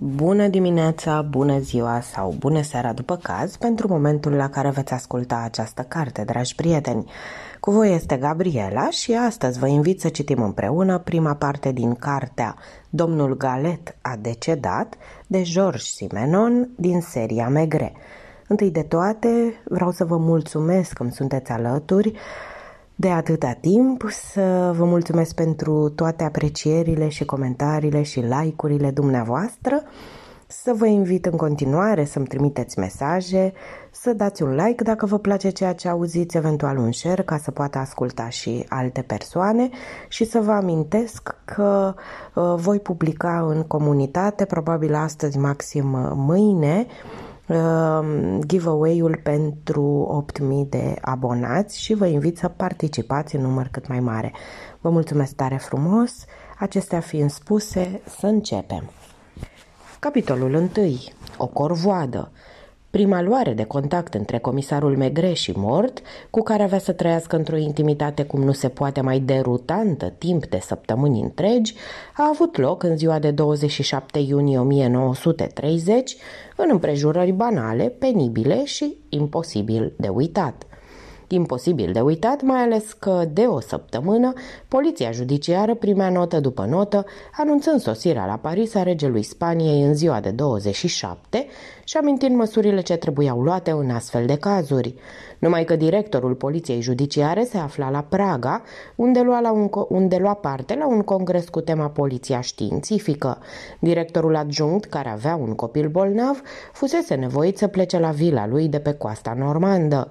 Bună dimineața, bună ziua sau bună seara după caz pentru momentul la care veți asculta această carte, dragi prieteni. Cu voi este Gabriela și astăzi vă invit să citim împreună prima parte din cartea Domnul Galet a decedat de George Simenon din seria Megre. Întâi de toate, vreau să vă mulțumesc că îmi sunteți alături de atâta timp să vă mulțumesc pentru toate aprecierile și comentariile și like-urile dumneavoastră, să vă invit în continuare să-mi trimiteți mesaje, să dați un like dacă vă place ceea ce auziți, eventual un share ca să poată asculta și alte persoane și să vă amintesc că uh, voi publica în comunitate, probabil astăzi, maxim uh, mâine, Um, giveaway-ul pentru 8.000 de abonați și vă invit să participați în număr cât mai mare. Vă mulțumesc tare frumos! Acestea fiind spuse, să începem! Capitolul 1. O corvoadă prima luare de contact între comisarul Megre și Mort, cu care avea să trăiască într-o intimitate cum nu se poate mai derutantă timp de săptămâni întregi, a avut loc în ziua de 27 iunie 1930, în împrejurări banale, penibile și imposibil de uitat. Imposibil de uitat, mai ales că de o săptămână, poliția judiciară primea notă după notă, anunțând sosirea la Paris a regelui Spaniei în ziua de 27 și amintind măsurile ce trebuiau luate în astfel de cazuri. Numai că directorul poliției judiciare se afla la Praga, unde lua, la un, unde lua parte la un congres cu tema Poliția Științifică. Directorul adjunct, care avea un copil bolnav, fusese nevoit să plece la vila lui de pe coasta normandă.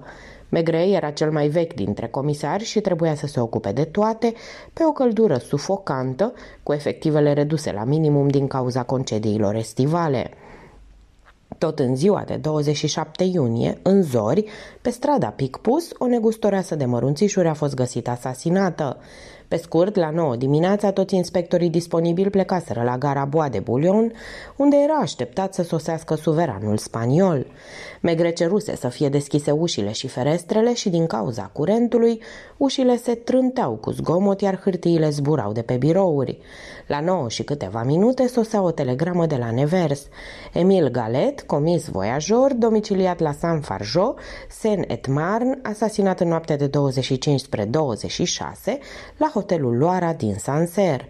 Megre era cel mai vechi dintre comisari și trebuia să se ocupe de toate pe o căldură sufocantă, cu efectivele reduse la minimum din cauza concediilor estivale. Tot în ziua de 27 iunie, în Zori, pe strada Picpus, o negustoreasă de mărunțișuri a fost găsită asasinată. Pe scurt, la 9 dimineața, toți inspectorii disponibili plecaseră la gara Boa de Bulion, unde era așteptat să sosească suveranul spaniol. Megre ceruse să fie deschise ușile și ferestrele și din cauza curentului, ușile se trânteau cu zgomot, iar hârtiile zburau de pe birouri. La 9 și câteva minute sosea o telegramă de la Nevers. Emil Galet, comis voiajor, domiciliat la San Farjo, Sen et Marne, asasinat în noaptea de 25 spre 26 la hotelul Loara din Sancerre.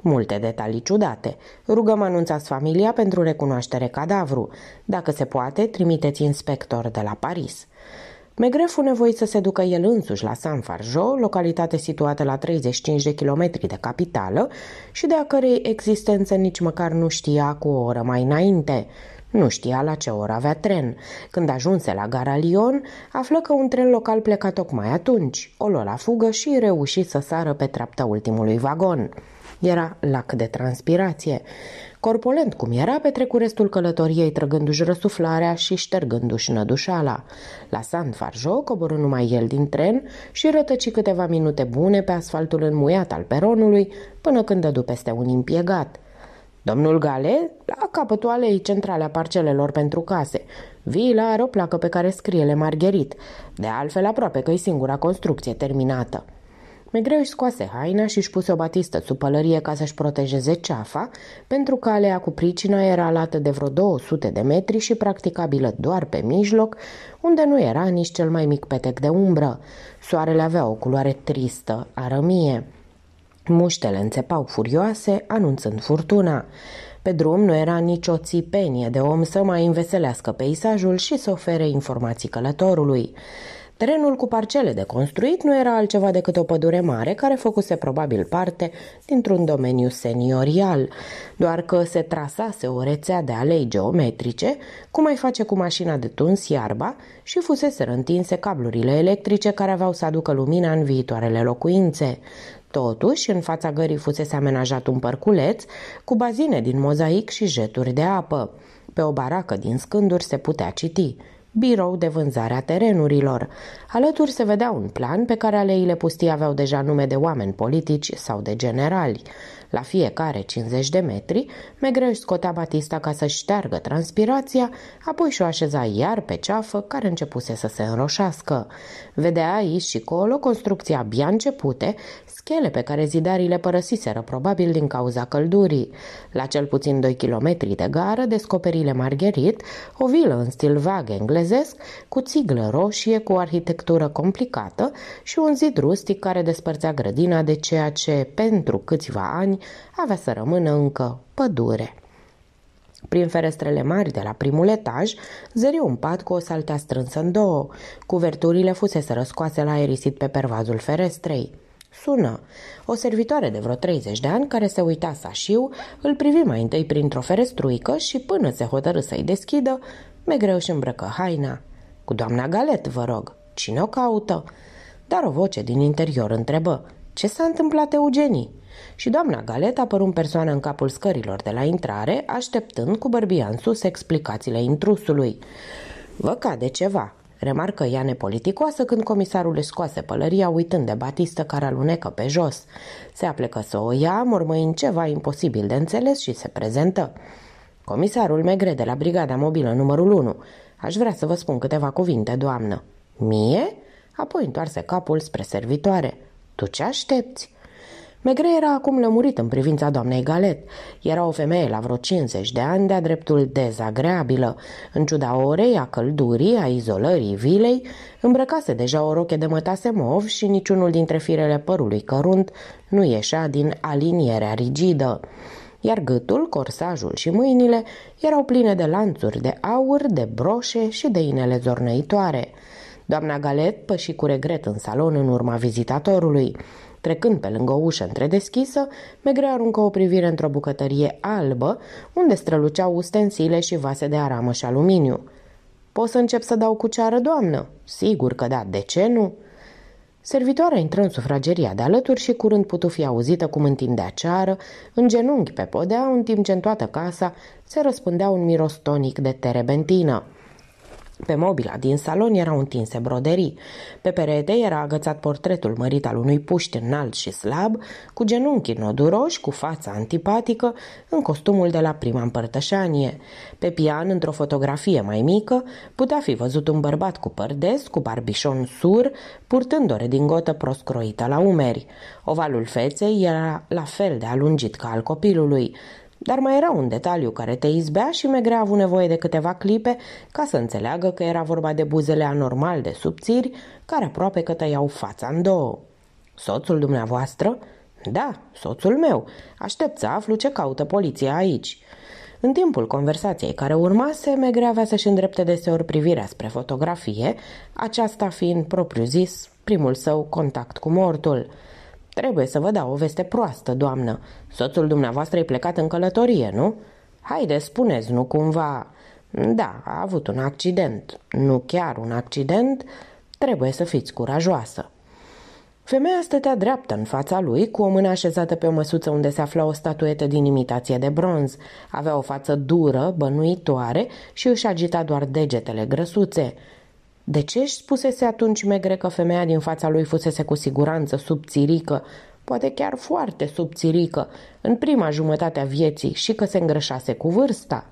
Multe detalii ciudate. Rugăm anunțați familia pentru recunoaștere cadavru. Dacă se poate, trimiteți inspector de la Paris. Megre fu nevoit să se ducă el însuși la San Farjo, localitate situată la 35 de kilometri de capitală și de a cărei existență nici măcar nu știa cu o oră mai înainte. Nu știa la ce oră avea tren. Când ajunse la gara Lyon, află că un tren local pleca tocmai atunci. O lua la fugă și reuși să sară pe treapta ultimului vagon. Era lac de transpirație. Corpulent cum era, petrecu restul călătoriei trăgându-și răsuflarea și ștergându-și nădușala. La San Farjo coborâ numai el din tren și rătăci câteva minute bune pe asfaltul înmuiat al peronului până când dădu peste un impiegat. Domnul Gale, la capătul alei centrale a parcelelor pentru case. Vila are o placă pe care scrie Le Margherit, de altfel aproape că e singura construcție terminată. Megreu își scoase haina și își puse o batistă sub pălărie ca să-și protejeze ceafa, pentru că alea cu pricina era lată de vreo 200 de metri și practicabilă doar pe mijloc, unde nu era nici cel mai mic petec de umbră. Soarele avea o culoare tristă, arămie. Muștele înțepau furioase, anunțând furtuna. Pe drum nu era nicio țipenie de om să mai înveselească peisajul și să ofere informații călătorului. Terenul cu parcele de construit nu era altceva decât o pădure mare care făcuse probabil parte dintr-un domeniu seniorial, doar că se trasase o rețea de alei geometrice, cum ai face cu mașina de tuns iarba, și fusese întinse cablurile electrice care aveau să aducă lumina în viitoarele locuințe. Totuși, în fața gării fusese amenajat un părculeț cu bazine din mozaic și jeturi de apă. Pe o baracă din scânduri se putea citi – birou de vânzare a terenurilor. Alături se vedea un plan pe care aleile pustii aveau deja nume de oameni politici sau de generali. La fiecare 50 de metri, Megreu își scotea Batista ca să șteargă transpirația, apoi și-o așeza iar pe ceafă care începuse să se înroșească. Vedea aici și colo construcția abia începute, schele pe care zidarii le părăsiseră probabil din cauza căldurii. La cel puțin 2 kilometri de gară descoperile Margherit, o vilă în stil vag englezesc, cu țiglă roșie, cu arhitectură complicată și un zid rustic care despărțea grădina de ceea ce, pentru câțiva ani, avea să rămână încă pădure. Prin ferestrele mari de la primul etaj, zări un pat cu o saltea strânsă în două. Cuverturile fusese răscoase la aerisit pe pervazul ferestrei. Sună. O servitoare de vreo 30 de ani, care se uita sașiu, îl privi mai întâi printr-o ferestruică și până se hotărâ să-i deschidă, megreu și îmbrăcă haina. Cu doamna Galet, vă rog. Cine o caută?" Dar o voce din interior întrebă. Ce s-a întâmplat, Eugenii?" și doamna Galet apăru în persoană în capul scărilor de la intrare, așteptând cu bărbia în sus explicațiile intrusului. Vă cade ceva, remarcă ea nepoliticoasă când comisarul își scoase pălăria uitând de Batistă care alunecă pe jos. Se aplecă să o ia, mormăind ceva imposibil de înțeles și se prezentă. Comisarul Megre de la Brigada Mobilă numărul 1. Aș vrea să vă spun câteva cuvinte, doamnă. Mie? Apoi întoarse capul spre servitoare. Tu ce aștepți? Megre era acum lămurit în privința doamnei Galet. Era o femeie la vreo 50 de ani, de-a dreptul dezagreabilă. În ciuda orei, a căldurii, a izolării vilei, îmbrăcase deja o roche de mătase mov și niciunul dintre firele părului cărunt nu ieșea din alinierea rigidă iar gâtul, corsajul și mâinile erau pline de lanțuri de aur, de broșe și de inele zornăitoare. Doamna Galet păși cu regret în salon în urma vizitatorului. Trecând pe lângă o ușă întredeschisă, Megre aruncă o privire într-o bucătărie albă, unde străluceau ustensile și vase de aramă și aluminiu. Pot să încep să dau cu ceară, doamnă?" Sigur că da, de ce nu?" Servitoarea intră în sufrageria de alături și curând putu fi auzită cum întindea ceară, în genunchi pe podea, în timp ce în toată casa se răspândea un miros tonic de terebentină. Pe mobila din salon erau întinse broderii. Pe perete era agățat portretul mărit al unui puști înalt și slab, cu genunchii noduroși, cu fața antipatică, în costumul de la prima împărtășanie. Pe pian, într-o fotografie mai mică, putea fi văzut un bărbat cu părdes, cu barbișon sur, purtând o redingotă proscroită la umeri. Ovalul feței era la fel de alungit ca al copilului. Dar mai era un detaliu care te izbea și Megre a avut nevoie de câteva clipe ca să înțeleagă că era vorba de buzele anormal de subțiri care aproape că tăiau fața în două. Soțul dumneavoastră? Da, soțul meu. Aștept să aflu ce caută poliția aici. În timpul conversației care urmase, Megre avea să-și îndrepte deseori privirea spre fotografie, aceasta fiind propriu-zis primul său contact cu mortul. Trebuie să vă dau o veste proastă, doamnă. Soțul dumneavoastră e plecat în călătorie, nu? Haide, spuneți, nu cumva... Da, a avut un accident. Nu chiar un accident. Trebuie să fiți curajoasă. Femeia stătea dreaptă în fața lui, cu o mână așezată pe o măsuță unde se afla o statuetă din imitație de bronz. Avea o față dură, bănuitoare și își agita doar degetele grăsuțe. De ce își spusese atunci Megre că femeia din fața lui fusese cu siguranță subțirică, poate chiar foarte subțirică, în prima jumătate a vieții și că se îngrășase cu vârsta?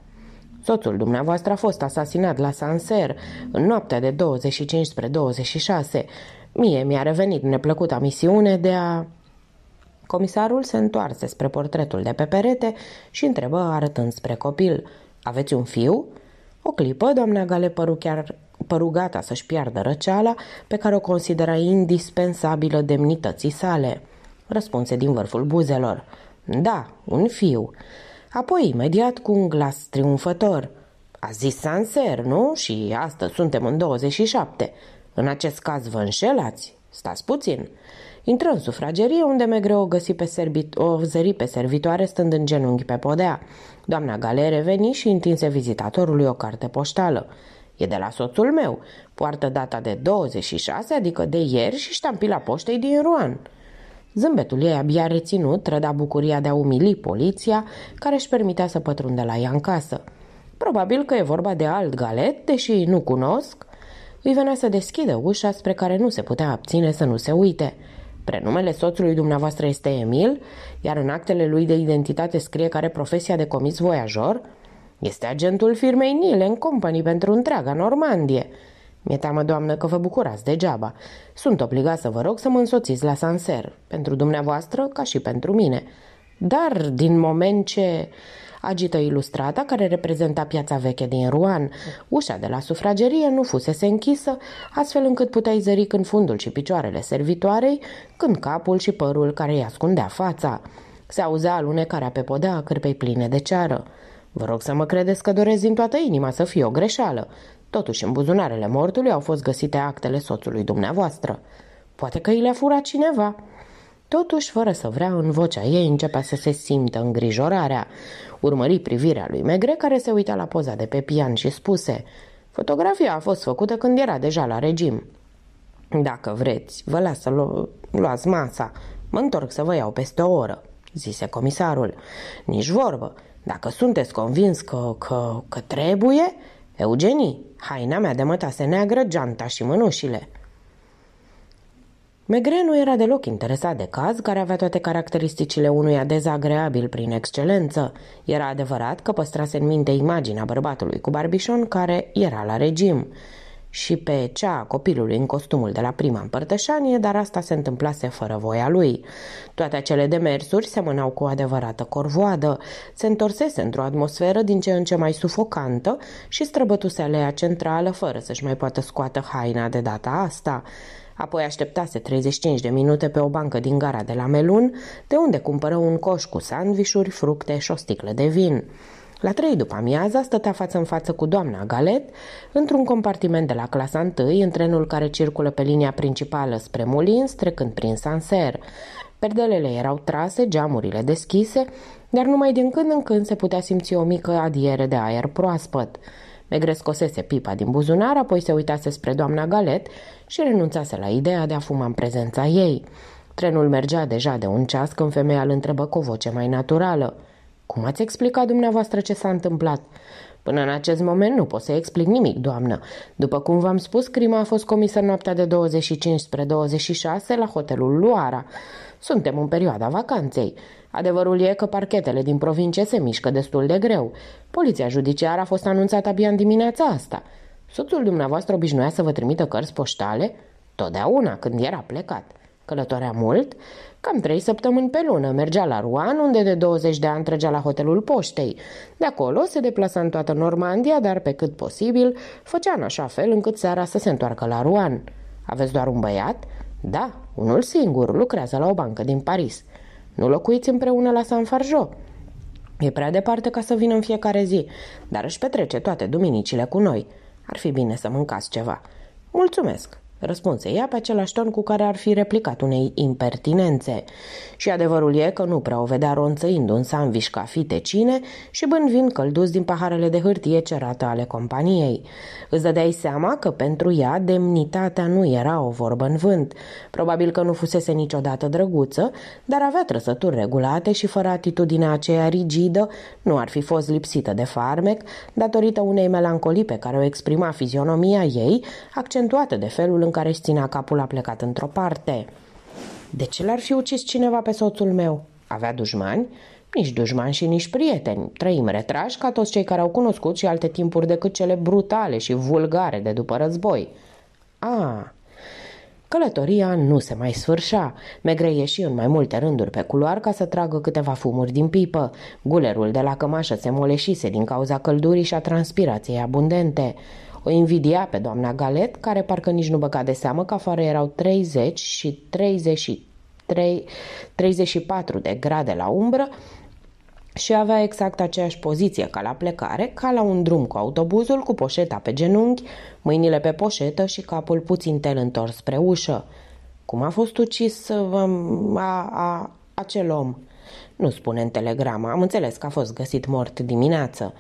Soțul dumneavoastră a fost asasinat la Sanser în noaptea de 25 spre 26. Mie mi-a revenit neplăcuta misiune de a... Comisarul se întoarse spre portretul de pe perete și întrebă arătând spre copil. Aveți un fiu? O clipă, doamna Gale păru chiar părugata să-și piardă răceala pe care o considera indispensabilă demnității sale. Răspunse din vârful buzelor. Da, un fiu. Apoi, imediat, cu un glas triumfător. A zis Sanser, nu? Și astăzi suntem în 27. În acest caz vă înșelați. Stați puțin. Intră în sufragerie unde Megre o, găsi pe servit- o zări pe servitoare stând în genunchi pe podea. Doamna Galere veni și întinse vizitatorului o carte poștală. E de la soțul meu. Poartă data de 26, adică de ieri, și ștampila poștei din Rouen. Zâmbetul ei abia reținut trăda bucuria de a umili poliția care își permitea să pătrundă la ea în casă. Probabil că e vorba de alt galet, deși nu cunosc. Îi venea să deschidă ușa spre care nu se putea abține să nu se uite. Prenumele soțului dumneavoastră este Emil, iar în actele lui de identitate scrie care profesia de comis voiajor – este agentul firmei în Company pentru întreaga Normandie. Mi-e teamă, doamnă, că vă bucurați degeaba. Sunt obligat să vă rog să mă însoțiți la Sanser, pentru dumneavoastră ca și pentru mine. Dar, din moment ce agită ilustrata care reprezenta piața veche din Rouen. Ușa de la sufragerie nu fusese închisă, astfel încât puteai zări când fundul și picioarele servitoarei, când capul și părul care îi ascundea fața. Se auzea alunecarea pe podea a cărpei pline de ceară. Vă rog să mă credeți că doresc din toată inima să fie o greșeală. Totuși, în buzunarele mortului au fost găsite actele soțului dumneavoastră. Poate că i le-a furat cineva. Totuși, fără să vrea, în vocea ei începea să se simtă îngrijorarea. Urmări privirea lui Megre, care se uita la poza de pe pian și spuse Fotografia a fost făcută când era deja la regim. Dacă vreți, vă las să lu- luați masa. Mă întorc să vă iau peste o oră, zise comisarul. Nici vorbă. Dacă sunteți convins că, că, că trebuie, Eugenii, haina mea de mătase neagră, geanta și mânușile. Megre nu era deloc interesat de caz care avea toate caracteristicile unuia dezagreabil prin excelență. Era adevărat că păstrase în minte imaginea bărbatului cu barbișon care era la regim și pe cea a copilului în costumul de la prima împărtășanie, dar asta se întâmplase fără voia lui. Toate acele demersuri semănau cu o adevărată corvoadă, se întorsese într-o atmosferă din ce în ce mai sufocantă și străbătuse alea centrală fără să-și mai poată scoată haina de data asta. Apoi așteptase 35 de minute pe o bancă din gara de la Melun, de unde cumpără un coș cu sandvișuri, fructe și o sticlă de vin. La trei după amiaza stătea față în față cu doamna Galet într-un compartiment de la clasa 1 în trenul care circulă pe linia principală spre Mulins, trecând prin Sanser. Perdelele erau trase, geamurile deschise, dar numai din când în când se putea simți o mică adiere de aer proaspăt. Megre scosese pipa din buzunar, apoi se uitase spre doamna Galet și renunțase la ideea de a fuma în prezența ei. Trenul mergea deja de un ceas când femeia îl întrebă cu o voce mai naturală. Cum ați explicat dumneavoastră ce s-a întâmplat? Până în acest moment nu pot să explic nimic, doamnă. După cum v-am spus, crima a fost comisă noaptea de 25 spre 26 la hotelul Luara. Suntem în perioada vacanței. Adevărul e că parchetele din provincie se mișcă destul de greu. Poliția judiciară a fost anunțată abia în dimineața asta. Soțul dumneavoastră obișnuia să vă trimită cărți poștale? Totdeauna, când era plecat. Călătorea mult? Cam trei săptămâni pe lună mergea la Rouen, unde de 20 de ani trăgea la hotelul poștei. De acolo se deplasa în toată Normandia, dar pe cât posibil făcea în așa fel încât seara să se întoarcă la Rouen. Aveți doar un băiat? Da, unul singur, lucrează la o bancă din Paris. Nu locuiți împreună la San Farjo? E prea departe ca să vină în fiecare zi, dar își petrece toate duminicile cu noi. Ar fi bine să mâncați ceva. Mulțumesc! răspunse ea pe același ton cu care ar fi replicat unei impertinențe. Și adevărul e că nu prea o vedea ronțăind un sandwich ca fite cine și bând vin căldus din paharele de hârtie cerată ale companiei. Îți dădeai seama că pentru ea demnitatea nu era o vorbă în vânt. Probabil că nu fusese niciodată drăguță, dar avea trăsături regulate și fără atitudinea aceea rigidă nu ar fi fost lipsită de farmec, datorită unei melancolii pe care o exprima fizionomia ei, accentuată de felul în care își ținea capul a plecat într-o parte. De ce l-ar fi ucis cineva pe soțul meu? Avea dușmani? Nici dușmani și nici prieteni. Trăim retrași ca toți cei care au cunoscut și alte timpuri decât cele brutale și vulgare de după război. A, Călătoria nu se mai sfârșea. Megre ieși în mai multe rânduri pe culoar ca să tragă câteva fumuri din pipă. Gulerul de la cămașă se moleșise din cauza căldurii și a transpirației abundente. O invidia pe doamna Galet, care parcă nici nu băga de seamă că afară erau 30 și 33, 34 de grade la umbră, și avea exact aceeași poziție ca la plecare, ca la un drum cu autobuzul, cu poșeta pe genunchi, mâinile pe poșetă și capul puțin tel întors spre ușă. Cum a fost ucis um, a, a, acel om? Nu spune în telegrama, am înțeles că a fost găsit mort dimineață.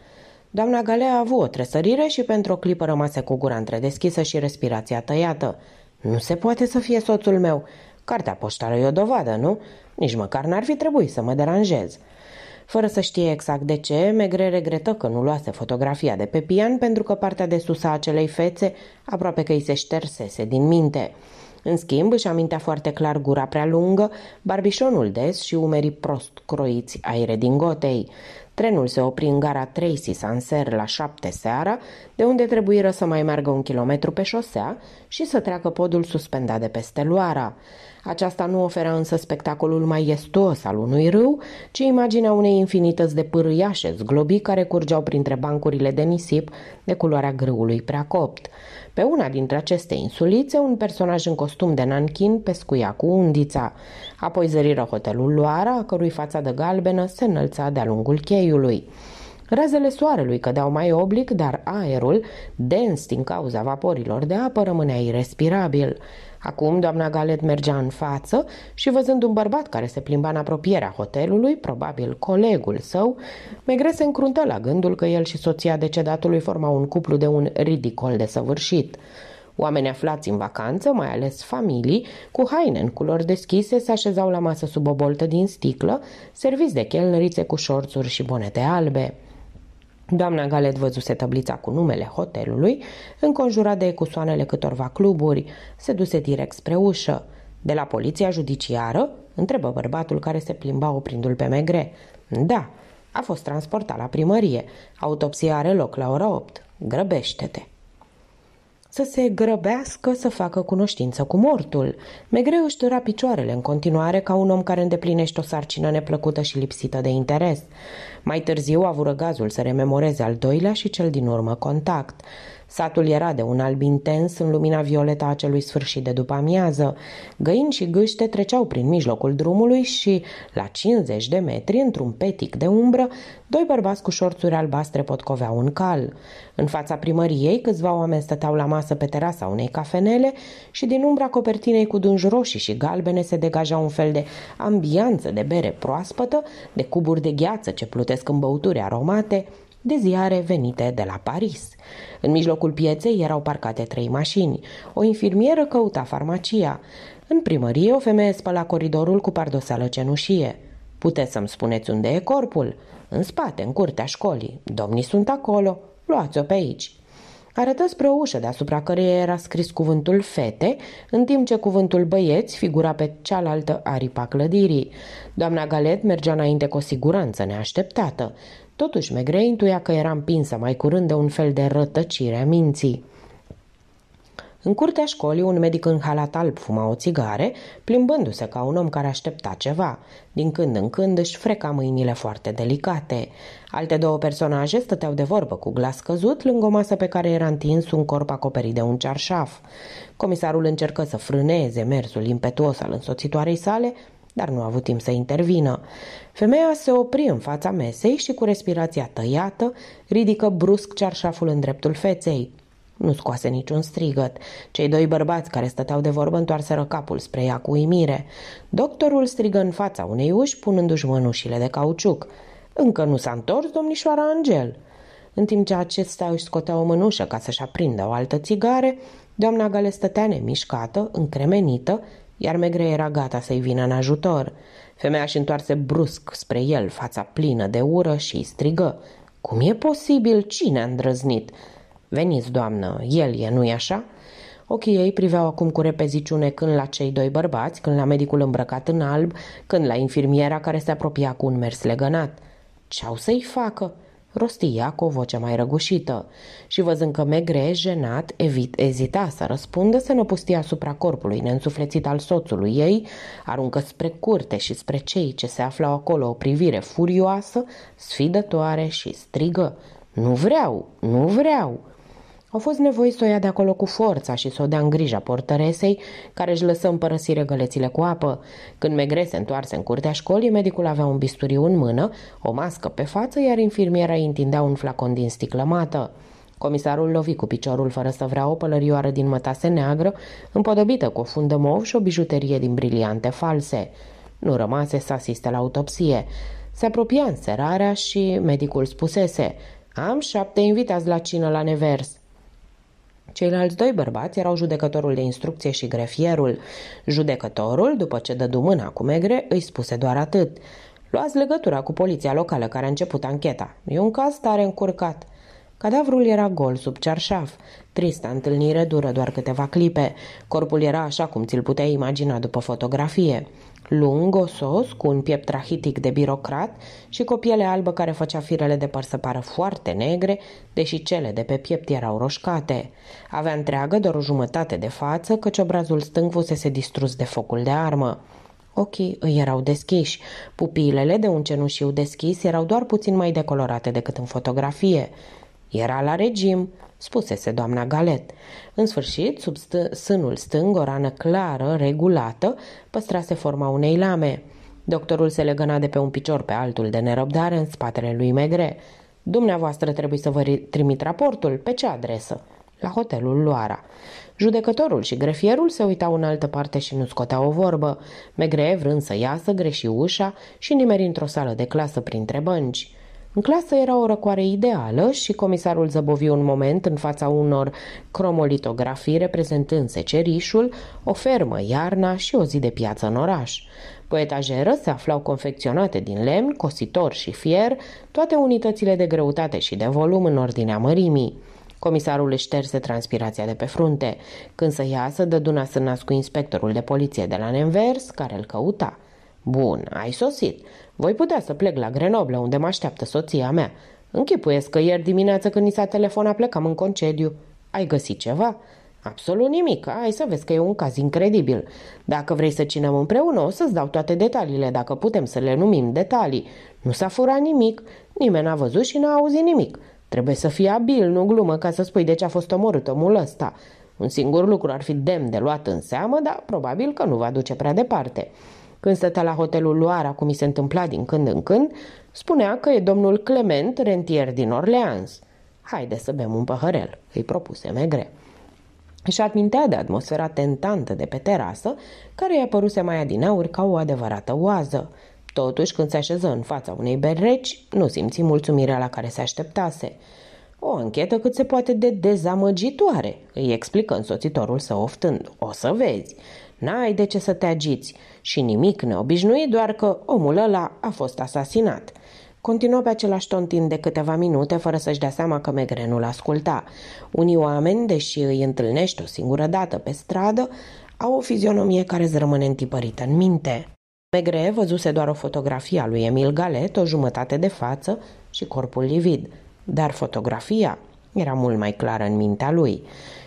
Doamna Galea a avut o tresărire și pentru o clipă rămase cu gura întredeschisă și respirația tăiată. Nu se poate să fie soțul meu. Cartea poștală e o dovadă, nu? Nici măcar n-ar fi trebuit să mă deranjez. Fără să știe exact de ce, Megre regretă că nu luase fotografia de pe pian pentru că partea de sus a acelei fețe aproape că îi se ștersese din minte. În schimb, își amintea foarte clar gura prea lungă, barbișonul des și umerii prost croiți ai redingotei. Trenul se opri în gara Tracy Sanser la șapte seara, de unde trebuiră să mai meargă un kilometru pe șosea și să treacă podul suspendat de peste Luara. Aceasta nu oferea însă spectacolul mai estuos al unui râu, ci imaginea unei infinități de pârâiașe zglobii care curgeau printre bancurile de nisip de culoarea grâului prea copt. Pe una dintre aceste insulițe, un personaj în costum de nanchin pescuia cu undița. Apoi zăriră hotelul Loara, a cărui fațadă galbenă se înălța de-a lungul cheiului. Razele soarelui cădeau mai oblic, dar aerul, dens din cauza vaporilor de apă, rămânea irespirabil. Acum doamna Galet mergea în față și văzând un bărbat care se plimba în apropierea hotelului, probabil colegul său, Megre se încruntă la gândul că el și soția decedatului formau un cuplu de un ridicol de săvârșit. Oamenii aflați în vacanță, mai ales familii, cu haine în culori deschise, se așezau la masă sub o boltă din sticlă, servis de chelnerițe cu șorțuri și bonete albe. Doamna Galet văzuse tablița cu numele hotelului, înconjurat de ecusoanele câtorva cluburi, se duse direct spre ușă. De la poliția judiciară? întrebă bărbatul care se plimba oprindu-l pe Megre. Da, a fost transportat la primărie. Autopsia are loc la ora 8. Grăbește-te! Să se grăbească să facă cunoștință cu mortul. Megre își tăra picioarele în continuare ca un om care îndeplinește o sarcină neplăcută și lipsită de interes. Mai târziu avură gazul să rememoreze al doilea și cel din urmă contact. Satul era de un alb intens în lumina violetă a acelui sfârșit de după amiază. Găini și gâște treceau prin mijlocul drumului și, la 50 de metri, într-un petic de umbră, doi bărbați cu șorțuri albastre potcoveau un cal. În fața primăriei, câțiva oameni stăteau la masă pe terasa unei cafenele și din umbra copertinei cu dungi roșii și galbene se degaja un fel de ambianță de bere proaspătă, de cuburi de gheață ce plutesc în băuturi aromate, de ziare venite de la Paris. În mijlocul pieței erau parcate trei mașini. O infirmieră căuta farmacia. În primărie, o femeie spăla coridorul cu pardoseală cenușie. Puteți să-mi spuneți unde e corpul? În spate, în curtea școlii. Domnii sunt acolo. Luați-o pe aici. Arătă spre o ușă deasupra căreia era scris cuvântul fete, în timp ce cuvântul băieți figura pe cealaltă aripa clădirii. Doamna Galet mergea înainte cu o siguranță neașteptată. Totuși, Megre intuia că era împinsă mai curând de un fel de rătăcire a minții. În curtea școlii, un medic în halat alb fuma o țigare, plimbându-se ca un om care aștepta ceva. Din când în când își freca mâinile foarte delicate. Alte două personaje stăteau de vorbă cu glas căzut lângă o masă pe care era întins un corp acoperit de un cearșaf. Comisarul încercă să frâneze mersul impetuos al însoțitoarei sale, dar nu a avut timp să intervină. Femeia se opri în fața mesei și cu respirația tăiată ridică brusc cearșaful în dreptul feței. Nu scoase niciun strigăt. Cei doi bărbați care stăteau de vorbă întoarseră capul spre ea cu uimire. Doctorul strigă în fața unei uși, punându-și mănușile de cauciuc. Încă nu s-a întors domnișoara Angel. În timp ce acesta își scotea o mânușă ca să-și aprindă o altă țigare, doamna Gale stătea nemișcată, încremenită iar Megre era gata să-i vină în ajutor. Femeia și întoarse brusc spre el, fața plină de ură și îi strigă. Cum e posibil? Cine a îndrăznit?" Veniți, doamnă, el e, nu-i așa?" Ochii ei priveau acum cu repeziciune când la cei doi bărbați, când la medicul îmbrăcat în alb, când la infirmiera care se apropia cu un mers legănat. Ce-au să-i facă?" rostia cu o voce mai răgușită și văzând că Megre, jenat, evit, ezita să răspundă, se năpustia asupra corpului neînsuflețit al soțului ei, aruncă spre curte și spre cei ce se aflau acolo o privire furioasă, sfidătoare și strigă Nu vreau, nu vreau!' Au fost nevoi să o ia de acolo cu forța și să o dea în grija portăresei, care își lăsă părăsire gălețile cu apă. Când Megre se întoarse în curtea școlii, medicul avea un bisturiu în mână, o mască pe față, iar infirmiera îi întindea un flacon din sticlă mată. Comisarul lovi cu piciorul fără să vrea o pălărioară din mătase neagră, împodobită cu o fundă mov și o bijuterie din briliante false. Nu rămase să asiste la autopsie. Se apropia înserarea și medicul spusese, am șapte invitați la cină la nevers. Ceilalți doi bărbați erau judecătorul de instrucție și grefierul. Judecătorul, după ce dădu mâna cu Megre, îi spuse doar atât. Luați legătura cu poliția locală care a început ancheta. E un caz tare încurcat. Cadavrul era gol sub cearșaf. Trista întâlnire dură doar câteva clipe. Corpul era așa cum ți-l puteai imagina după fotografie. Lung, osos, cu un piept rahitic de birocrat și cu o piele albă care făcea firele de păr să pară foarte negre, deși cele de pe piept erau roșcate. Avea întreagă doar o jumătate de față, căci obrazul stâng fusese distrus de focul de armă. Ochii îi erau deschiși. Pupilele de un cenușiu deschis erau doar puțin mai decolorate decât în fotografie. Era la regim spusese doamna Galet. În sfârșit, sub st- sânul stâng, o rană clară, regulată, păstrase forma unei lame. Doctorul se legăna de pe un picior pe altul de nerăbdare în spatele lui Megre. Dumneavoastră trebuie să vă trimit raportul. Pe ce adresă? La hotelul Luara. Judecătorul și grefierul se uitau în altă parte și nu scoteau o vorbă. Megre, vrând să iasă, greși ușa și nimeri într-o sală de clasă printre bănci. În clasă era o răcoare ideală și comisarul zăbovi un moment în fața unor cromolitografii reprezentând secerișul, o fermă iarna și o zi de piață în oraș. Pe etajeră se aflau confecționate din lemn, cositor și fier, toate unitățile de greutate și de volum în ordinea mărimii. Comisarul își șterse transpirația de pe frunte. Când să iasă, dădu să în cu inspectorul de poliție de la Nevers, care îl căuta. Bun, ai sosit. Voi putea să plec la Grenoble, unde mă așteaptă soția mea. Închipuiesc că ieri dimineață când ni s-a telefonat plecam în concediu. Ai găsit ceva? Absolut nimic. Ai să vezi că e un caz incredibil. Dacă vrei să cinăm împreună, o să-ți dau toate detaliile, dacă putem să le numim detalii. Nu s-a furat nimic, nimeni n-a văzut și n-a auzit nimic. Trebuie să fii abil, nu glumă, ca să spui de ce a fost omorât omul ăsta. Un singur lucru ar fi demn de luat în seamă, dar probabil că nu va duce prea departe. Când stătea la hotelul Luara, cum mi se întâmpla din când în când, spunea că e domnul Clement, rentier din Orleans. Haide să bem un păhărel, îi propuse Megre. Își amintea de atmosfera tentantă de pe terasă, care i-a păruse mai adinauri ca o adevărată oază. Totuși, când se așeză în fața unei berreci, nu simți mulțumirea la care se așteptase. O anchetă cât se poate de dezamăgitoare, îi explică însoțitorul său oftând. O să vezi. N-ai de ce să te agiți și nimic neobișnuit, doar că omul ăla a fost asasinat. Continuă pe același ton timp de câteva minute, fără să-și dea seama că Megrenul asculta. Unii oameni, deși îi întâlnești o singură dată pe stradă, au o fizionomie care îți rămâne întipărită în minte. Megre văzuse doar o fotografie a lui Emil Galet, o jumătate de față și corpul livid, dar fotografia era mult mai clară în mintea lui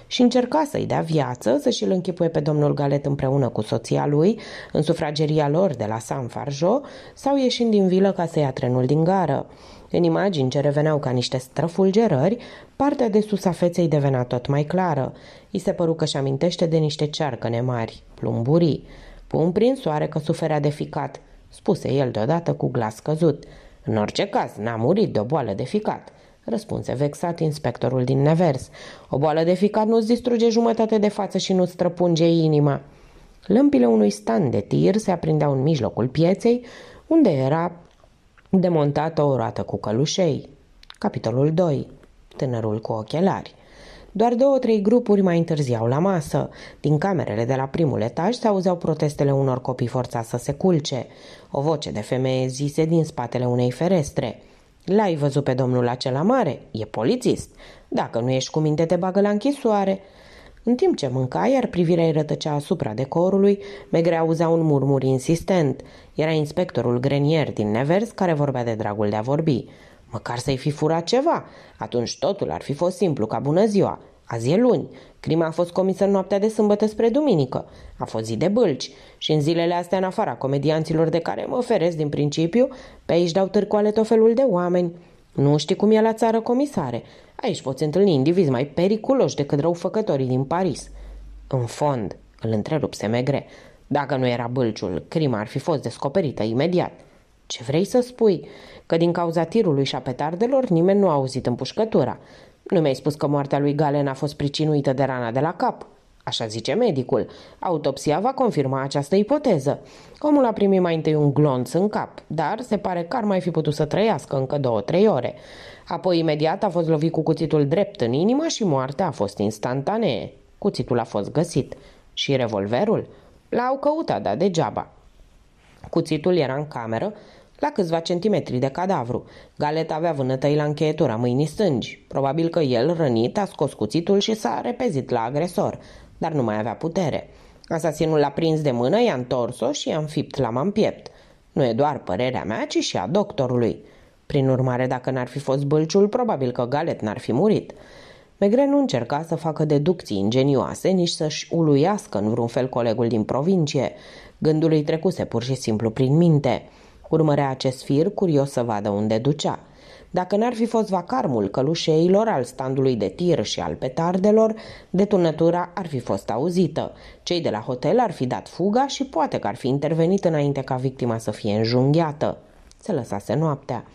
și încerca să-i dea viață, să și-l închipuie pe domnul Galet împreună cu soția lui, în sufrageria lor de la San Farjo, sau ieșind din vilă ca să ia trenul din gară. În imagini ce reveneau ca niște străfulgerări, partea de sus a feței devenea tot mai clară. I se păru că și amintește de niște cearcăne mari, plumburii. Pun prin soare că suferea de ficat, spuse el deodată cu glas căzut. În orice caz, n-a murit de o boală de ficat. Răspunse vexat inspectorul din Nevers. O boală de ficat nu-ți distruge jumătate de față și nu-ți străpunge inima. Lămpile unui stan de tir se aprindeau în mijlocul pieței, unde era demontată o roată cu călușei. Capitolul 2. Tânărul cu ochelari. Doar două-trei grupuri mai întârziau la masă. Din camerele de la primul etaj se auzeau protestele unor copii forțați să se culce. O voce de femeie zise din spatele unei ferestre. L-ai văzut pe domnul acela mare? E polițist. Dacă nu ești cu minte, te bagă la închisoare. În timp ce mânca, iar privirea îi rătăcea asupra decorului, Megre auzea un murmur insistent. Era inspectorul grenier din Nevers care vorbea de dragul de a vorbi. Măcar să-i fi furat ceva, atunci totul ar fi fost simplu ca bună ziua. Azi e luni. Crima a fost comisă în noaptea de sâmbătă spre duminică. A fost zi de bâlci și în zilele astea, în afara comedianților de care mă oferesc din principiu, pe aici dau târcoale tot felul de oameni. Nu știi cum e la țară, comisare. Aici poți întâlni indivizi mai periculoși decât răufăcătorii din Paris. În fond, îl întrerupse Megre, dacă nu era bâlciul, crima ar fi fost descoperită imediat. Ce vrei să spui? Că din cauza tirului și a petardelor nimeni nu a auzit împușcătura. Nu mi-ai spus că moartea lui Galen a fost pricinuită de rana de la cap. Așa zice medicul. Autopsia va confirma această ipoteză. Omul a primit mai întâi un glonț în cap, dar se pare că ar mai fi putut să trăiască încă două-trei ore. Apoi imediat a fost lovit cu cuțitul drept în inimă și moartea a fost instantanee. Cuțitul a fost găsit. Și revolverul? L-au căutat, dar degeaba. Cuțitul era în cameră la câțiva centimetri de cadavru. Galeta avea vânătăi la încheietura mâinii stângi. Probabil că el, rănit, a scos cuțitul și s-a repezit la agresor, dar nu mai avea putere. Asasinul l-a prins de mână, i-a întors-o și i-a înfipt la mampiept. Nu e doar părerea mea, ci și a doctorului. Prin urmare, dacă n-ar fi fost bâlciul, probabil că Galet n-ar fi murit. Megre nu încerca să facă deducții ingenioase, nici să-și uluiască în vreun fel colegul din provincie. Gândul îi trecuse pur și simplu prin minte – Urmărea acest fir, curios să vadă unde ducea. Dacă n-ar fi fost vacarmul călușeilor, al standului de tir și al petardelor, detunătura ar fi fost auzită. Cei de la hotel ar fi dat fuga și poate că ar fi intervenit înainte ca victima să fie înjunghiată. Se lăsase noaptea.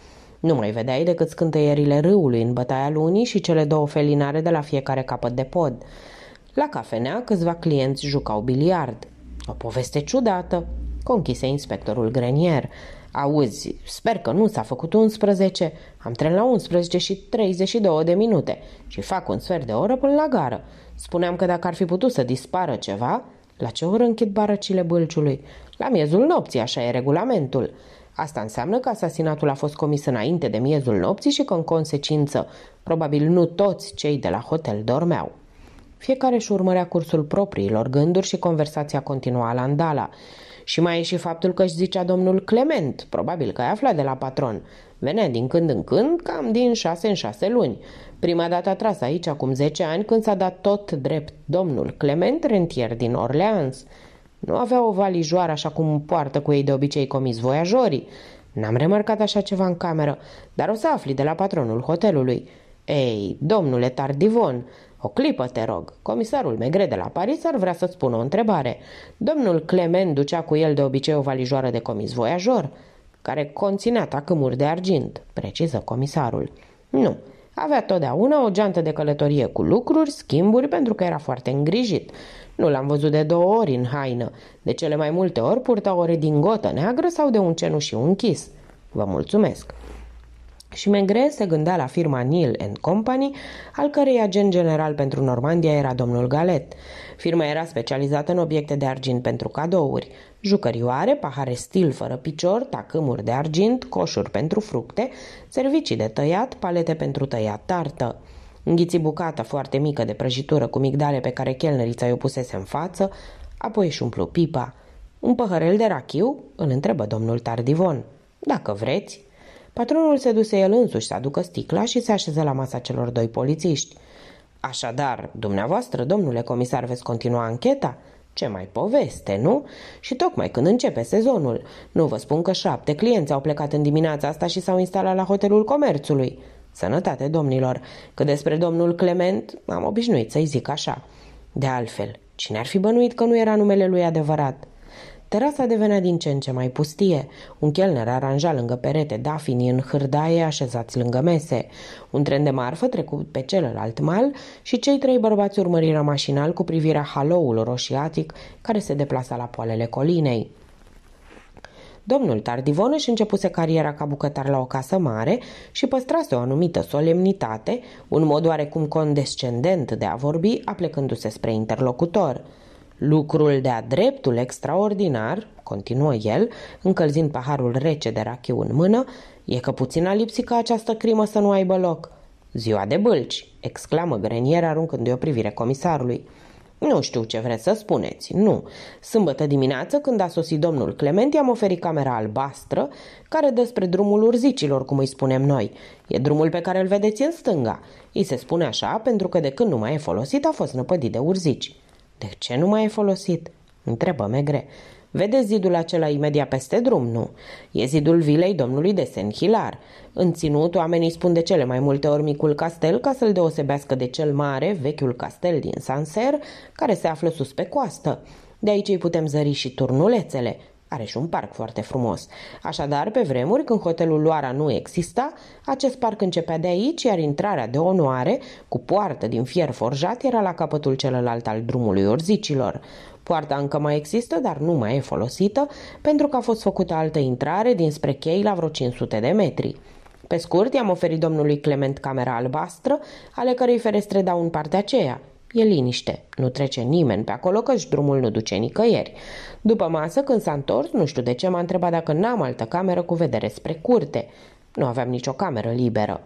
Nu mai vedeai decât scânteierile râului în bătaia lunii și cele două felinare de la fiecare capăt de pod. La cafenea câțiva clienți jucau biliard. O poveste ciudată, conchise inspectorul Grenier. Auzi, sper că nu s-a făcut 11, am tren la 11 și 32 de minute și fac un sfert de oră până la gară. Spuneam că dacă ar fi putut să dispară ceva, la ce oră închid barăcile bâlciului? La miezul nopții, așa e regulamentul. Asta înseamnă că asasinatul a fost comis înainte de miezul nopții și că, în consecință, probabil nu toți cei de la hotel dormeau. Fiecare își urmărea cursul propriilor gânduri și conversația continua la îndala. Și mai e și faptul că își zicea domnul Clement, probabil că ai aflat de la patron. Venea din când în când, cam din șase în șase luni. Prima dată a tras aici acum zece ani când s-a dat tot drept domnul Clement Rentier din Orleans. Nu avea o valijoară așa cum poartă cu ei de obicei comis voiajorii. N-am remarcat așa ceva în cameră, dar o să afli de la patronul hotelului. Ei, domnule Tardivon, o clipă, te rog. Comisarul Megre de la Paris ar vrea să-ți pună o întrebare. Domnul Clement ducea cu el de obicei o valijoară de comis voiajor, care conținea tacâmuri de argint, preciză comisarul. Nu, avea totdeauna o geantă de călătorie cu lucruri, schimburi, pentru că era foarte îngrijit. Nu l-am văzut de două ori în haină. De cele mai multe ori purta o redingotă neagră sau de un cenușiu închis. Vă mulțumesc și Mengre se gândea la firma Neil Company, al cărei agent general pentru Normandia era domnul Galet. Firma era specializată în obiecte de argint pentru cadouri, jucărioare, pahare stil fără picior, tacâmuri de argint, coșuri pentru fructe, servicii de tăiat, palete pentru tăiat tartă. Înghiți bucata foarte mică de prăjitură cu migdale pe care chelnerița i-o pusese în față, apoi își umplu pipa. Un păhărel de rachiu? îl întrebă domnul Tardivon. Dacă vreți, Patronul se duse el însuși să aducă sticla și se așeză la masa celor doi polițiști. Așadar, dumneavoastră, domnule comisar, veți continua ancheta?" Ce mai poveste, nu? Și tocmai când începe sezonul. Nu vă spun că șapte clienți au plecat în dimineața asta și s-au instalat la hotelul comerțului. Sănătate, domnilor, că despre domnul Clement am obișnuit să-i zic așa. De altfel, cine ar fi bănuit că nu era numele lui adevărat? Terasa devenea din ce în ce mai pustie. Un chelner aranja lângă perete dafinii în hârdaie așezați lângă mese. Un tren de marfă trecut pe celălalt mal și cei trei bărbați urmăriră mașinal cu privirea haloul roșiatic care se deplasa la poalele colinei. Domnul Tardivon își începuse cariera ca bucătar la o casă mare și păstrase o anumită solemnitate, un mod oarecum condescendent de a vorbi, aplecându-se spre interlocutor – Lucrul de-a dreptul extraordinar, continuă el, încălzind paharul rece de rachiu în mână, e că puțin a lipsit ca această crimă să nu aibă loc. Ziua de bălci, exclamă Grenier aruncându-i o privire comisarului. Nu știu ce vreți să spuneți, nu. Sâmbătă dimineață, când a sosit domnul Clement, i-am oferit camera albastră, care despre drumul urzicilor, cum îi spunem noi. E drumul pe care îl vedeți în stânga. Îi se spune așa pentru că de când nu mai e folosit a fost năpădit de urzici. De ce nu mai e folosit?" întrebă Megre. Vedeți zidul acela imediat peste drum, nu? E zidul vilei domnului de Senhilar. În ținut, oamenii spun de cele mai multe ori micul castel ca să-l deosebească de cel mare, vechiul castel din Sanser, care se află sus pe coastă. De aici îi putem zări și turnulețele. Are și un parc foarte frumos. Așadar, pe vremuri, când hotelul Loara nu exista, acest parc începea de aici, iar intrarea de onoare, cu poartă din fier forjat, era la capătul celălalt al drumului orzicilor. Poarta încă mai există, dar nu mai e folosită, pentru că a fost făcută altă intrare dinspre chei la vreo 500 de metri. Pe scurt, i-am oferit domnului Clement camera albastră, ale cărei ferestre dau în partea aceea – E liniște, nu trece nimeni pe acolo că și drumul nu duce nicăieri. După masă, când s-a întors, nu știu de ce, m-a întrebat dacă n-am altă cameră cu vedere spre curte. Nu aveam nicio cameră liberă.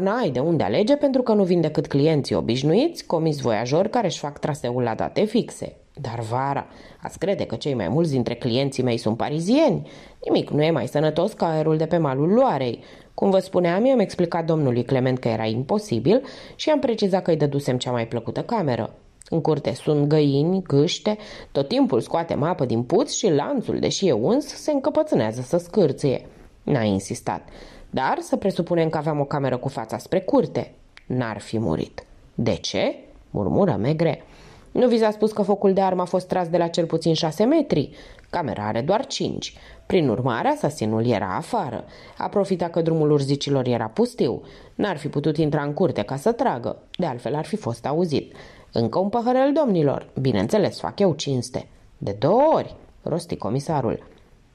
n ai de unde alege pentru că nu vin decât clienții obișnuiți, comis voiajori care își fac traseul la date fixe. Dar vara, ați crede că cei mai mulți dintre clienții mei sunt parizieni? Nimic nu e mai sănătos ca aerul de pe malul Loarei. Cum vă spuneam, i-am explicat domnului Clement că era imposibil și am precizat că îi dădusem cea mai plăcută cameră. În curte sunt găini, gâște, tot timpul scoatem apă din puț și lanțul, deși e uns, se încăpățânează să scârție. N-a insistat. Dar să presupunem că aveam o cameră cu fața spre curte. N-ar fi murit. De ce? murmură Megre. Nu vi s-a spus că focul de armă a fost tras de la cel puțin șase metri? Camera are doar cinci. Prin urmare, asasinul era afară. A profitat că drumul urzicilor era pustiu. N-ar fi putut intra în curte ca să tragă. De altfel ar fi fost auzit. Încă un păhărel, domnilor. Bineînțeles, fac eu cinste. De două ori, rosti comisarul.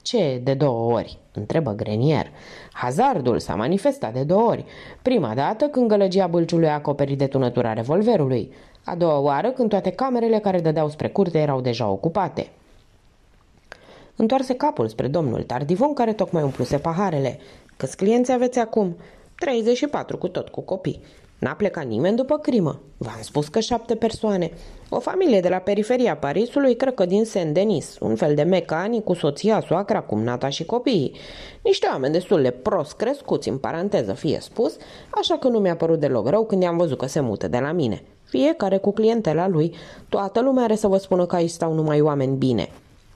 Ce de două ori? întrebă Grenier. Hazardul s-a manifestat de două ori. Prima dată când gălăgia bâlciului a acoperit de tunătura revolverului. A doua oară, când toate camerele care dădeau spre curte erau deja ocupate. Întoarse capul spre domnul Tardivon, care tocmai umpluse paharele. Câți clienți aveți acum? 34 cu tot cu copii. N-a plecat nimeni după crimă. V-am spus că șapte persoane. O familie de la periferia Parisului, cred că din Saint-Denis, un fel de mecanic cu soția, soacra, cumnata și copiii. Niște oameni destul de prost crescuți, în paranteză fie spus, așa că nu mi-a părut deloc rău când i-am văzut că se mută de la mine fiecare cu clientela lui, toată lumea are să vă spună că aici stau numai oameni bine.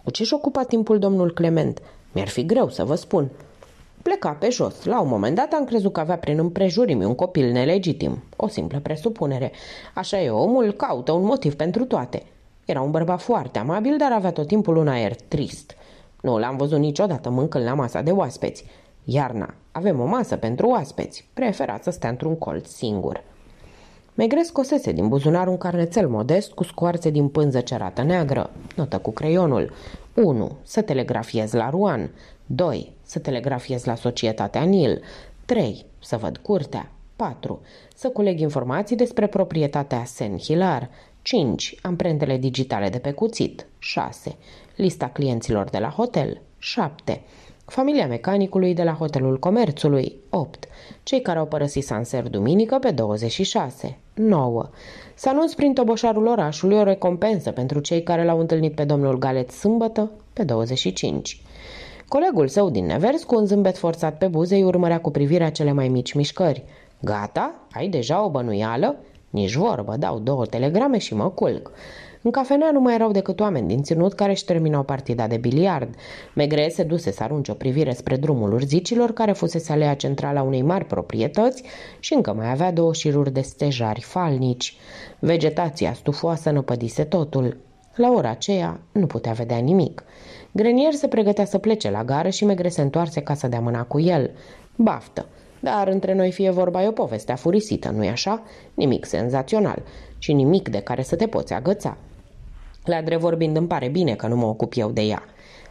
Cu ce-și ocupa timpul domnul Clement? Mi-ar fi greu să vă spun. Pleca pe jos. La un moment dat am crezut că avea prin împrejurimi un copil nelegitim. O simplă presupunere. Așa e, omul caută un motiv pentru toate. Era un bărbat foarte amabil, dar avea tot timpul un aer trist. Nu l-am văzut niciodată mâncând la masa de oaspeți. Iarna, avem o masă pentru oaspeți. Prefera să stea într-un colț singur. Megre scosese din buzunar un carnețel modest cu scoarțe din pânză cerată neagră. Notă cu creionul. 1. Să telegrafiez la Ruan. 2. Să telegrafiez la Societatea Nil. 3. Să văd curtea. 4. Să culeg informații despre proprietatea Sen Hilar. 5. Amprentele digitale de pe cuțit. 6. Lista clienților de la hotel. 7. Familia mecanicului de la Hotelul Comerțului, 8. Cei care au părăsit Sanser duminică pe 26, 9. S-a anunț prin toboșarul orașului o recompensă pentru cei care l-au întâlnit pe domnul Galet sâmbătă pe 25. Colegul său din nevers, cu un zâmbet forțat pe buze, îi urmărea cu privirea cele mai mici mișcări. Gata? Ai deja o bănuială? Nici vorbă, dau două telegrame și mă culc. În cafenea nu mai erau decât oameni din ținut care își terminau partida de biliard. Megre se duse să arunce o privire spre drumul urzicilor care fusese alea centrală a unei mari proprietăți și încă mai avea două șiruri de stejari falnici. Vegetația stufoasă năpădise totul. La ora aceea nu putea vedea nimic. Grenier se pregătea să plece la gară și Megre se întoarse ca să dea mâna cu el. Baftă! Dar între noi fie vorba e o poveste afurisită, nu-i așa? Nimic senzațional și nimic de care să te poți agăța. La drept vorbind, îmi pare bine că nu mă ocup eu de ea.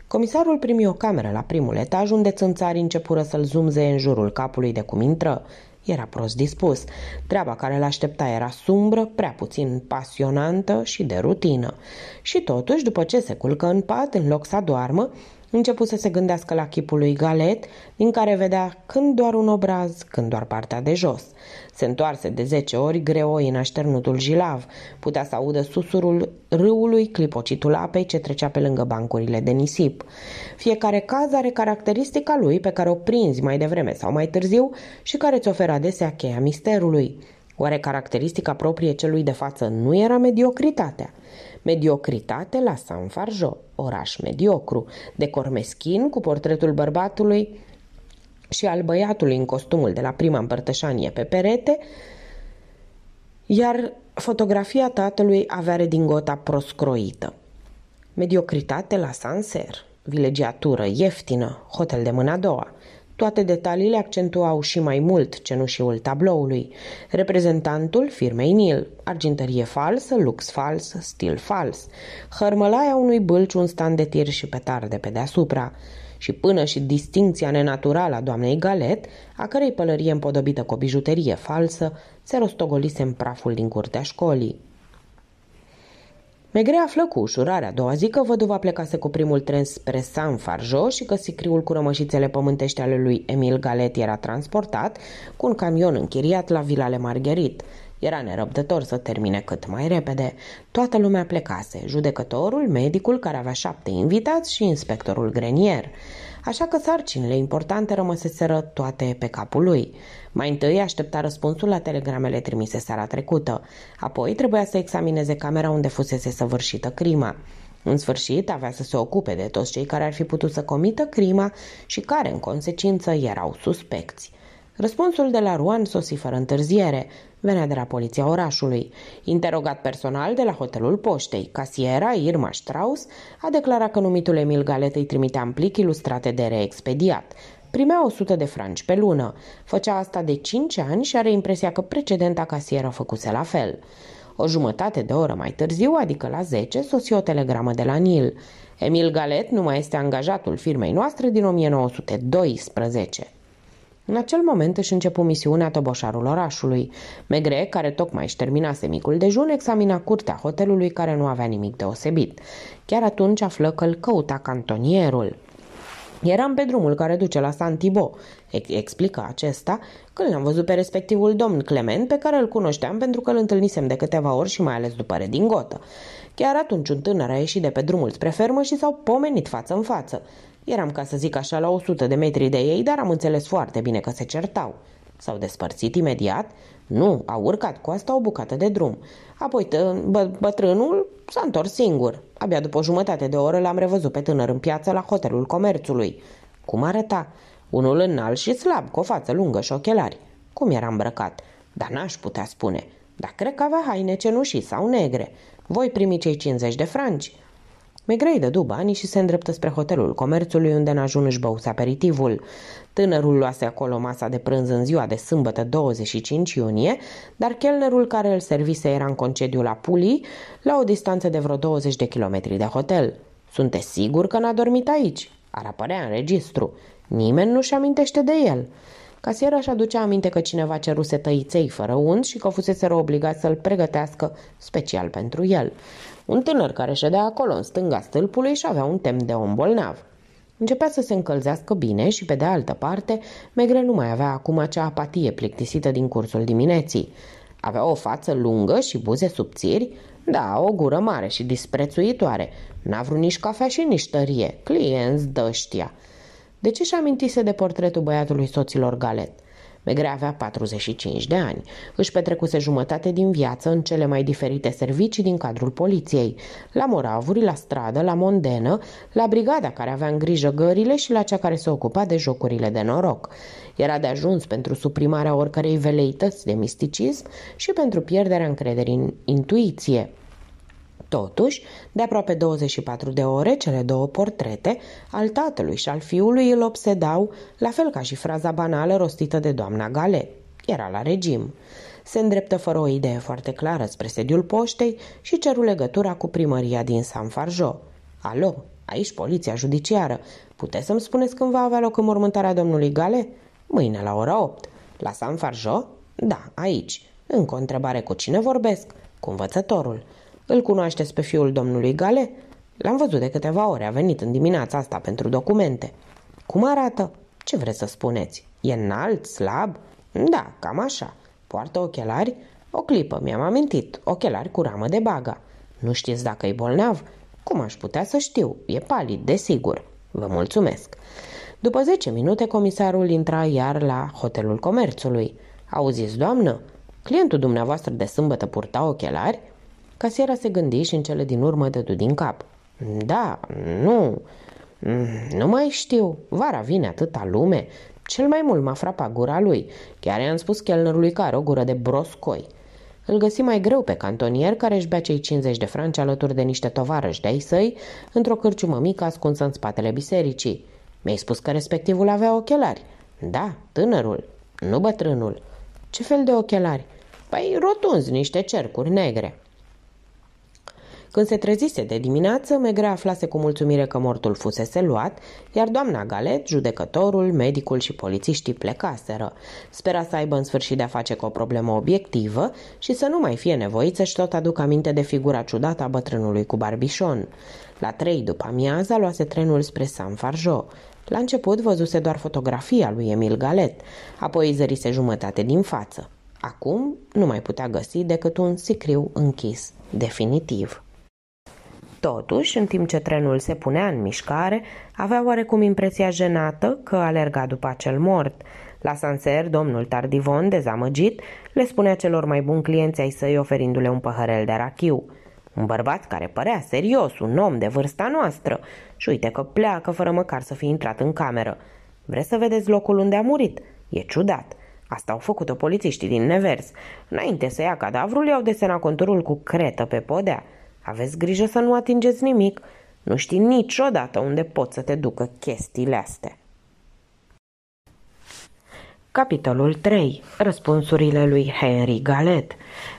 Comisarul primi o cameră la primul etaj, unde țânțarii începură să-l zumze în jurul capului de cum intră. Era prost dispus. Treaba care l-aștepta era sumbră, prea puțin pasionantă și de rutină. Și totuși, după ce se culcă în pat, în loc să doarmă, începu să se gândească la chipul lui Galet, din care vedea când doar un obraz, când doar partea de jos. Se întoarse de zece ori greoi în așternutul jilav. Putea să audă susurul râului, clipocitul apei ce trecea pe lângă bancurile de nisip. Fiecare caz are caracteristica lui pe care o prinzi mai devreme sau mai târziu și care îți oferă adesea cheia misterului. Oare caracteristica proprie celui de față nu era mediocritatea? Mediocritate la San Farjo, oraș mediocru, de Cormeschin cu portretul bărbatului și al băiatului în costumul de la prima împărtășanie pe perete, iar fotografia tatălui avea redingota proscroită. Mediocritate la Sanser, vilegiatură ieftină, hotel de mâna a doua – toate detaliile accentuau și mai mult cenușiul tabloului. Reprezentantul firmei Nil, argintărie falsă, lux fals, stil fals, hărmălaia unui bâlci, un stand de tir și petarde pe deasupra și până și distinția nenaturală a doamnei Galet, a cărei pălărie împodobită cu o bijuterie falsă se rostogolise în praful din curtea școlii. Megre află cu ușurare a doua zi că văduva plecase cu primul tren spre San Farjo și că sicriul cu rămășițele pământești ale lui Emil Galet era transportat cu un camion închiriat la vilale Margherit. Era nerăbdător să termine cât mai repede. Toată lumea plecase, judecătorul, medicul care avea șapte invitați și inspectorul grenier așa că sarcinile importante rămăseseră toate pe capul lui. Mai întâi aștepta răspunsul la telegramele trimise seara trecută, apoi trebuia să examineze camera unde fusese săvârșită crima. În sfârșit, avea să se ocupe de toți cei care ar fi putut să comită crima și care, în consecință, erau suspecți. Răspunsul de la Ruan sosi fără întârziere. Venea de la poliția orașului. Interogat personal de la hotelul poștei, casiera Irma Strauss a declarat că numitul Emil Galet îi trimitea în plic ilustrate de reexpediat. Primea 100 de franci pe lună. Făcea asta de 5 ani și are impresia că precedenta casieră făcuse la fel. O jumătate de oră mai târziu, adică la 10, sosi o telegramă de la Nil. Emil Galet nu mai este angajatul firmei noastre din 1912. În acel moment își începu misiunea toboșarul orașului. Megre, care tocmai își terminase micul dejun, examina curtea hotelului care nu avea nimic deosebit. Chiar atunci află că îl căuta cantonierul. Eram pe drumul care duce la Santibo, explică acesta, când l-am văzut pe respectivul domn Clement, pe care îl cunoșteam pentru că îl întâlnisem de câteva ori și mai ales după redingotă. Chiar atunci un tânăr a ieșit de pe drumul spre fermă și s-au pomenit față în față. Eram, ca să zic așa, la 100 de metri de ei, dar am înțeles foarte bine că se certau. S-au despărțit imediat? Nu, au urcat cu asta o bucată de drum. Apoi t- bă- bătrânul s-a întors singur. Abia după jumătate de oră l-am revăzut pe tânăr în piață la hotelul comerțului. Cum arăta? Unul înalt și slab, cu o față lungă și ochelari. Cum era îmbrăcat? Dar n-aș putea spune. Dar cred că avea haine cenușii sau negre. Voi primi cei 50 de franci. Megrei dădu banii și se îndreptă spre hotelul comerțului unde în ajun își băuse aperitivul. Tânărul luase acolo masa de prânz în ziua de sâmbătă 25 iunie, dar chelnerul care îl servise era în concediu la Puli, la o distanță de vreo 20 de kilometri de hotel. Sunteți sigur că n-a dormit aici? Ar apărea în registru. Nimeni nu-și amintește de el. Casiera își aducea aminte că cineva ceruse tăiței fără unt și că fuseseră obligat să-l pregătească special pentru el. Un tânăr care ședea acolo în stânga stâlpului și avea un tem de om bolnav. Începea să se încălzească bine și, pe de altă parte, Megre nu mai avea acum acea apatie plictisită din cursul dimineții. Avea o față lungă și buze subțiri, da, o gură mare și disprețuitoare. N-a vrut nici cafea și nici tărie. Clienți dăștia. De ce și amintise de portretul băiatului soților Galet? Megre avea 45 de ani. Își petrecuse jumătate din viață în cele mai diferite servicii din cadrul poliției. La moravuri, la stradă, la mondenă, la brigada care avea în grijă gările și la cea care se ocupa de jocurile de noroc. Era de ajuns pentru suprimarea oricărei veleități de misticism și pentru pierderea încrederii în intuiție. Totuși, de aproape 24 de ore, cele două portrete, al tatălui și al fiului îl obsedau, la fel ca și fraza banală rostită de doamna Gale. Era la regim. Se îndreptă fără o idee foarte clară spre sediul poștei și ceru legătura cu primăria din San Farjo. Alo, aici poliția judiciară. Puteți să-mi spuneți când va avea loc înmormântarea domnului Gale? Mâine la ora 8. La San Farjo? Da, aici. Încă o întrebare cu cine vorbesc? Cu învățătorul. Îl cunoașteți pe fiul domnului Gale? L-am văzut de câteva ore, a venit în dimineața asta pentru documente. Cum arată? Ce vreți să spuneți? E înalt, slab? Da, cam așa. Poartă ochelari? O clipă, mi-am amintit. Ochelari cu ramă de baga. Nu știți dacă e bolnav? Cum aș putea să știu? E palid, desigur. Vă mulțumesc. După 10 minute, comisarul intra iar la hotelul comerțului. Auziți, doamnă? Clientul dumneavoastră de sâmbătă purta ochelari? Casiera se gândi și în cele din urmă dădu din cap. Da, nu, mm, nu mai știu, vara vine atâta lume. Cel mai mult m-a frapat gura lui. Chiar i-am spus chelnerului că are o gură de broscoi. Îl găsi mai greu pe cantonier care își bea cei 50 de franci alături de niște tovarăși de-ai săi într-o cârciumă mică ascunsă în spatele bisericii. Mi-ai spus că respectivul avea ochelari. Da, tânărul, nu bătrânul. Ce fel de ochelari? Păi rotunzi, niște cercuri negre. Când se trezise de dimineață, Megre aflase cu mulțumire că mortul fusese luat, iar doamna Galet, judecătorul, medicul și polițiștii plecaseră. Spera să aibă în sfârșit de-a face cu o problemă obiectivă și să nu mai fie nevoit să-și tot aducă aminte de figura ciudată a bătrânului cu barbișon. La trei după amiaza luase trenul spre San Farjo. La început văzuse doar fotografia lui Emil Galet, apoi zărise jumătate din față. Acum nu mai putea găsi decât un sicriu închis, definitiv. Totuși, în timp ce trenul se punea în mișcare, avea oarecum impresia jenată că alerga după acel mort. La Sanser, domnul Tardivon, dezamăgit, le spunea celor mai buni clienți ai săi oferindu-le un păhărel de rachiu. Un bărbat care părea serios, un om de vârsta noastră. Și uite că pleacă fără măcar să fie intrat în cameră. Vreți să vedeți locul unde a murit? E ciudat. Asta au făcut-o polițiștii din Nevers. Înainte să ia cadavrul, i-au desenat conturul cu cretă pe podea. Aveți grijă să nu atingeți nimic. Nu știi niciodată unde pot să te ducă chestiile astea. Capitolul 3. Răspunsurile lui Henry Galet.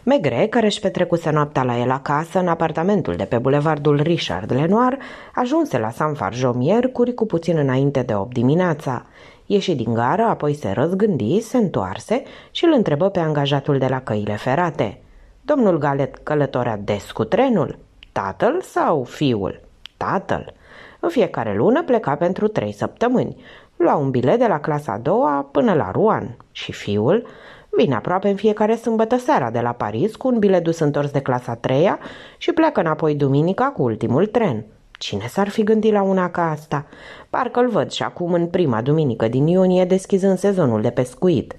Megre, care își petrecuse noaptea la el acasă, în apartamentul de pe bulevardul Richard Lenoir, ajunse la San Farjo miercuri cu puțin înainte de 8 dimineața. Ieși din gară, apoi se răzgândi, se întoarse și îl întrebă pe angajatul de la căile ferate. Domnul Galet călătorea des cu trenul? Tatăl sau fiul? Tatăl. În fiecare lună pleca pentru trei săptămâni. Lua un bilet de la clasa a doua până la Ruan. și fiul vine aproape în fiecare sâmbătă seara de la Paris cu un bilet dus întors de clasa a treia și pleacă înapoi duminica cu ultimul tren. Cine s-ar fi gândit la una ca asta? Parcă-l văd și acum în prima duminică din iunie deschizând sezonul de pescuit.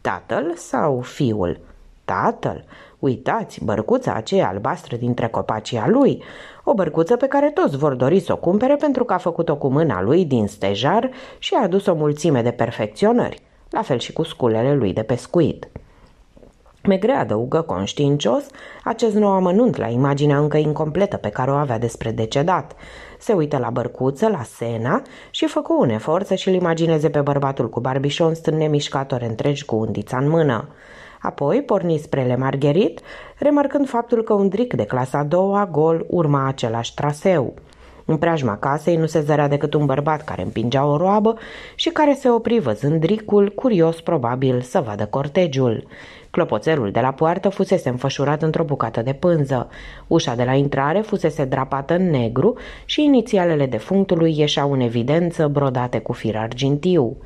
Tatăl sau fiul? Tatăl. Uitați, bărcuța aceea albastră dintre copacii a lui, o bărcuță pe care toți vor dori să o cumpere pentru că a făcut-o cu mâna lui din stejar și a adus o mulțime de perfecționări, la fel și cu sculele lui de pescuit. Megre adăugă conștiincios acest nou amănunt la imaginea încă incompletă pe care o avea despre decedat. Se uită la bărcuță, la Sena și făcu un efort să-și-l imagineze pe bărbatul cu barbișon stând nemișcator întregi cu undița în mână. Apoi porni spre Le Margherit, remarcând faptul că un dric de clasa a doua, gol, urma același traseu. În preajma casei nu se zărea decât un bărbat care împingea o roabă și care se opri văzând dricul, curios probabil să vadă cortegiul. Clopoțelul de la poartă fusese înfășurat într-o bucată de pânză. Ușa de la intrare fusese drapată în negru și inițialele defunctului ieșeau în evidență brodate cu fir argintiu.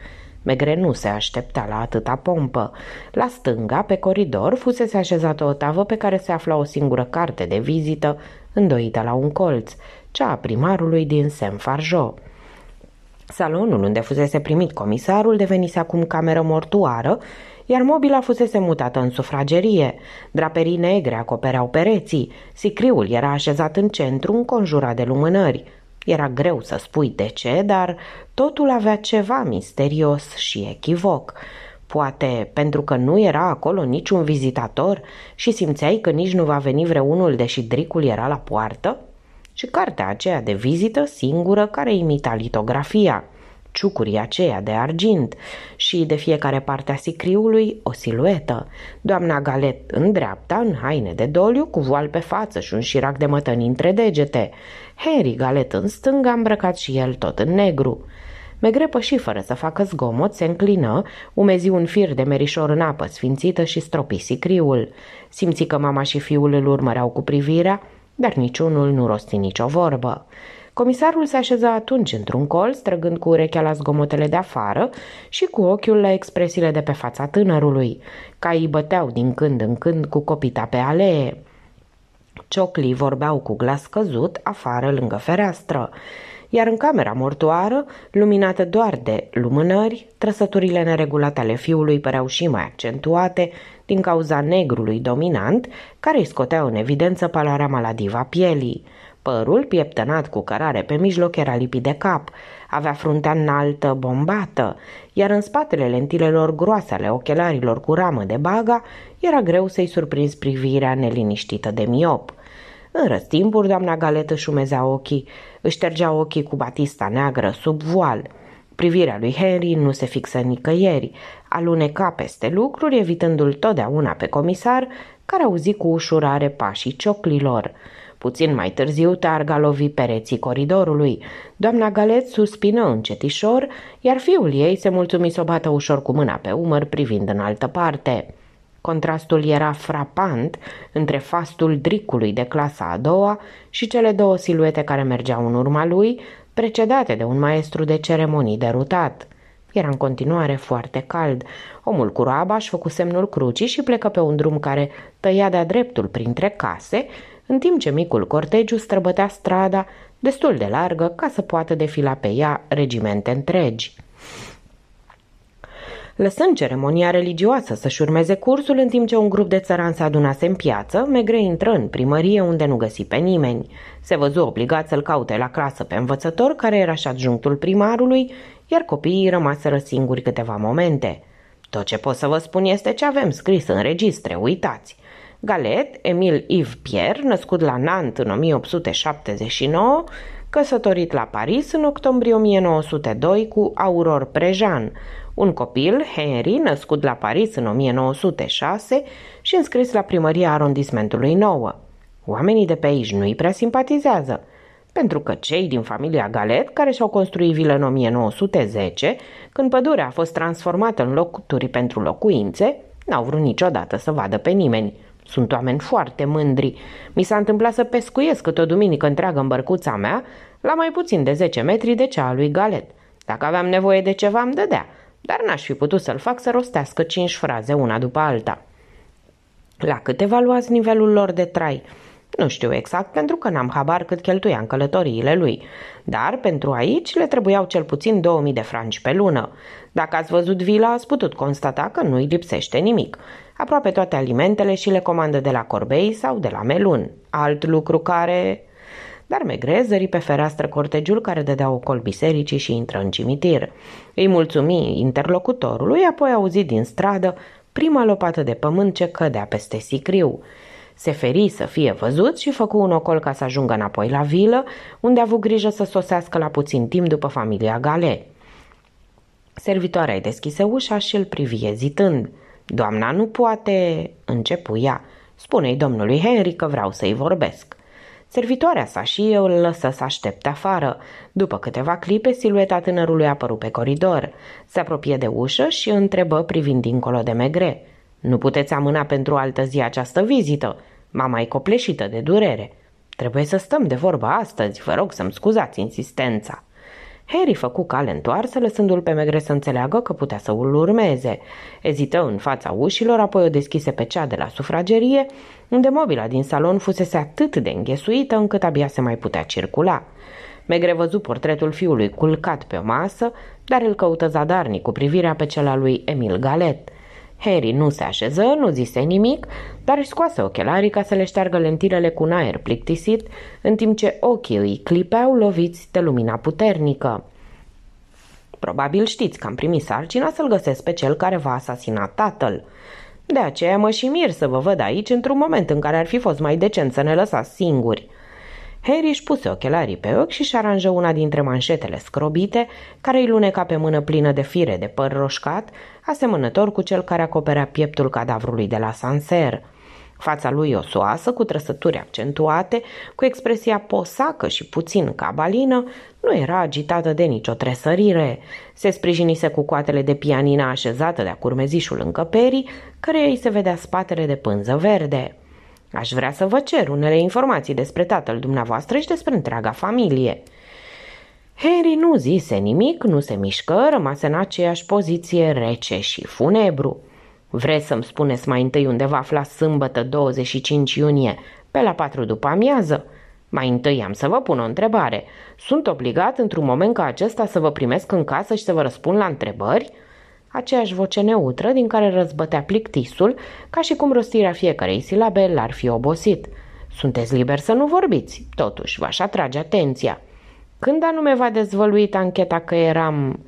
Megre nu se aștepta la atâta pompă. La stânga, pe coridor, fusese așezată o tavă pe care se afla o singură carte de vizită, îndoită la un colț, cea a primarului din Saint Fargeau. Salonul unde fusese primit comisarul devenise acum cameră mortuară, iar mobila fusese mutată în sufragerie. Draperii negre acopereau pereții, sicriul era așezat în centru, înconjurat de lumânări. Era greu să spui de ce, dar totul avea ceva misterios și echivoc. Poate pentru că nu era acolo niciun vizitator și simțeai că nici nu va veni vreunul deși dricul era la poartă? Și cartea aceea de vizită singură care imita litografia, ciucurii aceea de argint și de fiecare parte a sicriului o siluetă. Doamna Galet în dreapta, în haine de doliu, cu voal pe față și un șirac de mătăni între degete. Harry, galet în stânga, îmbrăcat și el tot în negru. Megre și fără să facă zgomot, se înclină, umezi un fir de merișor în apă sfințită și stropi sicriul. Simți că mama și fiul îl urmăreau cu privirea, dar niciunul nu rosti nicio vorbă. Comisarul se așeză atunci într-un col, străgând cu urechea la zgomotele de afară și cu ochiul la expresiile de pe fața tânărului. Caii băteau din când în când cu copita pe alee. Cioclii vorbeau cu glas căzut afară lângă fereastră, iar în camera mortoară, luminată doar de lumânări, trăsăturile neregulate ale fiului păreau și mai accentuate din cauza negrului dominant, care îi scotea în evidență paloarea maladiva pielii. Părul, pieptănat cu cărare pe mijloc, era lipit de cap. Avea fruntea înaltă, bombată, iar în spatele lentilelor groase ale ochelarilor cu ramă de baga, era greu să-i surprinzi privirea neliniștită de miop. În răstimpuri, doamna Galetă șumeza ochii, își ștergea ochii cu batista neagră sub voal. Privirea lui Henry nu se fixă nicăieri, aluneca peste lucruri, evitându-l totdeauna pe comisar, care auzi cu ușurare pașii cioclilor. Puțin mai târziu, targa lovi pereții coridorului. Doamna Galet suspină încetișor, iar fiul ei se mulțumi să o bată ușor cu mâna pe umăr privind în altă parte. Contrastul era frapant între fastul dricului de clasa a doua și cele două siluete care mergeau în urma lui, precedate de un maestru de ceremonii derutat. Era în continuare foarte cald. Omul cu roaba își făcu semnul crucii și plecă pe un drum care tăia de-a dreptul printre case, în timp ce micul cortegiu străbătea strada destul de largă ca să poată defila pe ea regimente întregi. Lăsând ceremonia religioasă să-și urmeze cursul în timp ce un grup de țărani se adunase în piață, Megre intră în primărie unde nu găsi pe nimeni. Se văzu obligat să-l caute la clasă pe învățător care era și adjunctul primarului, iar copiii rămaseră singuri câteva momente. Tot ce pot să vă spun este ce avem scris în registre, uitați. Galet, Emil Yves Pierre, născut la Nantes în 1879, căsătorit la Paris în octombrie 1902 cu Auror Prejan, un copil, Henry, născut la Paris în 1906 și înscris la primăria arondismentului 9. Oamenii de pe aici nu îi prea simpatizează, pentru că cei din familia Galet, care și-au construit vile în 1910, când pădurea a fost transformată în locuri pentru locuințe, n-au vrut niciodată să vadă pe nimeni. Sunt oameni foarte mândri. Mi s-a întâmplat să pescuiesc câte o duminică întreagă în bărcuța mea, la mai puțin de 10 metri de cea a lui Galet. Dacă aveam nevoie de ceva, îmi dădea dar n-aș fi putut să-l fac să rostească cinci fraze una după alta. La cât evaluați nivelul lor de trai? Nu știu exact pentru că n-am habar cât cheltuia în călătoriile lui, dar pentru aici le trebuiau cel puțin 2000 de franci pe lună. Dacă ați văzut vila, ați putut constata că nu-i lipsește nimic. Aproape toate alimentele și le comandă de la Corbei sau de la Melun. Alt lucru care dar Megre zări pe fereastră cortegiul care dădea ocol bisericii și intră în cimitir. Îi mulțumi interlocutorului, apoi auzi din stradă prima lopată de pământ ce cădea peste sicriu. Se feri să fie văzut și făcu un ocol ca să ajungă înapoi la vilă, unde a avut grijă să sosească la puțin timp după familia Gale. Servitoarea îi deschise ușa și îl privi ezitând. Doamna nu poate, începu ea. Spune-i domnului Henry că vreau să-i vorbesc. Servitoarea sa și eu îl lăsă să aștepte afară. După câteva clipe, silueta tânărului apărut pe coridor. Se apropie de ușă și întrebă privind dincolo de megre. Nu puteți amâna pentru altă zi această vizită. Mama e copleșită de durere. Trebuie să stăm de vorbă astăzi, vă rog să-mi scuzați insistența. Harry făcu cale întoarsă, lăsându-l pe Megre să înțeleagă că putea să îl urmeze. Ezită în fața ușilor, apoi o deschise pe cea de la sufragerie, unde mobila din salon fusese atât de înghesuită încât abia se mai putea circula. Megre văzu portretul fiului culcat pe o masă, dar îl căută zadarnic cu privirea pe cel al lui Emil Galet – Harry nu se așeză, nu zise nimic, dar își scoase ochelarii ca să le șteargă lentilele cu un aer plictisit, în timp ce ochii îi clipeau loviți de lumina puternică. Probabil știți că am primit sarcina să-l găsesc pe cel care va asasina tatăl. De aceea mă și mir să vă văd aici într-un moment în care ar fi fost mai decent să ne lăsați singuri. Harry își puse ochelarii pe ochi și își aranjă una dintre manșetele scrobite, care îi luneca pe mână plină de fire de păr roșcat, asemănător cu cel care acoperea pieptul cadavrului de la Sanser. Fața lui osoasă, cu trăsături accentuate, cu expresia posacă și puțin cabalină, nu era agitată de nicio tresărire. Se sprijinise cu coatele de pianina așezată de-a curmezișul încăperii, care îi se vedea spatele de pânză verde. Aș vrea să vă cer unele informații despre tatăl dumneavoastră și despre întreaga familie – Henry nu zise nimic, nu se mișcă, rămase în aceeași poziție rece și funebru. Vreți să-mi spuneți mai întâi unde va afla sâmbătă 25 iunie, pe la 4 după amiază? Mai întâi am să vă pun o întrebare. Sunt obligat într-un moment ca acesta să vă primesc în casă și să vă răspund la întrebări? Aceeași voce neutră din care răzbătea plictisul, ca și cum rostirea fiecarei silabe l-ar fi obosit. Sunteți liber să nu vorbiți, totuși v-aș atrage atenția. Când anume v-a dezvăluit ancheta că eram...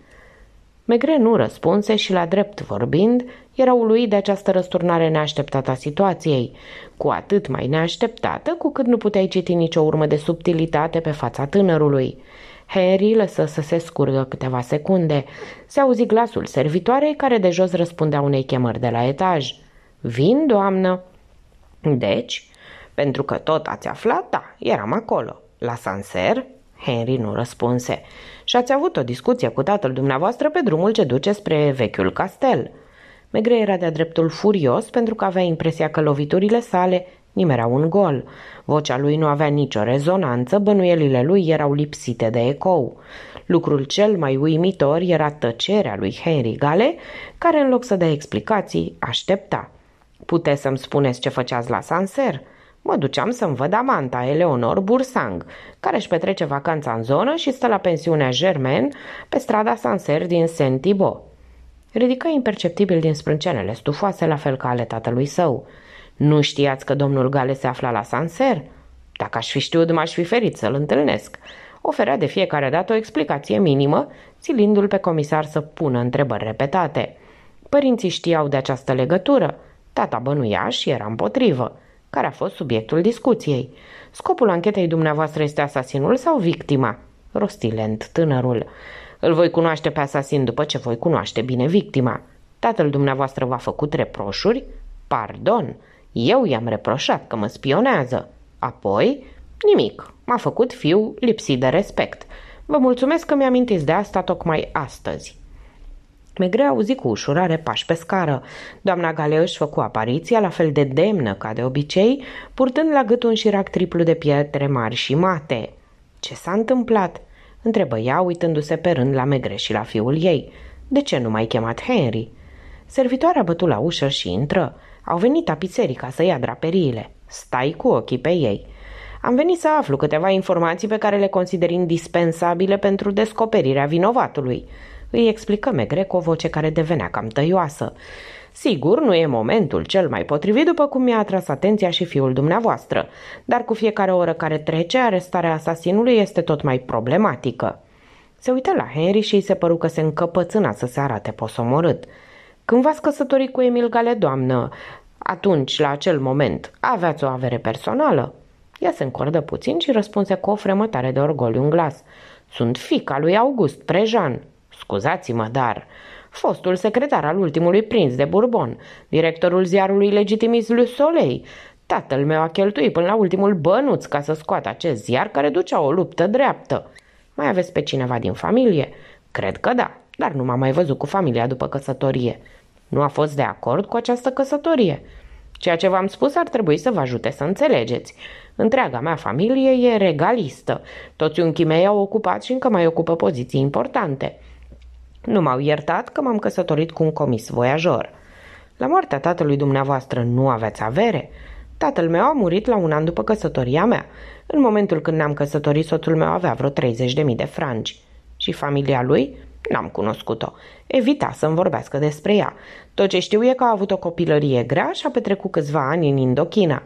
Megre nu răspunse și, la drept vorbind, era uluit de această răsturnare neașteptată a situației, cu atât mai neașteptată cu cât nu puteai citi nicio urmă de subtilitate pe fața tânărului. Harry lăsă să se scurgă câteva secunde. Se auzi glasul servitoarei care de jos răspundea unei chemări de la etaj. Vin, doamnă!" Deci, pentru că tot ați aflat, da, eram acolo. La Sanser, Henry nu răspunse. Și ați avut o discuție cu tatăl dumneavoastră pe drumul ce duce spre vechiul castel. Megre era de-a dreptul furios pentru că avea impresia că loviturile sale nimerau un gol. Vocea lui nu avea nicio rezonanță, bănuielile lui erau lipsite de ecou. Lucrul cel mai uimitor era tăcerea lui Henry Gale, care în loc să dea explicații, aștepta. Puteți să-mi spuneți ce făceați la Sanser?" Mă duceam să-mi văd amanta, Eleonor Bursang, care își petrece vacanța în zonă și stă la pensiunea Germain pe strada Sanser din Saint-Thibault. Ridică imperceptibil din sprâncenele stufoase, la fel ca ale tatălui său. Nu știați că domnul Gale se afla la Sanser? Dacă aș fi știut, m-aș fi ferit să-l întâlnesc. Oferea de fiecare dată o explicație minimă, țilindu l pe comisar să pună întrebări repetate. Părinții știau de această legătură. Tata bănuia și era împotrivă care a fost subiectul discuției. Scopul anchetei dumneavoastră este asasinul sau victima? Rosti lent tânărul. Îl voi cunoaște pe asasin după ce voi cunoaște bine victima. Tatăl dumneavoastră v-a făcut reproșuri? Pardon, eu i-am reproșat că mă spionează. Apoi, nimic, m-a făcut fiu lipsit de respect. Vă mulțumesc că mi-amintiți de asta tocmai astăzi. Megre auzi cu ușurare pași pe scară. Doamna Galeu își făcu apariția la fel de demnă ca de obicei, purtând la gât un șirac triplu de pietre mari și mate. Ce s-a întâmplat?" întrebă ea, uitându-se pe rând la Megre și la fiul ei. De ce nu mai chemat Henry?" Servitoarea bătu la ușă și intră. Au venit tapiserii ca să ia draperiile. Stai cu ochii pe ei. Am venit să aflu câteva informații pe care le consider indispensabile pentru descoperirea vinovatului. Îi explicăm Megre cu o voce care devenea cam tăioasă. Sigur, nu e momentul cel mai potrivit, după cum mi-a atras atenția și fiul dumneavoastră, dar cu fiecare oră care trece, arestarea asasinului este tot mai problematică. Se uită la Henry și îi se păru că se încăpățâna să se arate posomorât. Când v-ați căsătorit cu Emil Gale, doamnă, atunci, la acel moment, aveați o avere personală? Ea se încordă puțin și răspunse cu o fremătare de orgoliu în glas. Sunt fica lui August Prejan. Scuzați-mă, dar fostul secretar al ultimului prinț de Bourbon, directorul ziarului Legitimis lui Soleil. Tatăl meu a cheltuit până la ultimul bănuț ca să scoată acest ziar care ducea o luptă dreaptă. Mai aveți pe cineva din familie? Cred că da, dar nu m-am mai văzut cu familia după căsătorie. Nu a fost de acord cu această căsătorie. Ceea ce v-am spus ar trebui să vă ajute să înțelegeți. Întreaga mea familie e regalistă. Toți unchii mei au ocupat și încă mai ocupă poziții importante – nu m-au iertat că m-am căsătorit cu un comis voiajor. La moartea tatălui dumneavoastră nu aveți avere? Tatăl meu a murit la un an după căsătoria mea. În momentul când ne-am căsătorit, soțul meu avea vreo 30.000 de franci. Și familia lui? N-am cunoscut-o. Evita să-mi vorbească despre ea. Tot ce știu e că a avut o copilărie grea și a petrecut câțiva ani în Indochina.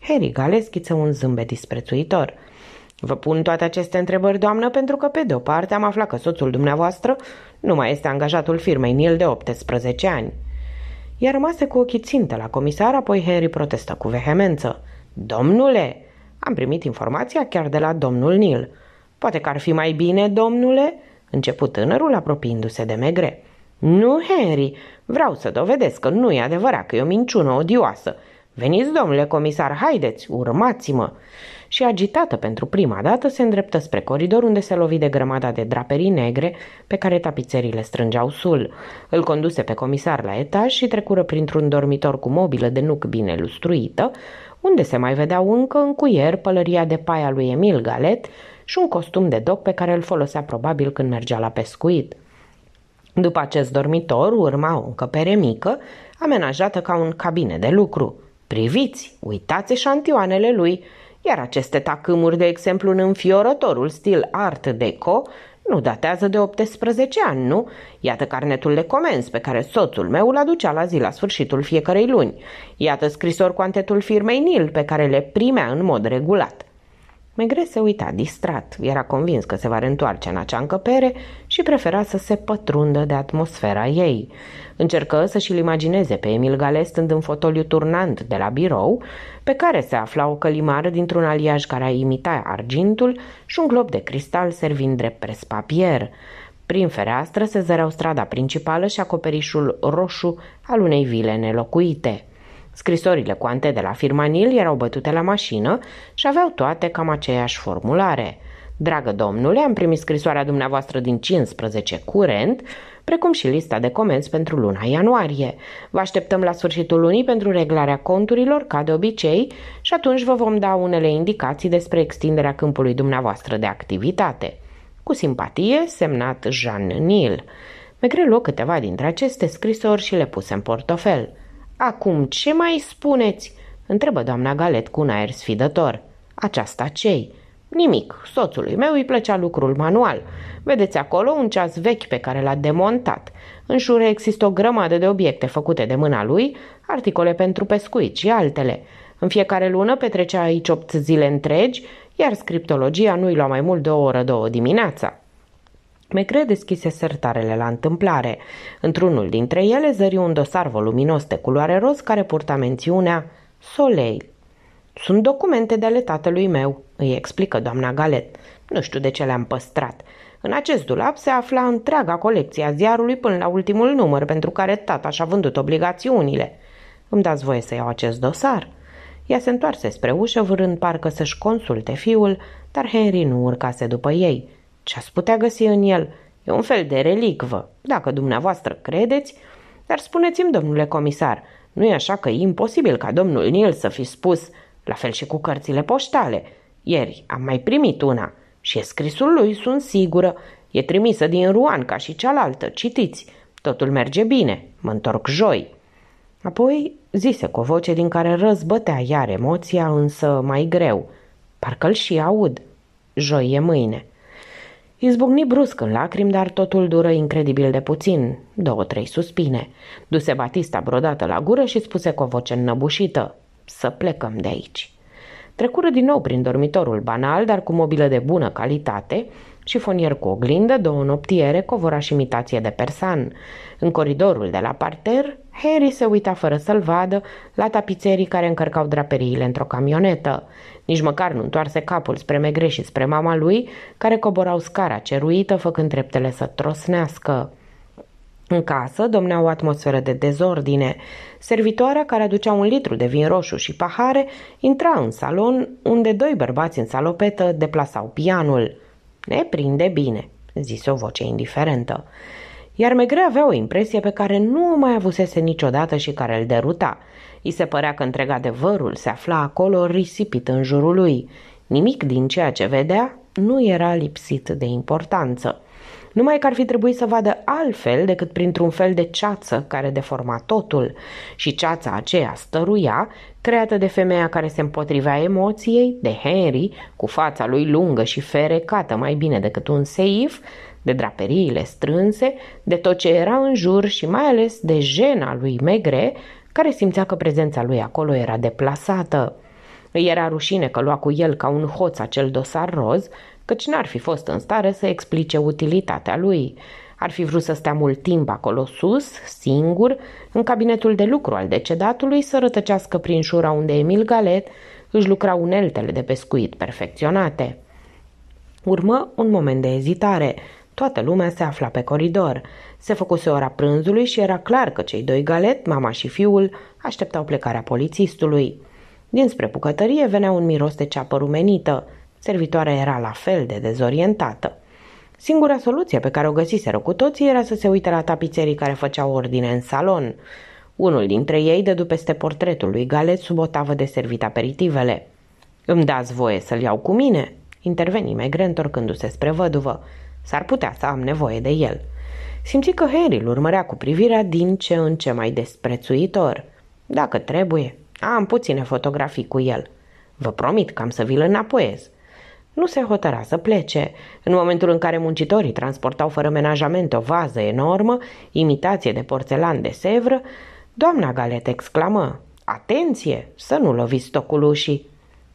Harry Gale schiță un zâmbet disprețuitor. Vă pun toate aceste întrebări, doamnă, pentru că, pe de-o parte, am aflat că soțul dumneavoastră nu mai este angajatul firmei Neil de 18 ani. Ea rămase cu ochii țintă la comisar, apoi Harry protestă cu vehemență. Domnule, am primit informația chiar de la domnul Neil. Poate că ar fi mai bine, domnule?" început tânărul apropiindu-se de Megre. Nu, Henry, vreau să dovedesc că nu e adevărat că e o minciună odioasă. Veniți, domnule comisar, haideți, urmați-mă!" și agitată pentru prima dată se îndreptă spre coridor unde se lovi de grămada de draperii negre pe care tapițerile strângeau sul. Îl conduse pe comisar la etaj și trecură printr-un dormitor cu mobilă de nuc bine lustruită, unde se mai vedeau încă în cuier pălăria de paia lui Emil Galet și un costum de doc pe care îl folosea probabil când mergea la pescuit. După acest dormitor urma o încăpere mică, amenajată ca un cabine de lucru. Priviți, uitați șantioanele lui!" iar aceste tacâmuri, de exemplu, în înfiorătorul stil Art Deco, nu datează de 18 ani, nu? Iată carnetul de comenzi pe care soțul meu îl aducea la zi la sfârșitul fiecărei luni. Iată scrisori cu antetul firmei Nil pe care le primea în mod regulat. Megre se uita distrat, era convins că se va reîntoarce în acea încăpere și prefera să se pătrundă de atmosfera ei. Încercă să-și-l imagineze pe Emil Gale stând în fotoliu turnant de la birou, pe care se afla o călimară dintr-un aliaj care imita argintul și un glob de cristal servind drept prespapier. Prin fereastră se zăreau strada principală și acoperișul roșu al unei vile nelocuite. Scrisorile cu ante de la firma Nil erau bătute la mașină și aveau toate cam aceeași formulare. Dragă domnule, am primit scrisoarea dumneavoastră din 15 curent, precum și lista de comenzi pentru luna ianuarie. Vă așteptăm la sfârșitul lunii pentru reglarea conturilor, ca de obicei, și atunci vă vom da unele indicații despre extinderea câmpului dumneavoastră de activitate. Cu simpatie, semnat Jean Nil. Megre luă câteva dintre aceste scrisori și le puse în portofel. Acum, ce mai spuneți?" întrebă doamna Galet cu un aer sfidător. Aceasta cei?" Nimic, soțului meu îi plăcea lucrul manual. Vedeți acolo un ceas vechi pe care l-a demontat. În jur există o grămadă de obiecte făcute de mâna lui, articole pentru pescuit și altele. În fiecare lună petrecea aici opt zile întregi, iar scriptologia nu-i lua mai mult de o oră, două dimineața. Megre deschise sertarele la întâmplare. Într-unul dintre ele zări un dosar voluminos de culoare roz care purta mențiunea Soleil. Sunt documente de ale tatălui meu, îi explică doamna Galet. Nu știu de ce le-am păstrat. În acest dulap se afla întreaga colecție a ziarului până la ultimul număr pentru care tata și-a vândut obligațiunile. Îmi dați voie să iau acest dosar? Ea se întoarse spre ușă, vârând parcă să-și consulte fiul, dar Henry nu urcase după ei. Ce ați putea găsi în el? E un fel de relicvă, dacă dumneavoastră credeți. Dar spuneți-mi, domnule comisar, nu e așa că e imposibil ca domnul Neil să fi spus la fel și cu cărțile poștale. Ieri am mai primit una și e scrisul lui, sunt sigură. E trimisă din Ruan ca și cealaltă, citiți. Totul merge bine, mă întorc joi. Apoi zise cu o voce din care răzbătea iar emoția, însă mai greu. Parcă-l și aud. Joi e mâine. Izbucni brusc în lacrimi, dar totul dură incredibil de puțin, două-trei suspine. Duse Batista brodată la gură și spuse cu o voce înnăbușită să plecăm de aici. Trecură din nou prin dormitorul banal, dar cu mobilă de bună calitate, șifonier cu oglindă, două noptiere, covoraș imitație de persan. În coridorul de la parter, Harry se uita fără să-l vadă la tapițerii care încărcau draperiile într-o camionetă. Nici măcar nu întoarse capul spre Megre și spre mama lui, care coborau scara ceruită, făcând treptele să trosnească. În casă domnea o atmosferă de dezordine. Servitoarea care aducea un litru de vin roșu și pahare intra în salon, unde doi bărbați în salopetă deplasau pianul. Ne prinde bine, zise o voce indiferentă. Iar Megre avea o impresie pe care nu o mai avusese niciodată și care îl deruta. I se părea că întreg adevărul se afla acolo risipit în jurul lui. Nimic din ceea ce vedea nu era lipsit de importanță numai că ar fi trebuit să vadă altfel decât printr-un fel de ceață care deforma totul și ceața aceea stăruia, creată de femeia care se împotrivea emoției, de Henry, cu fața lui lungă și ferecată mai bine decât un seif, de draperiile strânse, de tot ce era în jur și mai ales de jena lui Megre, care simțea că prezența lui acolo era deplasată. Îi era rușine că lua cu el ca un hoț acel dosar roz căci n-ar fi fost în stare să explice utilitatea lui. Ar fi vrut să stea mult timp acolo sus, singur, în cabinetul de lucru al decedatului, să rătăcească prin șura unde Emil Galet își lucra uneltele de pescuit perfecționate. Urmă un moment de ezitare. Toată lumea se afla pe coridor. Se făcuse ora prânzului și era clar că cei doi galet, mama și fiul, așteptau plecarea polițistului. Dinspre bucătărie venea un miros de ceapă rumenită – Servitoarea era la fel de dezorientată. Singura soluție pe care o găsiseră cu toții era să se uite la tapițerii care făceau ordine în salon. Unul dintre ei dădu peste portretul lui Galet sub o tavă de servit aperitivele. Îmi dați voie să-l iau cu mine?" interveni Megre întorcându-se spre văduvă. S-ar putea să am nevoie de el. Simți că Harry îl urmărea cu privirea din ce în ce mai desprețuitor. Dacă trebuie, am puține fotografii cu el. Vă promit că am să vi-l înapoiez. Nu se hotăra să plece. În momentul în care muncitorii transportau fără menajament o vază enormă, imitație de porțelan de sevră, doamna Galet exclamă, Atenție! Să nu loviți stocul ușii!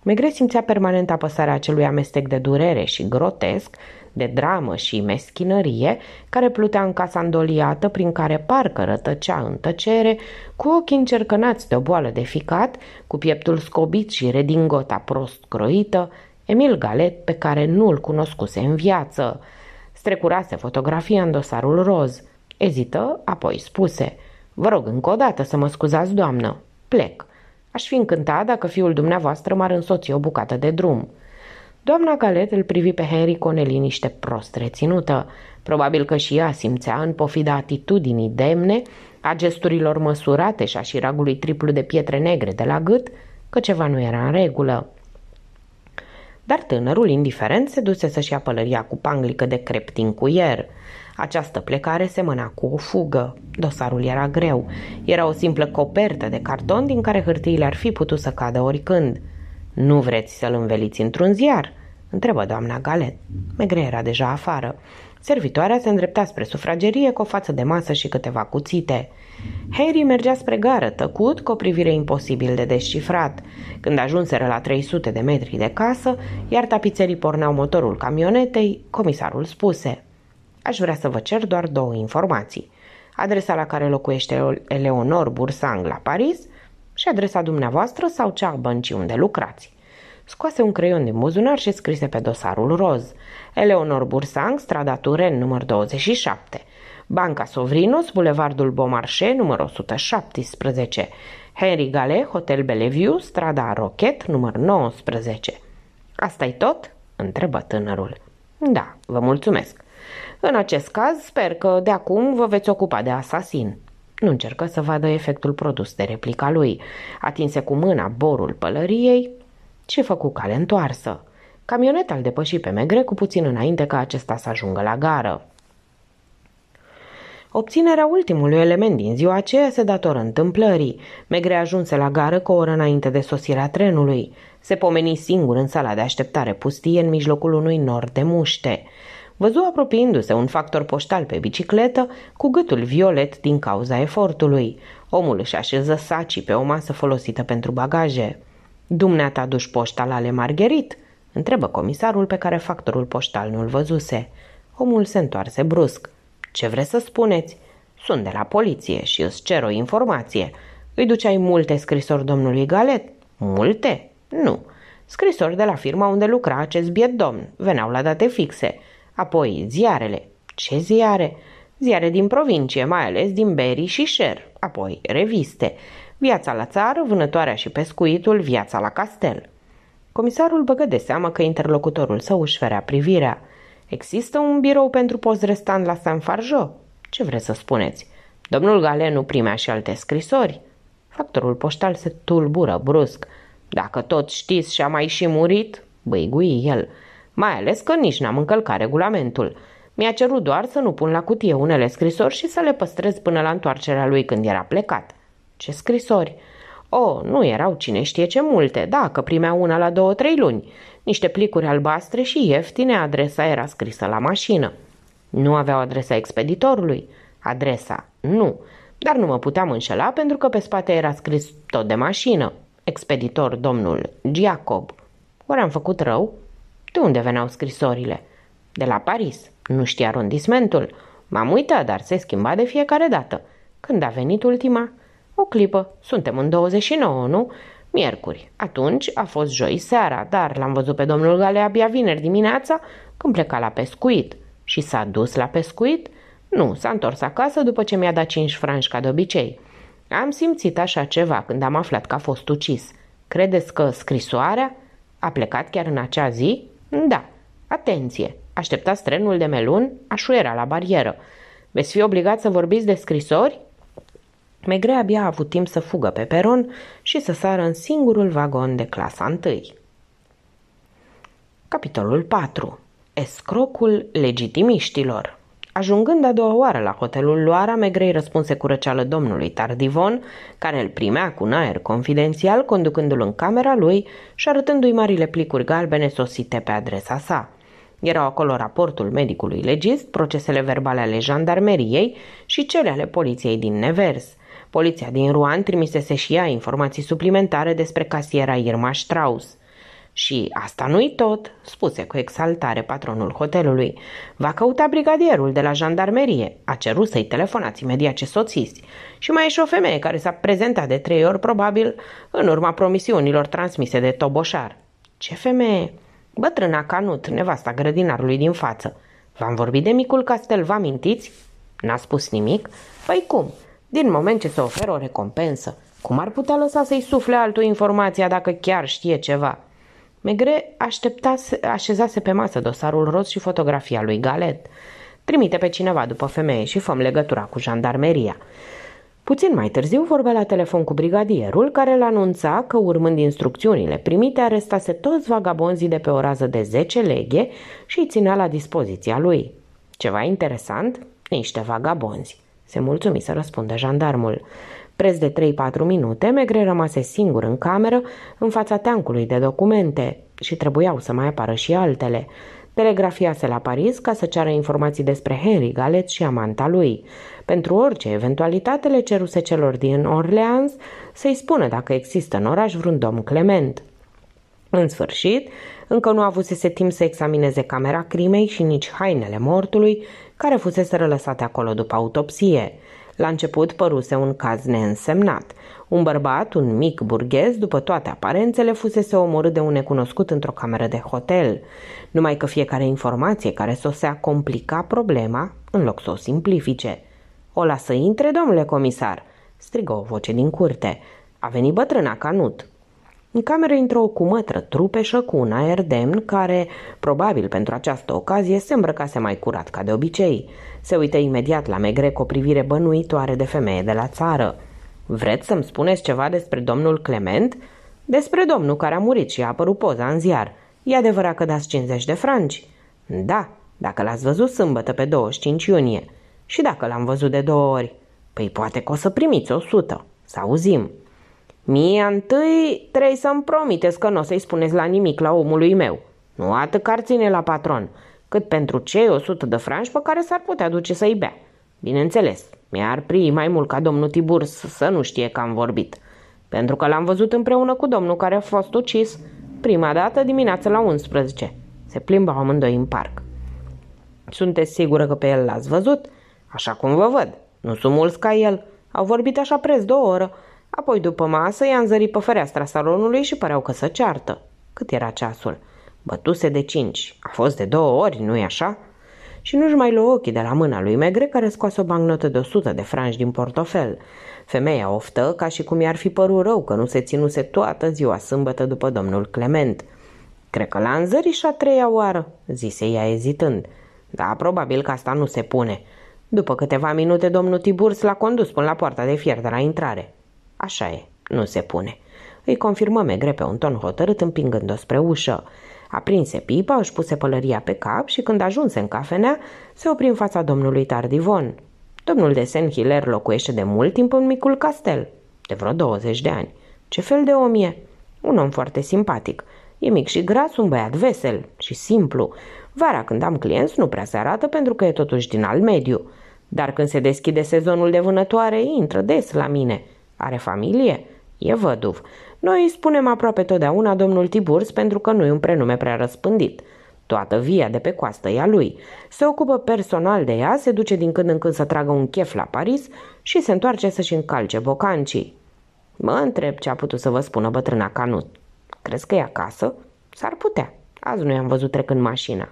Megre simțea permanent apăsarea acelui amestec de durere și grotesc, de dramă și meschinărie, care plutea în casa îndoliată, prin care parcă rătăcea în tăcere, cu ochii încercănați de o boală de ficat, cu pieptul scobit și redingota prost croită, Emil Galet, pe care nu-l cunoscuse în viață, strecurase fotografia în dosarul roz. Ezită, apoi spuse, Vă rog încă o dată să mă scuzați, doamnă. Plec. Aș fi încântat dacă fiul dumneavoastră m-ar însoți o bucată de drum. Doamna Galet îl privi pe Henry cu o neliniște prost reținută. Probabil că și ea simțea, în pofida atitudinii demne, a gesturilor măsurate și a șiragului triplu de pietre negre de la gât, că ceva nu era în regulă dar tânărul, indiferent, se duse să-și ia pălăria cu panglică de crept din cuier. Această plecare semăna cu o fugă. Dosarul era greu. Era o simplă copertă de carton din care hârtiile ar fi putut să cadă oricând. Nu vreți să-l înveliți într-un ziar?" întrebă doamna Galet. Megre era deja afară. Servitoarea se îndrepta spre sufragerie cu o față de masă și câteva cuțite. Harry mergea spre gară, tăcut, cu o privire imposibil de descifrat. Când ajunseră la 300 de metri de casă, iar tapițerii porneau motorul camionetei, comisarul spuse Aș vrea să vă cer doar două informații. Adresa la care locuiește Eleonor Bursang la Paris și adresa dumneavoastră sau cea a băncii unde lucrați. Scoase un creion din buzunar și scrise pe dosarul roz. Eleonor Bursang, strada Turen, număr 27, Banca Sovrinos, Bulevardul Bomarșe, număr 117, Henry Gale, Hotel Bellevue, strada Rochet, număr 19. asta e tot? întrebă tânărul. Da, vă mulțumesc. În acest caz, sper că de acum vă veți ocupa de asasin. Nu încercă să vadă efectul produs de replica lui. Atinse cu mâna borul pălăriei și făcu cale întoarsă. Camioneta îl depăși pe Megre cu puțin înainte ca acesta să ajungă la gară. Obținerea ultimului element din ziua aceea se datoră întâmplării. Megre ajunse la gară cu o oră înainte de sosirea trenului. Se pomeni singur în sala de așteptare pustie în mijlocul unui nor de muște. Văzu apropiindu-se un factor poștal pe bicicletă cu gâtul violet din cauza efortului. Omul își așeză sacii pe o masă folosită pentru bagaje. Dumneata duși poștal ale Margherit?" Întrebă comisarul pe care factorul poștal nu-l văzuse. Omul se întoarse brusc. Ce vreți să spuneți? Sunt de la poliție și îți cer o informație. Îi duceai multe scrisori domnului Galet? Multe? Nu. Scrisori de la firma unde lucra acest biet domn. Veneau la date fixe. Apoi ziarele. Ce ziare? Ziare din provincie, mai ales din Berry și Sher. Apoi reviste. Viața la țară, vânătoarea și pescuitul, viața la castel. Comisarul băgă de seamă că interlocutorul său își ferea privirea. Există un birou pentru post restant la San Farjo? Ce vreți să spuneți? Domnul nu primea și alte scrisori. Factorul poștal se tulbură brusc. Dacă tot știți și a mai și murit, băigui el. Mai ales că nici n-am încălcat regulamentul. Mi-a cerut doar să nu pun la cutie unele scrisori și să le păstrez până la întoarcerea lui când era plecat. Ce scrisori? Oh, nu erau cine știe ce multe, dacă primea una la două-trei luni. Niște plicuri albastre și ieftine, adresa era scrisă la mașină. Nu aveau adresa expeditorului. Adresa, nu. Dar nu mă puteam înșela pentru că pe spate era scris tot de mașină. Expeditor domnul Giacob. Oare am făcut rău? De unde veneau scrisorile? De la Paris. Nu știa rondismentul. M-am uitat, dar se schimba de fiecare dată. Când a venit ultima, o clipă, suntem în 29, nu? Miercuri. Atunci a fost joi seara, dar l-am văzut pe domnul Gale abia vineri dimineața când pleca la pescuit. Și s-a dus la pescuit? Nu, s-a întors acasă după ce mi-a dat cinci franci ca de obicei. Am simțit așa ceva când am aflat că a fost ucis. Credeți că scrisoarea a plecat chiar în acea zi? Da. Atenție! Așteptați trenul de melun, așuiera la barieră. Veți fi obligat să vorbiți de scrisori? Megre abia a avut timp să fugă pe peron și să sară în singurul vagon de clasa 1. Capitolul 4. Escrocul legitimiștilor Ajungând a doua oară la hotelul Loara, Megrei răspunse cu răceală domnului Tardivon, care îl primea cu un aer confidențial, conducându-l în camera lui și arătându-i marile plicuri galbene sosite pe adresa sa. Erau acolo raportul medicului legist, procesele verbale ale jandarmeriei și cele ale poliției din Nevers. Poliția din Rouen trimisese și ea informații suplimentare despre casiera Irma Strauss. Și asta nu-i tot, spuse cu exaltare patronul hotelului. Va căuta brigadierul de la jandarmerie. A cerut să-i telefonați imediat ce soțiți. Și mai e și o femeie care s-a prezentat de trei ori, probabil, în urma promisiunilor transmise de Toboșar. Ce femeie? Bătrâna Canut, nevasta grădinarului din față. V-am vorbit de micul castel, vă amintiți? N-a spus nimic? Păi cum? Din moment ce se oferă o recompensă, cum ar putea lăsa să-i sufle altul informația dacă chiar știe ceva? Megre aștepta, așezase pe masă dosarul roz și fotografia lui Galet. Trimite pe cineva după femeie și făm legătura cu jandarmeria. Puțin mai târziu vorbea la telefon cu brigadierul, care îl anunța că, urmând instrucțiunile primite, arestase toți vagabonzii de pe o rază de 10 leghe și îi ținea la dispoziția lui. Ceva interesant? Niște vagabonzi. Se mulțumi să răspundă jandarmul. Prez de 3-4 minute, Megre rămase singur în cameră, în fața teancului de documente și trebuiau să mai apară și altele. Telegrafiase la Paris ca să ceară informații despre Henry Galet și amanta lui. Pentru orice eventualitate le ceruse celor din Orleans să-i spună dacă există în oraș vreun domn Clement. În sfârșit, încă nu avusese timp să examineze camera crimei și nici hainele mortului, care fusese lăsate acolo după autopsie. La început păruse un caz neînsemnat. Un bărbat, un mic burghez, după toate aparențele, fusese omorât de un necunoscut într-o cameră de hotel. Numai că fiecare informație care sosea complica problema, în loc să o simplifice. O lasă intre, domnule comisar!" strigă o voce din curte. A venit bătrâna Canut. În cameră intră o cumătră trupeșă cu un aer demn care, probabil pentru această ocazie, se îmbrăcase mai curat ca de obicei. Se uită imediat la Megre cu o privire bănuitoare de femeie de la țară. Vreți să-mi spuneți ceva despre domnul Clement?" Despre domnul care a murit și a apărut poza în ziar. E adevărat că dați 50 de franci?" Da, dacă l-ați văzut sâmbătă pe 25 iunie. Și dacă l-am văzut de două ori?" Păi poate că o să primiți 100. Să auzim." Mie întâi trebuie să-mi promiteți că nu o să-i spuneți la nimic la omului meu. Nu atât că ar ține la patron, cât pentru cei 100 de franci pe care s-ar putea duce să-i bea. Bineînțeles, mi-ar pri mai mult ca domnul Tibur să nu știe că am vorbit, pentru că l-am văzut împreună cu domnul care a fost ucis prima dată dimineața la 11. Se plimbau amândoi în parc. Sunteți sigură că pe el l-ați văzut? Așa cum vă văd. Nu sunt mulți ca el. Au vorbit așa preț două oră Apoi, după masă, i a înzărit pe fereastra salonului și păreau că se ceartă. Cât era ceasul? Bătuse de cinci. A fost de două ori, nu-i așa? Și nu-și mai luă ochii de la mâna lui Megre, care scoase o bancnotă de 100 de franci din portofel. Femeia oftă ca și cum i-ar fi părut rău că nu se ținuse toată ziua sâmbătă după domnul Clement. Cred că l-a și a treia oară, zise ea ezitând. Da, probabil că asta nu se pune. După câteva minute, domnul Tiburs l-a condus până la poarta de fier de la intrare. Așa e, nu se pune. Îi confirmă Megre pe un ton hotărât împingând-o spre ușă. Aprinse pipa, își puse pălăria pe cap și când ajunse în cafenea, se opri în fața domnului Tardivon. Domnul de Saint Hiller locuiește de mult timp în micul castel, de vreo 20 de ani. Ce fel de om e? Un om foarte simpatic. E mic și gras, un băiat vesel și simplu. Vara când am clienți nu prea se arată pentru că e totuși din al mediu. Dar când se deschide sezonul de vânătoare, intră des la mine – are familie? E văduv. Noi îi spunem aproape totdeauna domnul Tiburs pentru că nu e un prenume prea răspândit. Toată via de pe coastă e a lui. Se ocupă personal de ea, se duce din când în când să tragă un chef la Paris și se întoarce să-și încalce bocancii. Mă întreb ce a putut să vă spună bătrâna Canut. Crezi că e acasă? S-ar putea. Azi nu i-am văzut trecând mașina.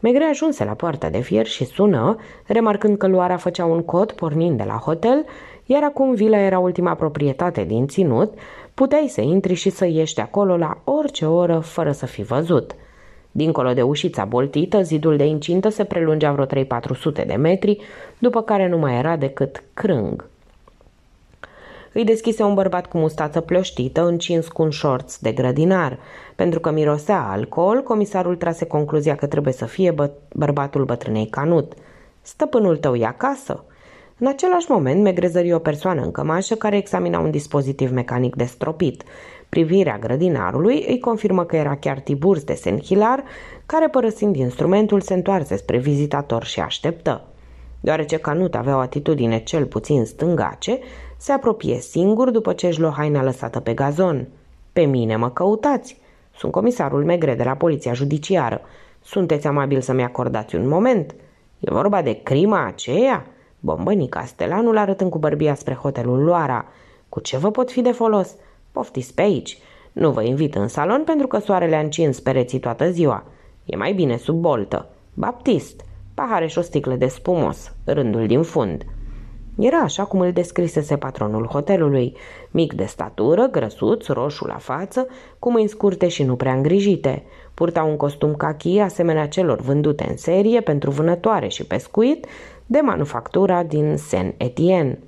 Megre ajunse la poarta de fier și sună, remarcând că luarea făcea un cod pornind de la hotel iar acum vila era ultima proprietate din ținut, puteai să intri și să ieși de acolo la orice oră fără să fi văzut. Dincolo de ușița boltită, zidul de incintă se prelungea vreo 3-400 de metri, după care nu mai era decât crâng. Îi deschise un bărbat cu mustață plăștită, încins cu un șorț de grădinar. Pentru că mirosea alcool, comisarul trase concluzia că trebuie să fie bă- bărbatul bătrânei Canut. Stăpânul tău e acasă?" În același moment, me o persoană în cămașă care examina un dispozitiv mecanic stropit. Privirea grădinarului îi confirmă că era chiar Tiburs de Senhilar, care părăsind instrumentul se întoarse spre vizitator și așteptă. Deoarece Canut avea o atitudine cel puțin stângace, se apropie singur după ce își lua haina lăsată pe gazon. Pe mine mă căutați!" Sunt comisarul Megre de la Poliția Judiciară. Sunteți amabil să-mi acordați un moment? E vorba de crima aceea?" Bombăni castelanul arătând cu bărbia spre hotelul Loara. Cu ce vă pot fi de folos? Poftiți pe aici. Nu vă invit în salon pentru că soarele a încins pereții toată ziua. E mai bine sub boltă. Baptist, pahare și o sticlă de spumos, rândul din fund. Era așa cum îl descrisese patronul hotelului, mic de statură, grăsuț, roșu la față, cu mâini scurte și nu prea îngrijite. Purta un costum cachi asemenea celor vândute în serie pentru vânătoare și pescuit, de manufactura din Saint-Étienne.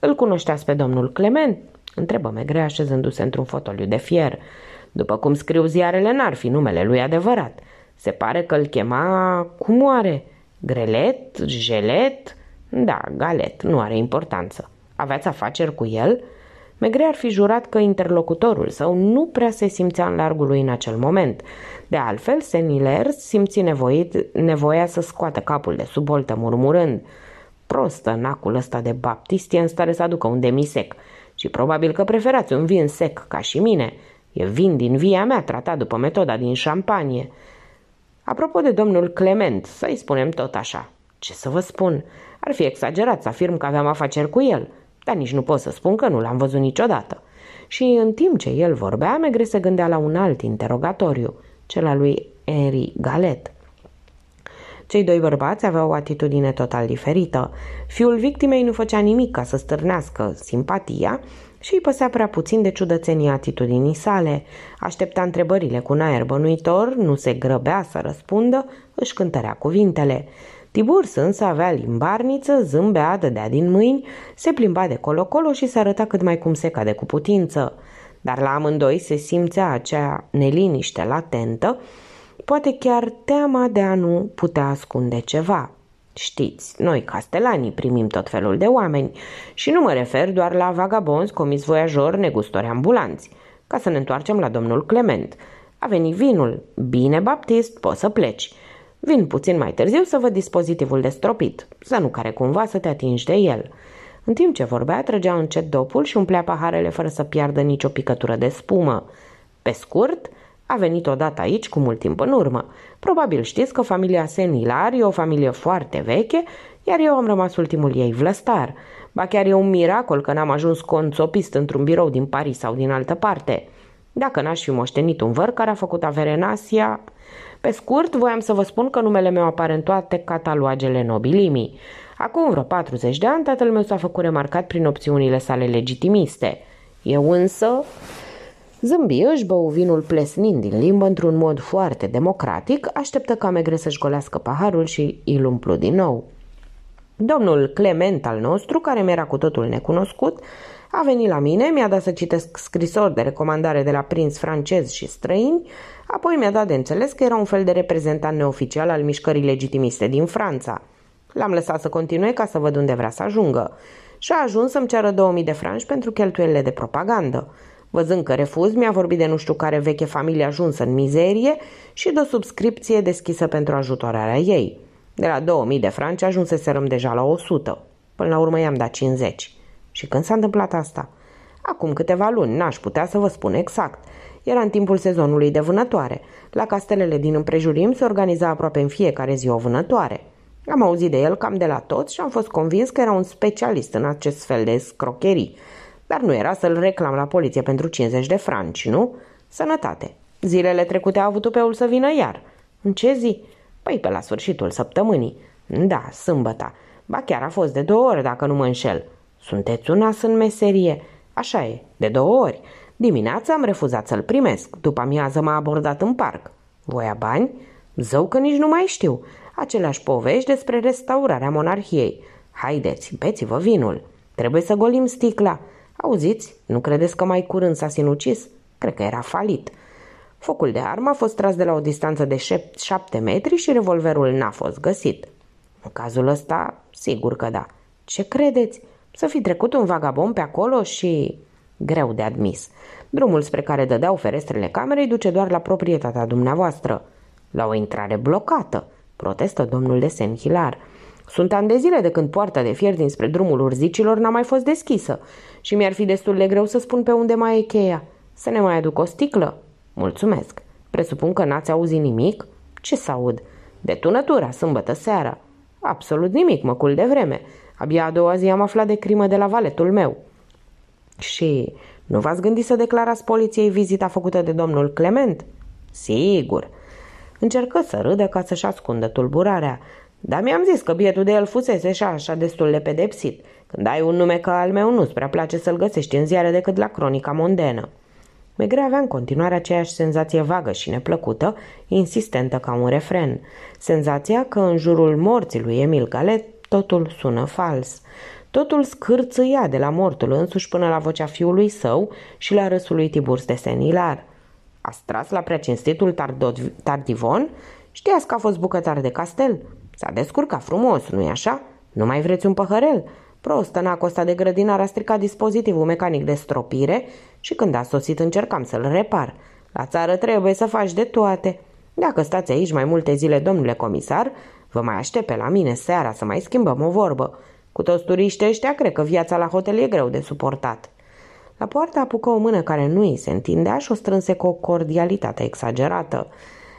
Îl cunoșteați pe domnul Clement? Întrebă Megre așezându-se într-un fotoliu de fier. După cum scriu ziarele, n-ar fi numele lui adevărat. Se pare că îl chema... cum oare? Grelet? Gelet? Da, galet, nu are importanță. Aveați afaceri cu el? Megre ar fi jurat că interlocutorul său nu prea se simțea în largul lui în acel moment – de altfel, Seniler simți nevoit, nevoia să scoată capul de sub boltă, murmurând Prostă nacul ăsta de baptist e în stare să aducă un demisec și probabil că preferați un vin sec ca și mine. E vin din via mea, tratat după metoda din șampanie. Apropo de domnul Clement, să-i spunem tot așa. Ce să vă spun? Ar fi exagerat să afirm că aveam afaceri cu el, dar nici nu pot să spun că nu l-am văzut niciodată. Și în timp ce el vorbea, Megre se gândea la un alt interogatoriu – cel al lui Henry Galet. Cei doi bărbați aveau o atitudine total diferită. Fiul victimei nu făcea nimic ca să stârnească simpatia și îi păsea prea puțin de ciudățenia atitudinii sale. Aștepta întrebările cu un aer bănuitor, nu se grăbea să răspundă, își cântărea cuvintele. Tiburs însă avea limbarniță, zâmbea, dădea din mâini, se plimba de colo-colo și se arăta cât mai cum se cade cu putință dar la amândoi se simțea acea neliniște latentă, poate chiar teama de a nu putea ascunde ceva. Știți, noi castelanii primim tot felul de oameni și nu mă refer doar la vagabonzi, comis voiajori, negustori ambulanți. Ca să ne întoarcem la domnul Clement. A venit vinul. Bine, Baptist, poți să pleci. Vin puțin mai târziu să văd dispozitivul de stropit, să nu care cumva să te atingi de el. În timp ce vorbea, trăgea încet dopul și umplea paharele fără să piardă nicio picătură de spumă. Pe scurt, a venit odată aici cu mult timp în urmă. Probabil știți că familia Senilar e o familie foarte veche, iar eu am rămas ultimul ei vlăstar. Ba chiar e un miracol că n-am ajuns conțopist într-un birou din Paris sau din altă parte. Dacă n-aș fi moștenit un văr care a făcut avere în Asia... Pe scurt, voiam să vă spun că numele meu apare în toate catalogele nobilimii. Acum vreo 40 de ani, tatăl meu s-a făcut remarcat prin opțiunile sale legitimiste. Eu însă... Zâmbi își bău vinul plesnind din limbă într-un mod foarte democratic, așteptă ca Megre să-și golească paharul și îl umplu din nou. Domnul Clement al nostru, care mi-era cu totul necunoscut, a venit la mine, mi-a dat să citesc scrisori de recomandare de la Prinț francez și străini, apoi mi-a dat de înțeles că era un fel de reprezentant neoficial al mișcării legitimiste din Franța – L-am lăsat să continue ca să văd unde vrea să ajungă. Și a ajuns să-mi ceară 2000 de franci pentru cheltuielile de propagandă. Văzând că refuz, mi-a vorbit de nu știu care veche familie ajunsă în mizerie și de o subscripție deschisă pentru ajutorarea ei. De la 2000 de franci ajunseserăm deja la 100. Până la urmă i-am dat 50. Și când s-a întâmplat asta? Acum câteva luni, n-aș putea să vă spun exact. Era în timpul sezonului de vânătoare. La castelele din împrejurim se organiza aproape în fiecare zi o vânătoare. Am auzit de el cam de la toți și am fost convins că era un specialist în acest fel de scrocherii. Dar nu era să-l reclam la poliție pentru 50 de franci, nu? Sănătate. Zilele trecute a avut peul să vină iar. În ce zi? Păi pe la sfârșitul săptămânii. Da, sâmbăta. Ba chiar a fost de două ori, dacă nu mă înșel. Sunteți un as în meserie. Așa e, de două ori. Dimineața am refuzat să-l primesc. După amiază m-a abordat în parc. Voia bani? Zău că nici nu mai știu aceleași povești despre restaurarea monarhiei. Haideți, beți-vă vinul. Trebuie să golim sticla. Auziți, nu credeți că mai curând s-a sinucis? Cred că era falit. Focul de armă a fost tras de la o distanță de șapte metri și revolverul n-a fost găsit. În cazul ăsta, sigur că da. Ce credeți? Să fi trecut un vagabond pe acolo și... Greu de admis. Drumul spre care dădeau ferestrele camerei duce doar la proprietatea dumneavoastră. La o intrare blocată. Protestă domnul de Senhilar. Sunt ani de zile de când poarta de fier dinspre drumul urzicilor n-a mai fost deschisă și mi-ar fi destul de greu să spun pe unde mai e cheia. Să ne mai aduc o sticlă? Mulțumesc. Presupun că n-ați auzit nimic? Ce să aud? tunătura sâmbătă seara. Absolut nimic, mă cul de vreme. Abia a doua zi am aflat de crimă de la valetul meu. Și nu v-ați gândit să declarați poliției vizita făcută de domnul Clement? Sigur. Încercă să râdă ca să-și ascundă tulburarea. Dar mi-am zis că bietul de el fusese și așa destul de pedepsit. Când ai un nume ca al meu, nu-ți prea place să-l găsești în ziare decât la cronica mondenă. Megre avea în continuare aceeași senzație vagă și neplăcută, insistentă ca un refren. Senzația că în jurul morții lui Emil Galet totul sună fals. Totul scârțâia de la mortul însuși până la vocea fiului său și la râsul lui Tiburs de senilar. Astras la preacinstitul Tardod- Tardivon, știați că a fost bucătar de castel. S-a descurcat frumos, nu-i așa? Nu mai vreți un păhărel? în acosta de grădinar a stricat dispozitivul mecanic de stropire și când a sosit încercam să-l repar. La țară trebuie să faci de toate. Dacă stați aici mai multe zile, domnule comisar, vă mai aștept pe la mine seara să mai schimbăm o vorbă. Cu toți turiștii ăștia, cred că viața la hotel e greu de suportat. La poartă apucă o mână care nu îi se întindea și o strânse cu o cordialitate exagerată.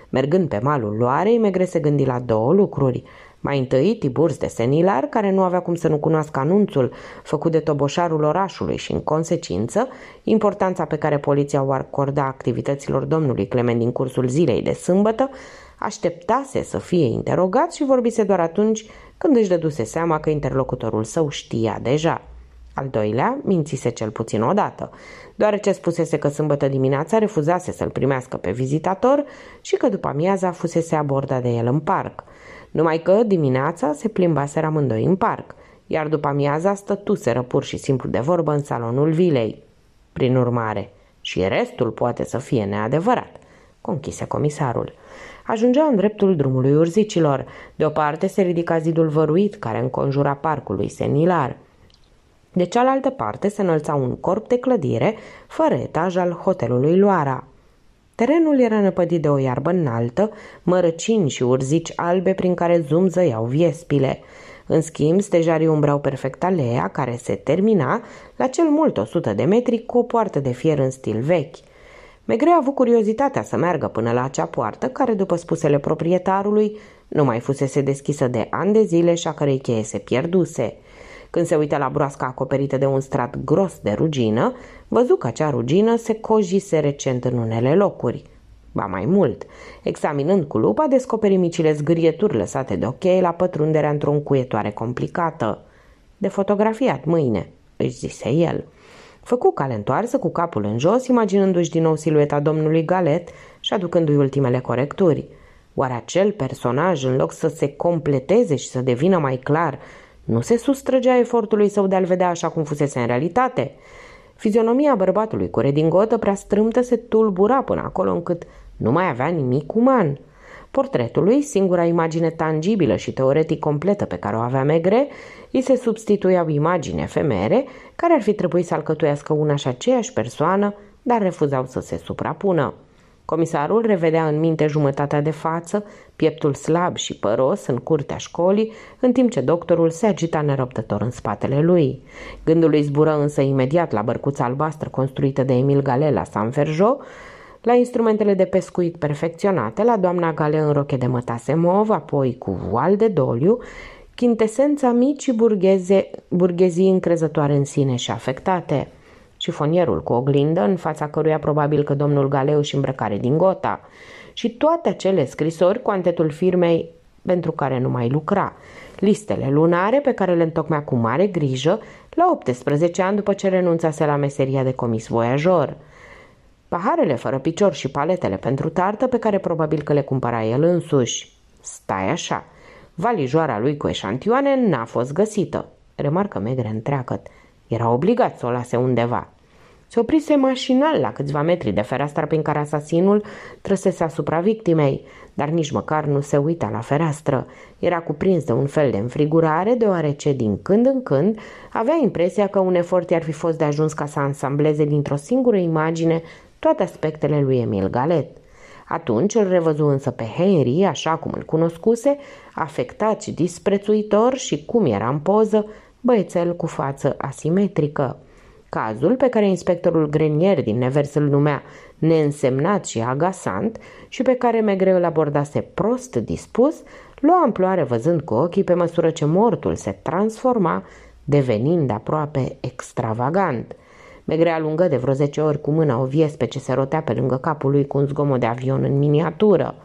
Mergând pe malul luarei, Megre se gândi la două lucruri. Mai întâi, Tiburs de senilar, care nu avea cum să nu cunoască anunțul făcut de toboșarul orașului și, în consecință, importanța pe care poliția o acorda activităților domnului Clement din cursul zilei de sâmbătă, așteptase să fie interogat și vorbise doar atunci când își dăduse seama că interlocutorul său știa deja. Al doilea, mințise cel puțin o dată, deoarece spusese că sâmbătă dimineața refuzase să-l primească pe vizitator și că după amiaza fusese abordat de el în parc. Numai că dimineața se plimbase amândoi în parc, iar după amiaza stătuseră pur și simplu de vorbă în salonul vilei. Prin urmare, și restul poate să fie neadevărat, conchise comisarul. Ajungea în dreptul drumului urzicilor. De o parte se ridica zidul văruit care înconjura parcului senilar – de cealaltă parte se înălța un corp de clădire fără etaj al hotelului Loara. Terenul era năpădit de o iarbă înaltă, mărăcini și urzici albe prin care zumzăiau viespile. În schimb, stejarii umbrau perfect aleea, care se termina, la cel mult 100 de metri, cu o poartă de fier în stil vechi. Megre a avut curiozitatea să meargă până la acea poartă, care, după spusele proprietarului, nu mai fusese deschisă de ani de zile și a cărei cheie se pierduse – când se uită la broasca acoperită de un strat gros de rugină, văzu că acea rugină se cojise recent în unele locuri. Ba mai mult, examinând cu lupa, descoperi micile zgârieturi lăsate de ochei la pătrunderea într-o încuietoare complicată. De fotografiat mâine, își zise el. Făcu cale întoarsă cu capul în jos, imaginându-și din nou silueta domnului Galet și aducându-i ultimele corecturi. Oare acel personaj, în loc să se completeze și să devină mai clar, nu se sustrăgea efortului său de a-l vedea așa cum fusese în realitate. Fizionomia bărbatului cu redingotă prea strâmtă se tulbura până acolo încât nu mai avea nimic uman. Portretul lui, singura imagine tangibilă și teoretic completă pe care o avea Megre, îi se substituia o imagine femeie care ar fi trebuit să alcătuiască una și aceeași persoană, dar refuzau să se suprapună. Comisarul revedea în minte jumătatea de față, pieptul slab și păros în curtea școlii, în timp ce doctorul se agita nerăbdător în spatele lui. Gândul îi zbură însă imediat la bărcuța albastră construită de Emil Gale la San Ferjo, la instrumentele de pescuit perfecționate, la doamna Gale în roche de mătase mov, apoi cu voal de doliu, chintesența micii burgheze, burghezii încrezătoare în sine și afectate – șifonierul cu oglindă, în fața căruia probabil că domnul Galeu și îmbrăcare din gota, și toate acele scrisori cu antetul firmei pentru care nu mai lucra, listele lunare pe care le întocmea cu mare grijă la 18 ani după ce renunțase la meseria de comis voiajor, paharele fără picior și paletele pentru tartă pe care probabil că le cumpăra el însuși. Stai așa, valijoara lui cu eșantioane n-a fost găsită, remarcă Megre întreagăt. Era obligat să o lase undeva. Se oprise mașinal la câțiva metri de fereastra prin care asasinul trăsese asupra victimei, dar nici măcar nu se uita la fereastră. Era cuprins de un fel de înfrigurare, deoarece din când în când avea impresia că un efort i-ar fi fost de ajuns ca să ansambleze dintr-o singură imagine toate aspectele lui Emil Galet. Atunci îl revăzu însă pe Henry, așa cum îl cunoscuse, afectat și disprețuitor și cum era în poză, băiețel cu față asimetrică. Cazul pe care inspectorul Grenier din Nevers îl numea neînsemnat și agasant și pe care Megre îl abordase prost dispus, lua amploare văzând cu ochii pe măsură ce mortul se transforma, devenind aproape extravagant. Megre alungă de vreo 10 ori cu mâna o viespe ce se rotea pe lângă capul lui cu un zgomot de avion în miniatură.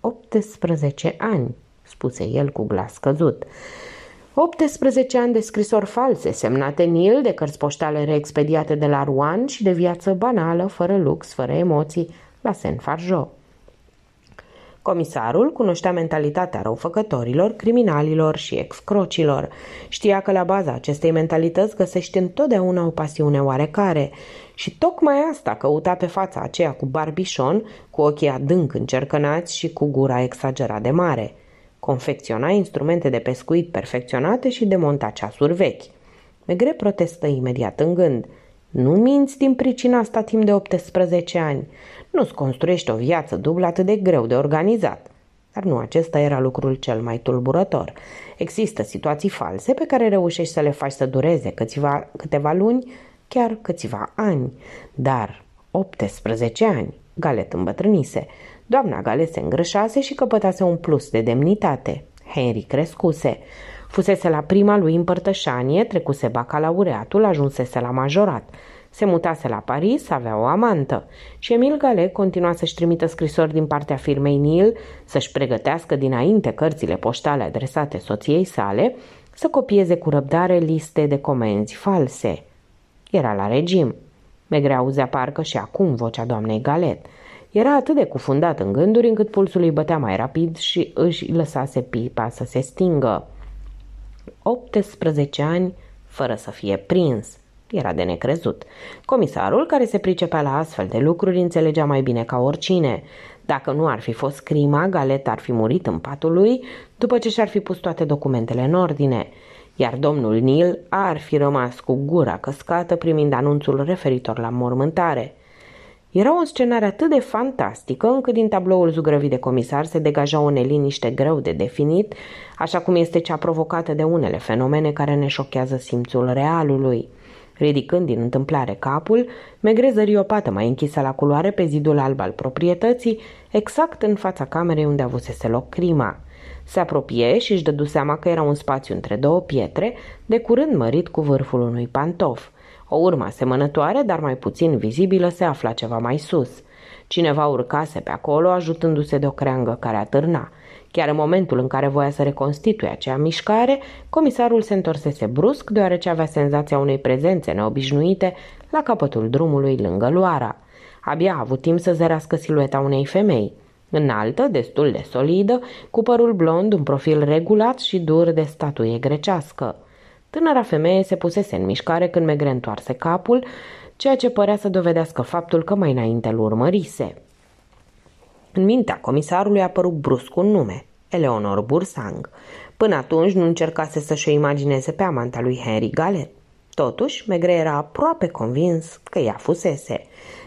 18 ani, spuse el cu glas căzut. 18 ani de scrisori false semnate Nil de cărți poștale reexpediate de la Rouen și de viață banală, fără lux, fără emoții, la Saint-Fargeau. Comisarul cunoștea mentalitatea răufăcătorilor, criminalilor și excrocilor. Știa că la baza acestei mentalități găsește întotdeauna o pasiune oarecare și tocmai asta căuta pe fața aceea cu barbișon, cu ochii adânc încercănați și cu gura exagerat de mare – confecționa instrumente de pescuit perfecționate și demonta ceasuri vechi. Megre protestă imediat în gând. Nu minți din pricina asta timp de 18 ani. Nu-ți construiești o viață dublă atât de greu de organizat. Dar nu acesta era lucrul cel mai tulburător. Există situații false pe care reușești să le faci să dureze câțiva, câteva luni, chiar câțiva ani. Dar 18 ani, Galet îmbătrânise, Doamna Gale se îngrășase și căpătase un plus de demnitate. Henry crescuse. Fusese la prima lui împărtășanie, trecuse bacalaureatul, ajunsese la majorat. Se mutase la Paris, avea o amantă și Emil Gale continua să-și trimită scrisori din partea firmei Nil, să-și pregătească dinainte cărțile poștale adresate soției sale, să copieze cu răbdare liste de comenzi false. Era la regim. Megre auzea parcă și acum vocea doamnei Galet. Era atât de cufundat în gânduri încât pulsul îi bătea mai rapid și își lăsase pipa să se stingă. 18 ani fără să fie prins. Era de necrezut. Comisarul, care se pricepea la astfel de lucruri, înțelegea mai bine ca oricine. Dacă nu ar fi fost crima, Galet ar fi murit în patul lui după ce și-ar fi pus toate documentele în ordine. Iar domnul Nil ar fi rămas cu gura căscată primind anunțul referitor la mormântare. Era o scenare atât de fantastică încât din tabloul zugrăvit de comisar se degaja o neliniște greu de definit, așa cum este cea provocată de unele fenomene care ne șochează simțul realului. Ridicând din întâmplare capul, megreză riopată mai închisă la culoare pe zidul alb al proprietății, exact în fața camerei unde avusese loc crima. Se apropie și își dădu seama că era un spațiu între două pietre, de curând mărit cu vârful unui pantof – o urmă asemănătoare, dar mai puțin vizibilă, se afla ceva mai sus. Cineva urcase pe acolo, ajutându-se de o creangă care atârna. Chiar în momentul în care voia să reconstituie acea mișcare, comisarul se întorsese brusc, deoarece avea senzația unei prezențe neobișnuite la capătul drumului lângă Luara. Abia a avut timp să zărească silueta unei femei. Înaltă, destul de solidă, cu părul blond, un profil regulat și dur de statuie grecească. Tânăra femeie se pusese în mișcare când Megre întoarse capul, ceea ce părea să dovedească faptul că mai înainte îl urmărise. În mintea comisarului a apărut brusc un nume, Eleonor Bursang. Până atunci nu încercase să-și o imagineze pe amanta lui Henry Galet. Totuși, Megre era aproape convins că ea fusese.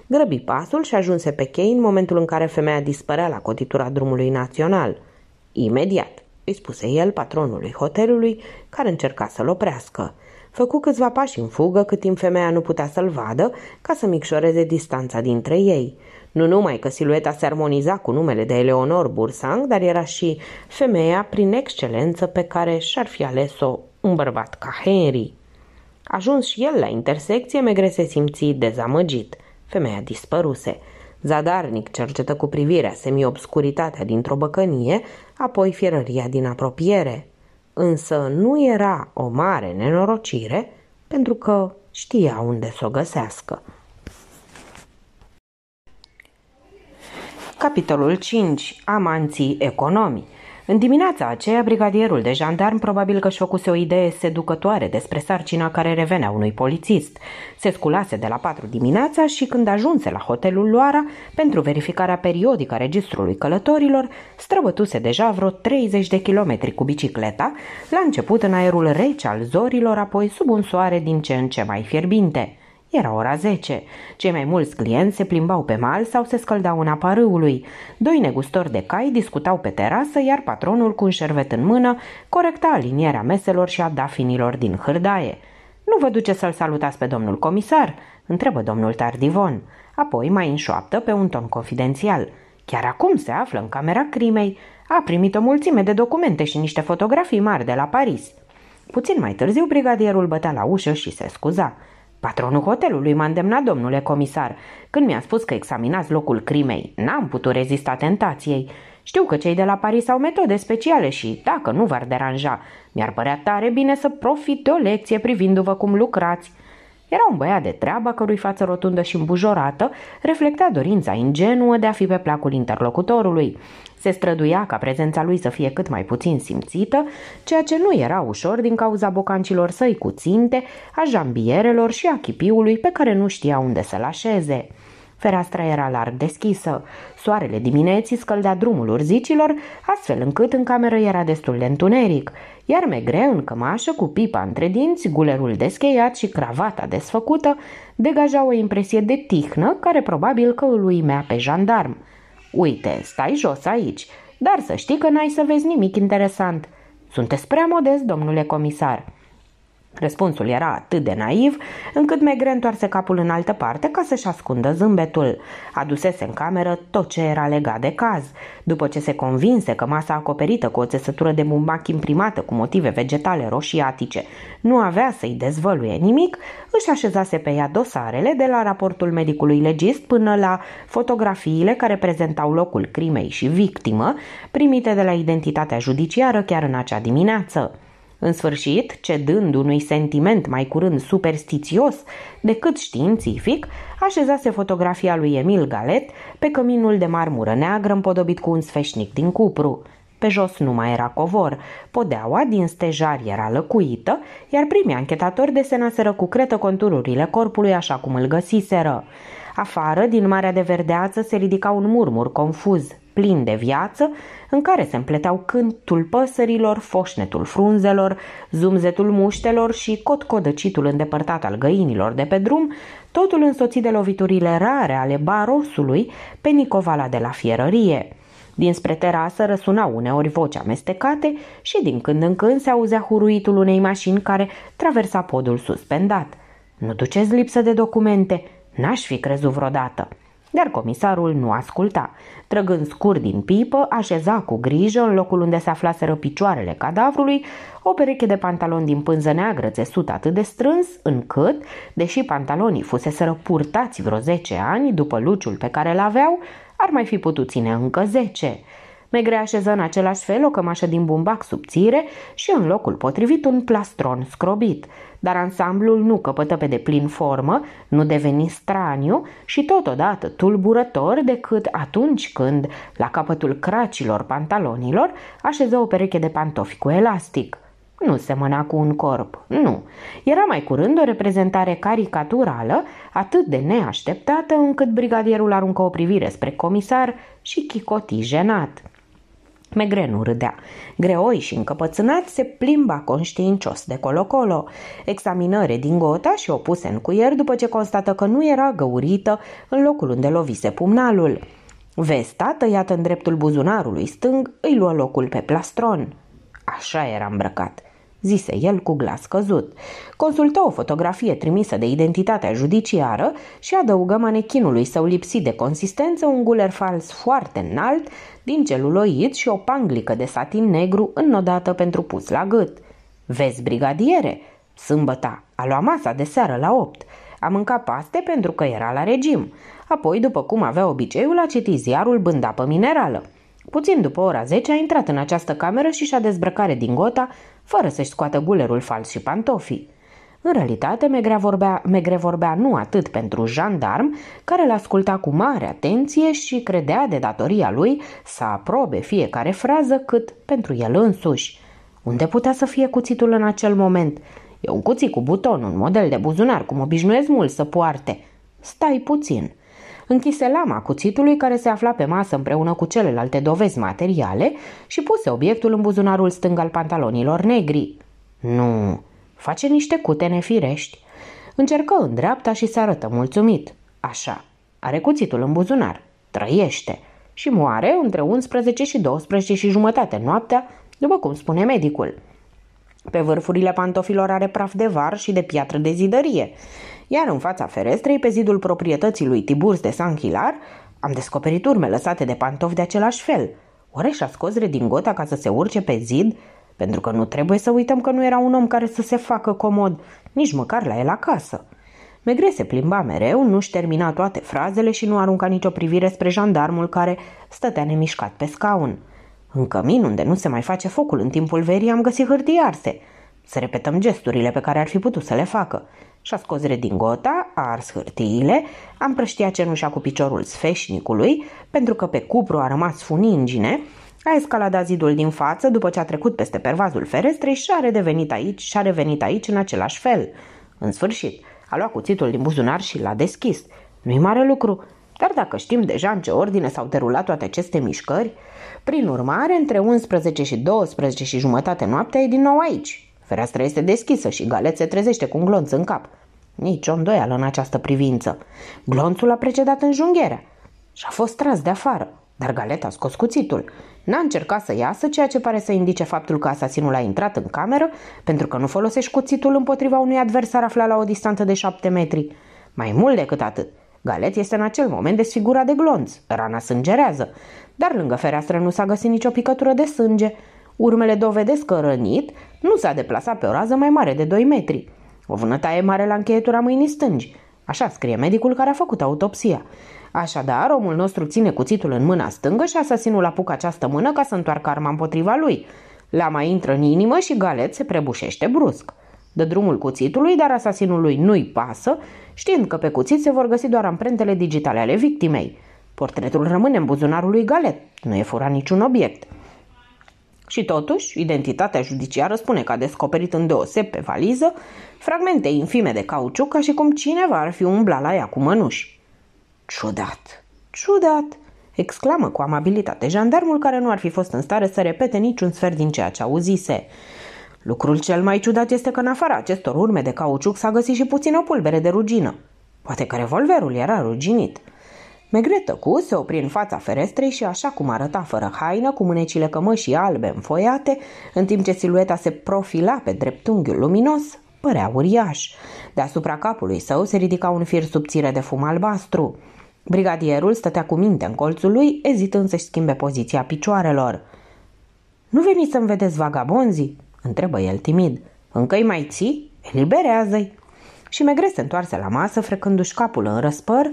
Grăbi pasul și ajunse pe chei în momentul în care femeia dispărea la cotitura drumului național. Imediat, îi spuse el patronului hotelului, care încerca să-l oprească. Făcu câțiva pași în fugă, cât timp femeia nu putea să-l vadă, ca să micșoreze distanța dintre ei. Nu numai că silueta se armoniza cu numele de Eleonor Bursang, dar era și femeia prin excelență pe care și-ar fi ales-o un bărbat ca Henry. Ajuns și el la intersecție, Megre se simți dezamăgit. Femeia dispăruse. Zadarnic cercetă cu privirea semiobscuritatea dintr-o băcănie, apoi fierăria din apropiere. Însă nu era o mare nenorocire, pentru că știa unde să o găsească. Capitolul 5. Amanții economii în dimineața aceea, brigadierul de jandarm probabil că-și o idee seducătoare despre sarcina care revenea unui polițist. Se sculase de la patru dimineața și când ajunse la hotelul Loara, pentru verificarea periodică a registrului călătorilor, străbătuse deja vreo 30 de kilometri cu bicicleta, la început în aerul rece al zorilor, apoi sub un soare din ce în ce mai fierbinte. Era ora 10. Cei mai mulți clienți se plimbau pe mal sau se scăldau în apa râului. Doi negustori de cai discutau pe terasă, iar patronul cu un șervet în mână corecta alinierea meselor și a dafinilor din hârdaie. Nu vă duce să-l salutați pe domnul comisar?" întrebă domnul Tardivon. Apoi mai înșoaptă pe un ton confidențial. Chiar acum se află în camera crimei. A primit o mulțime de documente și niște fotografii mari de la Paris. Puțin mai târziu, brigadierul bătea la ușă și se scuza. Patronul hotelului m-a îndemnat, domnule comisar, când mi-a spus că examinați locul crimei. N-am putut rezista tentației. Știu că cei de la Paris au metode speciale și, dacă nu v-ar deranja, mi-ar părea tare bine să profit de o lecție privindu-vă cum lucrați. Era un băiat de treabă cărui față rotundă și îmbujorată reflecta dorința ingenuă de a fi pe placul interlocutorului. Se străduia ca prezența lui să fie cât mai puțin simțită, ceea ce nu era ușor din cauza bocancilor săi cu ținte, a jambierelor și a chipiului pe care nu știa unde să-l așeze. Fereastra era larg deschisă. Soarele dimineții scăldea drumul urzicilor, astfel încât în cameră era destul de întuneric. Iar Megre, în cămașă, cu pipa între dinți, gulerul descheiat și cravata desfăcută, degaja o impresie de tihnă care probabil că îl uimea pe jandarm. Uite, stai jos aici, dar să știi că n-ai să vezi nimic interesant. Sunteți prea modest, domnule comisar. Răspunsul era atât de naiv, încât Megre întoarse capul în altă parte ca să-și ascundă zâmbetul. Adusese în cameră tot ce era legat de caz. După ce se convinse că masa acoperită cu o țesătură de mumbac imprimată cu motive vegetale roșiatice nu avea să-i dezvăluie nimic, își așezase pe ea dosarele de la raportul medicului legist până la fotografiile care prezentau locul crimei și victimă, primite de la identitatea judiciară chiar în acea dimineață. În sfârșit, cedând unui sentiment mai curând superstițios decât științific, așezase fotografia lui Emil Galet pe căminul de marmură neagră împodobit cu un sfeșnic din cupru. Pe jos nu mai era covor, podeaua din stejar era lăcuită, iar primii anchetatori desenaseră cu cretă contururile corpului așa cum îl găsiseră. Afară, din marea de verdeață, se ridica un murmur confuz, plin de viață, în care se împleteau cântul păsărilor, foșnetul frunzelor, zumzetul muștelor și cotcodăcitul îndepărtat al găinilor de pe drum, totul însoțit de loviturile rare ale barosului pe Nicovala de la Fierărie. Dinspre terasă răsunau uneori voci amestecate și din când în când se auzea huruitul unei mașini care traversa podul suspendat. Nu duceți lipsă de documente!" N-aș fi crezut vreodată. Dar comisarul nu asculta. Trăgând scurt din pipă, așeza cu grijă în locul unde se aflaseră picioarele cadavrului o pereche de pantaloni din pânză neagră țesut atât de strâns încât, deși pantalonii fuseseră purtați vreo 10 ani după luciul pe care îl aveau, ar mai fi putut ține încă 10. Megre așeză în același fel o cămașă din bumbac subțire și în locul potrivit un plastron scrobit – dar ansamblul nu căpătă pe deplin formă, nu deveni straniu și totodată tulburător decât atunci când, la capătul cracilor pantalonilor, așeză o pereche de pantofi cu elastic – nu semăna cu un corp, nu. Era mai curând o reprezentare caricaturală, atât de neașteptată încât brigadierul aruncă o privire spre comisar și chicoti jenat. Megrenu râdea. Greoi și încăpățânat se plimba conștiincios de colo-colo. Examină redingota și o puse în cuier după ce constată că nu era găurită în locul unde lovise pumnalul. Vesta, tăiată în dreptul buzunarului stâng, îi luă locul pe plastron. Așa era îmbrăcat zise el cu glas căzut. Consultă o fotografie trimisă de identitatea judiciară și adăugă manechinului său lipsit de consistență un guler fals foarte înalt din celuloid și o panglică de satin negru înnodată pentru pus la gât. Vezi, brigadiere, sâmbăta, a luat masa de seară la opt. A mâncat paste pentru că era la regim. Apoi, după cum avea obiceiul, a citit ziarul Bând apă minerală. Puțin după ora 10 a intrat în această cameră și și-a dezbrăcare din gota fără să-și scoată gulerul fals și pantofii. În realitate, Megre vorbea, Megre vorbea nu atât pentru jandarm, care l-asculta cu mare atenție și credea de datoria lui să aprobe fiecare frază, cât pentru el însuși. Unde putea să fie cuțitul în acel moment? E un cuțit cu buton, un model de buzunar, cum obișnuiesc mult să poarte. Stai puțin închise lama cuțitului care se afla pe masă împreună cu celelalte dovezi materiale și puse obiectul în buzunarul stâng al pantalonilor negri. Nu, face niște cute nefirești. Încercă în dreapta și se arătă mulțumit. Așa, are cuțitul în buzunar, trăiește și moare între 11 și 12 și jumătate noaptea, după cum spune medicul. Pe vârfurile pantofilor are praf de var și de piatră de zidărie iar în fața ferestrei, pe zidul proprietății lui Tiburs de San Hilar, am descoperit urme lăsate de pantofi de același fel. Oare și-a scos redingota ca să se urce pe zid? Pentru că nu trebuie să uităm că nu era un om care să se facă comod, nici măcar la el acasă. Megre se plimba mereu, nu-și termina toate frazele și nu arunca nicio privire spre jandarmul care stătea nemișcat pe scaun. În cămin, unde nu se mai face focul în timpul verii, am găsit hârtii arse. Să repetăm gesturile pe care ar fi putut să le facă și-a scos redingota, a ars hârtiile, a împrăștiat cenușa cu piciorul sfeșnicului, pentru că pe cupru a rămas funingine, a escaladat zidul din față după ce a trecut peste pervazul ferestrei și a redevenit aici și a revenit aici în același fel. În sfârșit, a luat cuțitul din buzunar și l-a deschis. Nu-i mare lucru, dar dacă știm deja în ce ordine s-au derulat toate aceste mișcări, prin urmare, între 11 și 12 și jumătate noaptea e din nou aici, Fereastra este deschisă și Galet se trezește cu un glonț în cap. Nici o îndoială în această privință. Glonțul a precedat în jungherea și a fost tras de afară, dar Galet a scos cuțitul. N-a încercat să iasă, ceea ce pare să indice faptul că asasinul a intrat în cameră, pentru că nu folosești cuțitul împotriva unui adversar aflat la o distanță de șapte metri. Mai mult decât atât, Galet este în acel moment desfigurat de glonț, rana sângerează, dar lângă fereastră nu s-a găsit nicio picătură de sânge – Urmele dovedesc că rănit nu s-a deplasat pe o rază mai mare de 2 metri. O vânătaie mare la încheietura mâinii stângi. Așa scrie medicul care a făcut autopsia. Așadar, omul nostru ține cuțitul în mâna stângă și asasinul apucă această mână ca să întoarcă arma împotriva lui. La mai intră în inimă și Galet se prebușește brusc. Dă drumul cuțitului, dar asasinului nu-i pasă, știind că pe cuțit se vor găsi doar amprentele digitale ale victimei. Portretul rămâne în buzunarul lui Galet, nu e furat niciun obiect. Și totuși, identitatea judiciară spune că a descoperit în deoseb pe valiză fragmente infime de cauciuc ca și cum cineva ar fi umblat la ea cu mănuși. Ciudat, ciudat, exclamă cu amabilitate jandarmul care nu ar fi fost în stare să repete niciun sfert din ceea ce auzise. Lucrul cel mai ciudat este că în afara acestor urme de cauciuc s-a găsit și puțină pulbere de rugină. Poate că revolverul era ruginit – Megret tăcu, se opri în fața ferestrei și așa cum arăta fără haină, cu mânecile cămășii albe înfoiate, în timp ce silueta se profila pe dreptunghiul luminos, părea uriaș. Deasupra capului său se ridica un fir subțire de fum albastru. Brigadierul stătea cu minte în colțul lui, ezitând să-și schimbe poziția picioarelor. Nu veniți să-mi vedeți vagabonzii?" întrebă el timid. Încă-i mai ții? Eliberează-i!" Și Megre se întoarse la masă, frecându-și capul în răspăr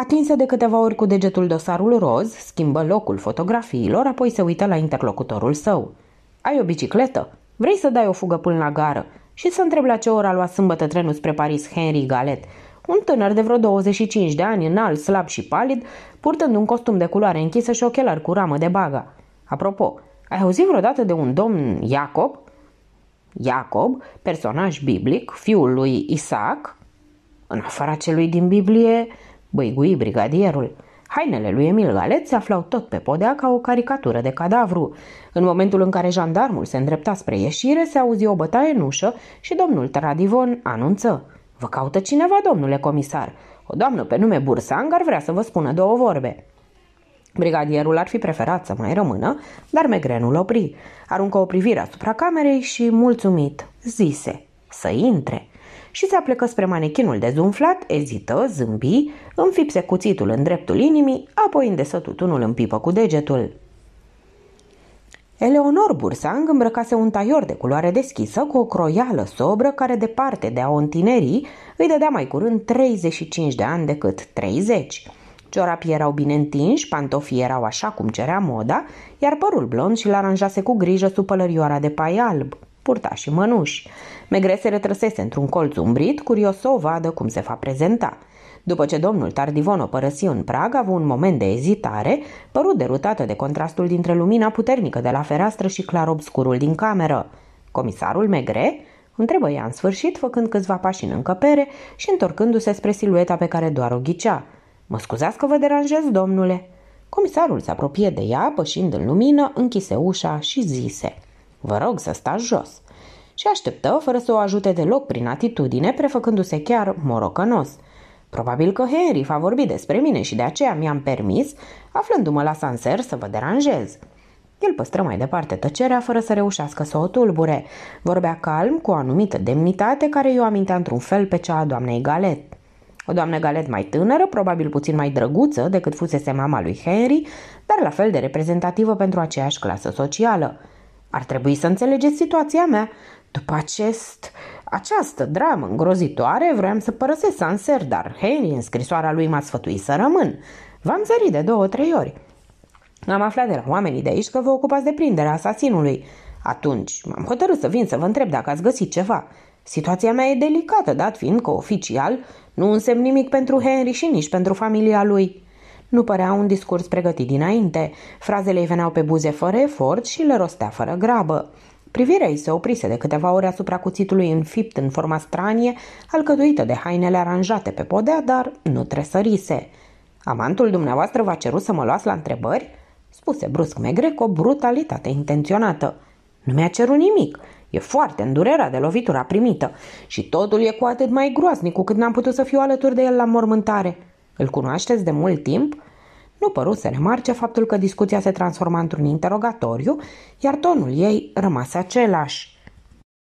Atinse de câteva ori cu degetul dosarul roz, schimbă locul fotografiilor, apoi se uită la interlocutorul său. Ai o bicicletă? Vrei să dai o fugă până la gară? Și să întreb la ce ora luat sâmbătă trenul spre Paris Henry Galet. Un tânăr de vreo 25 de ani, înalt, slab și palid, purtând un costum de culoare închisă și ochelari cu ramă de baga. Apropo, ai auzit vreodată de un domn Iacob? Iacob, personaj biblic, fiul lui Isaac? În afara celui din Biblie, Băigui brigadierul. Hainele lui Emil Galet se aflau tot pe podea ca o caricatură de cadavru. În momentul în care jandarmul se îndrepta spre ieșire, se auzi o bătaie în ușă și domnul Tradivon anunță. Vă caută cineva, domnule comisar. O doamnă pe nume Bursang ar vrea să vă spună două vorbe. Brigadierul ar fi preferat să mai rămână, dar Megrenul opri. Aruncă o privire asupra camerei și, mulțumit, zise să intre. Și se aplecă spre manechinul dezumflat, ezită, zâmbi, înfipse cuțitul în dreptul inimii, apoi îndesă tutunul în pipă cu degetul. Eleonor Bursang îmbrăcase un taior de culoare deschisă cu o croială sobră care, departe de a o întinerii, îi dădea mai curând 35 de ani decât 30. Ciorapii erau bine întinși, pantofii erau așa cum cerea moda, iar părul blond și-l aranjase cu grijă sub pălărioara de pai alb. Purta și mănuși. Megre se retrăsese într-un colț umbrit, curios să o vadă cum se va prezenta – după ce domnul Tardivon o părăsi în prag, a avut un moment de ezitare, părut derutată de contrastul dintre lumina puternică de la fereastră și clarobscurul din cameră. Comisarul Megre întrebă ea în sfârșit, făcând câțiva pași în încăpere și întorcându-se spre silueta pe care doar o ghicea. Mă scuzați că vă deranjez, domnule." Comisarul se apropie de ea, pășind în lumină, închise ușa și zise Vă rog să stați jos. Și așteptă, fără să o ajute deloc prin atitudine, prefăcându-se chiar morocănos – Probabil că Henry a vorbit despre mine și de aceea mi-am permis, aflându-mă la Sanser, să vă deranjez. El păstră mai departe tăcerea fără să reușească să o tulbure. Vorbea calm, cu o anumită demnitate care i-o amintea într-un fel pe cea a doamnei Galet. O doamnă Galet mai tânără, probabil puțin mai drăguță decât fusese mama lui Henry, dar la fel de reprezentativă pentru aceeași clasă socială. Ar trebui să înțelegeți situația mea. După acest această dramă îngrozitoare vroiam să părăsesc Sanser, dar Henry în scrisoarea lui m-a sfătuit să rămân. V-am zărit de două-trei ori. Am aflat de la oamenii de aici că vă ocupați de prinderea asasinului. Atunci m-am hotărât să vin să vă întreb dacă ați găsit ceva. Situația mea e delicată, dat fiind că oficial nu însemn nimic pentru Henry și nici pentru familia lui. Nu părea un discurs pregătit dinainte. Frazele îi veneau pe buze fără efort și le rostea fără grabă. Privirea îi se oprise de câteva ore asupra cuțitului înfipt în forma stranie, alcătuită de hainele aranjate pe podea, dar nu tresărise. Amantul dumneavoastră v-a cerut să mă luați la întrebări?" spuse brusc Megre cu o brutalitate intenționată. Nu mi-a cerut nimic. E foarte îndurerea de lovitura primită și totul e cu atât mai groaznic cu cât n-am putut să fiu alături de el la mormântare. Îl cunoașteți de mult timp?" nu păru să remarce faptul că discuția se transforma într-un interogatoriu, iar tonul ei rămase același.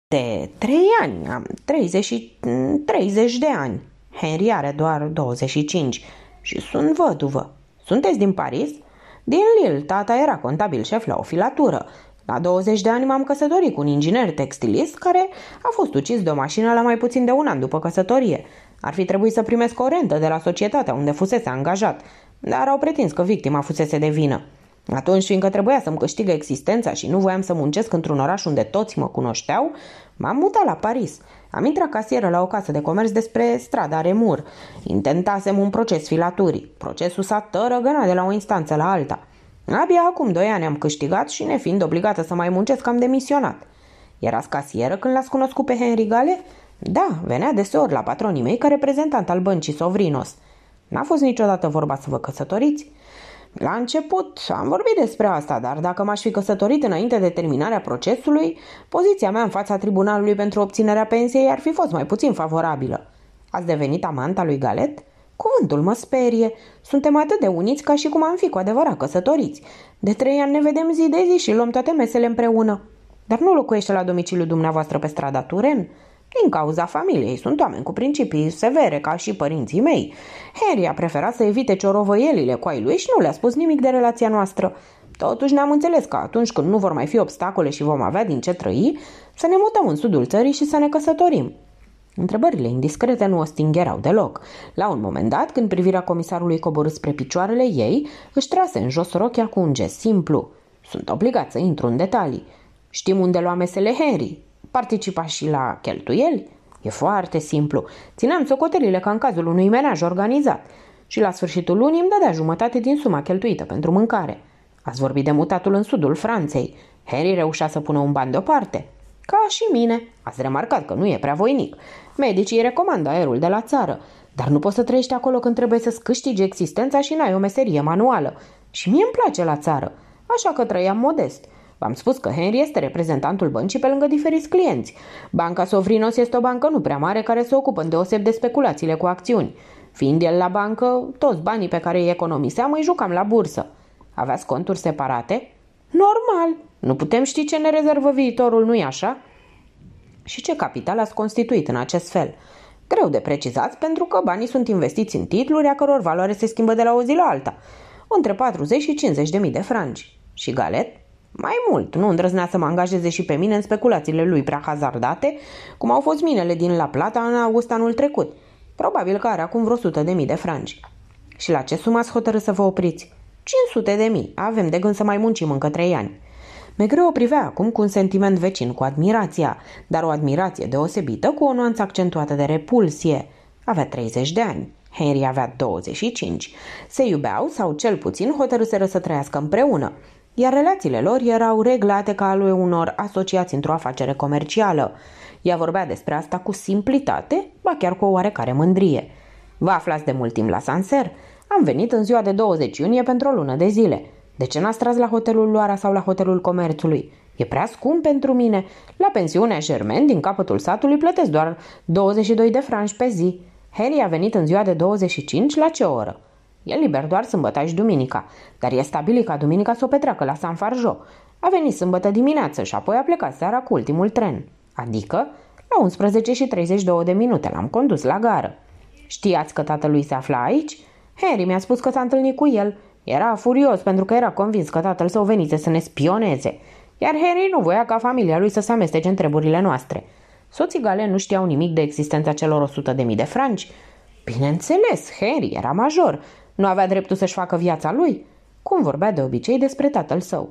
De trei ani, am 30, și 30 de ani. Henry are doar 25 și sunt văduvă. Sunteți din Paris? Din Lille, tata era contabil șef la o filatură. La 20 de ani m-am căsătorit cu un inginer textilist care a fost ucis de o mașină la mai puțin de un an după căsătorie. Ar fi trebuit să primesc o rentă de la societatea unde fusese angajat, dar au pretins că victima fusese de vină. Atunci, fiindcă trebuia să-mi câștigă existența și nu voiam să muncesc într-un oraș unde toți mă cunoșteau, m-am mutat la Paris. Am intrat casieră la o casă de comerț despre strada Remur. Intentasem un proces filaturii. Procesul s-a tărăgănat de la o instanță la alta. Abia acum doi ani am câștigat și, nefiind obligată să mai muncesc, am demisionat. Erați casieră când l-ați cunoscut pe Henry Gale? Da, venea deseori la patronii mei ca reprezentant al băncii Sovrinos – N-a fost niciodată vorba să vă căsătoriți. La început am vorbit despre asta, dar dacă m-aș fi căsătorit înainte de terminarea procesului, poziția mea în fața tribunalului pentru obținerea pensiei ar fi fost mai puțin favorabilă. Ați devenit amanta lui Galet? Cuvântul mă sperie. Suntem atât de uniți ca și cum am fi cu adevărat căsătoriți. De trei ani ne vedem zi de zi și luăm toate mesele împreună. Dar nu locuiește la domiciliul dumneavoastră pe strada Turen? Din cauza familiei, sunt oameni cu principii severe, ca și părinții mei. Harry a preferat să evite ciorovăielile cu ai lui și nu le-a spus nimic de relația noastră. Totuși ne-am înțeles că atunci când nu vor mai fi obstacole și vom avea din ce trăi, să ne mutăm în sudul țării și să ne căsătorim. Întrebările indiscrete nu o stingerau deloc. La un moment dat, când privirea comisarului coborâ spre picioarele ei, își trase în jos rochia cu un gest simplu. Sunt obligat să intru în detalii. Știm unde lua mesele Harry participa și la cheltuieli? E foarte simplu. Țineam socotelile ca în cazul unui menaj organizat și la sfârșitul lunii îmi dădea jumătate din suma cheltuită pentru mâncare. Ați vorbit de mutatul în sudul Franței. Henry reușea să pună un ban deoparte. Ca și mine. Ați remarcat că nu e prea voinic. Medicii recomandă aerul de la țară. Dar nu poți să trăiești acolo când trebuie să-ți câștigi existența și n-ai o meserie manuală. Și mie îmi place la țară. Așa că trăiam modest – V-am spus că Henry este reprezentantul băncii pe lângă diferiți clienți. Banca Sovrinos este o bancă nu prea mare care se ocupă îndeoseb de speculațiile cu acțiuni. Fiind el la bancă, toți banii pe care îi economiseam îi jucam la bursă. Aveați conturi separate? Normal! Nu putem ști ce ne rezervă viitorul, nu-i așa? Și ce capital ați constituit în acest fel? Greu de precizat pentru că banii sunt investiți în titluri a căror valoare se schimbă de la o zi la alta, între 40 și 50 de mii de franci. Și Galet? Mai mult, nu îndrăznea să mă angajeze și pe mine în speculațiile lui prea hazardate, cum au fost minele din La Plata în august anul trecut. Probabil că are acum vreo sută de mii de franci. Și la ce sumă ați hotărât să vă opriți? 500 de mii. Avem de gând să mai muncim încă trei ani. Megre o privea acum cu un sentiment vecin, cu admirația, dar o admirație deosebită cu o nuanță accentuată de repulsie. Avea 30 de ani. Henry avea 25. Se iubeau sau cel puțin hotărâseră să trăiască împreună iar relațiile lor erau reglate ca ale unor asociați într-o afacere comercială. Ea vorbea despre asta cu simplitate, ba chiar cu o oarecare mândrie. Vă aflați de mult timp la Sanser? Am venit în ziua de 20 iunie pentru o lună de zile. De ce n-ați tras la hotelul Loara sau la hotelul Comerțului? E prea scump pentru mine. La pensiunea Germain din capătul satului plătesc doar 22 de franci pe zi. Harry a venit în ziua de 25 la ce oră? E liber doar sâmbătă și duminica, dar e stabilit ca duminica să o petreacă la San Farjo. A venit sâmbătă dimineață și apoi a plecat seara cu ultimul tren. Adică, la 11 și 32 de minute l-am condus la gară. Știați că tatălui se afla aici? Henry mi-a spus că s-a întâlnit cu el. Era furios pentru că era convins că tatăl său venise să ne spioneze. Iar Henry nu voia ca familia lui să se amestece în treburile noastre. Soții gale nu știau nimic de existența celor 100.000 de franci. Bineînțeles, Henry era major, nu avea dreptul să-și facă viața lui? Cum vorbea de obicei despre tatăl său.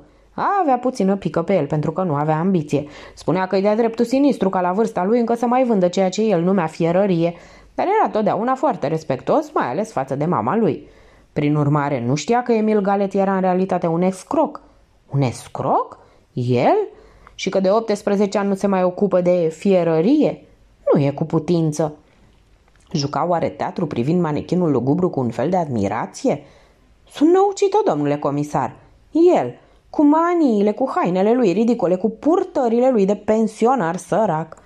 Avea puțină pică pe el pentru că nu avea ambiție. Spunea că îi dea dreptul sinistru ca la vârsta lui încă să mai vândă ceea ce el numea fierărie, dar era totdeauna foarte respectos, mai ales față de mama lui. Prin urmare, nu știa că Emil Galet era în realitate un escroc. Un escroc? El? Și că de 18 ani nu se mai ocupă de fierărie? Nu e cu putință. Juca oare teatru privind manechinul lugubru cu un fel de admirație? Sunt năucită, domnule comisar. El, cu maniile, cu hainele lui ridicole, cu purtările lui de pensionar sărac.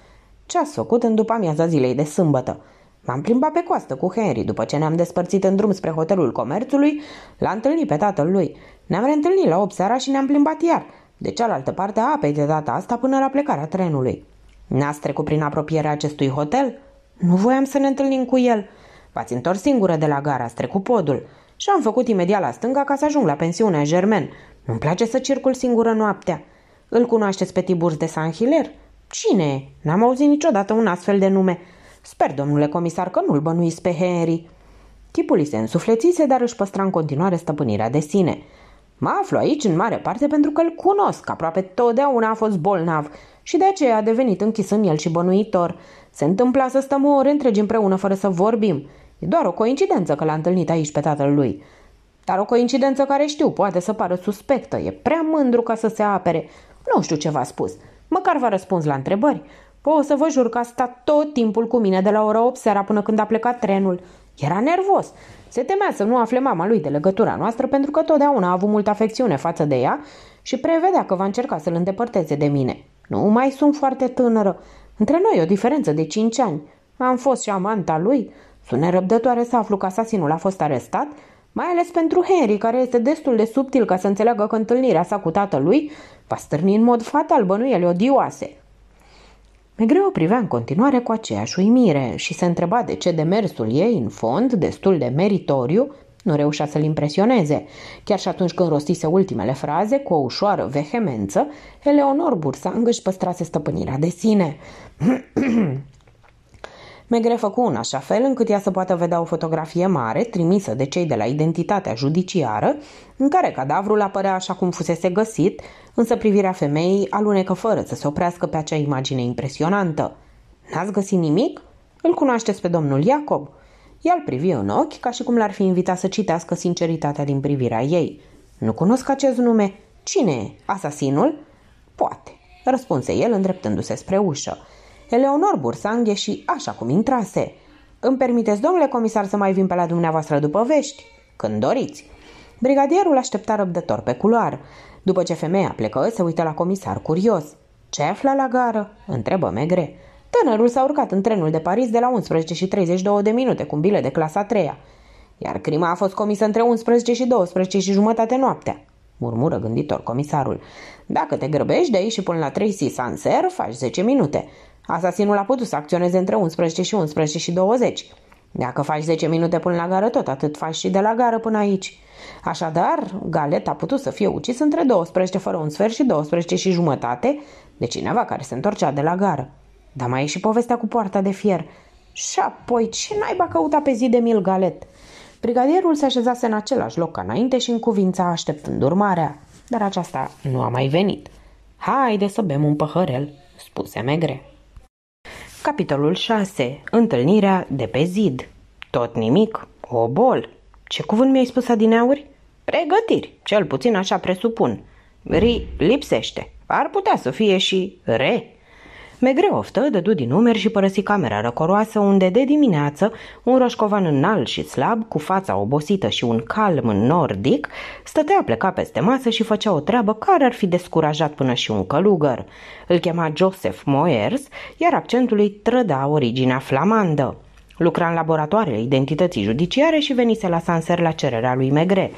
Ce a făcut în după amiaza zilei de sâmbătă? M-am plimbat pe coastă cu Henry după ce ne-am despărțit în drum spre hotelul comerțului, l-a întâlnit pe tatăl lui. Ne-am reîntâlnit la 8 seara și ne-am plimbat iar, de cealaltă parte a apei de data asta până la plecarea trenului. Ne-ați trecut prin apropierea acestui hotel?" Nu voiam să ne întâlnim cu el. V-ați întors singură de la gara, ați trecut podul. Și am făcut imediat la stânga ca să ajung la pensiunea Germen. Nu-mi place să circul singură noaptea. Îl cunoașteți pe Tiburs de San Hiler? Cine e? N-am auzit niciodată un astfel de nume. Sper, domnule comisar, că nu-l bănuiți pe Henry. Tipul îi se însuflețise, dar își păstra în continuare stăpânirea de sine. Mă aflu aici în mare parte pentru că îl cunosc, aproape totdeauna a fost bolnav și de aceea a devenit închis în el și bănuitor. Se întâmpla să stăm o oră întregi împreună fără să vorbim. E doar o coincidență că l-a întâlnit aici pe tatăl lui. Dar o coincidență care știu, poate să pară suspectă, e prea mândru ca să se apere. Nu știu ce v-a spus. Măcar v-a răspuns la întrebări. o să vă jur că a stat tot timpul cu mine de la ora 8 seara până când a plecat trenul. Era nervos. Se temea să nu afle mama lui de legătura noastră pentru că totdeauna a avut multă afecțiune față de ea și prevedea că va încerca să-l îndepărteze de mine. Nu mai sunt foarte tânără. Între noi o diferență de cinci ani. Am fost și amanta lui. Sunt nerăbdătoare să aflu că asasinul a fost arestat, mai ales pentru Henry, care este destul de subtil ca să înțeleagă că întâlnirea sa cu tatălui va stârni în mod fatal bănuiele odioase. Megreu o privea în continuare cu aceeași uimire și se întreba de ce demersul ei, în fond, destul de meritoriu, nu reușea să-l impresioneze. Chiar și atunci când rostise ultimele fraze, cu o ușoară vehemență, Eleonor Bursa îngăși păstrase stăpânirea de sine. Megre făcu un așa fel încât ea să poată vedea o fotografie mare trimisă de cei de la identitatea judiciară, în care cadavrul apărea așa cum fusese găsit, însă privirea femeii alunecă fără să se oprească pe acea imagine impresionantă. N-ați găsit nimic? Îl cunoașteți pe domnul Iacob?" el privi în ochi ca și cum l-ar fi invitat să citească sinceritatea din privirea ei. Nu cunosc acest nume. Cine e? Asasinul? Poate, răspunse el îndreptându-se spre ușă. Eleonor Bursanghe și așa cum intrase. Îmi permiteți, domnule comisar, să mai vin pe la dumneavoastră după vești? Când doriți. Brigadierul aștepta răbdător pe culoar. După ce femeia plecă, se uită la comisar curios. Ce află la gară? întrebă Megre. Tânărul s-a urcat în trenul de Paris de la 11 și 32 de minute cu un bilet de clasa 3 iar crima a fost comisă între 11 și 12 și jumătate noaptea, murmură gânditor comisarul. Dacă te grăbești de aici și până la 3 si Sanser, faci 10 minute. Asasinul a putut să acționeze între 11 și 11 și 20. Dacă faci 10 minute până la gară, tot atât faci și de la gară până aici. Așadar, Galet a putut să fie ucis între 12 fără un sfert și 12 și jumătate de cineva care se întorcea de la gară. Dar mai e și povestea cu poarta de fier. Și apoi, ce naiba căuta pe zi de mil galet? Brigadierul se așezase în același loc ca înainte și în cuvința așteptând urmarea, dar aceasta nu a mai venit. Haide să bem un păhărel, spuse Megre. Capitolul 6. Întâlnirea de pe zid. Tot nimic. O bol. Ce cuvânt mi-ai spus adineauri? Pregătiri, cel puțin așa presupun. Ri lipsește. Ar putea să fie și re. Megre oftă, dădu din numeri și părăsi camera răcoroasă, unde de dimineață un roșcovan înalt și slab, cu fața obosită și un calm nordic, stătea plecat peste masă și făcea o treabă care ar fi descurajat până și un călugăr. Îl chema Joseph Moers, iar accentul lui trăda originea flamandă. Lucra în laboratoarele identității judiciare și venise la Sanser la cererea lui Megre.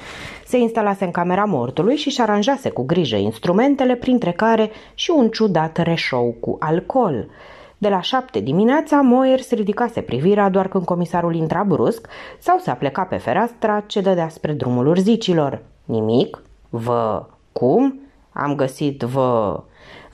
Se instalase în camera mortului și-și aranjase cu grijă instrumentele, printre care și un ciudat reșou cu alcool. De la șapte dimineața, Moer se ridicase privirea doar când comisarul intra brusc sau se apleca pe fereastra ce dădea spre drumul urzicilor. Nimic? Vă... cum? Am găsit vă...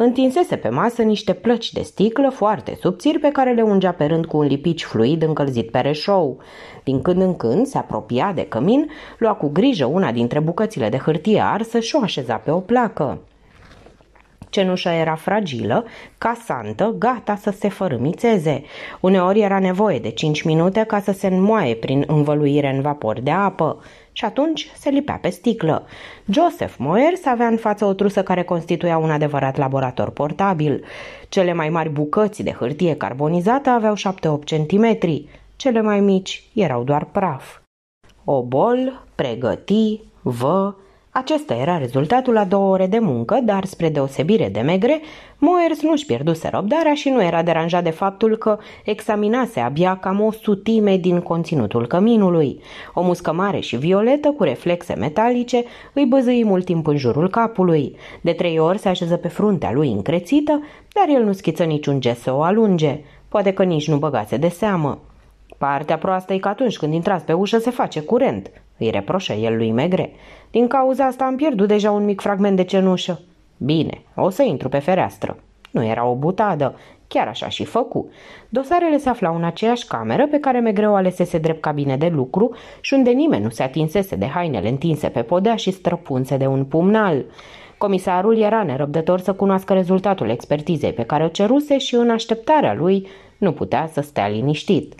Întinsese pe masă niște plăci de sticlă foarte subțiri pe care le ungea pe rând cu un lipici fluid încălzit pe reșou. Din când în când se apropia de cămin, lua cu grijă una dintre bucățile de hârtie arsă și o așeza pe o placă. Cenușa era fragilă, casantă, gata să se fărâmițeze. Uneori era nevoie de cinci minute ca să se înmoaie prin învăluire în vapor de apă și atunci se lipea pe sticlă. Joseph Moers avea în față o trusă care constituia un adevărat laborator portabil. Cele mai mari bucăți de hârtie carbonizată aveau 7-8 cm, cele mai mici erau doar praf. Obol, pregăti, vă, acesta era rezultatul la două ore de muncă, dar spre deosebire de megre, Moers nu-și pierduse răbdarea și nu era deranjat de faptul că examinase abia cam o sutime din conținutul căminului. O muscă mare și violetă, cu reflexe metalice, îi băzâi mult timp în jurul capului. De trei ori se așeză pe fruntea lui încrețită, dar el nu schiță niciun gest să o alunge. Poate că nici nu băgase de seamă. Partea proastă e că atunci când intrați pe ușă se face curent, îi reproșă el lui Megre. Din cauza asta am pierdut deja un mic fragment de cenușă. Bine, o să intru pe fereastră. Nu era o butadă, chiar așa și făcu. Dosarele se aflau în aceeași cameră pe care Megre o alesese drept cabine de lucru și unde nimeni nu se atinsese de hainele întinse pe podea și străpunse de un pumnal. Comisarul era nerăbdător să cunoască rezultatul expertizei pe care o ceruse și în așteptarea lui nu putea să stea liniștit.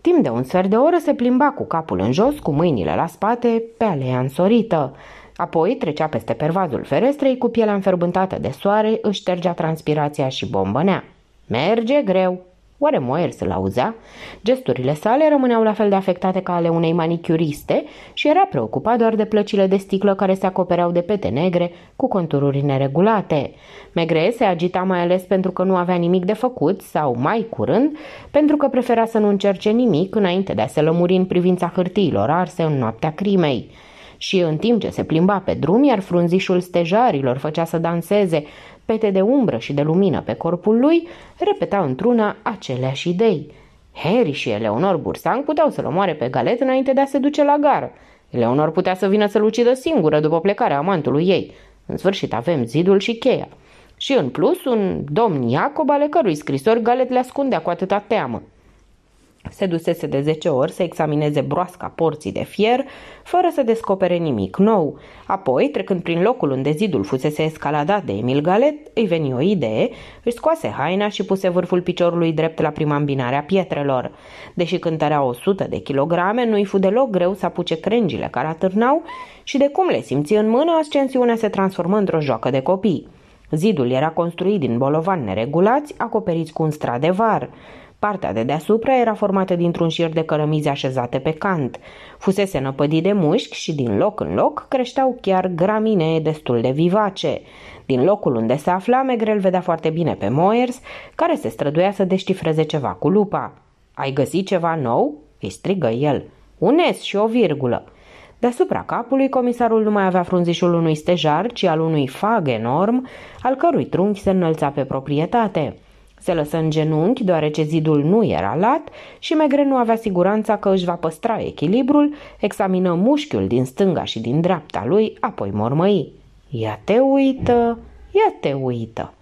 Timp de un sfert de oră se plimba cu capul în jos, cu mâinile la spate, pe alea însorită. Apoi trecea peste pervazul ferestrei cu pielea înferbântată de soare, își ștergea transpirația și bombănea. Merge greu! Oare Moers-l auzea? Gesturile sale rămâneau la fel de afectate ca ale unei manicuriste și era preocupat doar de plăcile de sticlă care se acopereau de pete negre cu contururi neregulate. Megre se agita mai ales pentru că nu avea nimic de făcut sau, mai curând, pentru că prefera să nu încerce nimic înainte de a se lămuri în privința hârtiilor arse în noaptea crimei și în timp ce se plimba pe drum, iar frunzișul stejarilor făcea să danseze pete de umbră și de lumină pe corpul lui, repetau într-una aceleași idei. Harry și Eleonor Bursan puteau să-l omoare pe galet înainte de a se duce la gară. Eleonor putea să vină să-l ucidă singură după plecarea amantului ei. În sfârșit avem zidul și cheia. Și în plus un domn Iacob ale cărui scrisori galet le ascundea cu atâta teamă. Se dusese de 10 ori să examineze broasca porții de fier, fără să descopere nimic nou. Apoi, trecând prin locul unde zidul fusese escaladat de Emil Galet, îi veni o idee, își scoase haina și puse vârful piciorului drept la prima îmbinare a pietrelor. Deși cântărea 100 de kilograme, nu-i fu deloc greu să apuce crengile care atârnau și de cum le simți în mână, ascensiunea se transformă într-o joacă de copii. Zidul era construit din bolovan neregulați, acoperiți cu un strat de var. Partea de deasupra era formată dintr-un șir de cărămizi așezate pe cant. Fusese năpădit de mușchi și din loc în loc creșteau chiar graminee destul de vivace. Din locul unde se afla, Megrel vedea foarte bine pe Moers, care se străduia să deștifreze ceva cu lupa. Ai găsit ceva nou?" îi strigă el. Un și o virgulă." Deasupra capului, comisarul nu mai avea frunzișul unui stejar, ci al unui fag enorm, al cărui trunchi se înălța pe proprietate. Se lăsă în genunchi, deoarece zidul nu era lat și Megre nu avea siguranța că își va păstra echilibrul, examină mușchiul din stânga și din dreapta lui, apoi mormăi. Ia te uită, ia te uită.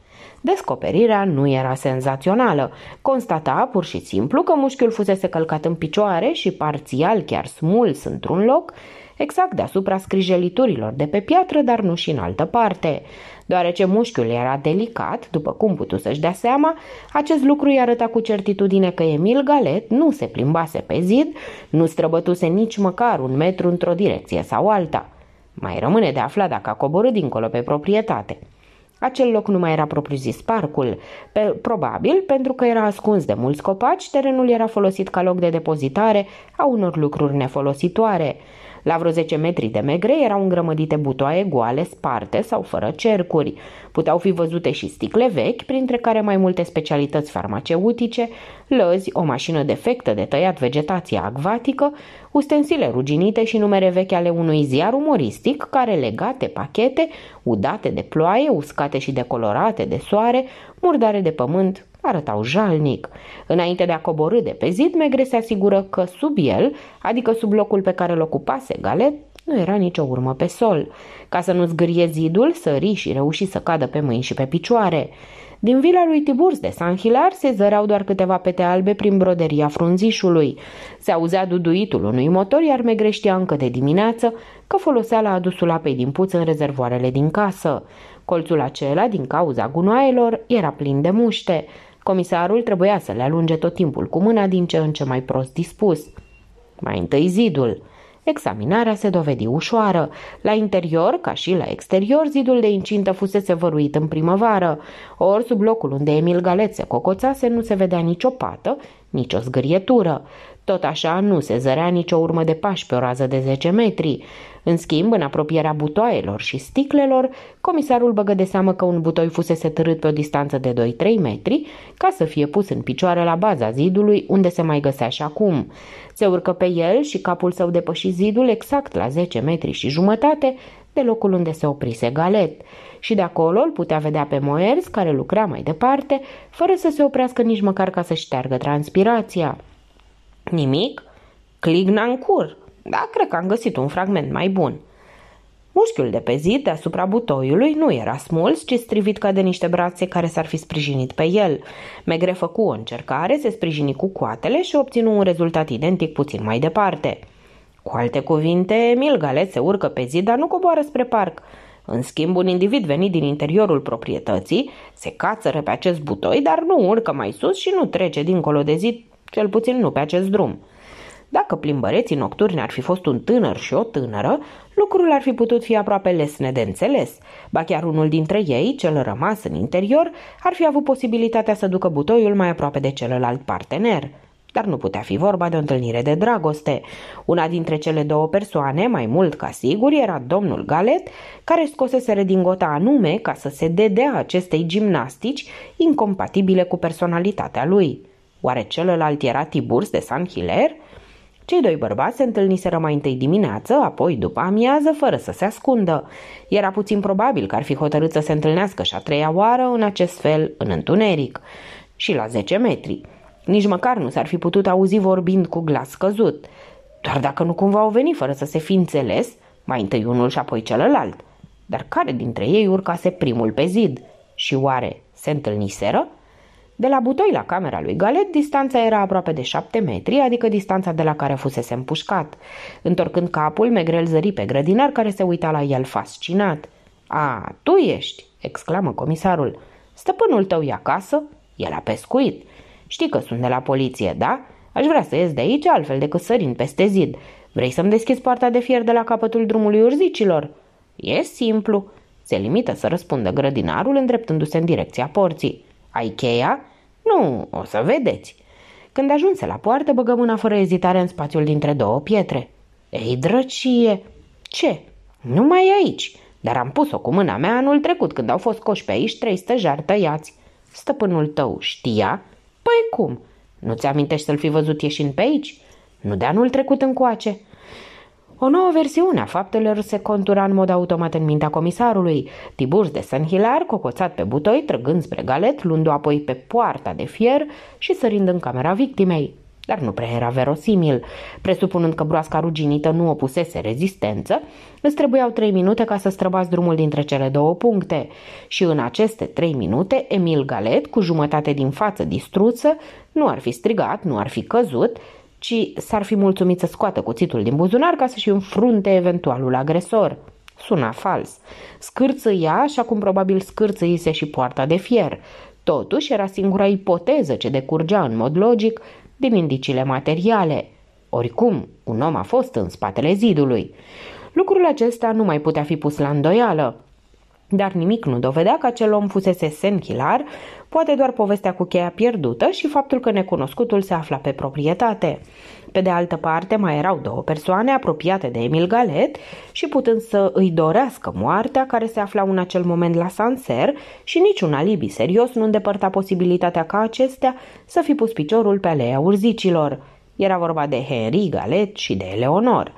Descoperirea nu era senzațională. Constata pur și simplu că mușchiul fusese călcat în picioare și parțial chiar smuls într-un loc, exact deasupra scrijeliturilor de pe piatră, dar nu și în altă parte. Deoarece mușchiul era delicat, după cum putu să-și dea seama, acest lucru îi arăta cu certitudine că Emil Galet nu se plimbase pe zid, nu străbătuse nici măcar un metru într-o direcție sau alta. Mai rămâne de aflat dacă a coborât dincolo pe proprietate. Acel loc nu mai era propriu-zis parcul. Pe, probabil pentru că era ascuns de mulți copaci, terenul era folosit ca loc de depozitare a unor lucruri nefolositoare. La vreo 10 metri de megre erau îngrămădite butoaie goale, sparte sau fără cercuri. Puteau fi văzute și sticle vechi, printre care mai multe specialități farmaceutice, lăzi, o mașină defectă de tăiat vegetația acvatică, ustensile ruginite și numere vechi ale unui ziar umoristic care legate pachete, udate de ploaie, uscate și decolorate de soare, murdare de pământ, arătau jalnic. Înainte de a coborâ de pe zid, Megre se asigură că sub el, adică sub locul pe care îl ocupase Galet, nu era nicio urmă pe sol. Ca să nu zgârie zidul, sări și reuși să cadă pe mâini și pe picioare. Din vila lui Tiburs de San Hilar se zăreau doar câteva pete albe prin broderia frunzișului. Se auzea duduitul unui motor, iar Megre știa încă de dimineață că folosea la adusul apei din puț în rezervoarele din casă. Colțul acela, din cauza gunoaielor, era plin de muște. Comisarul trebuia să le alunge tot timpul cu mâna din ce în ce mai prost dispus. Mai întâi zidul. Examinarea se dovedi ușoară. La interior, ca și la exterior, zidul de incintă fusese văruit în primăvară. Ori sub locul unde Emil Galet se cocoțase nu se vedea nicio pată, nicio zgârietură. Tot așa nu se zărea nicio urmă de pași pe o rază de 10 metri. În schimb, în apropierea butoaielor și sticlelor, comisarul băgă de seamă că un butoi fusese târât pe o distanță de 2-3 metri ca să fie pus în picioare la baza zidului, unde se mai găsea și acum. Se urcă pe el și capul său depăși zidul exact la 10 metri și jumătate de locul unde se oprise Galet. Și de acolo îl putea vedea pe Moers, care lucra mai departe, fără să se oprească nici măcar ca să șteargă transpirația. Nimic? Clignancur, dar cred că am găsit un fragment mai bun. Mușchiul de pe zid deasupra butoiului nu era smuls, ci strivit ca de niște brațe care s-ar fi sprijinit pe el. Megre făcu o încercare, se sprijini cu coatele și obținu un rezultat identic puțin mai departe. Cu alte cuvinte, Milgalet se urcă pe zid, dar nu coboară spre parc. În schimb, un individ venit din interiorul proprietății se cațără pe acest butoi, dar nu urcă mai sus și nu trece dincolo de zid, cel puțin nu pe acest drum. Dacă plimbăreții nocturni ar fi fost un tânăr și o tânără, lucrul ar fi putut fi aproape lesne de înțeles. Ba chiar unul dintre ei, cel rămas în interior, ar fi avut posibilitatea să ducă butoiul mai aproape de celălalt partener dar nu putea fi vorba de o întâlnire de dragoste. Una dintre cele două persoane, mai mult ca sigur, era domnul Galet, care scoseseră din gota anume ca să se dedea acestei gimnastici incompatibile cu personalitatea lui. Oare celălalt era Tiburs de San Hiler? Cei doi bărbați se întâlniseră mai întâi dimineață, apoi după amiază, fără să se ascundă. Era puțin probabil că ar fi hotărât să se întâlnească și a treia oară, în acest fel, în întuneric, și la 10 metri. Nici măcar nu s-ar fi putut auzi vorbind cu glas căzut. Doar dacă nu cumva au venit fără să se fi înțeles, mai întâi unul și apoi celălalt. Dar care dintre ei urcase primul pe zid? Și oare se întâlniseră? De la butoi la camera lui Galet, distanța era aproape de șapte metri, adică distanța de la care fusese împușcat. Întorcând capul, Megrel zări pe grădinar care se uita la el fascinat. A, tu ești!" exclamă comisarul. Stăpânul tău e acasă? El a pescuit. Știi că sunt de la poliție, da? Aș vrea să ies de aici altfel decât sărind peste zid. Vrei să-mi deschizi poarta de fier de la capătul drumului urzicilor?" E simplu." Se limită să răspundă grădinarul îndreptându-se în direcția porții. Ai cheia? Nu, o să vedeți. Când ajunse la poartă, băgă mâna fără ezitare în spațiul dintre două pietre. Ei, drăcie! Ce? Nu mai e aici, dar am pus-o cu mâna mea anul trecut când au fost coși pe aici trei stăjari tăiați. Stăpânul tău știa? Păi cum? Nu ți amintești să-l fi văzut ieșind pe aici? Nu de anul trecut încoace. O nouă versiune a faptelor se contura în mod automat în mintea comisarului. Tiburț de Sanhilar, Hilar, cocoțat pe butoi, trăgând spre galet, luându apoi pe poarta de fier și sărind în camera victimei. Dar nu prea era verosimil. Presupunând că broasca ruginită nu opusese rezistență, îți trebuiau trei minute ca să străbați drumul dintre cele două puncte. Și în aceste trei minute, Emil Galet, cu jumătate din față distrusă, nu ar fi strigat, nu ar fi căzut, ci s-ar fi mulțumit să scoată cuțitul din buzunar ca să-și înfrunte eventualul agresor. Suna fals. ea, așa cum probabil scârțâise și poarta de fier. Totuși era singura ipoteză ce decurgea în mod logic din indiciile materiale. Oricum, un om a fost în spatele zidului. Lucrul acesta nu mai putea fi pus la îndoială. Dar nimic nu dovedea că acel om fusese senchilar, poate doar povestea cu cheia pierdută și faptul că necunoscutul se afla pe proprietate. Pe de altă parte, mai erau două persoane apropiate de Emil Galet și putând să îi dorească moartea care se afla în acel moment la Sanser și niciun alibi serios nu îndepărta posibilitatea ca acestea să fi pus piciorul pe aleea urzicilor. Era vorba de Henry Galet și de Eleonor.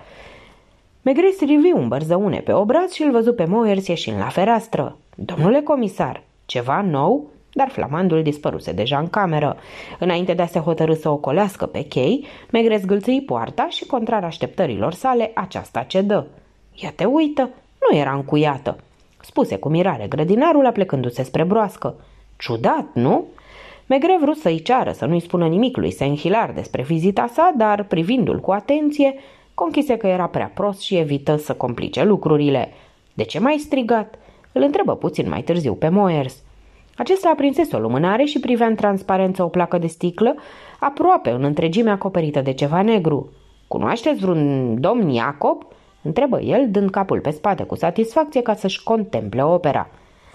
Megres rivi un bărzăune pe obraz și îl văzu pe Moers ieșind la fereastră. Domnule comisar, ceva nou?" Dar flamandul dispăruse deja în cameră. Înainte de a se hotărâ să o colească pe chei, Megres zgâlțâi poarta și, contrar așteptărilor sale, aceasta cedă. Ia te uită, nu era încuiată, spuse cu mirare grădinarul aplecându-se spre broască. Ciudat, nu? Megre vrut să-i ceară să nu-i spună nimic lui Saint despre vizita sa, dar, privindu-l cu atenție, Conchise că era prea prost și evită să complice lucrurile. De ce mai strigat? Îl întrebă puțin mai târziu pe Moers. Acesta aprinse o lumânare și privea în transparență o placă de sticlă, aproape în întregime acoperită de ceva negru. Cunoașteți vreun domn Iacob?" întrebă el, dând capul pe spate cu satisfacție ca să-și contemple opera.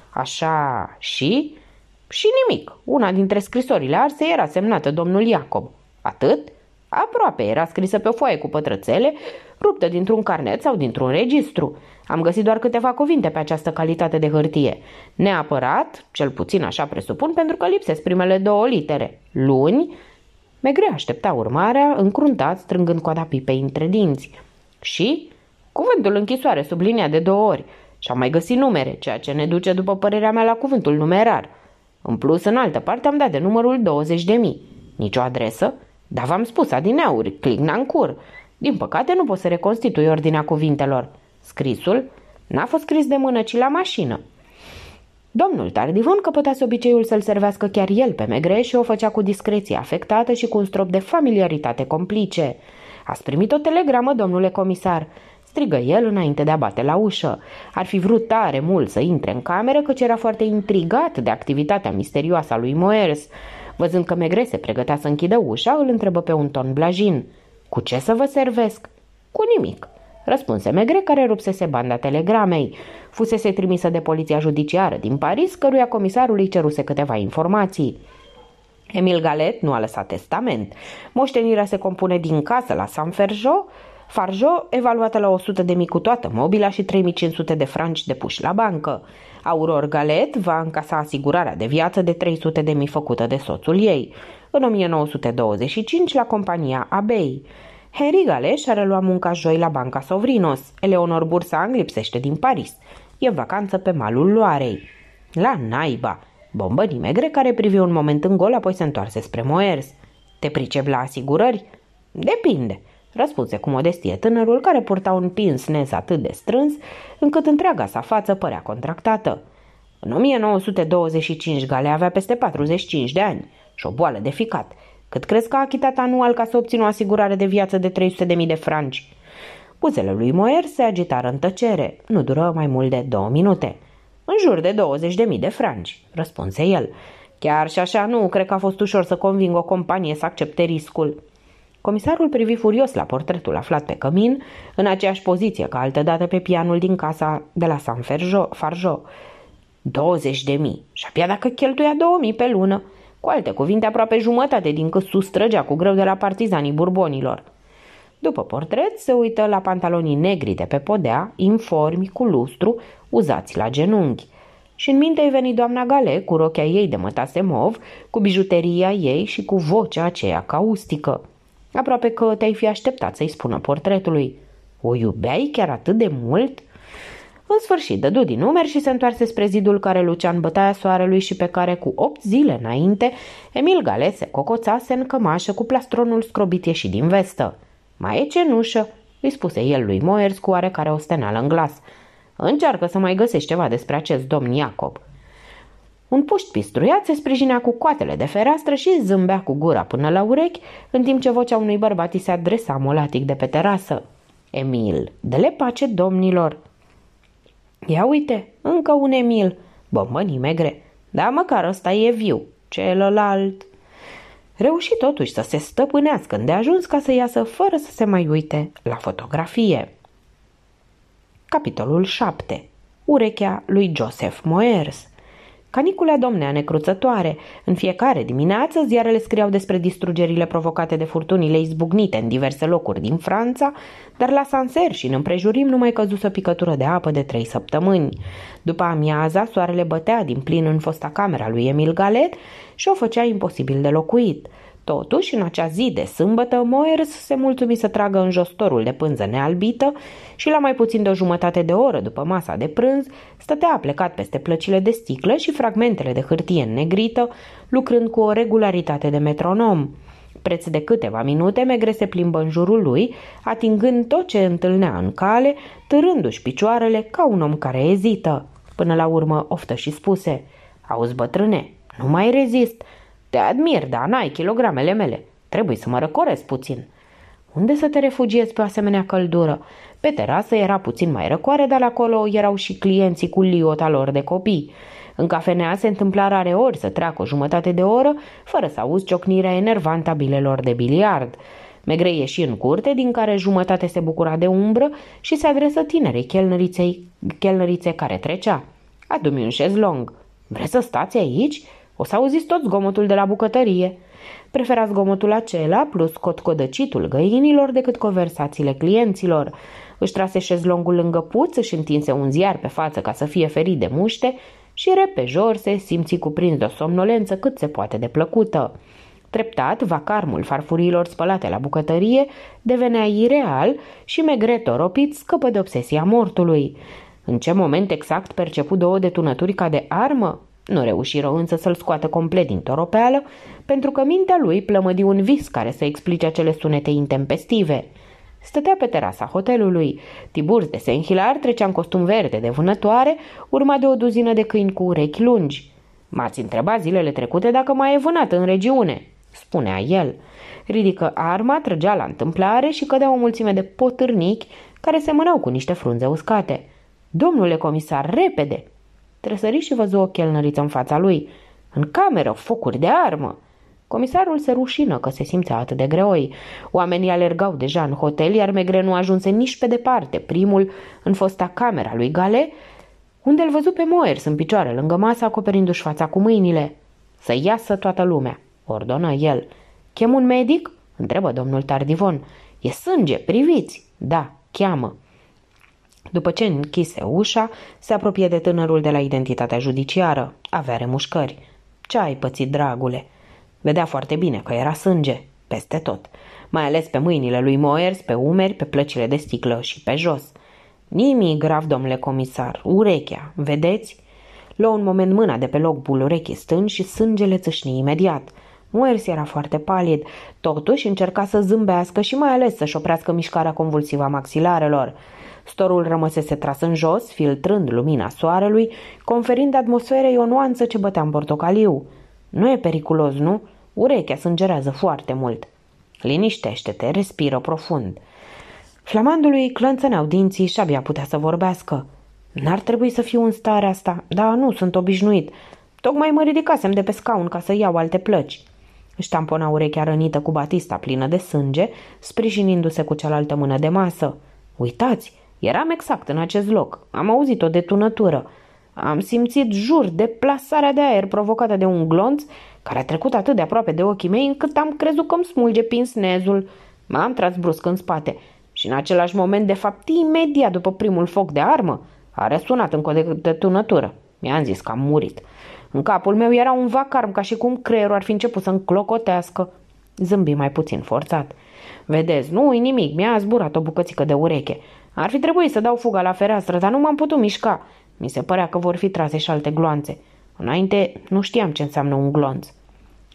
Așa și? Și nimic. Una dintre scrisorile arse era semnată domnul Iacob. Atât? Aproape, era scrisă pe o foaie cu pătrățele, ruptă dintr-un carnet sau dintr-un registru. Am găsit doar câteva cuvinte pe această calitate de hârtie. Neapărat, cel puțin așa presupun, pentru că lipsesc primele două litere. Luni, Megre aștepta urmarea, încruntat, strângând coada pipei între dinți. Și cuvântul închisoare linia de două ori. Și am mai găsit numere, ceea ce ne duce, după părerea mea, la cuvântul numerar. În plus, în altă parte am dat de numărul 20.000. Nici o adresă, da v-am spus adineauri, clic în cur. Din păcate nu pot să reconstitui ordinea cuvintelor. Scrisul n-a fost scris de mână, ci la mașină. Domnul Tardivon căpătase obiceiul să-l servească chiar el pe Megre și o făcea cu discreție afectată și cu un strop de familiaritate complice. Ați primit o telegramă, domnule comisar, strigă el înainte de a bate la ușă. Ar fi vrut tare mult să intre în cameră, căci era foarte intrigat de activitatea misterioasă a lui Moers, Văzând că Megre se pregătea să închidă ușa, îl întrebă pe un ton blajin. Cu ce să vă servesc? Cu nimic, răspunse Megre, care rupsese banda telegramei. Fusese trimisă de poliția judiciară din Paris, căruia comisarului ceruse câteva informații. Emil Galet nu a lăsat testament. Moștenirea se compune din casă la San Ferjo, Farjo, evaluată la 100 de mii cu toată mobila și 3500 de franci depuși la bancă. Auror Galet va încasa asigurarea de viață de 300 de mii făcută de soțul ei, în 1925 la compania Abei. Henry Galet și-a reluat munca joi la Banca Sovrinos. Eleonor Bursan lipsește din Paris. E vacanță pe malul Loarei. La naiba! Bombă nimegre care privi un moment în gol, apoi se întoarse spre Moers. Te pricep la asigurări? Depinde. Răspunse cu modestie tânărul, care purta un pins nes atât de strâns, încât întreaga sa față părea contractată. În 1925 Gale avea peste 45 de ani și o boală de ficat, cât crezi că a achitat anual ca să obțină o asigurare de viață de 300.000 de franci. Buzele lui Moer se agitară în tăcere, nu dură mai mult de două minute. În jur de 20.000 de franci, răspunse el. Chiar și așa nu, cred că a fost ușor să conving o companie să accepte riscul. Comisarul privi furios la portretul aflat pe cămin, în aceeași poziție ca altădată pe pianul din casa de la San Ferjo, Farjo. 20 de mii și abia dacă cheltuia 2000 pe lună. Cu alte cuvinte, aproape jumătate din cât sustrăgea cu greu de la partizanii burbonilor. După portret se uită la pantalonii negri de pe podea, informi, cu lustru, uzați la genunchi. Și în minte-i veni doamna Gale cu rochea ei de mătase mov, cu bijuteria ei și cu vocea aceea caustică. Aproape că te-ai fi așteptat să-i spună portretului. O iubeai chiar atât de mult? În sfârșit, dădu din numeri și se întoarse spre zidul care lucea în bătaia soarelui și pe care cu opt zile înainte Emil Gale se cocoțase în cămașă cu plastronul scrobit ieșit din vestă. Mai e cenușă, îi spuse el lui Moers cu oarecare osteneală în glas. Încearcă să mai găsești ceva despre acest domn Iacob. Un puști pistruiat se sprijinea cu coatele de fereastră și zâmbea cu gura până la urechi, în timp ce vocea unui bărbat îi se adresa molatic de pe terasă. Emil, de le pace domnilor! Ia uite, încă un Emil, bombănii megre, dar măcar ăsta e viu, celălalt... Reuși totuși să se stăpânească îndeajuns ca să iasă fără să se mai uite la fotografie. Capitolul 7. Urechea lui Joseph Moers – Canicula domnea necruțătoare. În fiecare dimineață ziarele scriau despre distrugerile provocate de furtunile izbucnite în diverse locuri din Franța, dar la Sanser și în împrejurim nu mai căzuse picătură de apă de trei săptămâni. După amiaza, soarele bătea din plin în fosta camera lui Emil Galet și o făcea imposibil de locuit. Totuși, în acea zi de sâmbătă, Moers se mulțumi să tragă în jos torul de pânză nealbită și la mai puțin de o jumătate de oră după masa de prânz, stătea plecat peste plăcile de sticlă și fragmentele de hârtie negrită, lucrând cu o regularitate de metronom. Preț de câteva minute, Megre se plimbă în jurul lui, atingând tot ce întâlnea în cale, târându-și picioarele ca un om care ezită. Până la urmă oftă și spuse, Auzi bătrâne, nu mai rezist, te admir, dar n-ai kilogramele mele. Trebuie să mă răcoresc puțin. Unde să te refugiezi pe o asemenea căldură? Pe terasă era puțin mai răcoare, dar acolo erau și clienții cu liota lor de copii. În cafenea se întâmpla rare ori să treacă o jumătate de oră fără să auzi ciocnirea enervantă a bilelor de biliard. Megre ieși în curte, din care jumătate se bucura de umbră și se adresă tinerii chelnărițe care trecea. Adu-mi un șezlong. Vreți să stați aici?" O să auziți tot zgomotul de la bucătărie. Prefera zgomotul acela plus cotcodăcitul găinilor decât conversațiile clienților. Își trase șezlongul lângă puț, își întinse un ziar pe față ca să fie ferit de muște și repejor se simți cuprins de o somnolență cât se poate de plăcută. Treptat, vacarmul farfuriilor spălate la bucătărie devenea ireal și megret oropit scăpă de obsesia mortului. În ce moment exact percepu două detunături ca de armă? Nu reușiră însă să-l scoată complet din toropeală, pentru că mintea lui plămădi un vis care să explice acele sunete intempestive. Stătea pe terasa hotelului. Tiburz de Senhilar trecea în costum verde de vânătoare, urma de o duzină de câini cu urechi lungi. M-ați întrebat zilele trecute dacă mai e vânat în regiune, spunea el. Ridică arma, trăgea la întâmplare și cădea o mulțime de potârnichi care se mânau cu niște frunze uscate. Domnule comisar, repede! Tresări și văzu o chelnăriță în fața lui. În cameră, focuri de armă! Comisarul se rușină că se simțea atât de greoi. Oamenii alergau deja în hotel, iar Megre nu ajunse nici pe departe, primul în fosta camera lui Gale, unde îl văzu pe Moers în picioare lângă masă, acoperindu-și fața cu mâinile. Să iasă toată lumea, ordonă el. Chem un medic? întrebă domnul Tardivon. E sânge, priviți! Da, cheamă. După ce închise ușa, se apropie de tânărul de la identitatea judiciară. Avea remușcări. Ce ai pățit, dragule?" Vedea foarte bine că era sânge, peste tot, mai ales pe mâinile lui Moers, pe umeri, pe plăcile de sticlă și pe jos. Nimic grav, domnule comisar, urechea, vedeți?" Lua un moment mâna de pe loc urechii stâng și sângele țâșni imediat. Moers era foarte palid, totuși încerca să zâmbească și mai ales să-și oprească mișcarea convulsivă a maxilarelor. Storul rămăsese tras în jos, filtrând lumina soarelui, conferind atmosferei o nuanță ce bătea în portocaliu. Nu e periculos, nu? Urechea sângerează foarte mult. Liniștește-te, respiră profund. Flamandului clănțăneau dinții și abia putea să vorbească. N-ar trebui să fiu în stare asta, dar nu, sunt obișnuit. Tocmai mă ridicasem de pe scaun ca să iau alte plăci. Își tampona urechea rănită cu batista plină de sânge, sprijinindu-se cu cealaltă mână de masă. Uitați, Eram exact în acest loc. Am auzit o detunătură. Am simțit jur de plasarea de aer provocată de un glonț care a trecut atât de aproape de ochii mei încât am crezut că îmi smulge pinsnezul. M-am tras brusc în spate și în același moment, de fapt imediat după primul foc de armă, a răsunat încă o detunătură. Mi-am zis că am murit. În capul meu era un vacarm ca și cum creierul ar fi început să înclocotească. Zâmbi mai puțin forțat. Vedeți, nu-i nimic, mi-a zburat o bucățică de ureche. Ar fi trebuit să dau fuga la fereastră, dar nu m-am putut mișca. Mi se părea că vor fi trase și alte gloanțe. Înainte nu știam ce înseamnă un glonț.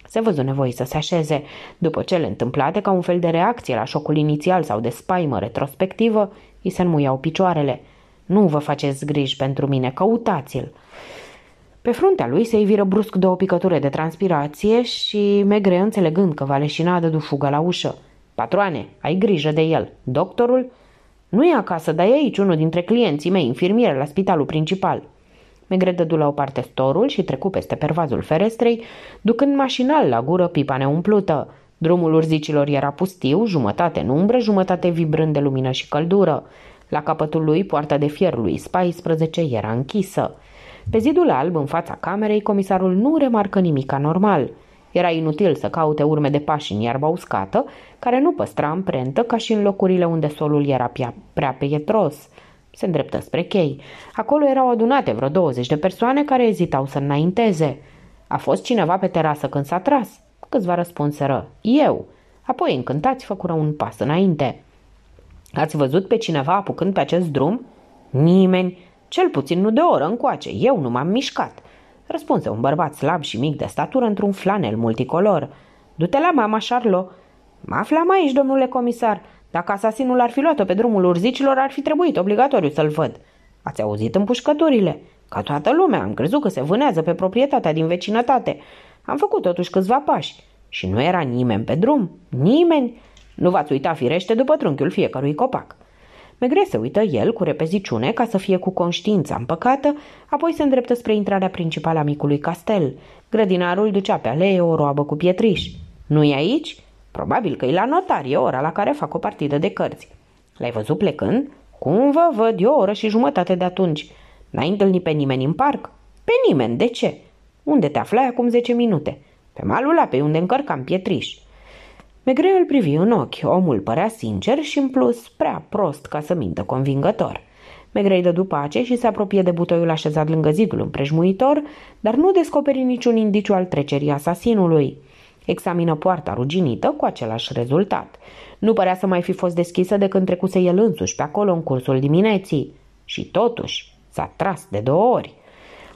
Se văzu nevoie să se așeze. După cele întâmplate, ca un fel de reacție la șocul inițial sau de spaimă retrospectivă, îi se înmuiau picioarele. Nu vă faceți griji pentru mine, căutați-l!" Pe fruntea lui se iviră brusc două picături de transpirație și Megre, înțelegând că leșina dădu fugă la ușă. Patroane, ai grijă de el. Doctorul nu e acasă, dar e aici unul dintre clienții mei, infirmier la spitalul principal. Megre dădu la o parte storul și trecu peste pervazul ferestrei, ducând mașinal la gură pipa neumplută. Drumul urzicilor era pustiu, jumătate în umbră, jumătate vibrând de lumină și căldură. La capătul lui, poarta de fier lui 14 era închisă. Pe zidul alb, în fața camerei, comisarul nu remarcă nimic anormal. Era inutil să caute urme de pași în iarba uscată, care nu păstra amprentă ca și în locurile unde solul era prea pietros. Se îndreptă spre chei. Acolo erau adunate vreo 20 de persoane care ezitau să înainteze. A fost cineva pe terasă când s-a tras? Câțiva răspunseră, eu. Apoi, încântați, făcură un pas înainte. Ați văzut pe cineva apucând pe acest drum? Nimeni, cel puțin nu de o oră încoace, eu nu m-am mișcat. Răspunse un bărbat slab și mic de statură într-un flanel multicolor. Du-te la mama, Charlot. Mă aflam aici, domnule comisar. Dacă asasinul ar fi luat-o pe drumul urzicilor, ar fi trebuit obligatoriu să-l văd. Ați auzit împușcăturile? Ca toată lumea, am crezut că se vânează pe proprietatea din vecinătate. Am făcut totuși câțiva pași. Și nu era nimeni pe drum. Nimeni. Nu v-ați uita firește după trunchiul fiecărui copac. Megre se uită el cu repeziciune ca să fie cu conștiința împăcată, apoi se îndreptă spre intrarea principală a micului castel. Grădinarul ducea pe alee o roabă cu pietriș. nu e aici? Probabil că e la notar, e ora la care fac o partidă de cărți. L-ai văzut plecând? Cum vă văd, eu o oră și jumătate de atunci. N-ai întâlnit pe nimeni în parc? Pe nimeni, de ce? Unde te aflai acum 10 minute? Pe malul apei, unde încărcam pietriș. Megre îl privi în ochi, omul părea sincer și în plus prea prost ca să mintă convingător. Megrei dădu pace și se apropie de butoiul așezat lângă zidul împrejmuitor, dar nu descoperi niciun indiciu al trecerii asasinului. Examină poarta ruginită cu același rezultat. Nu părea să mai fi fost deschisă de când trecuse el însuși pe acolo în cursul dimineții. Și totuși s-a tras de două ori.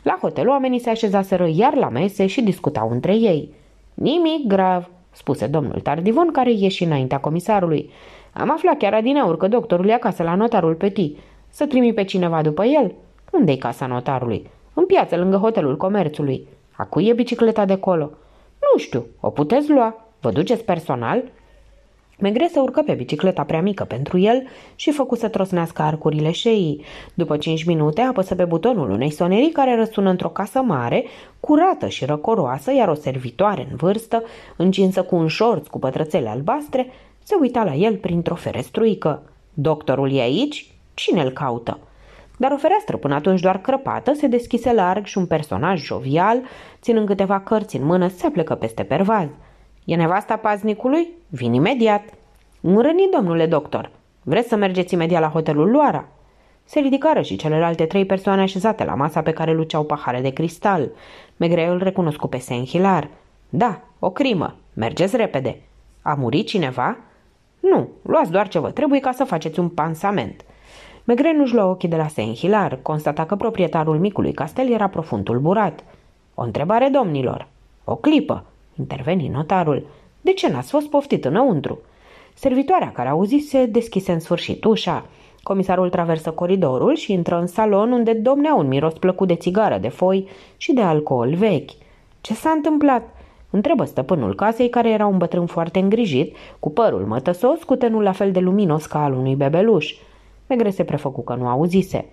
La hotel oamenii se așezaseră iar la mese și discutau între ei. Nimic grav, spuse domnul Tardivon, care ieși înaintea comisarului. Am aflat chiar adineauri că doctorul e acasă la notarul Peti. Să trimi pe cineva după el? Unde-i casa notarului? În piață, lângă hotelul comerțului. A cui e bicicleta de colo? Nu știu, o puteți lua. Vă duceți personal? Megre se urcă pe bicicleta prea mică pentru el și făcu să trosnească arcurile șeii. După cinci minute apăsă pe butonul unei sonerii care răsună într-o casă mare, curată și răcoroasă, iar o servitoare în vârstă, încinsă cu un șorț cu pătrățele albastre, se uita la el printr-o ferestruică. Doctorul e aici? Cine îl caută?" Dar o fereastră până atunci doar crăpată se deschise larg și un personaj jovial, ținând câteva cărți în mână, se plecă peste pervaz. E nevasta paznicului? Vin imediat. Un domnule doctor. Vreți să mergeți imediat la hotelul Luara? Se ridicară și celelalte trei persoane așezate la masa pe care luceau pahare de cristal. Megreul îl recunoscu pe Senhilar. Da, o crimă. Mergeți repede. A murit cineva? Nu, luați doar ce vă trebuie ca să faceți un pansament. Megre nu-și lua ochii de la Senhilar, constata că proprietarul micului castel era profund tulburat. O întrebare, domnilor. O clipă. Interveni notarul. De ce n-ați fost poftit înăuntru? Servitoarea care auzise deschise în sfârșit ușa. Comisarul traversă coridorul și intră în salon unde domnea un miros plăcut de țigară de foi și de alcool vechi. Ce s-a întâmplat? Întrebă stăpânul casei, care era un bătrân foarte îngrijit, cu părul mătăsos, cu tenul la fel de luminos ca al unui bebeluș. Megre se prefăcu că nu auzise.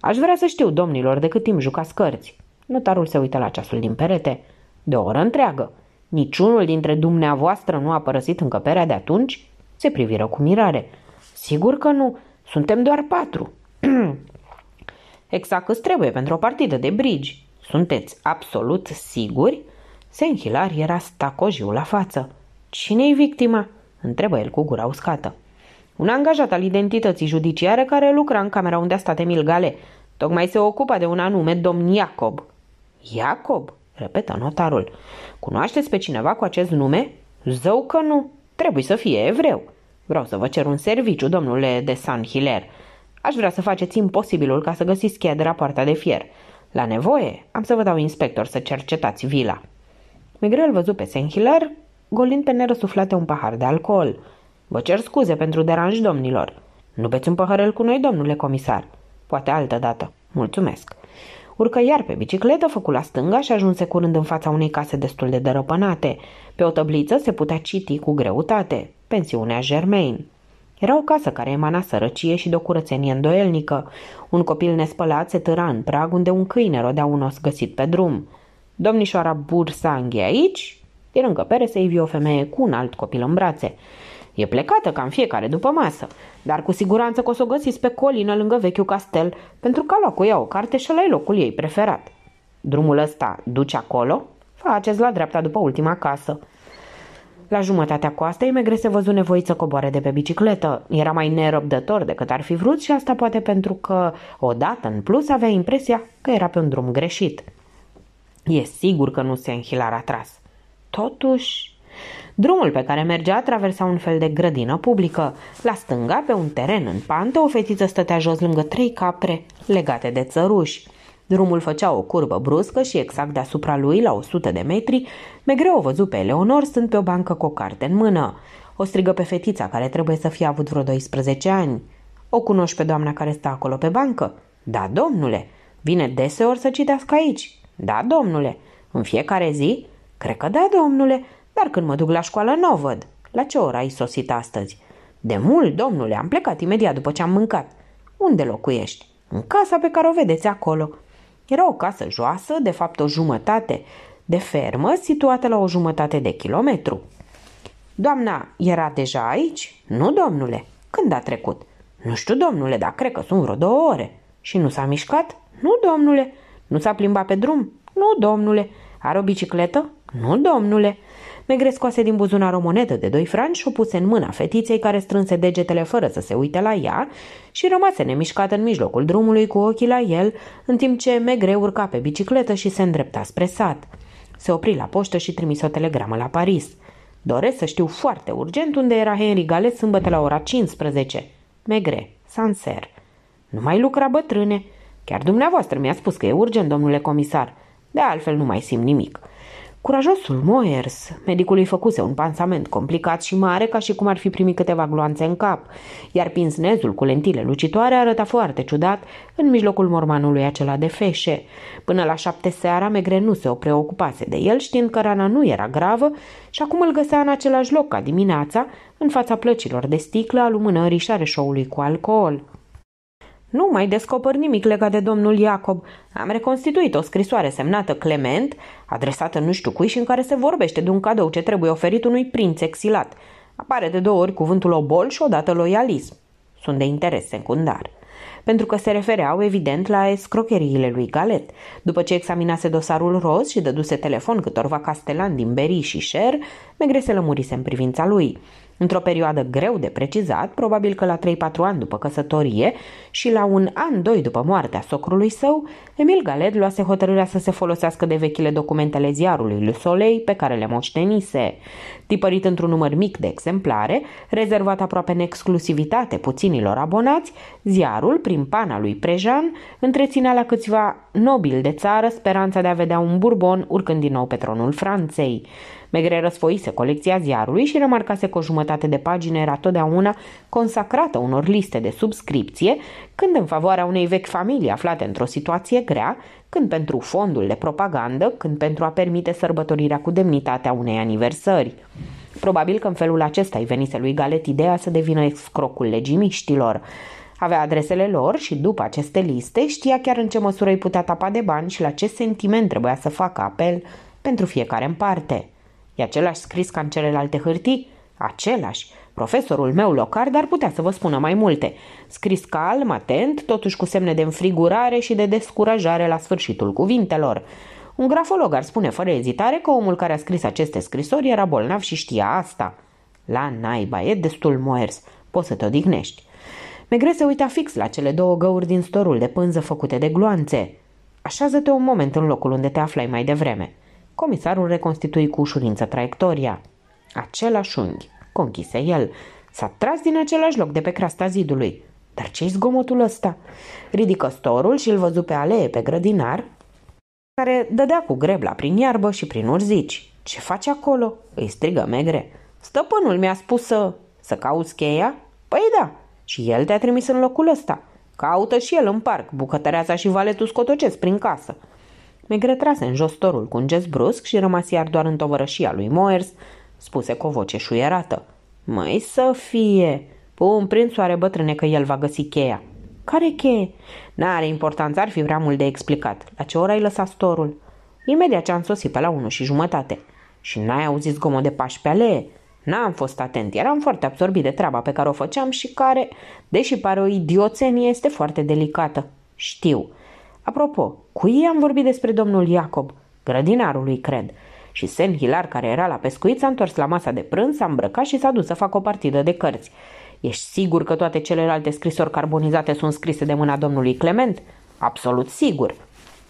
Aș vrea să știu, domnilor, de cât timp jucați cărți. Notarul se uită la ceasul din perete. De o oră întreagă. Niciunul dintre dumneavoastră nu a părăsit încăperea de atunci? Se priviră cu mirare. Sigur că nu. Suntem doar patru. exact cât trebuie pentru o partidă de brigi. Sunteți absolut siguri? Senhilar era stacojiu la față. Cine-i victima? Întrebă el cu gura uscată. Un angajat al identității judiciare care lucra în camera unde a stat Emil Gale. Tocmai se ocupa de un anume domn Iacob. Iacob? Repetă notarul. Cunoașteți pe cineva cu acest nume? Zău că nu. Trebuie să fie evreu. Vreau să vă cer un serviciu, domnule de San Hiler. Aș vrea să faceți imposibilul ca să găsiți cheia de la poarta de fier. La nevoie, am să vă dau inspector să cercetați vila. Migrel văzut pe pe Senhiler, golind pe nerăsuflate un pahar de alcool. Vă cer scuze pentru deranj, domnilor. Nu beți un paharel cu noi, domnule comisar. Poate altă dată. Mulțumesc. Urcă iar pe bicicletă, făcu la stânga și ajunse curând în fața unei case destul de dărăpânate. Pe o tăbliță se putea citi cu greutate. Pensiunea Germain. Era o casă care emana sărăcie și de o curățenie îndoielnică. Un copil nespălat se târa în prag unde un câine rodea un os găsit pe drum. Domnișoara Bursanghi aici? Din încăpere se ivi o femeie cu un alt copil în brațe. E plecată ca în fiecare după masă, dar cu siguranță că o să o găsiți pe colină lângă vechiul castel, pentru că a luat cu ea o carte și ăla locul ei preferat. Drumul ăsta duce acolo? Faceți la dreapta după ultima casă. La jumătatea coastei, Megre se văzu nevoit să coboare de pe bicicletă. Era mai nerăbdător decât ar fi vrut și asta poate pentru că, odată în plus, avea impresia că era pe un drum greșit. E sigur că nu se înhilar atras. Totuși, Drumul pe care mergea traversa un fel de grădină publică. La stânga, pe un teren în pantă, o fetiță stătea jos lângă trei capre legate de țăruși. Drumul făcea o curbă bruscă și exact deasupra lui, la 100 de metri, Megreu o văzu pe Eleonor stând pe o bancă cu o carte în mână. O strigă pe fetița care trebuie să fie avut vreo 12 ani. O cunoști pe doamna care stă acolo pe bancă? Da, domnule. Vine deseori să citească aici? Da, domnule. În fiecare zi? Cred că da, domnule. Dar când mă duc la școală, nu o văd. La ce oră ai sosit astăzi? De mult, domnule, am plecat imediat după ce am mâncat. Unde locuiești? În casa pe care o vedeți acolo. Era o casă joasă, de fapt o jumătate de fermă, situată la o jumătate de kilometru. Doamna era deja aici? Nu, domnule. Când a trecut? Nu știu, domnule, dar cred că sunt vreo două ore. Și nu s-a mișcat? Nu, domnule. Nu s-a plimbat pe drum? Nu, domnule. Are o bicicletă? Nu, domnule. Megre scoase din buzunar o monedă de doi franci și o puse în mâna fetiței care strânse degetele fără să se uite la ea și rămase nemișcată în mijlocul drumului cu ochii la el, în timp ce Megre urca pe bicicletă și se îndrepta spre sat. Se opri la poștă și trimise o telegramă la Paris. Doresc să știu foarte urgent unde era Henry Gale sâmbătă la ora 15. Megre, Sanser. Nu mai lucra bătrâne. Chiar dumneavoastră mi-a spus că e urgent, domnule comisar. De altfel nu mai simt nimic. Curajosul Moers, medicul făcuse un pansament complicat și mare, ca și cum ar fi primit câteva gloanțe în cap, iar pinsnezul cu lentile lucitoare arăta foarte ciudat în mijlocul mormanului acela de feșe. Până la șapte seara, Megre nu se o preocupase de el, știind că rana nu era gravă și acum îl găsea în același loc ca dimineața, în fața plăcilor de sticlă, alumânării și a reșoului cu alcool. Nu mai descoper nimic legat de domnul Iacob. Am reconstituit o scrisoare semnată Clement, adresată nu știu cui și în care se vorbește de un cadou ce trebuie oferit unui prinț exilat. Apare de două ori cuvântul obol și odată loialism. Sunt de interes secundar. Pentru că se refereau, evident, la escrocheriile lui Galet. După ce examinase dosarul roz și dăduse telefon câtorva castelan din Beri și Șer, Megre se lămurise în privința lui – într-o perioadă greu de precizat, probabil că la 3-4 ani după căsătorie și la un an-doi după moartea socrului său, Emil Galet luase hotărârea să se folosească de vechile documentele ziarului lui Solei pe care le moștenise. Tipărit într-un număr mic de exemplare, rezervat aproape în exclusivitate puținilor abonați, ziarul, prin pana lui Prejan, întreținea la câțiva nobili de țară speranța de a vedea un burbon urcând din nou pe tronul Franței. Megre răsfoise colecția ziarului și remarcase că o jumătate de pagină era totdeauna consacrată unor liste de subscripție, când în favoarea unei vechi familii aflate într-o situație grea, când pentru fondul de propagandă, când pentru a permite sărbătorirea cu demnitatea unei aniversări. Probabil că în felul acesta îi venise lui Galet ideea să devină excrocul legimiștilor. Avea adresele lor și după aceste liste știa chiar în ce măsură îi putea tapa de bani și la ce sentiment trebuia să facă apel pentru fiecare în parte. E același scris ca în celelalte hârtii? Același. Profesorul meu locar, dar putea să vă spună mai multe. Scris calm, atent, totuși cu semne de înfrigurare și de descurajare la sfârșitul cuvintelor. Un grafolog ar spune fără ezitare că omul care a scris aceste scrisori era bolnav și știa asta. La naiba, e destul moers. Poți să te odihnești. Megre se uita fix la cele două găuri din storul de pânză făcute de gloanțe. Așează-te un moment în locul unde te aflai mai devreme. Comisarul reconstitui cu ușurință traiectoria. Același unghi, conchise el. S-a tras din același loc de pe creasta zidului. Dar ce-i zgomotul ăsta? Ridică storul și îl văzu pe alee, pe grădinar, care dădea cu grebla prin iarbă și prin urzici. Ce faci acolo?" îi strigă Megre. Stăpânul mi-a spus să... să cauți cheia?" Păi da, și el te-a trimis în locul ăsta. Caută și el în parc, bucătăreața și valetul scotocesc prin casă. Megre trase în jos torul cu un gest brusc și rămas iar doar în tovărășia lui Moers, spuse cu o voce șuierată. Mai să fie! Pun prin soare bătrâne că el va găsi cheia. Care cheie? N-are importanță, ar fi prea mult de explicat. La ce oră ai lăsat storul? Imediat ce am sosit pe la unu și jumătate. Și n-ai auzit zgomot de pași pe alee? N-am fost atent, eram foarte absorbit de treaba pe care o făceam și care, deși pare o idioțenie, este foarte delicată. Știu, Apropo, ei am vorbit despre domnul Iacob? Grădinarului, cred. Și Sen Hilar, care era la pescuit, s-a întors la masa de prânz, s-a îmbrăcat și s-a dus să facă o partidă de cărți. Ești sigur că toate celelalte scrisori carbonizate sunt scrise de mâna domnului Clement? Absolut sigur.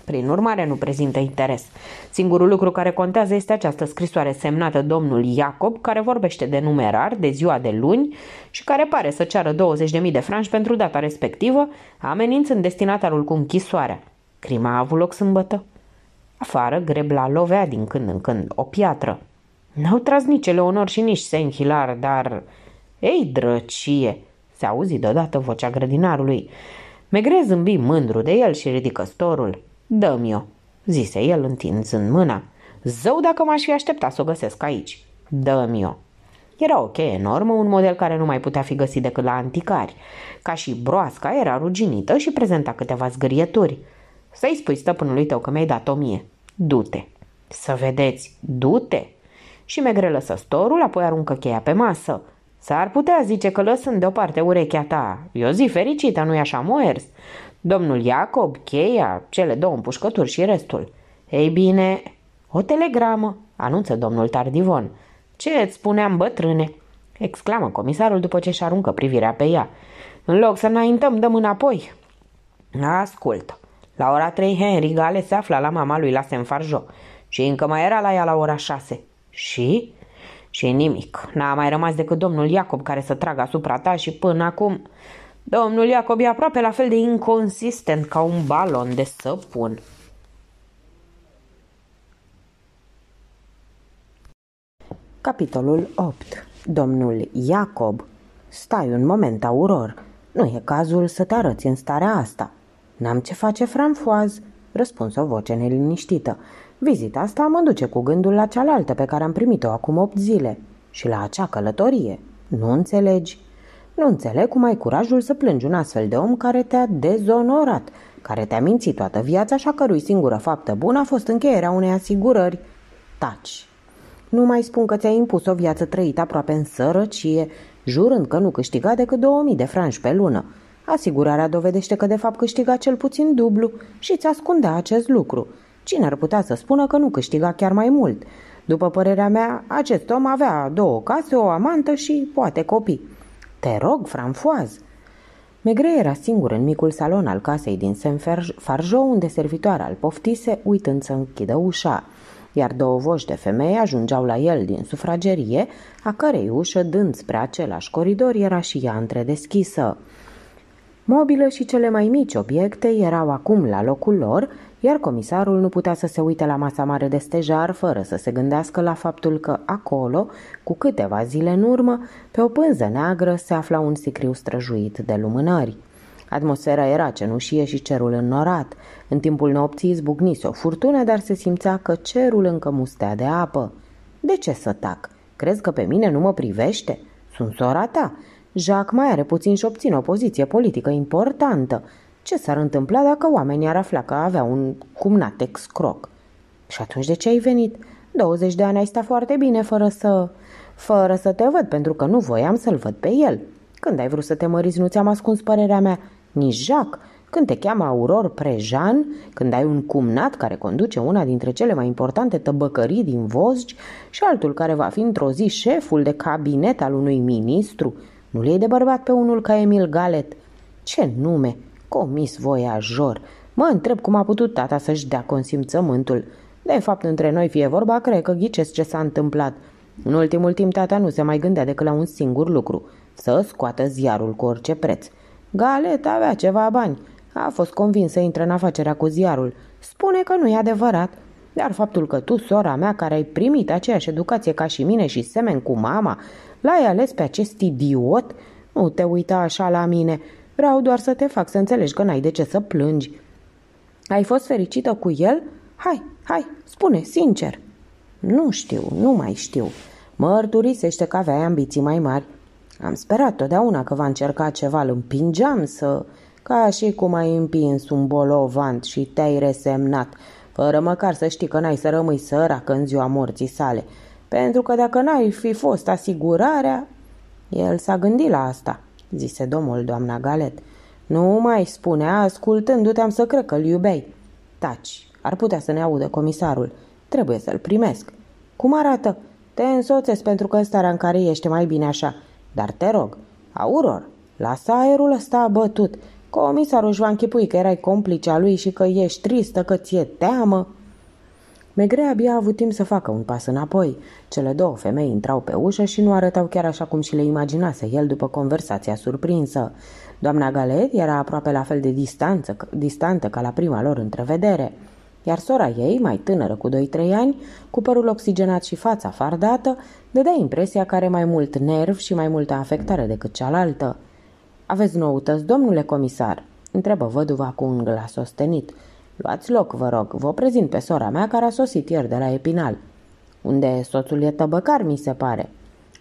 Prin urmare, nu prezintă interes. Singurul lucru care contează este această scrisoare semnată domnul Iacob, care vorbește de numerar, de ziua de luni și care pare să ceară 20.000 de franci pentru data respectivă, amenințând destinatarul cu închisoarea. Crima a avut loc sâmbătă. Afară, grebla lovea din când în când o piatră. N-au tras nici Eleonor și nici Senhilar, dar... Ei, drăcie! Se auzi deodată vocea grădinarului. Megre zâmbi mândru de el și ridică storul. Dă-mi-o, zise el întinzând mâna. Zău dacă m-aș fi așteptat să o găsesc aici. Dă-mi-o. Era o cheie enormă, un model care nu mai putea fi găsit decât la anticari. Ca și broasca, era ruginită și prezenta câteva zgârieturi. Să-i spui stăpânului tău că mi-ai dat o mie. Du-te. Să vedeți, du-te. Și Megre lăsă storul, apoi aruncă cheia pe masă. S-ar putea zice că lăsând deoparte urechea ta. E o zi fericită, nu-i așa, Moers? Domnul Iacob, cheia, cele două împușcături și restul. Ei bine, o telegramă, anunță domnul Tardivon. Ce îți spuneam, bătrâne? exclamă comisarul după ce și aruncă privirea pe ea. În loc să înaintăm, dăm înapoi. Ascultă. La ora 3, Henry Gale se afla la mama lui la Senfarjo. Și încă mai era la ea la ora 6. Și? Și nimic. N-a mai rămas decât domnul Iacob care să tragă asupra ta și până acum... Domnul Iacob e aproape la fel de inconsistent ca un balon de săpun. Capitolul 8 Domnul Iacob Stai un moment, auror. Nu e cazul să te arăți în starea asta. N-am ce face franfoaz, răspunse o voce neliniștită. Vizita asta mă duce cu gândul la cealaltă pe care am primit-o acum opt zile și la acea călătorie. Nu înțelegi? Nu înțeleg cum ai curajul să plângi un astfel de om care te-a dezonorat, care te-a mințit toată viața și a cărui singură faptă bună a fost încheierea unei asigurări. Taci! Nu mai spun că ți-ai impus o viață trăită aproape în sărăcie, jurând că nu câștiga decât 2000 de franci pe lună, Asigurarea dovedește că de fapt câștiga cel puțin dublu și îți ascundea acest lucru. Cine ar putea să spună că nu câștiga chiar mai mult? După părerea mea, acest om avea două case, o amantă și poate copii. Te rog, Franfoaz! Megre era singur în micul salon al casei din Saint-Fargeau, unde servitoarea îl poftise, uitând să închidă ușa iar două voști de femei ajungeau la el din sufragerie, a cărei ușă, dând spre același coridor, era și ea întredeschisă. Mobilă și cele mai mici obiecte erau acum la locul lor, iar comisarul nu putea să se uite la masa mare de stejar fără să se gândească la faptul că acolo, cu câteva zile în urmă, pe o pânză neagră se afla un sicriu străjuit de lumânări. Atmosfera era cenușie și cerul înnorat. În timpul nopții zbucnise o furtună, dar se simțea că cerul încă mustea de apă. De ce să tac? Crezi că pe mine nu mă privește? Sunt sora ta Jacques mai are puțin și obține o poziție politică importantă. Ce s-ar întâmpla dacă oamenii ar afla că avea un cumnat excroc? Și atunci de ce ai venit? 20 de ani ai stat foarte bine fără să... Fără să te văd, pentru că nu voiam să-l văd pe el. Când ai vrut să te măriți, nu ți-am ascuns părerea mea. Nici Jacques. Când te cheamă Auror Prejan, când ai un cumnat care conduce una dintre cele mai importante tăbăcării din Vosgi și altul care va fi într-o zi șeful de cabinet al unui ministru, nu-l iei de bărbat pe unul ca Emil Galet? Ce nume! Comis voiajor! Mă întreb cum a putut tata să-și dea consimțământul. De fapt, între noi fie vorba, cred că ghicesc ce s-a întâmplat. În ultimul timp, tata nu se mai gândea decât la un singur lucru, să scoată ziarul cu orice preț. Galet avea ceva bani. A fost convins să intre în afacerea cu ziarul. Spune că nu e adevărat. Dar faptul că tu, sora mea, care ai primit aceeași educație ca și mine și semen cu mama, L-ai ales pe acest idiot? Nu te uita așa la mine. Vreau doar să te fac să înțelegi că n-ai de ce să plângi. Ai fost fericită cu el? Hai, hai, spune, sincer. Nu știu, nu mai știu. Mărturisește că aveai ambiții mai mari. Am sperat totdeauna că va încerca ceva, îl împingeam să... Ca și cum ai împins un bolovant și te-ai resemnat, fără măcar să știi că n-ai să rămâi săracă în ziua morții sale pentru că dacă n-ai fi fost asigurarea... El s-a gândit la asta, zise domnul doamna Galet. Nu mai spunea, ascultându-te am să cred că-l iubei. Taci, ar putea să ne audă comisarul. Trebuie să-l primesc. Cum arată? Te însoțesc pentru că în starea în care ești mai bine așa. Dar te rog, Auror, lasă aerul ăsta abătut. Comisarul își va închipui că erai complice a lui și că ești tristă, că ți-e teamă. Megre abia a avut timp să facă un pas înapoi. Cele două femei intrau pe ușă și nu arătau chiar așa cum și le imaginase el după conversația surprinsă. Doamna Galet era aproape la fel de distanță, distantă ca la prima lor întrevedere iar sora ei, mai tânără cu 2-3 ani, cu părul oxigenat și fața fardată, dădea impresia că are mai mult nerv și mai multă afectare decât cealaltă. Aveți noutăți, domnule comisar?" întrebă văduva cu un glas ostenit. Luați loc, vă rog, vă prezint pe sora mea care a sosit ieri de la Epinal, unde soțul e tăbăcar, mi se pare.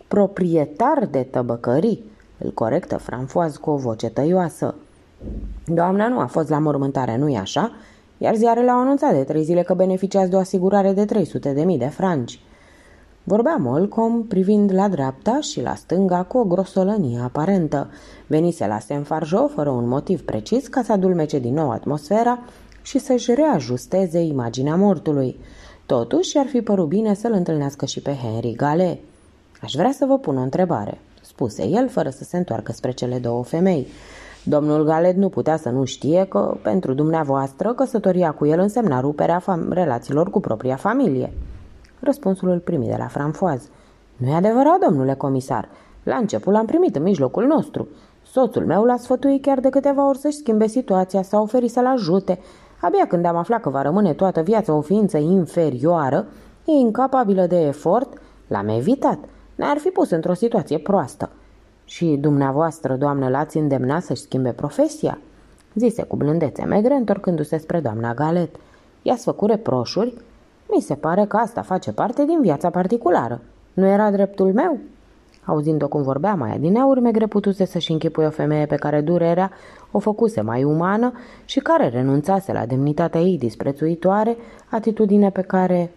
Proprietar de tăbăcării, îl corectă Franfoaz cu o voce tăioasă. Doamna nu a fost la mormântare, nu-i așa? Iar ziarele au anunțat de trei zile că beneficiați de o asigurare de 300 de mii de franci. Vorbea Molcom privind la dreapta și la stânga cu o grosolănie aparentă. Venise la Senfarjo fără un motiv precis ca să adulmece din nou atmosfera și să-și reajusteze imaginea mortului. Totuși, ar fi părut bine să-l întâlnească și pe Henry Gale. Aș vrea să vă pun o întrebare, spuse el fără să se întoarcă spre cele două femei. Domnul Galet nu putea să nu știe că, pentru dumneavoastră, căsătoria cu el însemna ruperea fam- relațiilor cu propria familie. Răspunsul îl primi de la Franfoaz. Nu e adevărat, domnule comisar. La început l-am primit în mijlocul nostru. Soțul meu l-a sfătuit chiar de câteva ori să-și schimbe situația, s-a oferit să-l ajute, Abia când am aflat că va rămâne toată viața o ființă inferioară, e incapabilă de efort, l-am evitat. Ne-ar fi pus într-o situație proastă. Și dumneavoastră, doamnă, l-ați îndemna să-și schimbe profesia?" zise cu blândețe megre, întorcându-se spre doamna Galet. I-ați făcut reproșuri? Mi se pare că asta face parte din viața particulară. Nu era dreptul meu?" Auzind-o cum vorbea mai adineauri, Megre putuse să-și închipui o femeie pe care durerea o făcuse mai umană și care renunțase la demnitatea ei disprețuitoare, atitudine pe care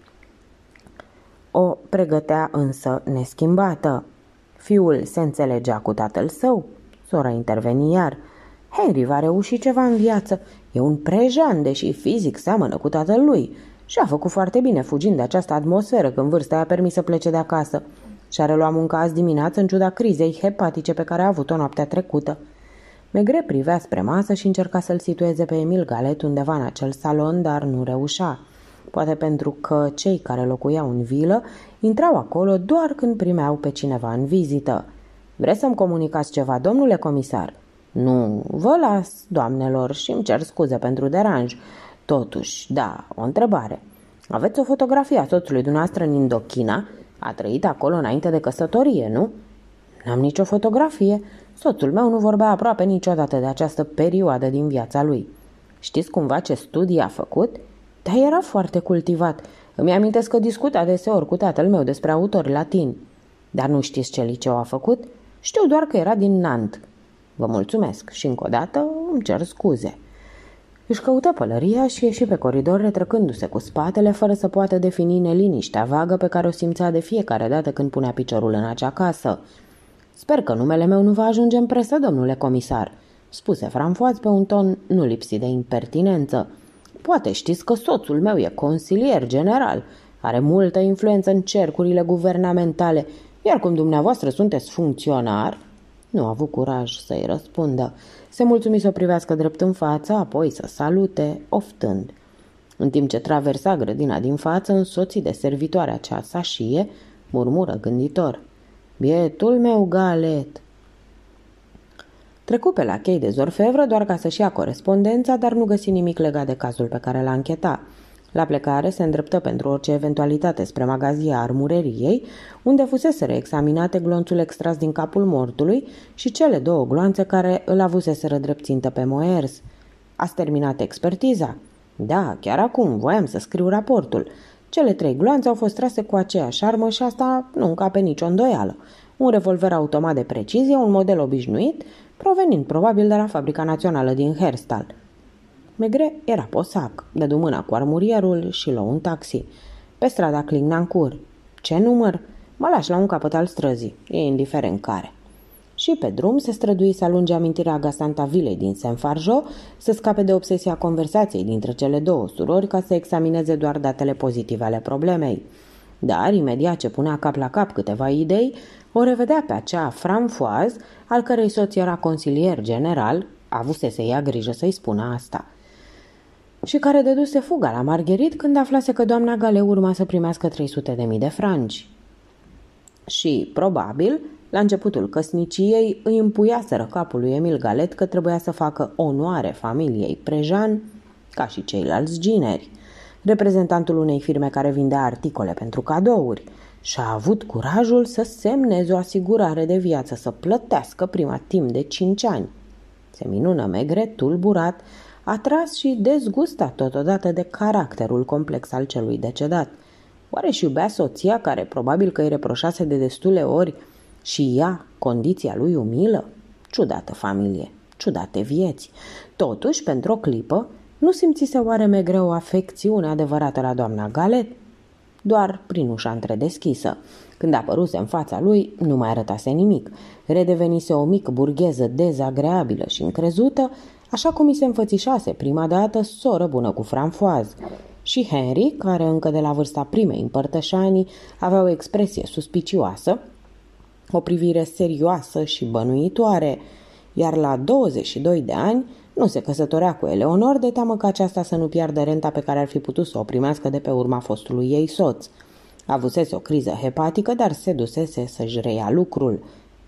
o pregătea însă neschimbată. Fiul se înțelegea cu tatăl său. Sora interveni iar. Henry va reuși ceva în viață. E un prejan, deși fizic seamănă cu tatăl lui. Și a făcut foarte bine fugind de această atmosferă când vârsta i-a permis să plece de acasă și-a reluat munca azi dimineață în ciuda crizei hepatice pe care a avut-o noaptea trecută. Megre privea spre masă și încerca să-l situeze pe Emil Galet undeva în acel salon, dar nu reușea. Poate pentru că cei care locuiau în vilă intrau acolo doar când primeau pe cineva în vizită. Vreți să-mi comunicați ceva, domnule comisar?" Nu, vă las, doamnelor, și îmi cer scuze pentru deranj. Totuși, da, o întrebare. Aveți o fotografie a soțului dumneavoastră în Indochina a trăit acolo înainte de căsătorie, nu? N-am nicio fotografie. Soțul meu nu vorbea aproape niciodată de această perioadă din viața lui. Știți cumva ce studii a făcut? Dar era foarte cultivat. Îmi amintesc că discuta deseori cu tatăl meu despre autori latini. Dar nu știți ce liceu a făcut? Știu doar că era din Nant. Vă mulțumesc și încă o dată îmi cer scuze. Își căută pălăria și ieși pe coridor retrăcându se cu spatele fără să poată defini neliniștea vagă pe care o simțea de fiecare dată când punea piciorul în acea casă. Sper că numele meu nu va ajunge în presă, domnule comisar," spuse Franfoaț pe un ton nu lipsit de impertinență. Poate știți că soțul meu e consilier general, are multă influență în cercurile guvernamentale, iar cum dumneavoastră sunteți funcționar... Nu a avut curaj să-i răspundă se mulțumi să o privească drept în față, apoi să salute, oftând. În timp ce traversa grădina din față, însoțit de servitoarea cea sașie, murmură gânditor. Bietul meu galet! Trecu pe la chei de zorfevră doar ca să-și ia corespondența, dar nu găsi nimic legat de cazul pe care l-a închetat. La plecare se îndreptă pentru orice eventualitate spre magazia armureriei, unde fusese reexaminate glonțul extras din capul mortului și cele două gloanțe care îl avuseseră dreptintă pe Moers. Ați terminat expertiza? Da, chiar acum, voiam să scriu raportul. Cele trei gloanțe au fost trase cu aceeași armă și asta nu încape nicio îndoială. Un revolver automat de precizie, un model obișnuit, provenind probabil de la Fabrica Națională din Herstal – Megre era posac, dădu mâna cu armurierul și luă un taxi. Pe strada Clignancur. Ce număr? Mă lași la un capăt al străzii, e indiferent care. Și pe drum se strădui să alunge amintirea gasanta vilei din Senfarjo, să scape de obsesia conversației dintre cele două surori ca să examineze doar datele pozitive ale problemei. Dar, imediat ce punea cap la cap câteva idei, o revedea pe acea franfoaz, al cărei soț era consilier general, avusese ea grijă să-i spună asta – și care dăduse fuga la Margherit când aflase că doamna Gale urma să primească 300 de mii de franci. Și, probabil, la începutul căsniciei îi împuiaseră capul lui Emil Galet că trebuia să facă onoare familiei Prejan, ca și ceilalți gineri, reprezentantul unei firme care vindea articole pentru cadouri, și a avut curajul să semneze o asigurare de viață, să plătească prima timp de 5 ani. Se minună Megre, tulburat, atras și dezgustat totodată de caracterul complex al celui decedat. Oare și iubea soția care probabil că îi reproșase de destule ori și ea condiția lui umilă? Ciudată familie, ciudate vieți. Totuși, pentru o clipă, nu simțise oare megreu afecțiune adevărată la doamna Galet? Doar prin ușa întredeschisă. Când apăruse în fața lui, nu mai arătase nimic. Redevenise o mică burgheză dezagreabilă și încrezută, așa cum îi se înfățișase prima dată soră bună cu franfoaz. Și Henry, care încă de la vârsta primei împărtășanii avea o expresie suspicioasă, o privire serioasă și bănuitoare, iar la 22 de ani nu se căsătorea cu Eleonor de teamă că aceasta să nu piardă renta pe care ar fi putut să o primească de pe urma fostului ei soț. Avusese o criză hepatică, dar se dusese să-și reia lucrul.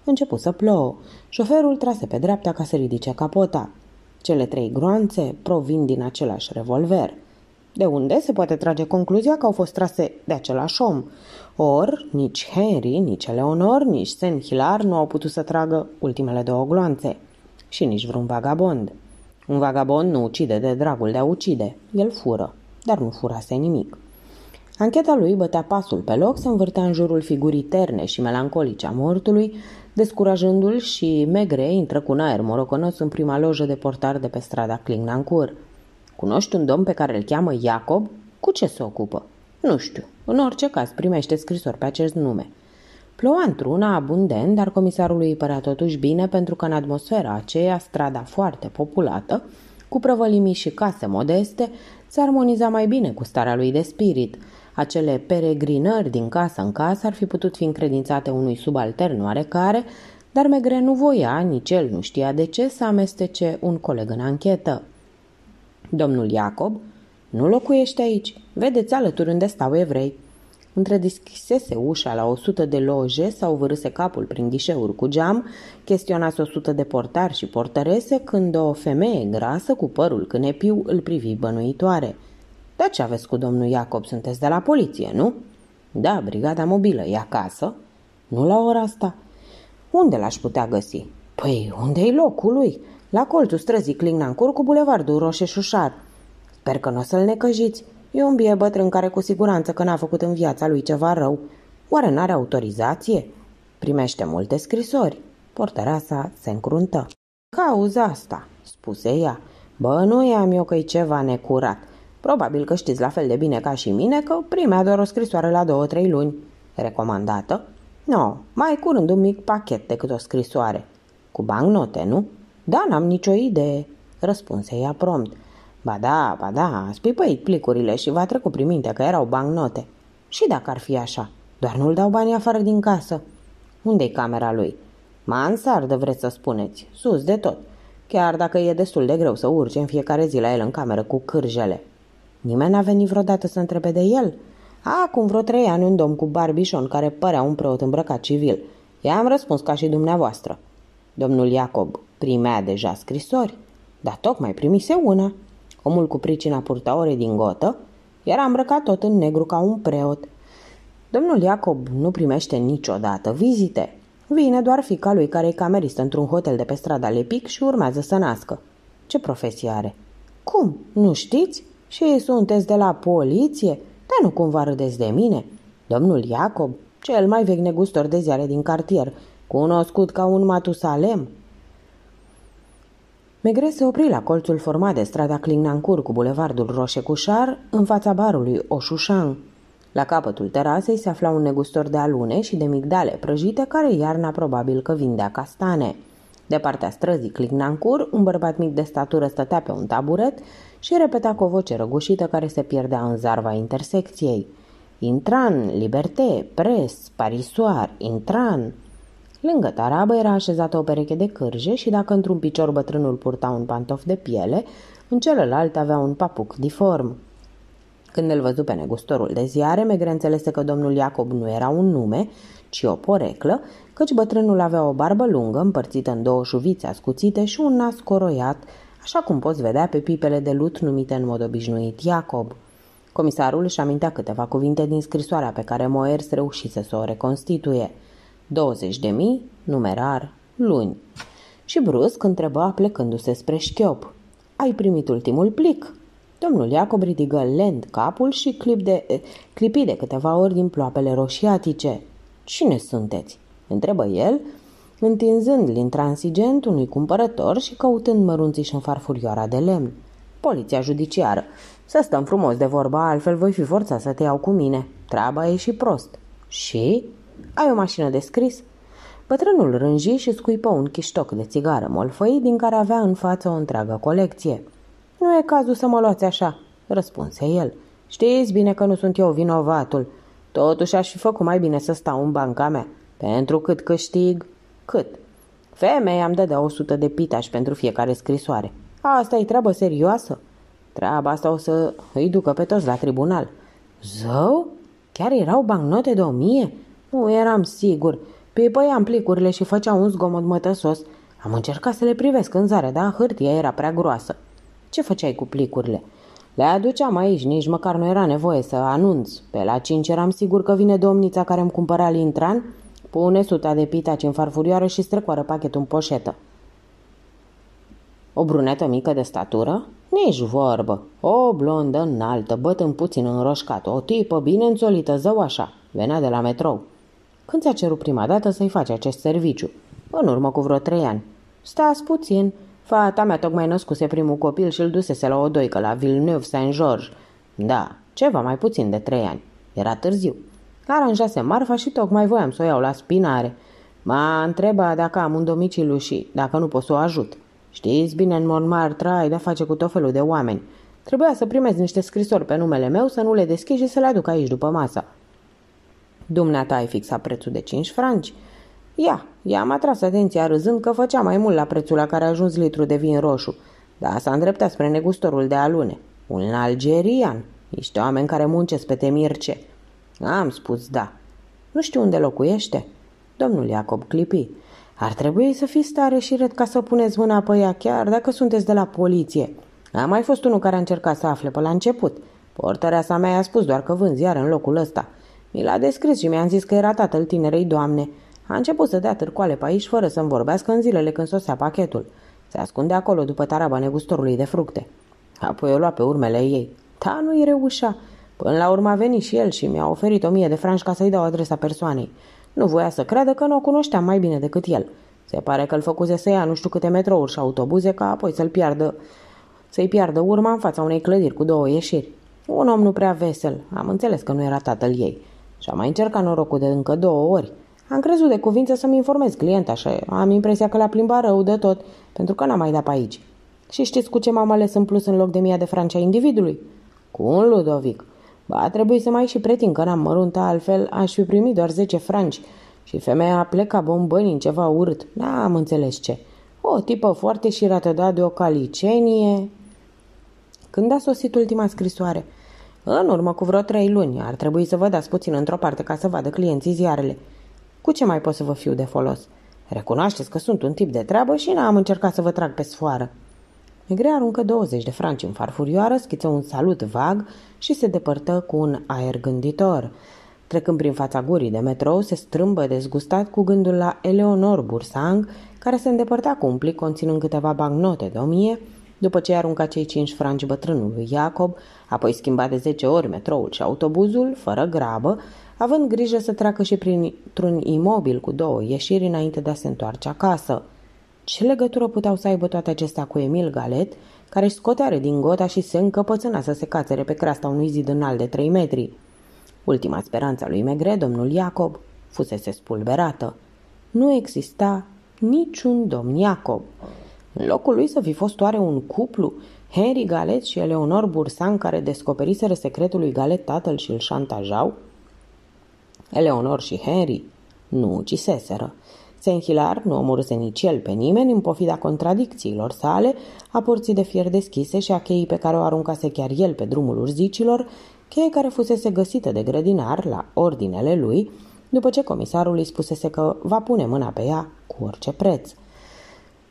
Început să plouă. Șoferul trase pe dreapta ca să ridice capota. Cele trei groanțe provin din același revolver. De unde se poate trage concluzia că au fost trase de același om? Or, nici Henry, nici Eleonor, nici Sen Hilar nu au putut să tragă ultimele două gloanțe. Și nici vreun vagabond. Un vagabond nu ucide de dragul de a ucide. El fură, dar nu furase nimic. Ancheta lui bătea pasul pe loc, se învârtea în jurul figurii terne și melancolice a mortului, Descurajându-l și Megre intră cu un aer morocănos în prima lojă de portar de pe strada Clingnancur. Cunoști un domn pe care îl cheamă Iacob? Cu ce se ocupă? Nu știu. În orice caz primește scrisori pe acest nume. Ploua într-una abundent, dar comisarului îi părea totuși bine pentru că în atmosfera aceea, strada foarte populată, cu prăvălimii și case modeste, se armoniza mai bine cu starea lui de spirit – acele peregrinări din casă în casă ar fi putut fi încredințate unui subaltern oarecare, dar Megre nu voia, nici el nu știa de ce, să amestece un coleg în anchetă. Domnul Iacob nu locuiește aici, vedeți alături unde stau evrei. Între deschisese ușa la o sută de loje sau vârâse capul prin ghișeuri cu geam, chestionase sută de portari și portărese când o femeie grasă cu părul cânepiu îl privi bănuitoare – dar ce aveți cu domnul Iacob? Sunteți de la poliție, nu? Da, brigada mobilă e acasă. Nu la ora asta. Unde l-aș putea găsi? Păi, unde-i locul lui? La colțul străzii Clignancur cu bulevardul Roșeșușar. Sper că nu o să-l necăjiți. E un bie bătrân care cu siguranță că n-a făcut în viața lui ceva rău. Oare n-are autorizație? Primește multe scrisori. Portarea sa se încruntă. Cauza asta, spuse ea. Bă, nu am eu că ceva necurat. Probabil că știți la fel de bine ca și mine că primea doar o scrisoare la două-trei luni. Recomandată? Nu, no, mai curând un mic pachet decât o scrisoare. Cu bancnote, nu? Da, n-am nicio idee, răspunse ea prompt. Ba da, ba da, ați pipăit plicurile și v-a trecut prin minte că erau bancnote. Și dacă ar fi așa, doar nu-l dau banii afară din casă. Unde-i camera lui? Mansardă, vreți să spuneți, sus de tot. Chiar dacă e destul de greu să urce în fiecare zi la el în cameră cu cârjele. Nimeni n-a venit vreodată să întrebe de el. Acum vreo trei ani un domn cu barbișon care părea un preot îmbrăcat civil. I-am răspuns ca și dumneavoastră. Domnul Iacob primea deja scrisori, dar tocmai primise una. Omul cu pricina purta ore din gotă, era îmbrăcat tot în negru ca un preot. Domnul Iacob nu primește niciodată vizite. Vine doar fica lui care e cameristă într-un hotel de pe strada Lepic și urmează să nască. Ce profesie are? Cum? Nu știți? Și sunteți de la poliție? Dar nu cumva râdeți de mine? Domnul Iacob, cel mai vechi negustor de ziare din cartier, cunoscut ca un Matusalem. Megre se opri la colțul format de strada Clignancur cu bulevardul Roșecușar, în fața barului Oșușan. La capătul terasei se afla un negustor de alune și de migdale prăjite care iarna probabil că vindea castane. De partea străzii Clignancur, un bărbat mic de statură stătea pe un taburet și repeta cu o voce răgușită care se pierdea în zarva intersecției. Intran, Liberté, Pres, Parisoar, Intran. Lângă tarabă era așezată o pereche de cârje și dacă într-un picior bătrânul purta un pantof de piele, în celălalt avea un papuc diform. Când îl văzu pe negustorul de ziare, Megre înțelese că domnul Iacob nu era un nume, ci o poreclă, căci bătrânul avea o barbă lungă împărțită în două șuvițe ascuțite și un nas coroiat așa cum poți vedea pe pipele de lut numite în mod obișnuit Iacob. Comisarul își amintea câteva cuvinte din scrisoarea pe care Moers reușise să o reconstituie. 20 de mii, numerar, luni. Și brusc întrebă plecându-se spre șchiop. Ai primit ultimul plic?" Domnul Iacob ridică lent capul și clip de, eh, clipi de câteva ori din ploapele roșiatice. Cine sunteți?" întrebă el, întinzând intransigent unui cumpărător și căutând mărunțiș în farfurioara de lemn. Poliția judiciară. Să stăm frumos de vorba, altfel voi fi forțat să te iau cu mine. Treaba e și prost. Și? Ai o mașină de scris? Bătrânul rânji și scuipă un chiștoc de țigară molfăi din care avea în față o întreagă colecție. Nu e cazul să mă luați așa, răspunse el. Știți bine că nu sunt eu vinovatul. Totuși aș fi făcut mai bine să stau în banca mea, pentru cât câștig. Cât? Femeia am dădea 100 de pitași pentru fiecare scrisoare. asta e treabă serioasă? Treaba asta o să îi ducă pe toți la tribunal. Zău? Chiar erau bancnote de o mie? Nu eram sigur. Pipăiam plicurile și făcea un zgomot mătăsos. Am încercat să le privesc în zare, dar hârtia era prea groasă. Ce făceai cu plicurile? Le aduceam aici, nici măcar nu era nevoie să anunț. Pe la cinci eram sigur că vine domnița care îmi cumpăra lintran Pune suta de pitaci în farfurioară și strecoară pachetul în poșetă. O brunetă mică de statură? Nici vorbă. O blondă înaltă, în puțin înroșcată, o tipă bine înțolită, zău așa. Venea de la metrou. Când ți-a cerut prima dată să-i faci acest serviciu? În urmă cu vreo trei ani. Stați puțin. Fata mea tocmai născuse primul copil și îl dusese la o doică, la Villeneuve Saint-Georges. Da, ceva mai puțin de trei ani. Era târziu. Aranjase marfa și tocmai voiam să o iau la spinare. M-a întrebat dacă am un domiciliu și dacă nu pot să o ajut. Știți bine, în Montmartre ai de-a face cu tot felul de oameni. Trebuia să primez niște scrisori pe numele meu, să nu le deschid și să le aduc aici după masa. Dumneata ai fixat prețul de 5 franci? Ia, m am atras atenția râzând că făcea mai mult la prețul la care a ajuns litru de vin roșu, dar s-a îndreptat spre negustorul de alune. Un algerian, niște oameni care muncesc pe temirce. Am spus da. Nu știu unde locuiește. Domnul Iacob clipi. Ar trebui să fiți tare și red ca să puneți mâna pe ea, chiar dacă sunteți de la poliție. A mai fost unul care a încercat să afle pe la început. Portărea sa mea i-a spus doar că vând ziar în locul ăsta. Mi l-a descris și mi-a zis că era tatăl tinerei doamne. A început să dea târcoale pe aici fără să-mi vorbească în zilele când sosea pachetul. Se ascunde acolo după taraba negustorului de fructe. Apoi o lua pe urmele ei. Ta da, nu-i reușa. Până la urmă a venit și el și mi-a oferit o mie de franci ca să-i dau adresa persoanei. Nu voia să creadă că nu o cunoșteam mai bine decât el. Se pare că îl făcuse să ia nu știu câte metrouri și autobuze ca apoi să-l piardă, să-i piardă urma în fața unei clădiri cu două ieșiri. Un om nu prea vesel, am înțeles că nu era tatăl ei. Și am mai încercat norocul de încă două ori. Am crezut de cuvință să-mi informez clienta și am impresia că l-a plimbat rău de tot, pentru că n-a mai dat pe aici. Și știți cu ce m-am ales în plus în loc de mia de francea individului? Cu un Ludovic. Ba, trebuie să mai și pretin că n-am mărunta, altfel aș fi primit doar 10 franci. Și femeia a plecat bombăni în ceva urât. N-am înțeles ce. O tipă foarte și ratăda de o calicenie. Când a sosit ultima scrisoare? În urmă cu vreo trei luni. Ar trebui să vă dați puțin într-o parte ca să vadă clienții ziarele. Cu ce mai pot să vă fiu de folos? Recunoașteți că sunt un tip de treabă și n-am încercat să vă trag pe sfoară. Negre aruncă 20 de franci în farfurioară, schiță un salut vag și se depărtă cu un aer gânditor. Trecând prin fața gurii de metrou, se strâmbă dezgustat cu gândul la Eleonor Bursang, care se îndepărta cu un plic conținând câteva bagnote de 1000, după ce arunca cei 5 franci bătrânului Iacob, apoi schimba de 10 ori metroul și autobuzul, fără grabă, având grijă să treacă și printr-un imobil cu două ieșiri înainte de a se întoarce acasă. Ce legătură puteau să aibă toate acestea cu Emil Galet, care își scoteare din gota și se încăpățâna să se cațere pe creasta unui zid înalt de 3 metri? Ultima speranță a lui Megre, domnul Iacob, fusese spulberată. Nu exista niciun domn Iacob. În locul lui să fi fost oare un cuplu, Henry Galet și Eleonor Bursan, care descoperiseră secretul lui Galet tatăl și îl șantajau? Eleonor și Henry nu uciseseră. Senhilar nu omorâse nici el pe nimeni în pofida contradicțiilor sale, a porții de fier deschise și a cheii pe care o aruncase chiar el pe drumul urzicilor, cheie care fusese găsită de grădinar la ordinele lui, după ce comisarul îi spusese că va pune mâna pe ea cu orice preț.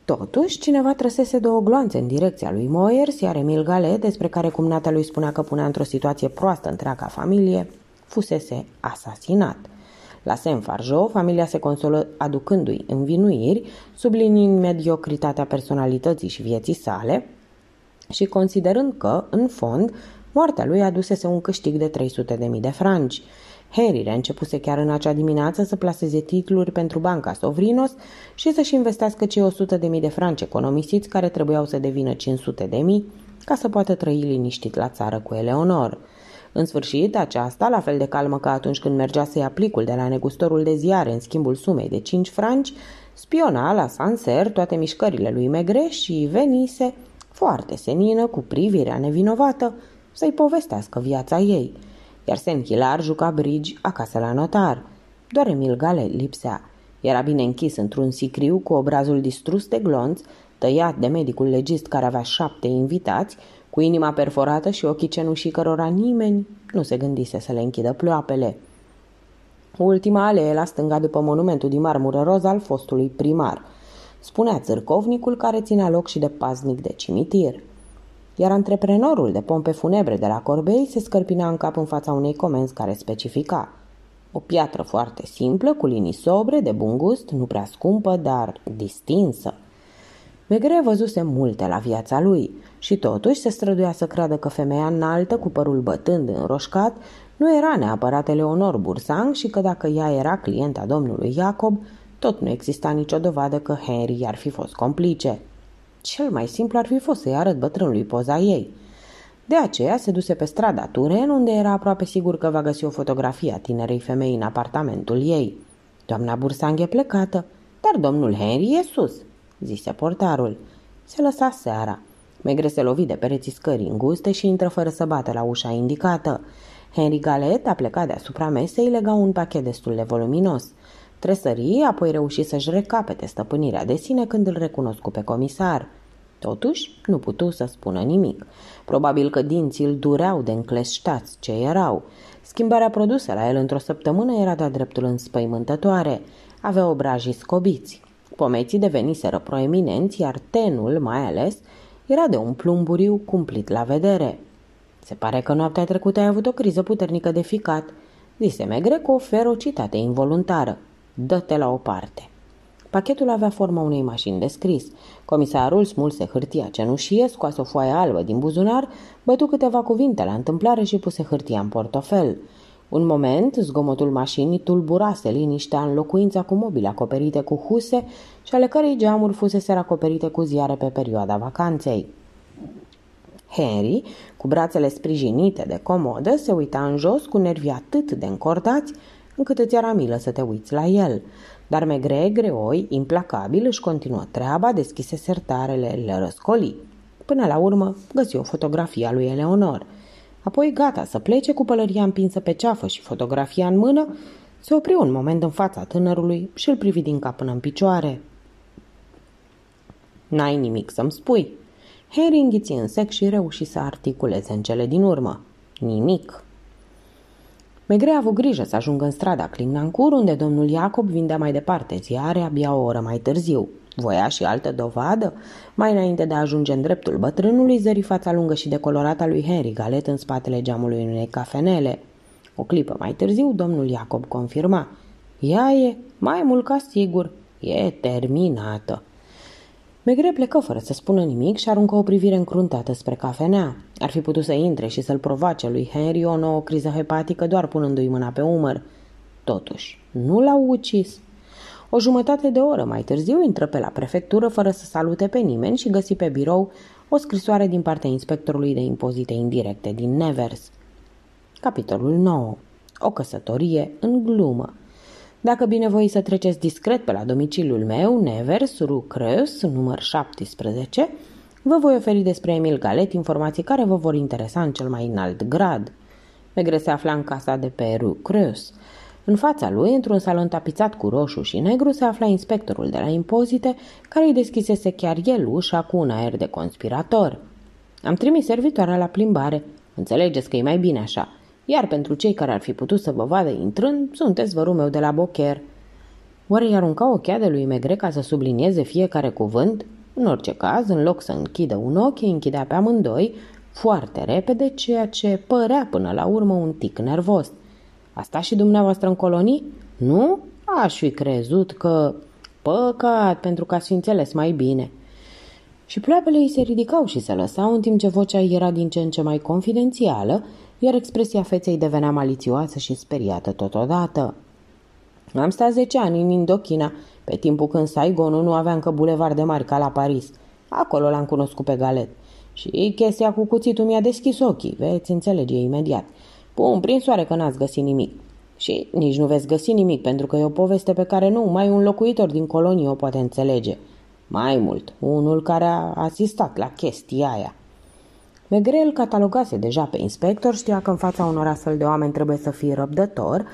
Totuși, cineva trăsese două gloanțe în direcția lui Moyers, iar Emil Gale, despre care cumnata lui spunea că punea într-o situație proastă întreaga familie, fusese asasinat. La Senfarjo, familia se consolă aducându-i învinuiri, subliniind mediocritatea personalității și vieții sale și considerând că, în fond, moartea lui adusese un câștig de 300.000 de franci. Harry începuse chiar în acea dimineață să placeze titluri pentru banca Sovrinos și să-și investească cei 100.000 de franci economisiți care trebuiau să devină 500.000 ca să poată trăi liniștit la țară cu Eleonor. În sfârșit, aceasta, la fel de calmă ca atunci când mergea să ia plicul de la negustorul de ziare în schimbul sumei de 5 franci, spiona la Sanser toate mișcările lui Megre și venise, foarte senină, cu privirea nevinovată, să-i povestească viața ei. Iar Sen juca brigi acasă la notar. Doar Emil Gale lipsea. Era bine închis într-un sicriu cu obrazul distrus de glonț, tăiat de medicul legist care avea șapte invitați cu inima perforată și ochii cenușii cărora nimeni nu se gândise să le închidă ploapele. Ultima alee la stânga după monumentul din marmură roz al fostului primar, spunea țârcovnicul care ținea loc și de paznic de cimitir. Iar antreprenorul de pompe funebre de la Corbei se scărpina în cap în fața unei comenzi care specifica o piatră foarte simplă, cu linii sobre, de bun gust, nu prea scumpă, dar distinsă. Megre văzuse multe la viața lui și totuși se străduia să creadă că femeia înaltă, cu părul bătând înroșcat, nu era neapărat Eleonor Bursang și că dacă ea era clienta domnului Iacob, tot nu exista nicio dovadă că Henry ar fi fost complice. Cel mai simplu ar fi fost să-i arăt bătrânului poza ei. De aceea se duse pe strada Turen, unde era aproape sigur că va găsi o fotografie a tinerei femei în apartamentul ei. Doamna Bursang e plecată, dar domnul Henry e sus – zise portarul. Se lăsa seara. Megre se lovi de pereții scării înguste și intră fără să bată la ușa indicată. Henry Galet a plecat deasupra mesei, lega un pachet destul de voluminos. Tresării apoi reuși să-și recapete stăpânirea de sine când îl recunoscu pe comisar. Totuși, nu putu să spună nimic. Probabil că dinții îl dureau de încleștați ce erau. Schimbarea produsă la el într-o săptămână era de-a dreptul înspăimântătoare. Avea obrajii scobiți, Pomeții deveniseră proeminenți, iar tenul, mai ales, era de un plumburiu cumplit la vedere. Se pare că noaptea trecută ai avut o criză puternică de ficat, zise Megre cu o ferocitate involuntară. Dă-te la o parte. Pachetul avea forma unei mașini de scris. Comisarul smulse hârtia cenușie, scoase o foaie albă din buzunar, bătu câteva cuvinte la întâmplare și puse hârtia în portofel. Un moment, zgomotul mașinii tulburase liniștea în locuința cu mobile acoperite cu huse și ale cărei geamuri fusese acoperite cu ziare pe perioada vacanței. Henry, cu brațele sprijinite de comodă, se uita în jos cu nervii atât de încordați încât îți era milă să te uiți la el. Dar Megre, greoi, implacabil, își continuă treaba, deschise sertarele, le răscoli. Până la urmă, găsi o fotografie a lui Eleonor – Apoi, gata să plece cu pălăria împinsă pe ceafă și fotografia în mână, se opri un moment în fața tânărului și îl privi din cap până în picioare. N-ai nimic să-mi spui. Harry înghiți în sec și reuși să articuleze în cele din urmă. Nimic. Megre a avut grijă să ajungă în strada Clingancur, unde domnul Iacob vindea mai departe ziare abia o oră mai târziu. Voia și altă dovadă? Mai înainte de a ajunge în dreptul bătrânului, zări fața lungă și decolorată a lui Henry Galet în spatele geamului unei cafenele. O clipă mai târziu, domnul Iacob confirma. Ea e, mai mult ca sigur, e terminată. Megre plecă fără să spună nimic și aruncă o privire încruntată spre cafenea. Ar fi putut să intre și să-l provoace lui Henry o nouă criză hepatică doar punându-i mâna pe umăr. Totuși, nu l-au ucis. O jumătate de oră mai târziu intră pe la prefectură fără să salute pe nimeni și găsi pe birou o scrisoare din partea inspectorului de impozite indirecte din Nevers. Capitolul 9. O căsătorie în glumă. Dacă binevoi să treceți discret pe la domiciliul meu, Nevers, Rucreus, număr 17, vă voi oferi despre Emil Galet informații care vă vor interesa în cel mai înalt grad. Megre se afla în casa de pe Rucreus. În fața lui, într-un salon tapizat cu roșu și negru, se afla inspectorul de la impozite, care îi deschisese chiar el ușa cu un aer de conspirator. Am trimis servitoarea la plimbare. Înțelegeți că e mai bine așa. Iar pentru cei care ar fi putut să vă vadă intrând, sunteți vărul meu de la bocher. Oare i arunca ochea de lui Megre ca să sublinieze fiecare cuvânt? În orice caz, în loc să închidă un ochi, închidea pe amândoi, foarte repede, ceea ce părea până la urmă un tic nervos. Asta și dumneavoastră în colonii? Nu? Aș fi crezut că... Păcat, pentru că ați fi înțeles mai bine. Și pleoapele îi se ridicau și se lăsau, în timp ce vocea era din ce în ce mai confidențială, iar expresia feței devenea malițioasă și speriată totodată. Am stat 10 ani în Indochina, pe timpul când Saigonul nu avea încă de mari ca la Paris. Acolo l-am cunoscut pe Galet. Și chestia cu cuțitul mi-a deschis ochii, veți înțelege imediat. Pun prin soare că n-ați găsit nimic. Și nici nu veți găsi nimic, pentru că e o poveste pe care nu mai un locuitor din colonie o poate înțelege. Mai mult, unul care a asistat la chestia aia. Megrel catalogase deja pe inspector, știa că în fața unor astfel de oameni trebuie să fii răbdător,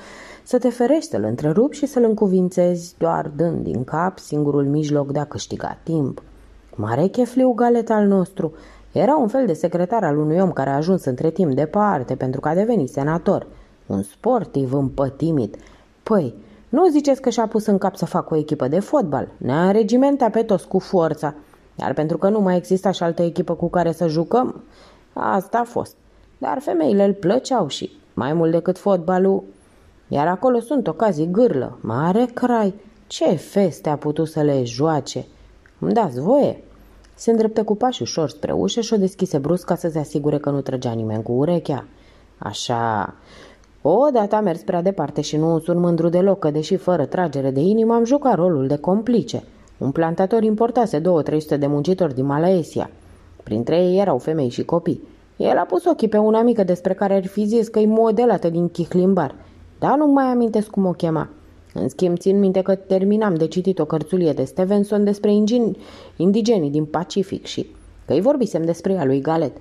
să te ferești să-l întrerupi și să-l încuvințezi doar dând din cap singurul mijloc de a câștiga timp. Mare chefliu galet al nostru, era un fel de secretar al unui om care a ajuns între timp departe pentru că a devenit senator. Un sportiv împătimit. Păi, nu ziceți că și-a pus în cap să facă o echipă de fotbal. Ne-a înregimentat pe toți cu forța. Iar pentru că nu mai exista și altă echipă cu care să jucăm, asta a fost. Dar femeile îl plăceau și, mai mult decât fotbalul, iar acolo sunt ocazii gârlă, mare crai. Ce feste a putut să le joace? Îmi dați voie? Se îndreptă cu pași ușor spre ușă și o deschise brusc ca să se asigure că nu trăgea nimeni cu urechea. Așa... O, data a mers prea departe și nu sunt mândru deloc că, deși fără tragere de inimă, am jucat rolul de complice. Un plantator importase două 300 de muncitori din Malaesia. Printre ei erau femei și copii. El a pus ochii pe una mică despre care ar fi zis că-i modelată din chihlimbar, dar nu mai amintesc cum o chema. În schimb, țin minte că terminam de citit o cărțulie de Stevenson despre indigenii din Pacific și că îi vorbisem despre ea lui Galet.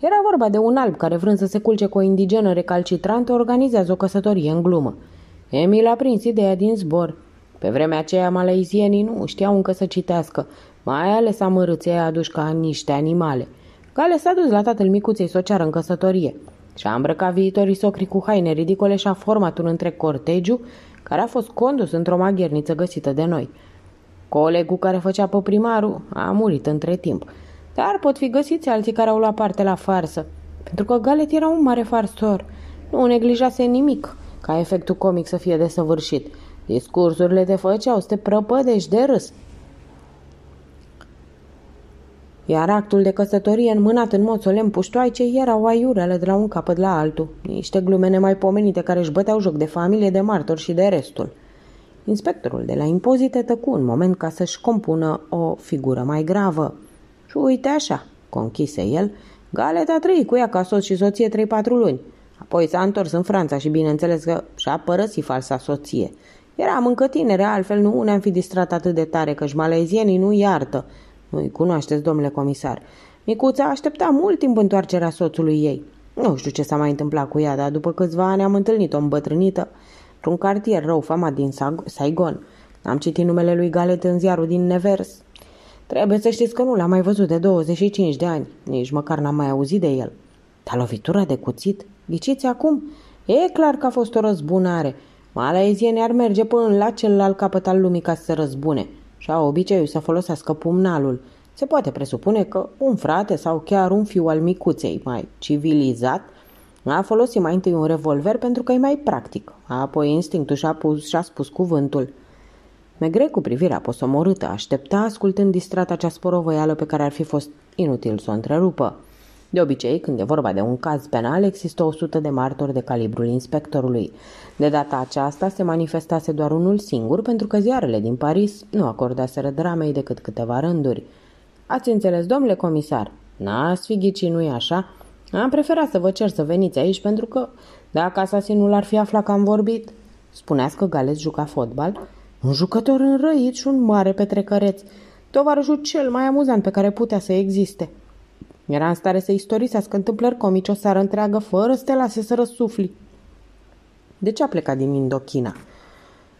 Era vorba de un alb care vrând să se culce cu o indigenă recalcitrantă organizează o căsătorie în glumă. Emil a prins ideea din zbor. Pe vremea aceea malezienii nu știau încă să citească, mai ales a aduși ca niște animale. Gale s-a dus la tatăl micuței ceară în căsătorie și a îmbrăcat viitorii socri cu haine ridicole și a format un întreg cortegiu care a fost condus într-o magherniță găsită de noi. Colegul care făcea pe primarul a murit între timp, dar pot fi găsiți alții care au luat parte la farsă, pentru că Galet era un mare farsor. Nu neglijase nimic ca efectul comic să fie desăvârșit. Discursurile te făceau să te prăpădești de râs, iar actul de căsătorie înmânat în mod solemn puștoaice o aiurele de la un capăt la altul, niște glume nemaipomenite care își băteau joc de familie, de martori și de restul. Inspectorul de la impozite tăcu un moment ca să-și compună o figură mai gravă. Și uite așa, conchise el, Galeta trăi cu ea ca soț și soție 3-4 luni. Apoi s-a întors în Franța și bineînțeles că și-a părăsit falsa soție. Eram încă tinere, altfel nu ne-am fi distrat atât de tare, că și malezienii nu iartă nu-i cunoașteți, domnule comisar. Micuța aștepta mult timp întoarcerea soțului ei. Nu știu ce s-a mai întâmplat cu ea, dar după câțiva ani am întâlnit-o îmbătrânită într-un cartier rău fama din Saigon. Am citit numele lui Galet în ziarul din Nevers. Trebuie să știți că nu l-am mai văzut de 25 de ani. Nici măcar n-am mai auzit de el. Dar lovitura de cuțit? Ghiciți acum? E clar că a fost o răzbunare. Malaezienii ar merge până la celălalt capăt al lumii ca să se răzbune și au obiceiul să folosească pumnalul. Se poate presupune că un frate sau chiar un fiu al micuței mai civilizat a folosit mai întâi un revolver pentru că e mai practic. Apoi instinctul și-a, pus, și-a spus cuvântul. Megre cu privirea posomorâtă aștepta, ascultând distrat acea sporovăială pe care ar fi fost inutil să o întrerupă. De obicei, când e vorba de un caz penal, există 100 de martori de calibrul inspectorului. De data aceasta se manifestase doar unul singur pentru că ziarele din Paris nu acordaseră dramei decât câteva rânduri. Ați înțeles, domnule comisar? Na, sfighicii, nu-i așa? Am preferat să vă cer să veniți aici pentru că, dacă asasinul ar fi aflat că am vorbit, Spunea că Gales juca fotbal, un jucător înrăit și un mare petrecăreț, tovarășul cel mai amuzant pe care putea să existe – era în stare să istorisească întâmplări comice o seară întreagă, fără să te lase să răsufli. De ce a plecat din Indochina?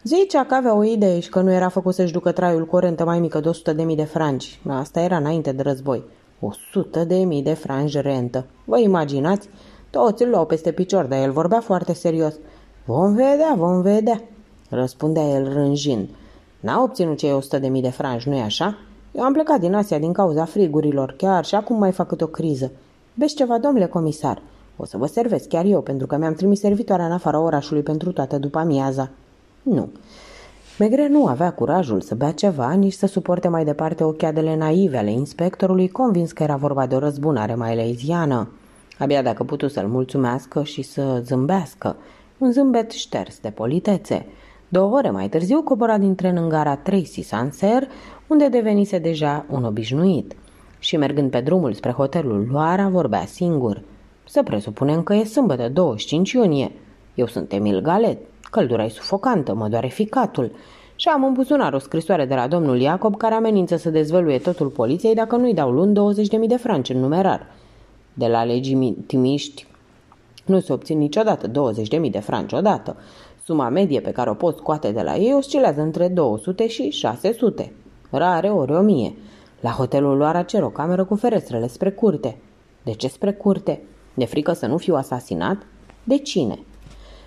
Zicea că avea o idee și că nu era făcut să-și ducă traiul corentă mai mică de 100 de franci. Asta era înainte de război. 100 de mii de franci rentă. Vă imaginați? Toți îl luau peste picior, dar el vorbea foarte serios. Vom vedea, vom vedea, răspundea el rânjind. N-a obținut cei mii de franci, nu-i așa? Eu am plecat din Asia din cauza frigurilor, chiar și acum mai fac o criză. Vezi ceva, domnule comisar? O să vă servesc chiar eu, pentru că mi-am trimis servitoarea în afara orașului pentru toată după amiaza. Nu. Megre nu avea curajul să bea ceva, nici să suporte mai departe ochiadele naive ale inspectorului, convins că era vorba de o răzbunare mai leiziană. Abia dacă putu să-l mulțumească și să zâmbească, un zâmbet șters de politețe – Două ore mai târziu cobora din tren în gara Tracy Sanser, unde devenise deja un obișnuit. Și mergând pe drumul spre hotelul Loara, vorbea singur. Să presupunem că e sâmbătă 25 iunie. Eu sunt Emil Galet. Căldura e sufocantă, mă doare ficatul. Și am în buzunar o scrisoare de la domnul Iacob care amenință să dezvăluie totul poliției dacă nu-i dau luni 20.000 de franci în numerar. De la legitimiști nu se obțin niciodată 20.000 de franci odată. Suma medie pe care o poți scoate de la ei oscilează între 200 și 600, rare ori 1000. La hotelul Loara cer o cameră cu ferestrele spre curte. De ce spre curte? De frică să nu fiu asasinat? De cine?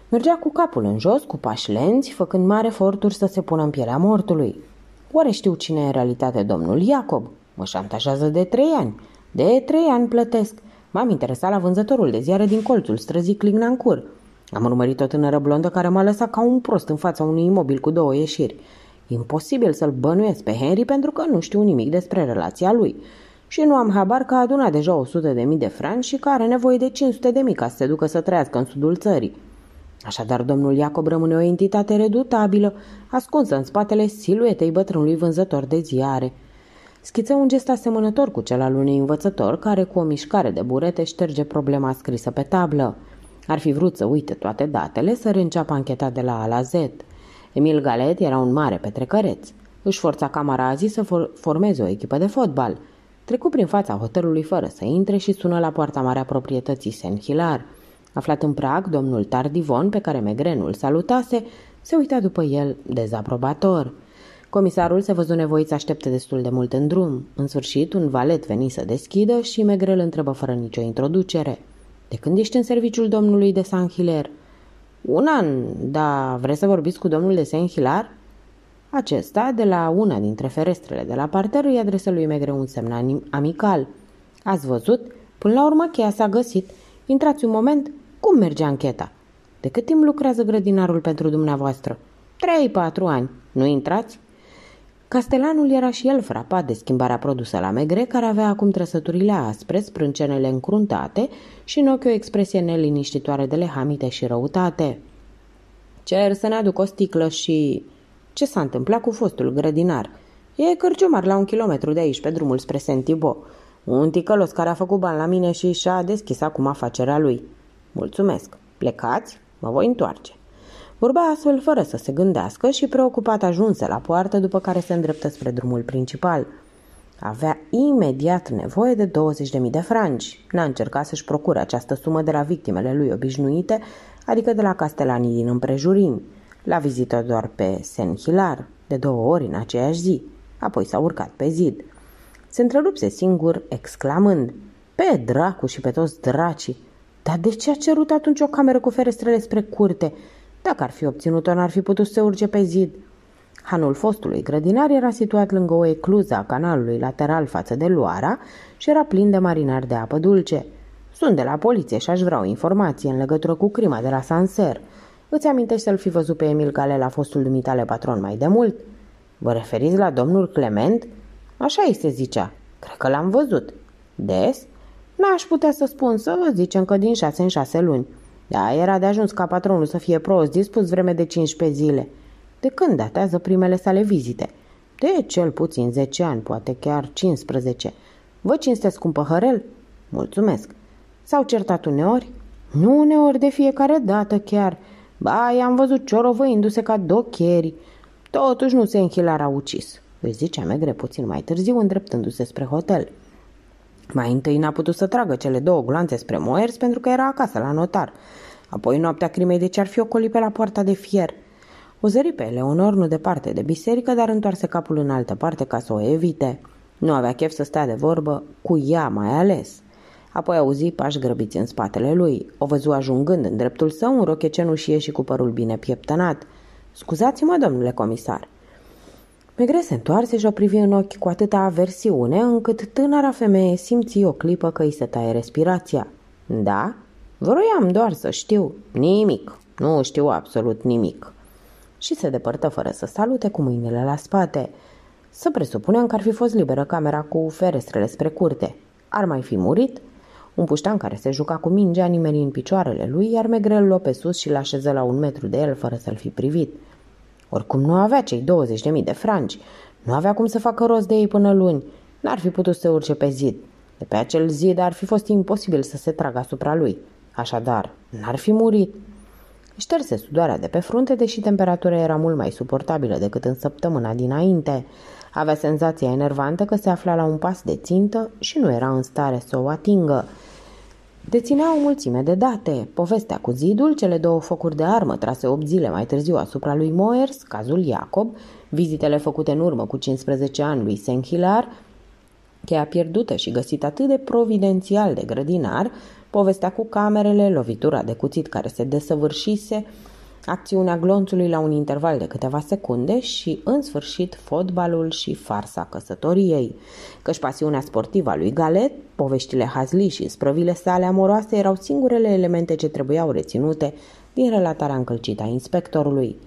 Mergea cu capul în jos, cu pași lenți, făcând mari eforturi să se pună în pielea mortului. Oare știu cine e în realitate domnul Iacob? Mă șantajează de trei ani. De trei ani plătesc. M-am interesat la vânzătorul de ziare din colțul străzii Clignancur. Am urmărit o tânără blondă care m-a lăsat ca un prost în fața unui imobil cu două ieșiri. Imposibil să-l bănuiesc pe Henry pentru că nu știu nimic despre relația lui. Și nu am habar că a adunat deja 100 de mii de franci și că are nevoie de 500 de mii ca să se ducă să trăiască în sudul țării. Așadar, domnul Iacob rămâne o entitate redutabilă, ascunsă în spatele siluetei bătrânului vânzător de ziare. Schiță un gest asemănător cu cel al unui învățător care, cu o mișcare de burete, șterge problema scrisă pe tablă. Ar fi vrut să uite toate datele, să reînceapă ancheta de la A la Z. Emil Galet era un mare petrecăreț. Își forța camarazi să for- formeze o echipă de fotbal. Trecu prin fața hotelului fără să intre și sună la poarta mare a proprietății Sen Hilar. Aflat în prag, domnul Tardivon, pe care Megrenul salutase, se uita după el dezaprobator. Comisarul se văzu nevoit să aștepte destul de mult în drum. În sfârșit, un valet veni să deschidă și Megrel întrebă fără nicio introducere – de când ești în serviciul domnului de San Hiler? Un an, da, vreți să vorbiți cu domnul de San Hilar? Acesta, de la una dintre ferestrele de la parter, îi adresă lui Megre un semn amical. Ați văzut? Până la urmă cheia s-a găsit. Intrați un moment. Cum merge ancheta? De cât timp lucrează grădinarul pentru dumneavoastră? Trei, patru ani. Nu intrați? Castelanul era și el frapat de schimbarea produsă la Megre, care avea acum trăsăturile aspre, sprâncenele încruntate și în ochi o expresie neliniștitoare de lehamite și răutate. Cer să ne aduc o sticlă și... Ce s-a întâmplat cu fostul grădinar? E cărciumar la un kilometru de aici, pe drumul spre Sentibo. Un ticălos care a făcut bani la mine și și-a deschis acum afacerea lui. Mulțumesc. Plecați? Mă voi întoarce. Vorba astfel fără să se gândească și preocupat ajunse la poartă după care se îndreptă spre drumul principal. Avea imediat nevoie de 20.000 de franci. N-a încercat să-și procure această sumă de la victimele lui obișnuite, adică de la castelanii din împrejurimi. L-a vizitat doar pe Saint-Hilar, de două ori în aceeași zi. Apoi s-a urcat pe zid. Se întrerupse singur, exclamând, Pe dracu și pe toți dracii! Dar de ce a cerut atunci o cameră cu ferestrele spre curte?" Dacă ar fi obținut-o, n-ar fi putut să se urce pe zid. Hanul fostului grădinar era situat lângă o ecluză a canalului lateral față de Luara și era plin de marinari de apă dulce. Sunt de la poliție și aș vrea o informație în legătură cu crima de la Sanser. Îți amintești să-l fi văzut pe Emil Gale la fostul dumitale patron mai de mult? Vă referiți la domnul Clement? Așa îi se zicea. Cred că l-am văzut. Des? N-aș putea să spun să zicem că din șase în șase luni. Da, era de ajuns ca patronul să fie prost dispus vreme de 15 zile. De când datează primele sale vizite? De cel puțin 10 ani, poate chiar 15. Vă cinstesc un păhărel? Mulțumesc. S-au certat uneori? Nu uneori, de fiecare dată chiar. Ba, i-am văzut ciorovăindu-se ca docheri. Totuși nu se a ucis, îi zicea Megre puțin mai târziu, îndreptându-se spre hotel. Mai întâi n-a putut să tragă cele două glanțe spre Moers pentru că era acasă la notar. Apoi, noaptea crimei, deci ar fi ocolit pe la poarta de fier. O zări pe Eleonor nu departe de biserică, dar întoarse capul în altă parte ca să o evite. Nu avea chef să stea de vorbă, cu ea mai ales. Apoi auzi pași grăbiți în spatele lui. O văzu ajungând în dreptul său un roche cenușie și cu părul bine pieptănat. Scuzați-mă, domnule comisar. Megre se întoarse și o privi în ochi cu atâta aversiune încât tânăra femeie simți o clipă că îi se taie respirația. Da? Vroiam doar să știu nimic. Nu știu absolut nimic. Și se depărtă fără să salute cu mâinile la spate. Să presupunem că ar fi fost liberă camera cu ferestrele spre curte. Ar mai fi murit? Un puștan care se juca cu mingea nimeni în picioarele lui, iar Megrel luă pe sus și l-așeză la un metru de el fără să-l fi privit. Oricum nu avea cei 20.000 de franci. Nu avea cum să facă rost de ei până luni. N-ar fi putut să urce pe zid. De pe acel zid ar fi fost imposibil să se tragă asupra lui. Așadar, n-ar fi murit. Șterse sudoarea de pe frunte, deși temperatura era mult mai suportabilă decât în săptămâna dinainte. Avea senzația enervantă că se afla la un pas de țintă și nu era în stare să o atingă. Deținea o mulțime de date, povestea cu zidul, cele două focuri de armă trase 8 zile mai târziu asupra lui Moers, cazul Iacob, vizitele făcute în urmă cu 15 ani lui Senhilar, cheia pierdută și găsită atât de providențial de grădinar, povestea cu camerele, lovitura de cuțit care se desăvârșise, acțiunea glonțului la un interval de câteva secunde și, în sfârșit, fotbalul și farsa căsătoriei. Căci pasiunea sportivă a lui Galet, poveștile Hazli și sprăvile sale amoroase erau singurele elemente ce trebuiau reținute din relatarea încălcită a inspectorului.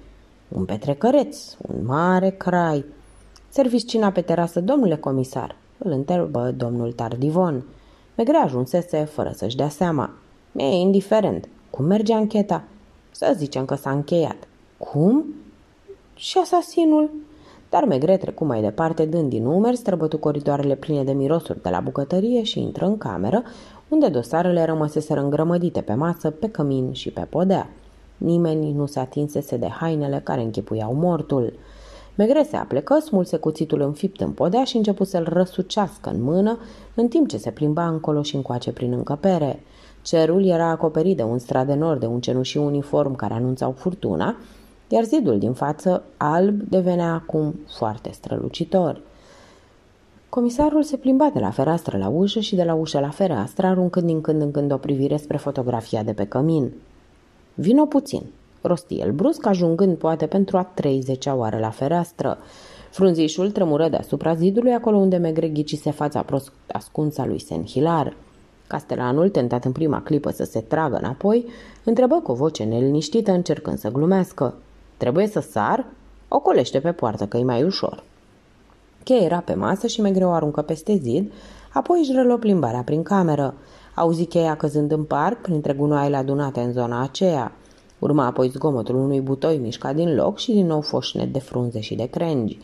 Un petrecăreț, un mare crai. Serviți cina pe terasă, domnule comisar, îl întrebă domnul Tardivon. Megre ajunsese fără să-și dea seama. E indiferent. Cum merge ancheta? Să zicem că s-a încheiat. Cum? Și asasinul? Dar Megre trecu mai departe dând din umeri, străbătu coridoarele pline de mirosuri de la bucătărie și intră în cameră, unde dosarele rămăseseră îngrămădite pe masă, pe cămin și pe podea. Nimeni nu se atinsese de hainele care închipuiau mortul. Megre se aplecă, smulse cuțitul înfipt în podea și început să-l răsucească în mână, în timp ce se plimba încolo și încoace prin încăpere. Cerul era acoperit de un stradenor de un cenușiu uniform care anunțau furtuna, iar zidul din față, alb, devenea acum foarte strălucitor. Comisarul se plimba de la fereastră la ușă și de la ușă la fereastră, aruncând din când în când o privire spre fotografia de pe cămin. Vino puțin, Rosti el brusc, ajungând poate pentru a 30-a oară la fereastră. Frunzișul tremură deasupra zidului, acolo unde Megre ghicise fața prost ascunsă a lui Senhilar. Castelanul, tentat în prima clipă să se tragă înapoi, întrebă cu o voce neliniștită, încercând să glumească. Trebuie să sar? O colește pe poartă, că e mai ușor. Cheia era pe masă și Megre o aruncă peste zid, apoi își relă plimbarea prin cameră. Auzi cheia căzând în parc, printre gunoaiele adunate în zona aceea. Urma apoi zgomotul unui butoi mișcat din loc și din nou foșnet de frunze și de crengi.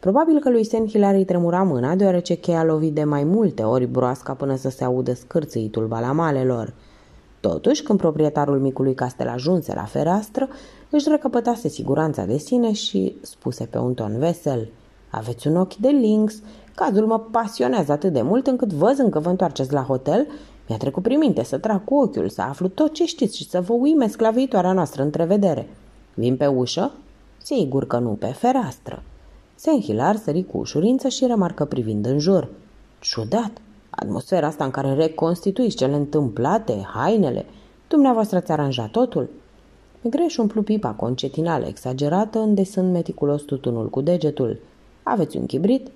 Probabil că lui St. Hilary tremura mâna, deoarece cheia lovi de mai multe ori broasca până să se audă scârțâitul balamalelor. Totuși, când proprietarul micului castel ajunse la fereastră, își recăpătase siguranța de sine și spuse pe un ton vesel Aveți un ochi de lynx, cazul mă pasionează atât de mult încât văzând că vă întoarceți la hotel, mi-a trecut prin minte să trag cu ochiul, să aflu tot ce știți și să vă uimesc la viitoarea noastră întrevedere. Vin pe ușă? Sigur că nu, pe fereastră. Se Hilar sări cu ușurință și remarcă privind în jur. Ciudat! Atmosfera asta în care reconstituiți cele întâmplate, hainele, dumneavoastră ați aranjat totul? Greș umplu pipa cu o încetinală exagerată, îndesând meticulos tutunul cu degetul. Aveți un chibrit?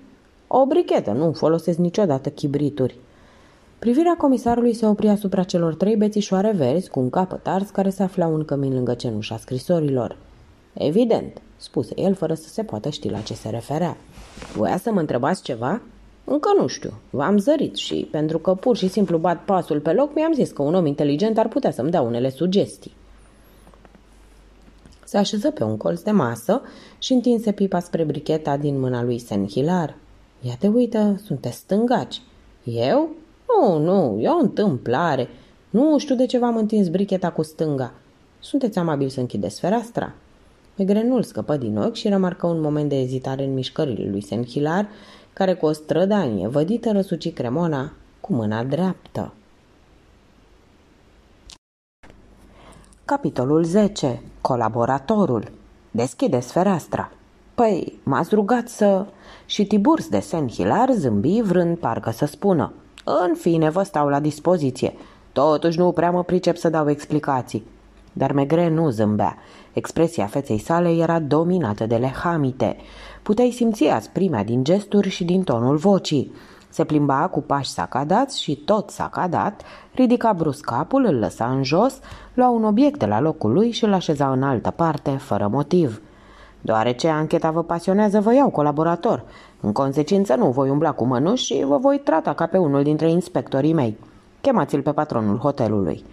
O brichetă, nu folosesc niciodată chibrituri. Privirea comisarului se opri asupra celor trei bețișoare verzi cu un capăt ars care se aflau în cămin lângă cenușa scrisorilor. Evident, spuse el fără să se poată ști la ce se referea. Voia să mă întrebați ceva? Încă nu știu. V-am zărit și, pentru că pur și simplu bat pasul pe loc, mi-am zis că un om inteligent ar putea să-mi dea unele sugestii. Se așeză pe un colț de masă și întinse pipa spre bricheta din mâna lui Senhilar. Ia te uită, sunteți stângaci. Eu? Oh, nu, nu, e o întâmplare. Nu știu de ce v-am întins bricheta cu stânga. Sunteți amabil să închideți fereastra?" Megrenul scăpă din ochi și remarcă un moment de ezitare în mișcările lui Senhilar, care cu o strădanie vădită răsuci cremona cu mâna dreaptă. Capitolul 10. Colaboratorul. Deschideți fereastra. Păi, m-ați rugat să... Și Tiburs de Senhilar zâmbi vrând parcă să spună. În fine, vă stau la dispoziție. Totuși nu prea mă pricep să dau explicații. Dar Megre nu zâmbea. Expresia feței sale era dominată de lehamite. Puteai simți asprimea din gesturi și din tonul vocii. Se plimba cu pași sacadați și tot sacadat, ridica brusc capul, îl lăsa în jos, lua un obiect de la locul lui și îl așeza în altă parte, fără motiv. Deoarece ancheta vă pasionează, vă iau colaborator. În consecință, nu voi umbla cu mănuși și vă voi trata ca pe unul dintre inspectorii mei. Chemați-l pe patronul hotelului.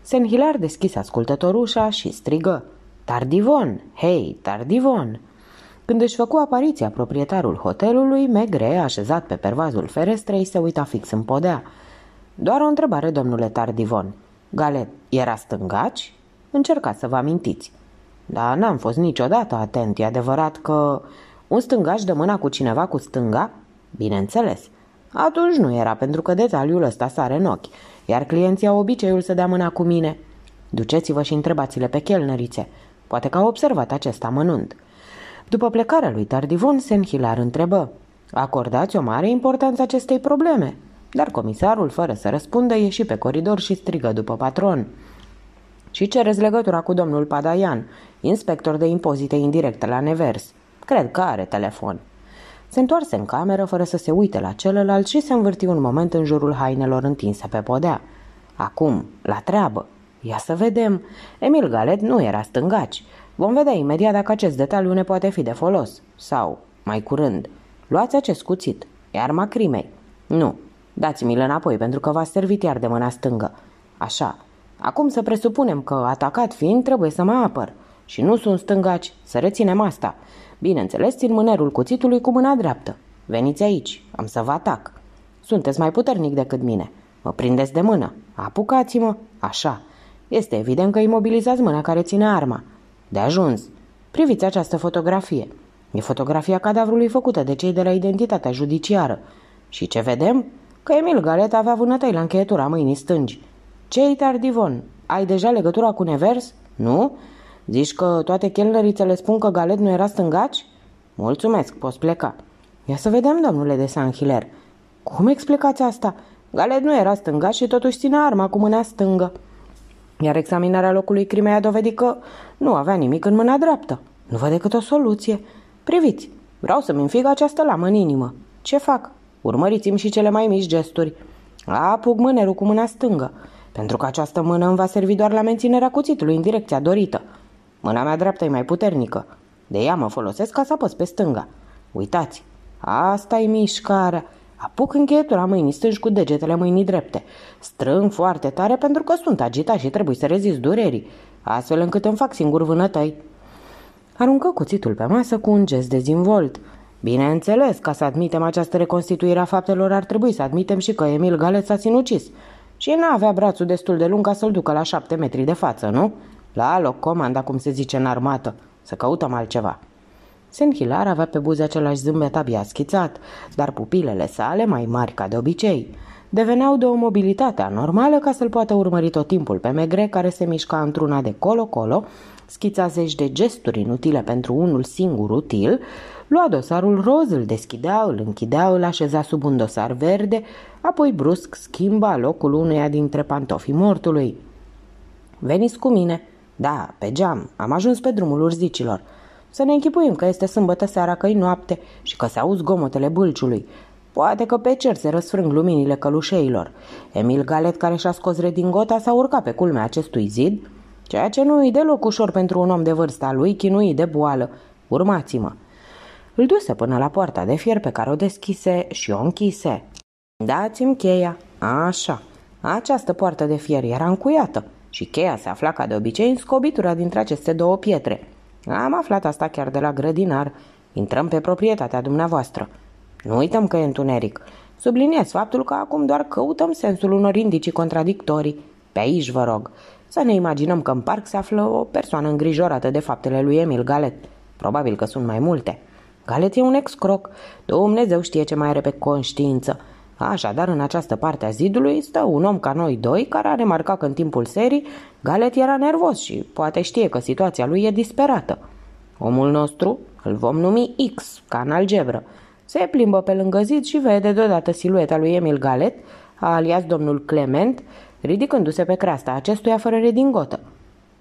Senhilar deschise ascultător ușa și strigă. Tardivon! Hei, tardivon! Când își făcu apariția proprietarul hotelului, Megre, așezat pe pervazul ferestrei, se uita fix în podea. Doar o întrebare, domnule Tardivon. Galet, era stângaci? Încercați să vă amintiți. Dar n-am fost niciodată atent, e adevărat că... Un stângaș dă mâna cu cineva cu stânga? Bineînțeles. Atunci nu era, pentru că detaliul ăsta sare în ochi, iar clienții au obiceiul să dea mâna cu mine. Duceți-vă și întrebați-le pe chelnerițe. Poate că au observat acest amănunt. După plecarea lui Tardivon, Senhilar întrebă. Acordați o mare importanță acestei probleme. Dar comisarul, fără să răspundă, ieși pe coridor și strigă după patron. Și cereți legătura cu domnul Padaian, inspector de impozite indirecte la Nevers. Cred că are telefon. Se întoarse în cameră fără să se uite la celălalt și se învârti un moment în jurul hainelor întinse pe podea. Acum, la treabă. Ia să vedem. Emil Galet nu era stângaci. Vom vedea imediat dacă acest detaliu ne poate fi de folos. Sau, mai curând, luați acest cuțit. E arma crimei. Nu. Dați-mi-l înapoi pentru că v-a servit iar de mâna stângă. Așa. Acum să presupunem că, atacat fiind, trebuie să mă apăr. Și nu sunt stângaci. Să reținem asta. Bineînțeles, țin mânerul cuțitului cu mâna dreaptă. Veniți aici, am să vă atac. Sunteți mai puternic decât mine. Mă prindeți de mână. Apucați-mă. Așa. Este evident că imobilizați mâna care ține arma. De ajuns. Priviți această fotografie. E fotografia cadavrului făcută de cei de la identitatea judiciară. Și ce vedem? Că Emil Galet avea vânătăi la încheietura mâinii stângi. Cei tardivon, ai deja legătura cu Nevers? Nu? Zici că toate chelnerițele spun că Galet nu era stângaci? Mulțumesc, poți pleca. Ia să vedem, domnule de Sanhiler. Cum explicați asta? Galet nu era stângaci și totuși ține arma cu mâna stângă. Iar examinarea locului crimei a dovedit că nu avea nimic în mâna dreaptă. Nu văd decât o soluție. Priviți, vreau să-mi înfig această lamă în inimă. Ce fac? Urmăriți-mi și cele mai mici gesturi. Apuc mânerul cu mâna stângă, pentru că această mână îmi va servi doar la menținerea cuțitului în direcția dorită – Mâna mea dreaptă e mai puternică. De ea mă folosesc ca să apăs pe stânga. Uitați, asta e mișcarea. Apuc încheietura mâinii stângi cu degetele mâinii drepte. Strâng foarte tare pentru că sunt agitat și trebuie să rezist durerii, astfel încât îmi fac singur vânătăi. Aruncă cuțitul pe masă cu un gest dezinvolt. Bineînțeles, ca să admitem această reconstituire a faptelor, ar trebui să admitem și că Emil Galeț s-a sinucis. Și n-avea brațul destul de lung ca să-l ducă la șapte metri de față, nu?" La loc comanda, cum se zice în armată, să căutăm altceva. Senhilar Hilar avea pe buze același zâmbet abia schițat, dar pupilele sale, mai mari ca de obicei, deveneau de o mobilitate anormală ca să-l poată urmări tot timpul pe Megre, care se mișca într-una de colo-colo, schița zeci de gesturi inutile pentru unul singur util, lua dosarul roz, îl deschidea, îl închidea, îl așeza sub un dosar verde, apoi brusc schimba locul uneia dintre pantofii mortului. Veniți cu mine, da, pe geam. Am ajuns pe drumul urzicilor. Să ne închipuim că este sâmbătă seara, că-i noapte și că se auz zgomotele bâlciului. Poate că pe cer se răsfrâng luminile călușeilor. Emil Galet, care și-a scos redingota, s-a urcat pe culmea acestui zid, ceea ce nu i deloc ușor pentru un om de vârsta lui, chinuit de boală. Urmați-mă! Îl duse până la poarta de fier pe care o deschise și o închise. Dați-mi cheia. Așa. Această poartă de fier era încuiată și cheia se afla ca de obicei în scobitura dintre aceste două pietre. Am aflat asta chiar de la grădinar. Intrăm pe proprietatea dumneavoastră. Nu uităm că e întuneric. Subliniez faptul că acum doar căutăm sensul unor indicii contradictorii. Pe aici vă rog. Să ne imaginăm că în parc se află o persoană îngrijorată de faptele lui Emil Galet. Probabil că sunt mai multe. Galet e un ex-croc. Dumnezeu știe ce mai are pe conștiință. Așadar, în această parte a zidului stă un om ca noi doi care a remarcat că în timpul serii Galet era nervos și poate știe că situația lui e disperată. Omul nostru îl vom numi X, ca în algebră. Se plimbă pe lângă zid și vede deodată silueta lui Emil Galet, alias domnul Clement, ridicându-se pe creasta acestuia fără redingotă.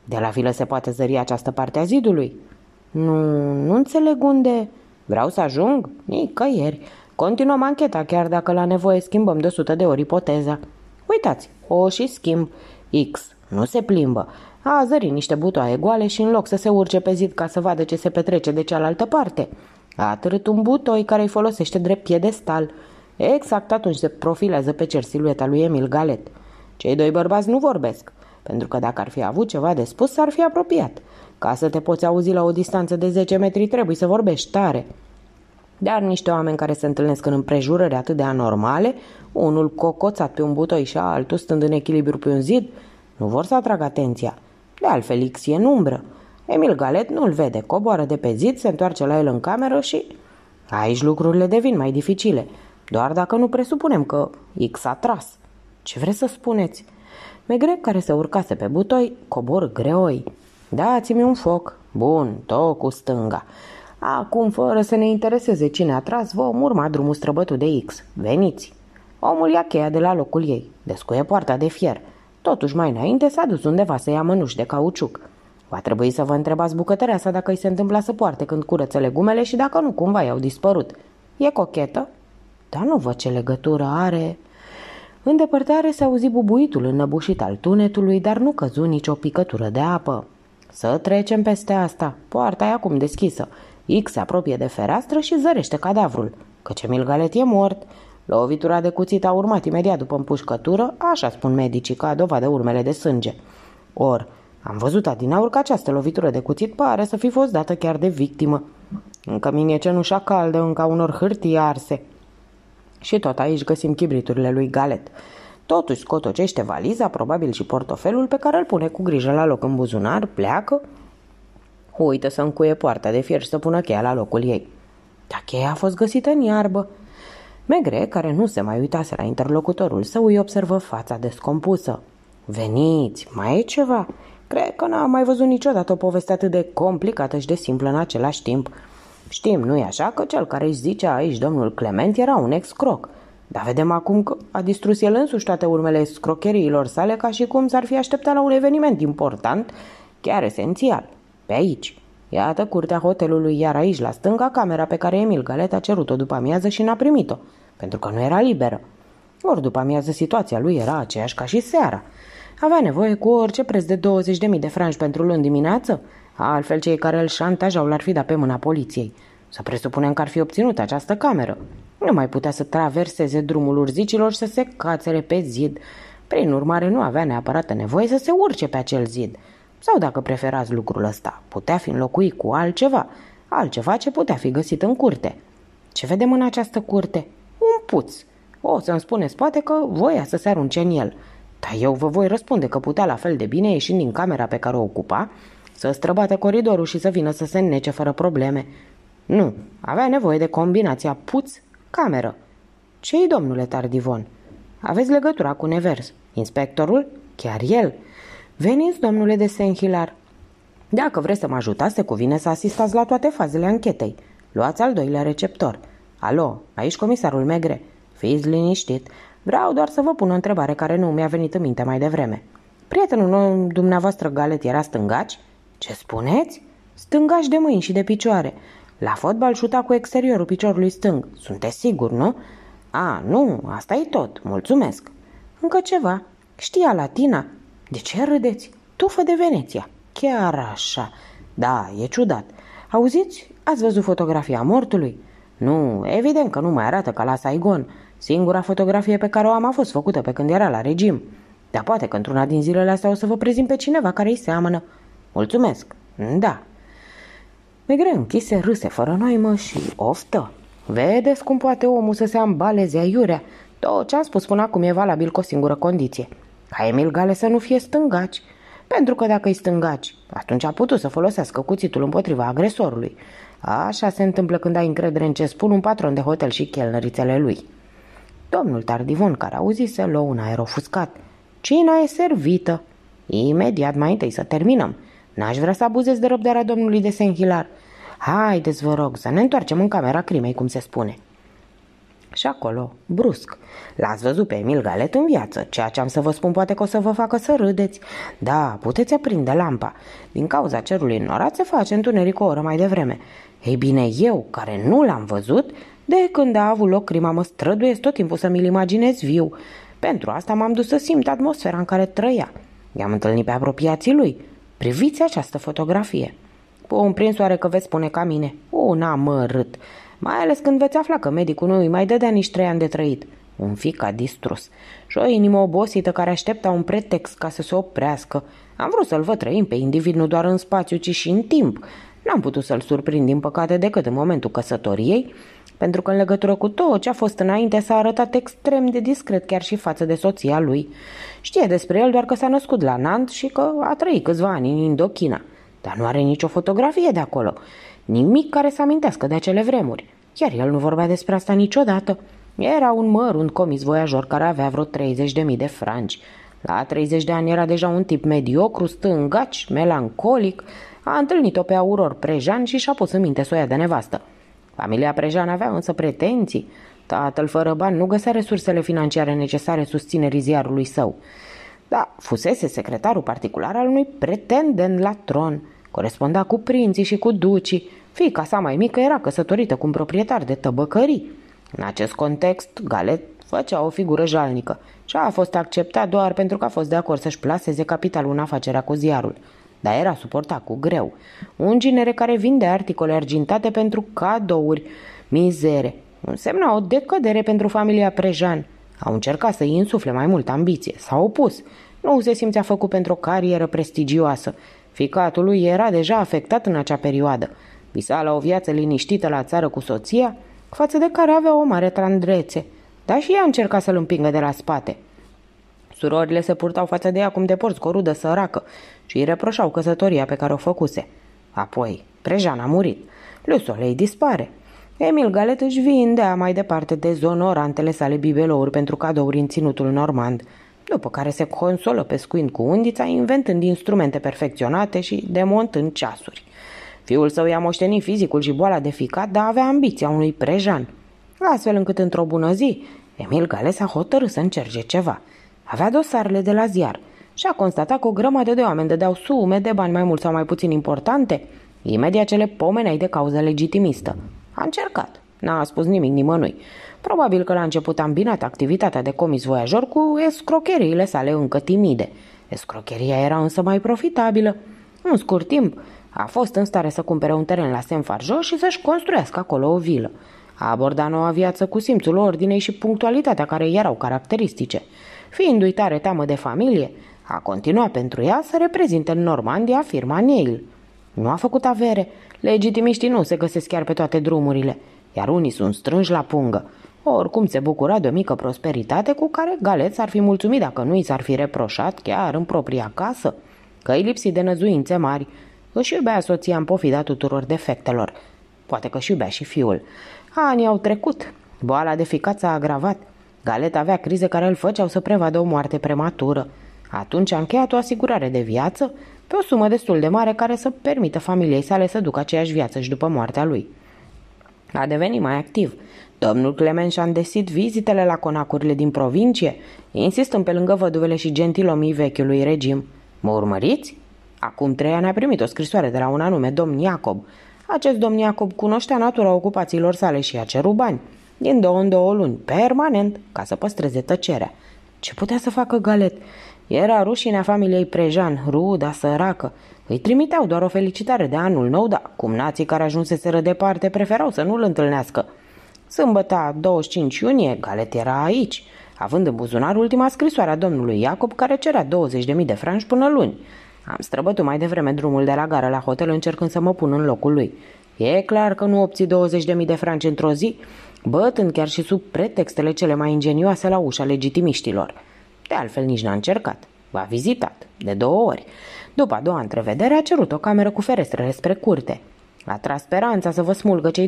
De la vilă se poate zări această parte a zidului. Nu, nu înțeleg unde... Vreau să ajung? Nicăieri. Continuăm ancheta, chiar dacă la nevoie schimbăm de 100 de ori ipoteza. Uitați, o și schimb. X nu se plimbă. A zărit niște butoaie goale și în loc să se urce pe zid ca să vadă ce se petrece de cealaltă parte, a atârât un butoi care îi folosește drept piedestal. Exact atunci se profilează pe cer silueta lui Emil Galet. Cei doi bărbați nu vorbesc, pentru că dacă ar fi avut ceva de spus, s-ar fi apropiat. Ca să te poți auzi la o distanță de 10 metri, trebuie să vorbești tare. Dar niște oameni care se întâlnesc în împrejurări atât de anormale, unul cocoțat pe un butoi și altul stând în echilibru pe un zid, nu vor să atragă atenția. De altfel, X e în umbră. Emil Galet nu-l vede, coboară de pe zid, se întoarce la el în cameră și... Aici lucrurile devin mai dificile, doar dacă nu presupunem că X a tras. Ce vreți să spuneți? Megre, care se urcase pe butoi, cobor greoi. Dați-mi un foc. Bun, tot cu stânga. Acum, fără să ne intereseze cine a tras, vom urma drumul străbătut de X. Veniți! Omul ia cheia de la locul ei, descuie poarta de fier. Totuși, mai înainte s-a dus undeva să ia mănuși de cauciuc. Va trebui să vă întrebați bucătărea sa dacă îi se întâmpla să poarte când curăță legumele și dacă nu cumva i-au dispărut. E cochetă? Dar nu văd ce legătură are... În depărtare se auzi bubuitul înnăbușit al tunetului, dar nu căzu nicio picătură de apă. Să trecem peste asta. Poarta e acum deschisă. X se apropie de fereastră și zărește cadavrul, căci Emil Galet e mort. Lovitura de cuțit a urmat imediat după împușcătură, așa spun medicii, ca dovadă urmele de sânge. Or, am văzut adinaur că această lovitură de cuțit pare să fi fost dată chiar de victimă. Încă mine cenușa caldă, încă unor hârtii arse. Și tot aici găsim chibriturile lui Galet. Totuși scotocește valiza, probabil și portofelul, pe care îl pune cu grijă la loc în buzunar, pleacă Uită să încuie poarta de fier și să pună cheia la locul ei. Dar cheia a fost găsită în iarbă. Megre, care nu se mai uitase la interlocutorul său, îi observă fața descompusă. Veniți, mai e ceva? Cred că n-am mai văzut niciodată o poveste atât de complicată și de simplă în același timp. Știm, nu-i așa, că cel care își zicea aici domnul Clement era un ex-croc. Dar vedem acum că a distrus el însuși toate urmele scrocheriilor sale ca și cum s-ar fi așteptat la un eveniment important, chiar esențial. Pe aici. Iată curtea hotelului, iar aici, la stânga, camera pe care Emil Galet a cerut-o după amiază și n-a primit-o, pentru că nu era liberă. Ori după amiază situația lui era aceeași ca și seara. Avea nevoie cu orice preț de 20.000 de franci pentru luni dimineață, altfel cei care îl șantajau l-ar fi dat pe mâna poliției. Să presupunem că ar fi obținut această cameră. Nu mai putea să traverseze drumul urzicilor și să se cațere pe zid. Prin urmare, nu avea neapărat nevoie să se urce pe acel zid – sau dacă preferați lucrul ăsta, putea fi înlocuit cu altceva, altceva ce putea fi găsit în curte. Ce vedem în această curte? Un puț. O să-mi spuneți poate că voia să se arunce în el. Dar eu vă voi răspunde că putea la fel de bine, ieșind din camera pe care o ocupa, să străbate coridorul și să vină să se înnece fără probleme. Nu, avea nevoie de combinația puț-cameră. Ce-i, domnule Tardivon? Aveți legătura cu Nevers. Inspectorul? Chiar el. Veniți, domnule de Senhilar. Dacă vreți să mă ajutați, se cuvine să asistați la toate fazele anchetei. Luați al doilea receptor. Alo, aici comisarul Megre. Fiți liniștit. Vreau doar să vă pun o întrebare care nu mi-a venit în minte mai devreme. Prietenul dumneavoastră Galet era stângaci? Ce spuneți? Stângaci de mâini și de picioare. La fotbal șuta cu exteriorul piciorului stâng. Sunteți sigur, nu? A, nu, asta e tot. Mulțumesc. Încă ceva. Știa latina, de ce râdeți? Tufă de Veneția. Chiar așa. Da, e ciudat. Auziți? Ați văzut fotografia mortului? Nu, evident că nu mai arată ca la Saigon. Singura fotografie pe care o am a fost făcută pe când era la regim. Dar poate că într-una din zilele astea o să vă prezint pe cineva care îi seamănă. Mulțumesc. Da. Megre închise, râse fără noimă și oftă. Vedeți cum poate omul să se ambaleze aiurea? Tot ce am spus până acum e valabil cu o singură condiție – ca Emil Gale să nu fie stângaci, pentru că dacă e stângaci, atunci a putut să folosească cuțitul împotriva agresorului. Așa se întâmplă când ai încredere în ce spun un patron de hotel și chelnărițele lui. Domnul Tardivon, care auzise, luă un aer ofuscat. Cina e servită. Imediat mai întâi să terminăm. N-aș vrea să abuzez de răbdarea domnului de Senhilar. Haideți, vă rog, să ne întoarcem în camera crimei, cum se spune și acolo, brusc. L-ați văzut pe Emil Galet în viață, ceea ce am să vă spun poate că o să vă facă să râdeți. Da, puteți aprinde lampa. Din cauza cerului norat se face întuneric o oră mai devreme. Ei bine, eu, care nu l-am văzut, de când a avut loc crima mă străduiesc tot timpul să mi-l imaginez viu. Pentru asta m-am dus să simt atmosfera în care trăia. I-am întâlnit pe apropiații lui. Priviți această fotografie. Un prins oare că veți spune ca mine. Un amărât mai ales când veți afla că medicul nu îi mai dădea nici trei ani de trăit. Un fic a distrus și o inimă obosită care aștepta un pretext ca să se oprească. Am vrut să-l văd trăim pe individ nu doar în spațiu, ci și în timp. N-am putut să-l surprind, din păcate, decât în momentul căsătoriei, pentru că în legătură cu tot ce a fost înainte s-a arătat extrem de discret chiar și față de soția lui. Știe despre el doar că s-a născut la Nant și că a trăit câțiva ani în Indochina, dar nu are nicio fotografie de acolo. Nimic care să amintească de acele vremuri. Iar el nu vorbea despre asta niciodată. Era un mărunt comis voiajor care avea vreo 30.000 de franci. La 30 de ani era deja un tip mediocru, stângaci, melancolic. A întâlnit-o pe Auror Prejan și și-a pus în minte soia de nevastă. Familia Prejan avea însă pretenții. Tatăl fără bani nu găsea resursele financiare necesare susținerii ziarului său. Da, fusese secretarul particular al unui pretendent la tron. Corespondea cu prinții și cu ducii. Fica sa mai mică era căsătorită cu un proprietar de tăbăcării. În acest context, Galet făcea o figură jalnică și a fost acceptat doar pentru că a fost de acord să-și plaseze capitalul în afacerea cu ziarul. Dar era suportat cu greu. Un ginere care vinde articole argintate pentru cadouri, mizere, însemna o decădere pentru familia Prejan. Au încercat să-i insufle mai mult ambiție, s-au opus. Nu se simțea făcut pentru o carieră prestigioasă. Ficatul lui era deja afectat în acea perioadă. Visa la o viață liniștită la țară cu soția, față de care avea o mare trandrețe, dar și ea încerca să-l împingă de la spate. Surorile se purtau față de ea cum de porți cu o rudă săracă și îi reproșau căsătoria pe care o făcuse. Apoi, Prejan a murit. Lusolei dispare. Emil Galet își vindea mai departe de zonorantele sale bibelouri pentru cadouri în ținutul normand, după care se consolă pescuind cu undița, inventând instrumente perfecționate și demontând ceasuri. Fiul său i-a moștenit fizicul și boala de ficat, dar avea ambiția unui prejan. Astfel încât într-o bună zi, Emil Gales a hotărât să încerce ceva. Avea dosarele de la ziar și a constatat că o grămadă de oameni dădeau sume de bani mai mult sau mai puțin importante, imediat cele pomenei de cauză legitimistă. A încercat, n-a spus nimic nimănui. Probabil că la început a activitatea de comis voiajor cu escrocheriile sale încă timide. Escrocheria era însă mai profitabilă. În scurt timp, a fost în stare să cumpere un teren la Senfarjo și să-și construiască acolo o vilă. A abordat noua viață cu simțul ordinei și punctualitatea care erau caracteristice. Fiindu-i tare teamă de familie, a continuat pentru ea să reprezinte în Normandia firma Neil. Nu a făcut avere, legitimiștii nu se găsesc chiar pe toate drumurile, iar unii sunt strânși la pungă. Oricum se bucura de o mică prosperitate cu care Galeț ar fi mulțumit dacă nu i s-ar fi reproșat chiar în propria casă că îi lipsi de năzuințe mari își iubea soția în pofida tuturor defectelor. Poate că și iubea și fiul. Anii au trecut. Boala de ficat s-a agravat. Galet avea crize care îl făceau să prevadă o moarte prematură. Atunci a încheiat o asigurare de viață pe o sumă destul de mare care să permită familiei sale să ducă aceeași viață și după moartea lui. A devenit mai activ. Domnul Clement și-a îndesit vizitele la conacurile din provincie, insistând pe lângă văduvele și gentilomii vechiului regim. Mă urmăriți? Acum trei ani a primit o scrisoare de la un anume domn Iacob. Acest domn Iacob cunoștea natura ocupațiilor sale și a cerut bani. Din două în două luni, permanent, ca să păstreze tăcerea. Ce putea să facă Galet? Era rușinea familiei Prejan, ruda, săracă. Îi trimiteau doar o felicitare de anul nou, dar cum nații care ajunseseră departe preferau să nu-l întâlnească. Sâmbăta 25 iunie, Galet era aici, având în buzunar ultima scrisoare a domnului Iacob, care cerea 20.000 de franci până luni. Am străbătut mai devreme drumul de la gara la hotel încercând să mă pun în locul lui. E clar că nu obții 20.000 de franci într-o zi, bătând chiar și sub pretextele cele mai ingenioase la ușa legitimiștilor. De altfel nici n-a încercat. V-a vizitat, de două ori. După a doua întrevedere a cerut o cameră cu ferestrele spre curte. A tras speranța să vă smulgă cei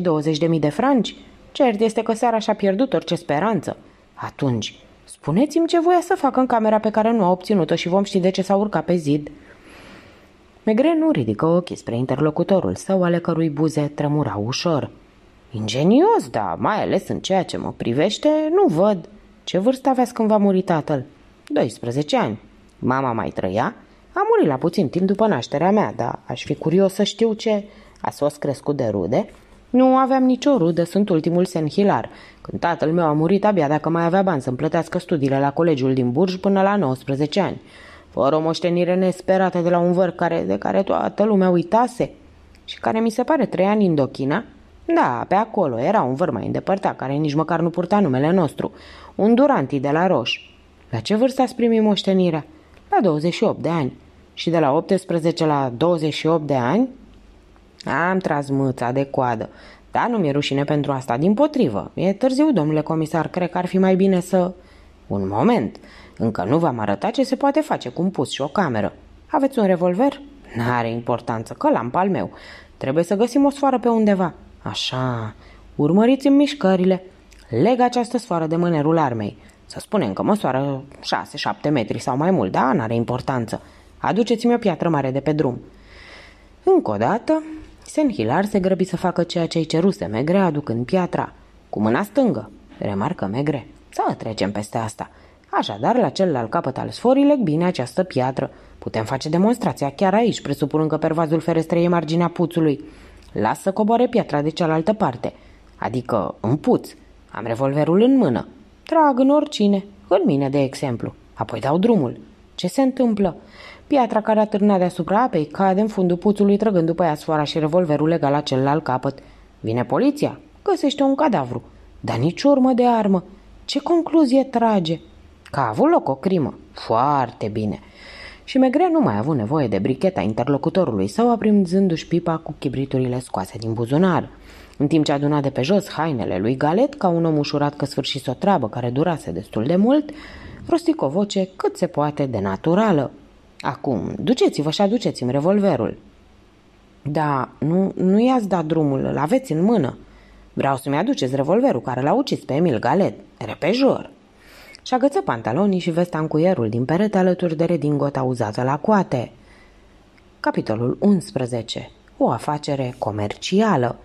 20.000 de franci? Cert este că seara și-a pierdut orice speranță. Atunci, spuneți-mi ce voia să fac în camera pe care nu a obținut-o și vom ști de ce s-a urcat pe zid. Megre nu ridică ochii spre interlocutorul său, ale cărui buze tremurau ușor. Ingenios, da, mai ales în ceea ce mă privește, nu văd. Ce vârstă aveați când va muri tatăl? 12 ani. Mama mai trăia? A murit la puțin timp după nașterea mea, dar aș fi curios să știu ce... A fost crescut de rude? Nu aveam nicio rudă, sunt ultimul senhilar. Când tatăl meu a murit, abia dacă mai avea bani să-mi plătească studiile la colegiul din Burj până la 19 ani fără o moștenire nesperată de la un văr care, de care toată lumea uitase și care mi se pare trei ani în da, pe acolo era un văr mai îndepărtat, care nici măcar nu purta numele nostru, un Duranti de la Roș. La ce vârstă ați primit moștenirea? La 28 de ani. Și de la 18 la 28 de ani? Am tras mâța de coadă. Da, nu mi-e rușine pentru asta, din potrivă. E târziu, domnule comisar, cred că ar fi mai bine să... Un moment, încă nu v-am arătat ce se poate face cu un pus și o cameră. Aveți un revolver? N-are importanță, că l-am pal meu. Trebuie să găsim o sfoară pe undeva. Așa, urmăriți în mișcările. Leg această sfoară de mânerul armei. Să spunem că măsoară 6-7 metri sau mai mult, dar n-are importanță. Aduceți-mi o piatră mare de pe drum. Încă o dată, Senhilar se grăbi să facă ceea ce-i ceruse Megre aducând piatra. Cu mâna stângă, remarcă Megre. Să trecem peste asta. Așadar, la celălalt capăt al leg bine această piatră. Putem face demonstrația chiar aici, presupunând că pervazul ferestrei e marginea puțului. Lasă să coboare piatra de cealaltă parte, adică în puț. Am revolverul în mână. Trag în oricine, în mine, de exemplu. Apoi dau drumul. Ce se întâmplă? Piatra care a târnat deasupra apei cade în fundul puțului, trăgând după ea sfoara și revolverul legat la celălalt capăt. Vine poliția, găsește un cadavru, dar nici urmă de armă. Ce concluzie trage? că a avut loc o crimă. Foarte bine. Și Megre nu mai a avut nevoie de bricheta interlocutorului sau aprinzându-și pipa cu chibriturile scoase din buzunar. În timp ce aduna de pe jos hainele lui Galet, ca un om ușurat că sfârșise o treabă care durase destul de mult, rostic o voce cât se poate de naturală. Acum, duceți-vă și aduceți-mi revolverul. Da, nu, nu i-ați dat drumul, îl aveți în mână. Vreau să-mi aduceți revolverul care l-a ucis pe Emil Galet. Repejor. Și agăță pantalonii și vesta în cuierul din perete alături de redingota uzată la coate. Capitolul 11. O afacere comercială.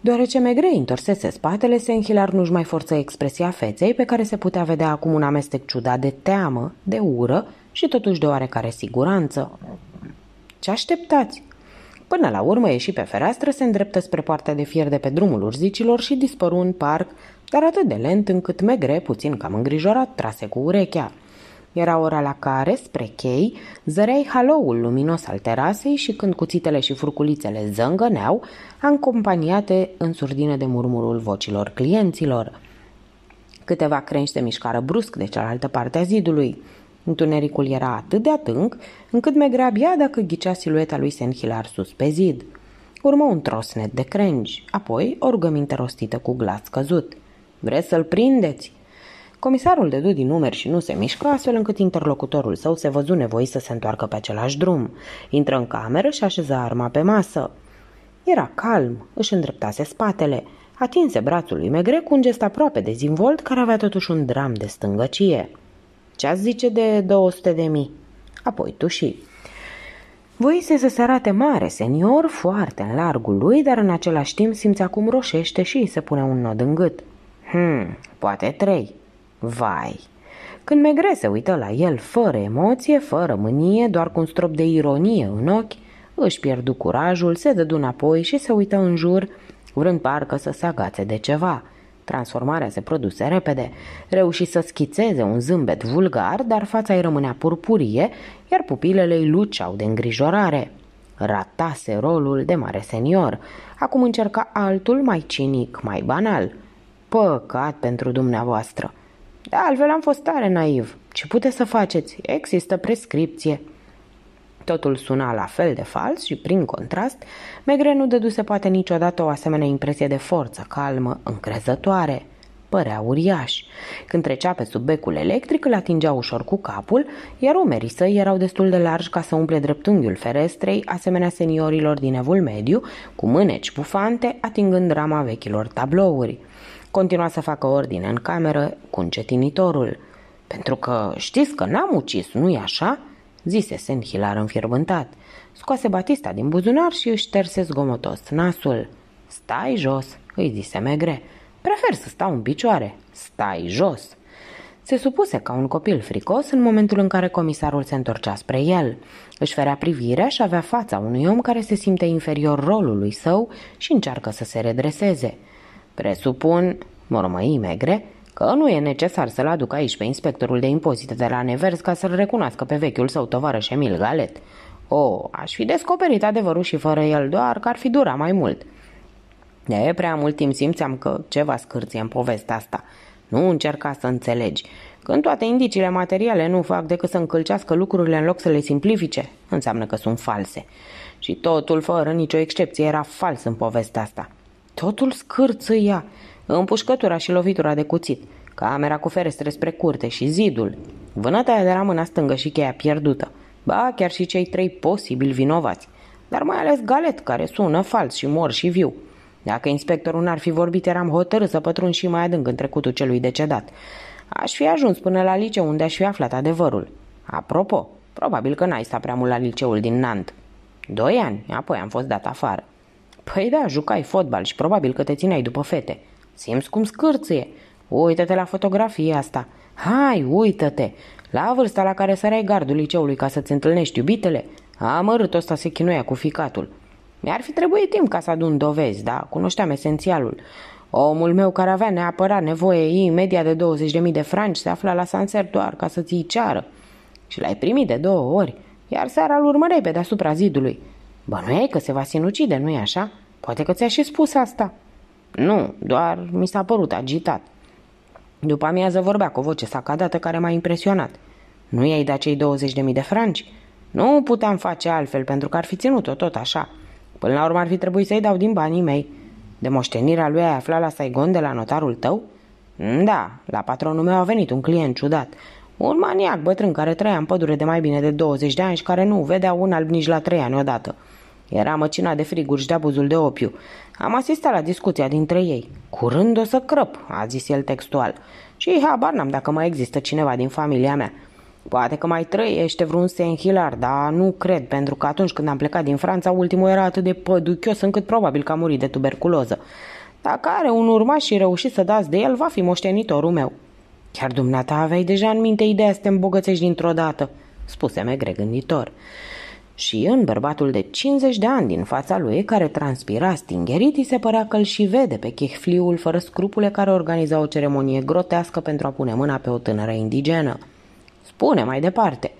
Deoarece Megrei întorsese spatele, Senhilar nu-și mai forță expresia feței pe care se putea vedea acum un amestec ciudat de teamă, de ură și totuși de oarecare siguranță. Ce așteptați? Până la urmă ieși pe fereastră, se îndreptă spre partea de fier de pe drumul urzicilor și dispăru în parc, dar atât de lent încât Megre, puțin cam îngrijorat, trase cu urechea. Era ora la care, spre chei, zăreai haloul luminos al terasei și când cuțitele și furculițele zângăneau, acompaniate în surdină de murmurul vocilor clienților. Câteva crengi de mișcară brusc de cealaltă parte a zidului. Întunericul era atât de atânc, încât me abia dacă ghicea silueta lui Senhilar sus pe zid. Urmă un trosnet de crengi, apoi o rugăminte rostită cu glas căzut. Vreți să-l prindeți?" Comisarul dădu din numeri și nu se mișcă, astfel încât interlocutorul său se văzu nevoi să se întoarcă pe același drum. Intră în cameră și așeză arma pe masă. Era calm, își îndreptase spatele. Atinse brațul lui Megre cu un gest aproape dezinvolt, care avea totuși un dram de stângăcie. Ce-ați zice de 200 de mii? Apoi tu și. Voise să se arate mare, senior, foarte în largul lui, dar în același timp simțea cum roșește și îi se pune un nod în gât. Hmm, poate trei. Vai! Când Megre se uită la el fără emoție, fără mânie, doar cu un strop de ironie în ochi, își pierdu curajul, se dădu înapoi și se uită în jur, vrând parcă să se agațe de ceva. Transformarea se produse repede. Reuși să schițeze un zâmbet vulgar, dar fața îi rămânea purpurie, iar pupilele îi luceau de îngrijorare. Ratase rolul de mare senior. Acum încerca altul mai cinic, mai banal – Păcat pentru dumneavoastră. De altfel am fost tare naiv. Ce puteți să faceți? Există prescripție. Totul suna la fel de fals și, prin contrast, Megre nu dăduse poate niciodată o asemenea impresie de forță, calmă, încrezătoare. Părea uriaș. Când trecea pe sub becul electric, îl atingea ușor cu capul, iar umerii săi erau destul de largi ca să umple dreptunghiul ferestrei, asemenea seniorilor din evul mediu, cu mâneci bufante, atingând rama vechilor tablouri. Continua să facă ordine în cameră cu încetinitorul. Pentru că știți că n-am ucis, nu-i așa?" zise Saint Hilar înfierbântat. Scoase Batista din buzunar și își șterse zgomotos nasul. Stai jos, îi zise Megre. Prefer să stau în picioare. Stai jos. Se supuse ca un copil fricos în momentul în care comisarul se întorcea spre el. Își ferea privirea și avea fața unui om care se simte inferior rolului său și încearcă să se redreseze. Presupun, mormăi Megre, că nu e necesar să-l aduc aici pe inspectorul de impozite de la Nevers ca să-l recunoască pe vechiul său tovarăș Emil Galet. O, aș fi descoperit adevărul și fără el, doar că ar fi durat mai mult. De prea mult timp simțeam că ceva scârție în povestea asta. Nu încerca să înțelegi. Când toate indiciile materiale nu fac decât să încălcească lucrurile în loc să le simplifice, înseamnă că sunt false. Și totul, fără nicio excepție, era fals în povestea asta. Totul scârțâia, împușcătura și lovitura de cuțit, camera cu ferestre spre curte și zidul, vânătaia de la mâna stângă și cheia pierdută, ba chiar și cei trei posibil vinovați, dar mai ales galet care sună fals și mor și viu. Dacă inspectorul n-ar fi vorbit, eram hotărât să pătrund și mai adânc în trecutul celui decedat. Aș fi ajuns până la liceu unde aș fi aflat adevărul. Apropo, probabil că n-ai stat prea mult la liceul din Nant. Doi ani, apoi am fost dat afară. Păi da, jucai fotbal și probabil că te țineai după fete. Simți cum scârție. Uită-te la fotografia asta. Hai, uită-te! La vârsta la care sărai gardul liceului ca să-ți întâlnești iubitele, amărât ăsta se chinuia cu ficatul. Mi-ar fi trebuit timp ca să adun dovezi, da, cunoșteam esențialul. Omul meu care avea neapărat nevoie imediat de 20.000 de franci se afla la Sanser doar ca să ți ceară. Și l-ai primit de două ori, iar seara îl urmăreai pe deasupra zidului. Bănuiai că se va sinucide, nu-i așa? Poate că ți-a și spus asta. Nu, doar mi s-a părut agitat. După amiază vorbea cu o voce sacadată care m-a impresionat. Nu i-ai dat cei 20.000 de franci? Nu puteam face altfel, pentru că ar fi ținut-o tot așa. Până la urmă ar fi trebuit să-i dau din banii mei. De moștenirea lui ai aflat la Saigon de la notarul tău? Da, la patronul meu a venit un client ciudat. Un maniac bătrân care trăia în pădure de mai bine de 20 de ani și care nu vedea un alb nici la trei ani odată. Era măcina de friguri și de abuzul de opiu. Am asistat la discuția dintre ei. Curând o să crăp, a zis el textual. Și habar n-am dacă mai există cineva din familia mea. Poate că mai trăiește vreun senhilar, dar nu cred, pentru că atunci când am plecat din Franța, ultimul era atât de păduchios încât probabil că a murit de tuberculoză. Dacă are un urmaș și reușit să dați de el, va fi moștenitorul meu. Chiar dumneata aveai deja în minte ideea să te îmbogățești dintr-o dată, spuse Megre gânditor. Și în bărbatul de 50 de ani din fața lui, care transpira stingerit, îi se părea că îl și vede pe chehfliul fără scrupule care organiza o ceremonie grotească pentru a pune mâna pe o tânără indigenă. Spune mai departe,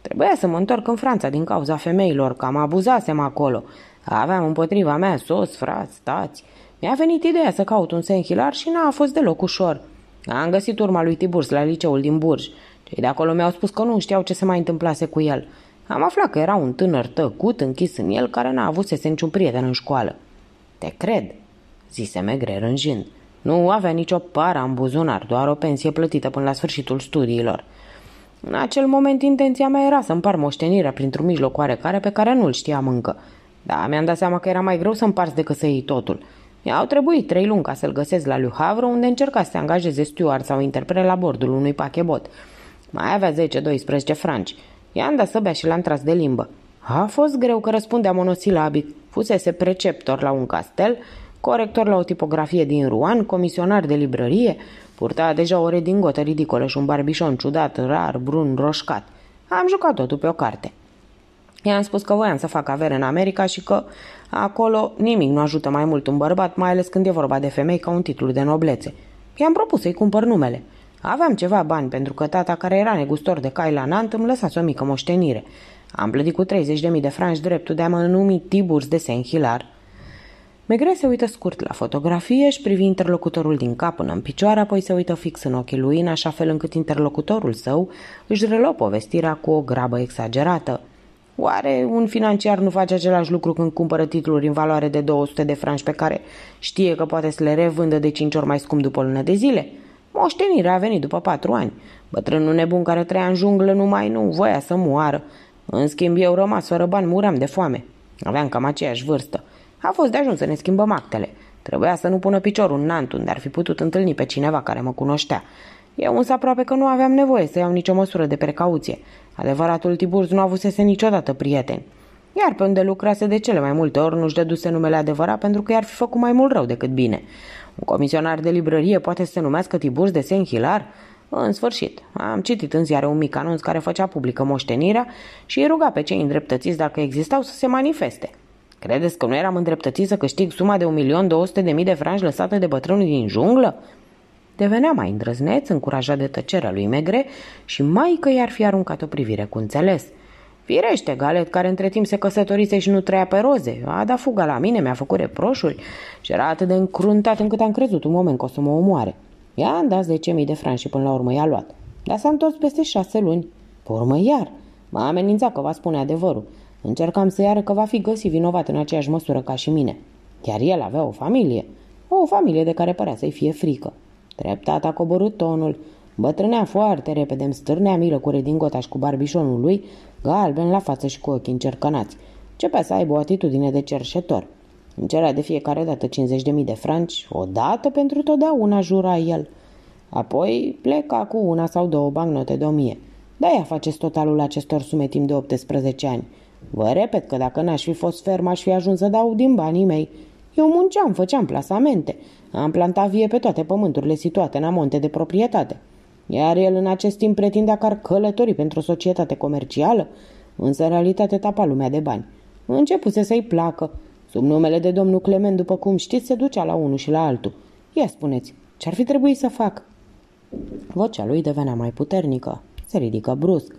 trebuia să mă întorc în Franța din cauza femeilor, că am abuzasem acolo. Aveam împotriva mea sos, frați, stați. Mi-a venit ideea să caut un senhilar și n-a fost deloc ușor. Am găsit urma lui Tiburs la liceul din Burj. Cei de acolo mi-au spus că nu știau ce se mai întâmplase cu el. Am aflat că era un tânăr tăcut închis în el care n-a avut să niciun prieten în școală. Te cred, zise Megre rânjind. Nu avea nicio pară în buzunar, doar o pensie plătită până la sfârșitul studiilor. În acel moment intenția mea era să împar moștenirea printr-un mijloc oarecare pe care nu-l știam încă. Da, mi-am dat seama că era mai greu să împarți decât să iei totul. Mi-au trebuit trei luni ca să-l găsesc la lui Havre, unde încerca să se angajeze steward sau interpret la bordul unui pachebot. Mai avea 10-12 franci. I-am dat săbea și l-am tras de limbă. A fost greu că răspundea monosilabic. Fusese preceptor la un castel, corector la o tipografie din Ruan, comisionar de librărie, purta deja o redingotă ridicolă și un barbișon ciudat, rar, brun, roșcat. Am jucat totul pe o carte. I-am spus că voiam să fac avere în America și că acolo nimic nu ajută mai mult un bărbat, mai ales când e vorba de femei ca un titlu de noblețe. I-am propus să-i cumpăr numele – Aveam ceva bani pentru că tata care era negustor de cai la Nant îmi lăsase o mică moștenire. Am plătit cu 30.000 de franci dreptul de a mă numi Tiburs de Senhilar. Megre se uită scurt la fotografie și privi interlocutorul din cap până în picioare, apoi se uită fix în ochii lui, în așa fel încât interlocutorul său își reluă povestirea cu o grabă exagerată. Oare un financiar nu face același lucru când cumpără titluri în valoare de 200 de franci pe care știe că poate să le revândă de 5 ori mai scump după o lună de zile? Moștenirea a venit după patru ani. Bătrânul nebun care trăia în junglă numai nu voia să moară. În schimb, eu rămas fără bani, muram de foame. Aveam cam aceeași vârstă. A fost de ajuns să ne schimbăm actele. Trebuia să nu pună piciorul în nant unde ar fi putut întâlni pe cineva care mă cunoștea. Eu însă aproape că nu aveam nevoie să iau nicio măsură de precauție. Adevăratul Tiburz nu avusese niciodată prieteni. Iar pe unde lucrase de cele mai multe ori nu-și dăduse numele adevărat pentru că i-ar fi făcut mai mult rău decât bine. Un comisionar de librărie poate să se numească Tibur de Senhilar? În sfârșit, am citit în ziare un mic anunț care făcea publică moștenirea și îi ruga pe cei îndreptățiți dacă existau să se manifeste. Credeți că nu eram îndreptățit să câștig suma de 1.200.000 de franci lăsată de bătrânul din junglă? Devenea mai îndrăzneț, încurajat de tăcerea lui Megre și mai că i-ar fi aruncat o privire cu înțeles – Firește, Galet, care între timp se căsătorise și nu trăia pe roze, a dat fuga la mine, mi-a făcut reproșuri și era atât de încruntat încât am crezut un moment că o să mă omoare. Ea a dat 10.000 de franci și până la urmă i-a luat. Dar s-a întors peste șase luni. Pe urmă iar. M-a amenințat că va spune adevărul. Încercam să iară că va fi găsit vinovat în aceeași măsură ca și mine. Chiar el avea o familie. O familie de care părea să-i fie frică. Treptat a coborât tonul. Bătrânea foarte repede îmi stârnea milă cu redingota și cu barbișonul lui, galben la față și cu ochii încercănați. Începea să aibă o atitudine de cerșetor. Îmi cerea de fiecare dată 50.000 de franci, o dată pentru totdeauna, jura el. Apoi pleca cu una sau două bancnote de 1000. De-aia faceți totalul acestor sume timp de 18 ani. Vă repet că dacă n-aș fi fost ferm, aș fi ajuns să dau din banii mei. Eu munceam, făceam plasamente. Am plantat vie pe toate pământurile situate în amonte de proprietate. Iar el în acest timp pretindea că ar călători pentru o societate comercială, însă în realitate tapa lumea de bani. Începuse să-i placă. Sub numele de domnul Clement, după cum știți, se ducea la unul și la altul. Ia spuneți, ce-ar fi trebuit să fac? Vocea lui devenea mai puternică. Se ridică brusc.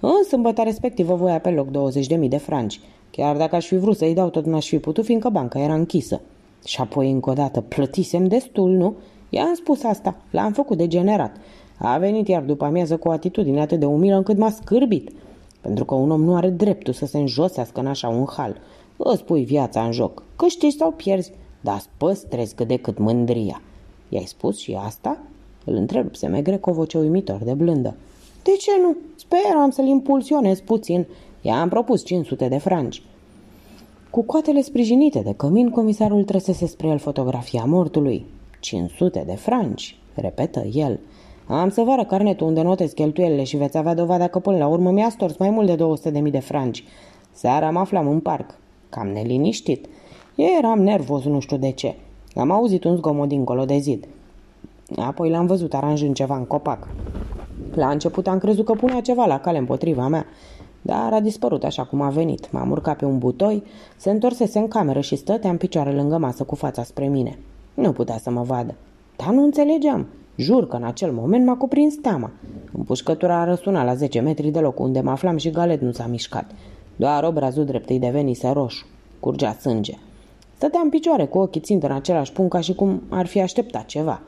În sâmbătă respectivă voi pe loc 20.000 de franci. Chiar dacă aș fi vrut să-i dau, tot n-aș fi putut, fiindcă banca era închisă. Și apoi, încă o dată, plătisem destul, nu? I-am spus asta, l-am făcut degenerat. A venit iar după amiază cu o atitudine atât de umilă încât m-a scârbit. Pentru că un om nu are dreptul să se înjosească în așa un hal. Îți pui viața în joc, câștigi sau pierzi, dar îți păstrezi cât de cât mândria. I-ai spus și asta? Îl întrerupse Megre cu o voce uimitor de blândă. De ce nu? Speram să-l impulsionez puțin. I-am propus 500 de franci. Cu coatele sprijinite de cămin, comisarul trăsese spre el fotografia mortului. 500 de franci, repetă el. Am să vă arăt carnetul unde notez cheltuielile și veți avea dovada că până la urmă mi-a stors mai mult de 200.000 de franci. Seara mă aflam în parc, cam neliniștit. Eu eram nervos, nu știu de ce. Am auzit un zgomot dincolo de zid. Apoi l-am văzut aranjând ceva în copac. La început am crezut că punea ceva la cale împotriva mea, dar a dispărut așa cum a venit. M-am urcat pe un butoi, se întorsese în cameră și stătea în picioare lângă masă cu fața spre mine. Nu putea să mă vadă. Dar nu înțelegeam. Jur că în acel moment m-a cuprins teama. Împușcătura a răsunat la 10 metri de loc unde mă aflam și Galet nu s-a mișcat. Doar obrazul dreptei devenise roșu. Curgea sânge. Stătea în picioare cu ochii țintă în același punct ca și cum ar fi așteptat ceva.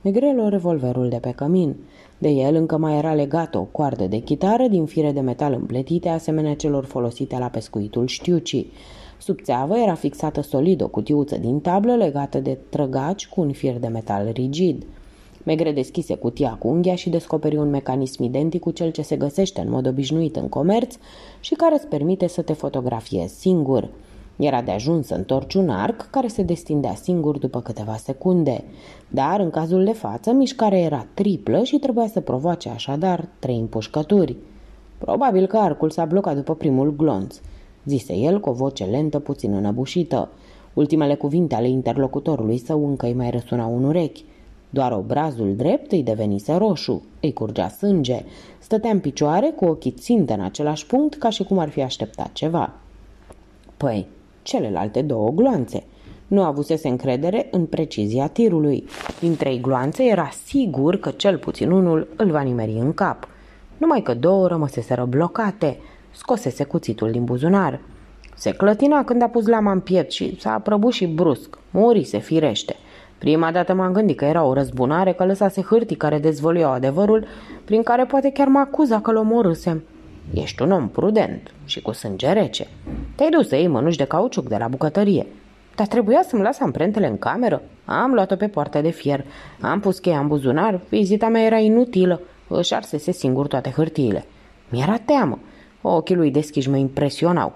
Negrelo revolverul de pe cămin. De el încă mai era legată o coardă de chitară din fire de metal împletite, asemenea celor folosite la pescuitul știucii. Sub țeavă era fixată solid o cutiuță din tablă legată de trăgaci cu un fir de metal rigid. Megre deschise cutia cu unghia și descoperi un mecanism identic cu cel ce se găsește în mod obișnuit în comerț și care îți permite să te fotografiezi singur. Era de ajuns să întorci un arc care se destindea singur după câteva secunde, dar în cazul de față mișcarea era triplă și trebuia să provoace așadar trei împușcături. Probabil că arcul s-a blocat după primul glonț, zise el cu o voce lentă puțin înăbușită. Ultimele cuvinte ale interlocutorului său încă îi mai răsunau în urechi. Doar obrazul drept îi devenise roșu, îi curgea sânge, stătea în picioare cu ochii țintă în același punct ca și cum ar fi așteptat ceva. Păi, celelalte două gloanțe. Nu avusese încredere în precizia tirului. Din trei gloanțe era sigur că cel puțin unul îl va nimeri în cap. Numai că două rămăseseră blocate, scosese cuțitul din buzunar. Se clătina când a pus lama în piept și s-a prăbușit brusc. Murise firește. Prima dată m-am gândit că era o răzbunare, că lăsase hârtii care dezvăluiau adevărul, prin care poate chiar mă acuza că-l omorâsem. Ești un om prudent și cu sânge rece. Te-ai dus să iei mănuși de cauciuc de la bucătărie. Dar trebuia să-mi las amprentele în cameră. Am luat-o pe poartă de fier. Am pus cheia în buzunar. Vizita mea era inutilă. Își arsese singur toate hârtiile. Mi-era teamă. Ochii lui deschiși mă impresionau.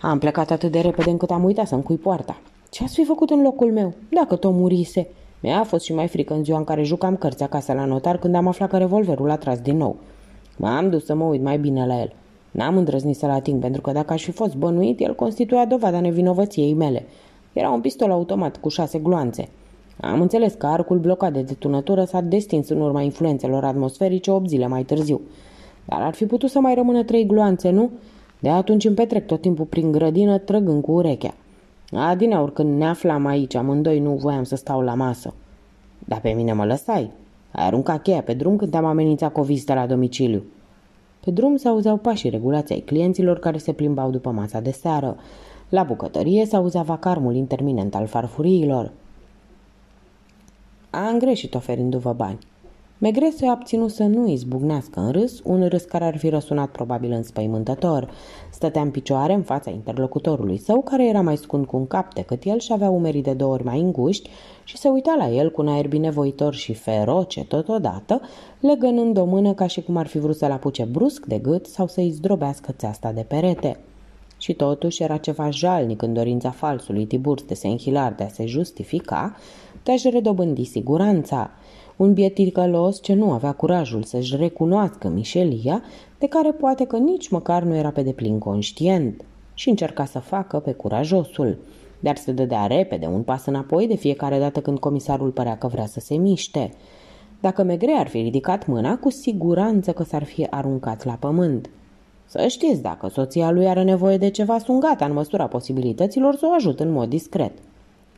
Am plecat atât de repede încât am uitat să-mi cui poarta. Ce ați fi făcut în locul meu, dacă tot murise? Mi-a fost și mai frică în ziua în care jucam cărți acasă la notar când am aflat că revolverul a tras din nou. M-am dus să mă uit mai bine la el. N-am îndrăznit să-l ating, pentru că dacă aș fi fost bănuit, el constituia dovada nevinovăției mele. Era un pistol automat cu șase gloanțe. Am înțeles că arcul blocat de detunătură s-a destins în urma influențelor atmosferice 8 zile mai târziu. Dar ar fi putut să mai rămână trei gloanțe, nu? De atunci îmi petrec tot timpul prin grădină, trăgând cu urechea. Adineaur, când ne aflam aici, amândoi nu voiam să stau la masă. Dar pe mine mă lăsai. Ai aruncat cheia pe drum când am amenințat cu o vizită la domiciliu. Pe drum se auzeau pașii regulați ai clienților care se plimbau după masa de seară. La bucătărie se auzea vacarmul interminent al farfuriilor. Am greșit oferindu-vă bani. Megre se abținu să nu izbucnească în râs, un râs care ar fi răsunat probabil înspăimântător. Stătea în picioare în fața interlocutorului său, care era mai scund cu un cap decât el și avea umerii de două ori mai înguști și se uita la el cu un aer binevoitor și feroce totodată, legănând o mână ca și cum ar fi vrut să-l apuce brusc de gât sau să-i zdrobească țeasta de perete. Și totuși era ceva jalnic în dorința falsului Tiburs de se înhilar, de a se justifica, de a-și redobândi siguranța – un biet ticălos ce nu avea curajul să-și recunoască mișelia, de care poate că nici măcar nu era pe deplin conștient, și încerca să facă pe curajosul. Dar se dădea repede un pas înapoi de fiecare dată când comisarul părea că vrea să se miște. Dacă Megre ar fi ridicat mâna, cu siguranță că s-ar fi aruncat la pământ. Să știți, dacă soția lui are nevoie de ceva, sunt gata în măsura posibilităților să o ajut în mod discret.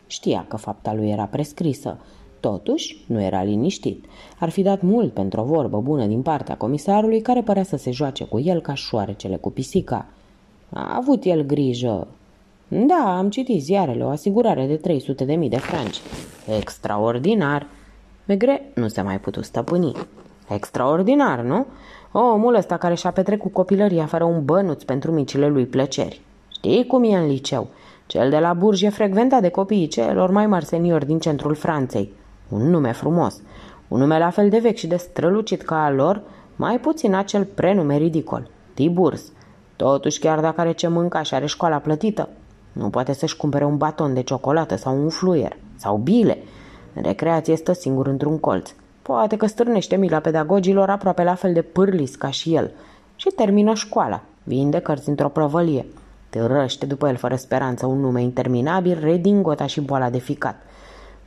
Știa că fapta lui era prescrisă, Totuși, nu era liniștit. Ar fi dat mult pentru o vorbă bună din partea comisarului care părea să se joace cu el ca șoarecele cu pisica. A avut el grijă. Da, am citit ziarele, o asigurare de 300.000 de franci. Extraordinar! Megre nu se mai putut stăpâni. Extraordinar, nu? O, omul ăsta care și-a petrecut copilăria fără un bănuț pentru micile lui plăceri. Știi cum e în liceu? Cel de la Burj e frecventat de copiii celor mai mari seniori din centrul Franței. Un nume frumos, un nume la fel de vechi și de strălucit ca al lor, mai puțin acel prenume ridicol, Tiburs. Totuși, chiar dacă are ce mânca și are școala plătită, nu poate să-și cumpere un baton de ciocolată sau un fluier sau bile. În recreație stă singur într-un colț. Poate că stârnește mila pedagogilor aproape la fel de pârlis ca și el și termină școala, vinde cărți într-o prăvălie. Târăște după el fără speranță un nume interminabil, redingota și boala de ficat –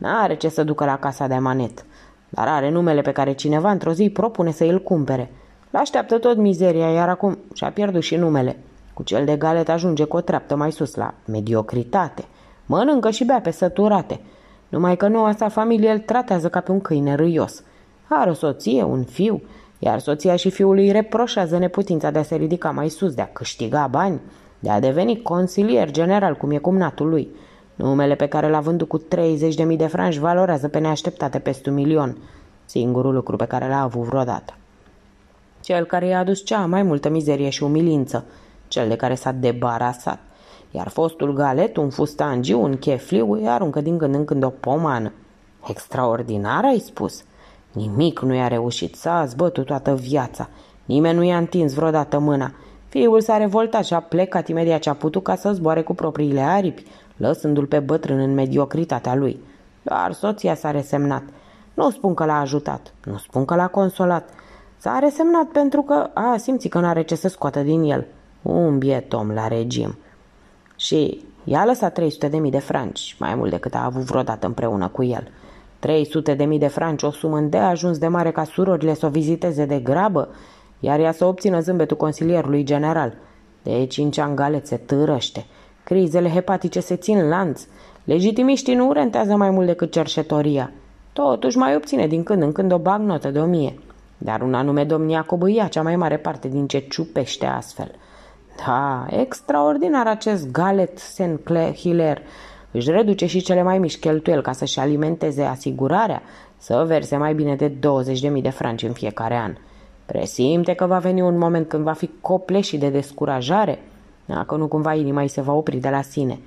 N-are ce să ducă la casa de manet, dar are numele pe care cineva într-o zi propune să îl cumpere. L-așteaptă tot mizeria, iar acum și-a pierdut și numele. Cu cel de galet ajunge cu o treaptă mai sus la mediocritate. Mănâncă și bea pe săturate. Numai că noua sa familie îl tratează ca pe un câine râios. Are o soție, un fiu, iar soția și fiul îi reproșează neputința de a se ridica mai sus, de a câștiga bani, de a deveni consilier general cum e cumnatul lui – Numele pe care l-a vândut cu 30.000 de franci valorează pe neașteptate peste un milion, singurul lucru pe care l-a avut vreodată. Cel care i-a adus cea mai multă mizerie și umilință, cel de care s-a debarasat, iar fostul galet, un fustangiu, un chefliu, îi aruncă din când în când o pomană. Extraordinar, ai spus. Nimic nu i-a reușit, s-a zbătut toată viața. Nimeni nu i-a întins vreodată mâna. Fiul s-a revoltat și a plecat imediat ce a putut ca să zboare cu propriile aripi, lăsându-l pe bătrân în mediocritatea lui. Dar soția s-a resemnat. Nu spun că l-a ajutat, nu spun că l-a consolat. S-a resemnat pentru că a simțit că n-are ce să scoată din el. Un biet om la regim. Și i-a lăsat 300.000 de franci, mai mult decât a avut vreodată împreună cu el. 300 de mii de franci, o sumă de-a ajuns de mare ca surorile să o viziteze de grabă, iar ea să obțină zâmbetul consilierului general. De cinci ani galet târăște. Crizele hepatice se țin lanț. Legitimiștii nu rentează mai mult decât cerșetoria. Totuși mai obține din când în când o bagnotă de o mie. Dar un anume domnia cobâia cea mai mare parte din ce ciupește astfel. Da, extraordinar acest galet St. Hiller. Își reduce și cele mai mici cheltuieli ca să-și alimenteze asigurarea, să verse mai bine de 20.000 de franci în fiecare an. Presimte că va veni un moment când va fi copleșit de descurajare – dacă nu cumva inima îi se va opri de la sine.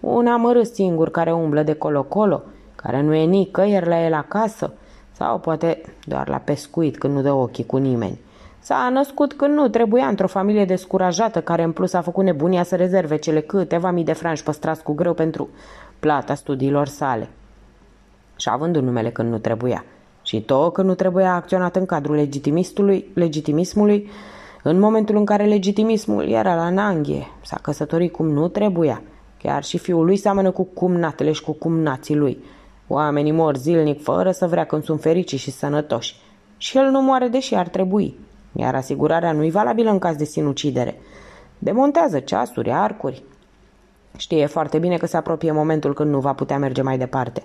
Un amărât singur care umblă de colo-colo, care nu e nicăieri la el acasă, sau poate doar la pescuit când nu dă ochii cu nimeni. S-a născut când nu trebuia într-o familie descurajată care în plus a făcut nebunia să rezerve cele câteva mii de franci păstrați cu greu pentru plata studiilor sale. Și având un numele când nu trebuia. Și tot când nu trebuia acționat în cadrul legitimistului, legitimismului, în momentul în care legitimismul era la nanghie, s-a căsătorit cum nu trebuia. Chiar și fiul lui seamănă cu cumnatele și cu cumnații lui. Oamenii mor zilnic fără să vrea când sunt fericiți și sănătoși. Și el nu moare deși ar trebui, iar asigurarea nu-i valabilă în caz de sinucidere. Demontează ceasuri, arcuri. Știe foarte bine că se apropie momentul când nu va putea merge mai departe.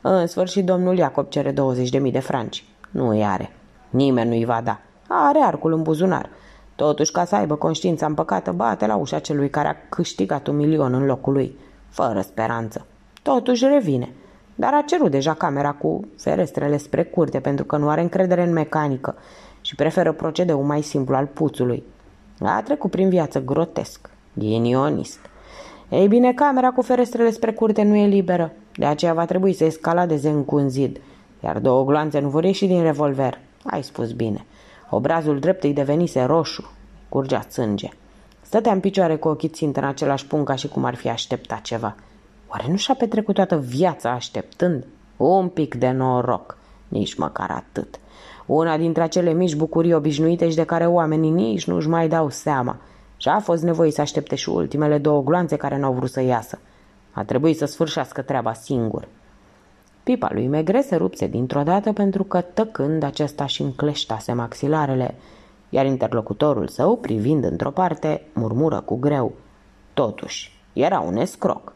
În sfârșit, domnul Iacob cere 20.000 de franci. Nu i are. Nimeni nu-i va da. Are arcul în buzunar. Totuși, ca să aibă conștiința împăcată, bate la ușa celui care a câștigat un milion în locul lui, fără speranță. Totuși revine, dar a cerut deja camera cu ferestrele spre curte pentru că nu are încredere în mecanică și preferă procedeul mai simplu al puțului. A trecut prin viață grotesc, ghinionist. Ei bine, camera cu ferestrele spre curte nu e liberă, de aceea va trebui să escaladeze încă zid, iar două gloanțe nu vor ieși din revolver. Ai spus bine. Obrazul dreptei devenise roșu, curgea sânge. Stătea în picioare cu ochii țintă în același punct ca și cum ar fi așteptat ceva. Oare nu și-a petrecut toată viața așteptând? Un pic de noroc, nici măcar atât. Una dintre acele mici bucurii obișnuite și de care oamenii nici nu-și mai dau seama. Și a fost nevoie să aștepte și ultimele două gloanțe care n-au vrut să iasă. A trebuit să sfârșească treaba singur. Pipa lui Megre se rupse dintr-o dată pentru că tăcând acesta și încleștase maxilarele, iar interlocutorul său, privind într-o parte, murmură cu greu. Totuși, era un escroc.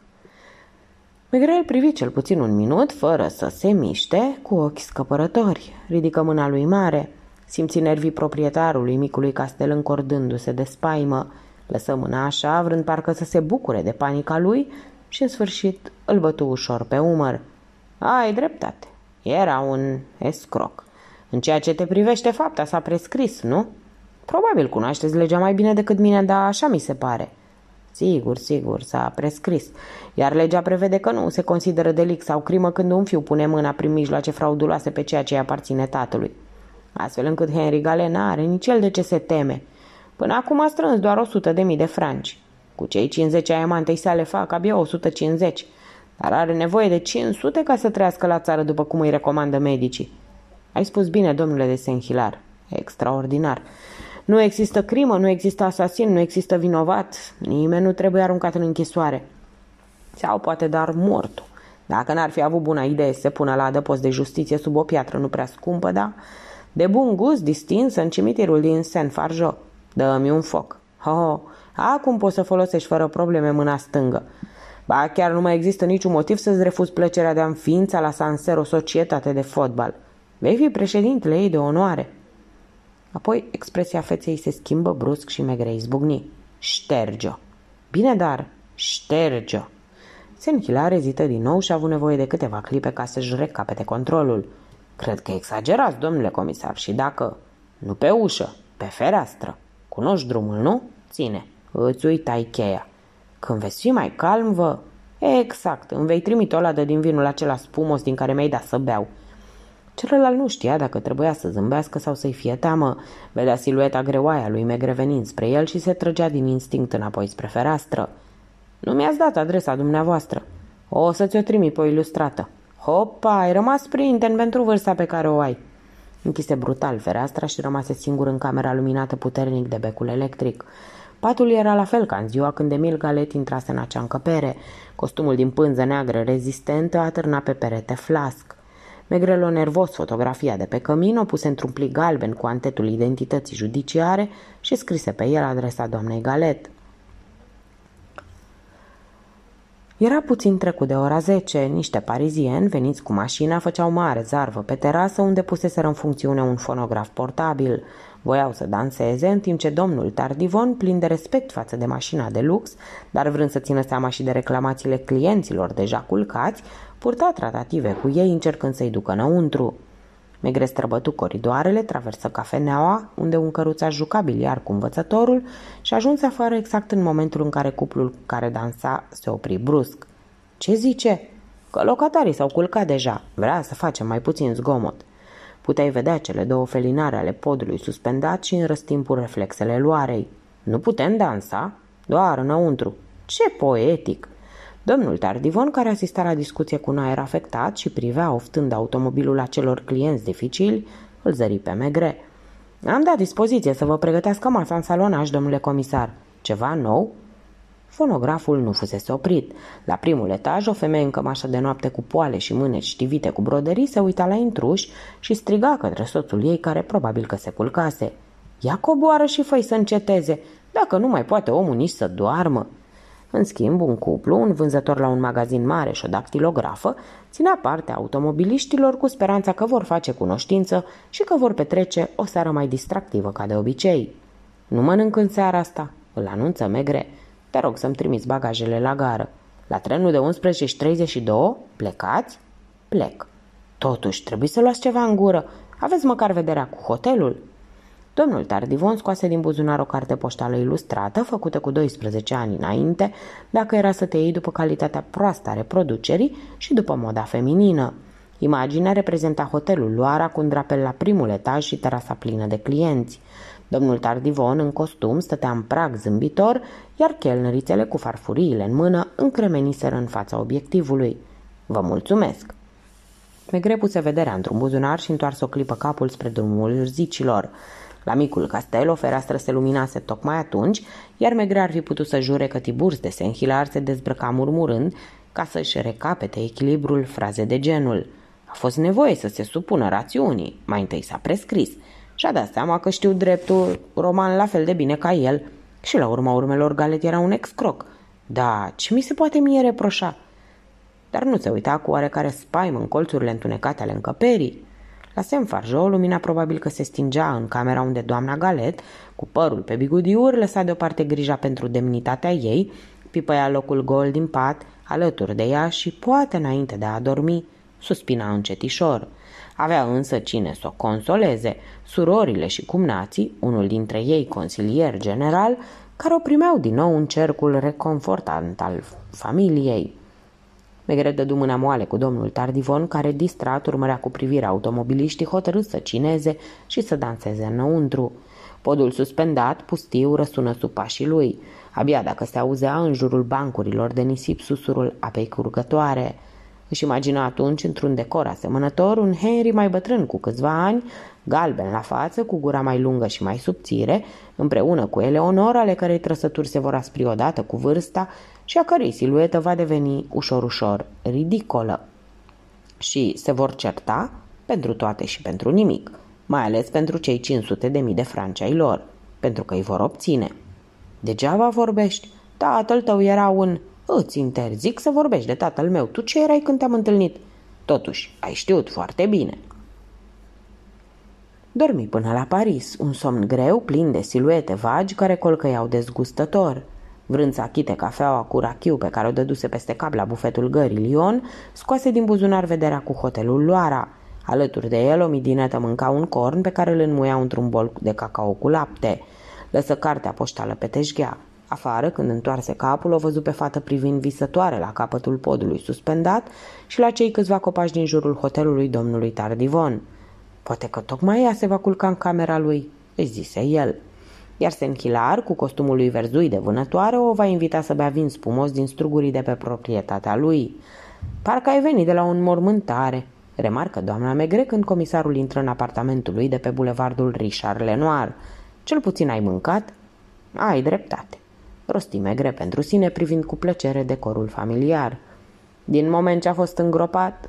Megre îl privi cel puțin un minut, fără să se miște, cu ochi scăpărători. Ridică mâna lui mare, simți nervii proprietarului micului castel încordându-se de spaimă, lăsă mâna așa, vrând parcă să se bucure de panica lui și, în sfârșit, îl bătu ușor pe umăr. Ah, ai dreptate. Era un escroc. În ceea ce te privește, fapta s-a prescris, nu? Probabil cunoașteți legea mai bine decât mine, dar așa mi se pare. Sigur, sigur, s-a prescris. Iar legea prevede că nu se consideră delict sau crimă când un fiu pune mâna prin mijloace frauduloase pe ceea ce îi aparține tatălui. Astfel încât Henry Gale are nici el de ce se teme. Până acum a strâns doar 100.000 de franci. Cu cei 50 ai amantei sale fac abia 150 dar are nevoie de 500 ca să trăiască la țară după cum îi recomandă medicii. Ai spus bine, domnule de Senhilar. Extraordinar. Nu există crimă, nu există asasin, nu există vinovat. Nimeni nu trebuie aruncat în închisoare. Sau poate dar mortul. Dacă n-ar fi avut bună idee să se pună la adăpost de justiție sub o piatră nu prea scumpă, da? De bun gust, distins în cimitirul din San Farjo. Dă-mi un foc. Ho, ho, acum poți să folosești fără probleme mâna stângă. Ba chiar nu mai există niciun motiv să-ți refuzi plăcerea de a înființa la San Siro societate de fotbal. Vei fi președintele ei de onoare. Apoi expresia feței se schimbă brusc și megrei izbucni. Șterge-o. Bine, dar șterge-o. Senchila rezită din nou și a avut nevoie de câteva clipe ca să-și recapete controlul. Cred că exagerați, domnule comisar, și dacă... Nu pe ușă, pe fereastră. Cunoști drumul, nu? Ține, îți uitai cheia. Când veți fi mai calm, vă... Exact, îmi vei trimite o ladă din vinul acela spumos din care mi-ai dat să beau. Celălalt nu știa dacă trebuia să zâmbească sau să-i fie teamă. Vedea silueta greoaia lui Megre venind spre el și se trăgea din instinct înapoi spre fereastră. Nu mi-ați dat adresa dumneavoastră. O să ți-o trimit pe o ilustrată. Hopa, ai rămas prieten pentru vârsta pe care o ai. Închise brutal fereastra și rămase singur în camera luminată puternic de becul electric. Patul era la fel ca în ziua când Emil Galet intrase în acea încăpere. Costumul din pânză neagră rezistentă atârna pe perete flasc. Megrelo nervos fotografia de pe cămin o puse într-un plic galben cu antetul identității judiciare și scrise pe el adresa doamnei Galet. Era puțin trecut de ora 10, niște parizieni veniți cu mașina făceau mare zarvă pe terasă unde puseseră în funcțiune un fonograf portabil. Voiau să danseze, în timp ce domnul Tardivon, plin de respect față de mașina de lux, dar vrând să țină seama și de reclamațiile clienților deja culcați, purta tratative cu ei încercând să-i ducă înăuntru. Megre străbătu coridoarele, traversă cafeneaua, unde un căruțaș juca biliar cu învățătorul și ajunse afară exact în momentul în care cuplul cu care dansa se opri brusc. Ce zice?" Că locatarii s-au culcat deja. Vrea să facem mai puțin zgomot." Puteai vedea cele două felinare ale podului suspendat și în răstimpul reflexele luarei. Nu putem dansa? Doar înăuntru. Ce poetic! Domnul Tardivon, care asista la discuție cu un aer afectat și privea oftând automobilul acelor clienți dificili, îl zări pe megre. Am dat dispoziție să vă pregătească masa în salonaj, domnule comisar. Ceva nou? Fonograful nu fusese oprit. La primul etaj, o femeie în cămașă de noapte cu poale și mâneci știvite cu broderii se uita la intruși și striga către soțul ei, care probabil că se culcase. Ia coboară și făi să înceteze, dacă nu mai poate omul nici să doarmă. În schimb, un cuplu, un vânzător la un magazin mare și o dactilografă, ținea partea automobiliștilor cu speranța că vor face cunoștință și că vor petrece o seară mai distractivă ca de obicei. Nu mănânc în seara asta, îl anunță Megre. Te rog să-mi trimiți bagajele la gară. La trenul de 11.32 plecați? Plec. Totuși, trebuie să luați ceva în gură. Aveți măcar vederea cu hotelul? Domnul Tardivon scoase din buzunar o carte poștală ilustrată, făcută cu 12 ani înainte, dacă era să te iei după calitatea proastă a reproducerii și după moda feminină. Imaginea reprezenta hotelul Loara cu un drapel la primul etaj și terasa plină de clienți. Domnul Tardivon, în costum, stătea în prag zâmbitor, iar chelnerițele cu farfuriile în mână încremeniseră în fața obiectivului. Vă mulțumesc! Megre puse vederea într-un buzunar și întoarse o clipă capul spre drumul zicilor. La micul castel, o fereastră se luminase tocmai atunci, iar Megre ar fi putut să jure că Tiburs de Senhilar se dezbrăca murmurând ca să-și recapete echilibrul fraze de genul. A fost nevoie să se supună rațiunii, mai întâi s-a prescris – și-a dat seama că știu dreptul roman la fel de bine ca el. Și la urma urmelor Galet era un excroc. Da, ce mi se poate mie reproșa? Dar nu se uita cu oarecare spaimă în colțurile întunecate ale încăperii. La semn Farjo, lumina probabil că se stingea în camera unde doamna Galet, cu părul pe bigudiuri, lăsa deoparte grija pentru demnitatea ei, pipăia locul gol din pat, alături de ea și, poate înainte de a dormi, suspina încetișor – avea însă cine să o consoleze, surorile și cumnații, unul dintre ei consilier general, care o primeau din nou în cercul reconfortant al familiei. Megret dădu mâna moale cu domnul Tardivon, care distrat urmărea cu privirea automobiliștii hotărât să cineze și să danseze înăuntru. Podul suspendat, pustiu, răsună sub pașii lui. Abia dacă se auzea în jurul bancurilor de nisip susurul apei curgătoare – își imagina atunci, într-un decor asemănător, un Henry mai bătrân cu câțiva ani, galben la față, cu gura mai lungă și mai subțire, împreună cu Eleonora, ale cărei trăsături se vor aspri odată cu vârsta și a cărei siluetă va deveni ușor-ușor ridicolă. Și se vor certa pentru toate și pentru nimic, mai ales pentru cei 500 de mii de franci ai lor, pentru că îi vor obține. Degeaba vorbești, tatăl tău era un Îți interzic să vorbești de tatăl meu. Tu ce erai când te-am întâlnit? Totuși, ai știut foarte bine. Dormi până la Paris, un somn greu, plin de siluete vagi care colcăiau dezgustător. Vrând să achite cafeaua cu rachiu pe care o dăduse peste cap la bufetul gării Lyon, scoase din buzunar vederea cu hotelul Loara. Alături de el, o midinetă mânca un corn pe care îl înmuia într-un bol de cacao cu lapte. Lăsă cartea poștală pe teșghea. Afară, când întoarse capul, o văzu pe fată privind visătoare la capătul podului suspendat și la cei câțiva copaci din jurul hotelului domnului Tardivon. Poate că tocmai ea se va culca în camera lui, își zise el. Iar Senchilar, cu costumul lui verzui de vânătoare, o va invita să bea vin spumos din strugurii de pe proprietatea lui. Parcă ai venit de la un mormântare, remarcă doamna Megre când comisarul intră în apartamentul lui de pe bulevardul Richard Lenoir. Cel puțin ai mâncat? Ai dreptate rosti megre pentru sine privind cu plăcere decorul familiar. Din moment ce a fost îngropat,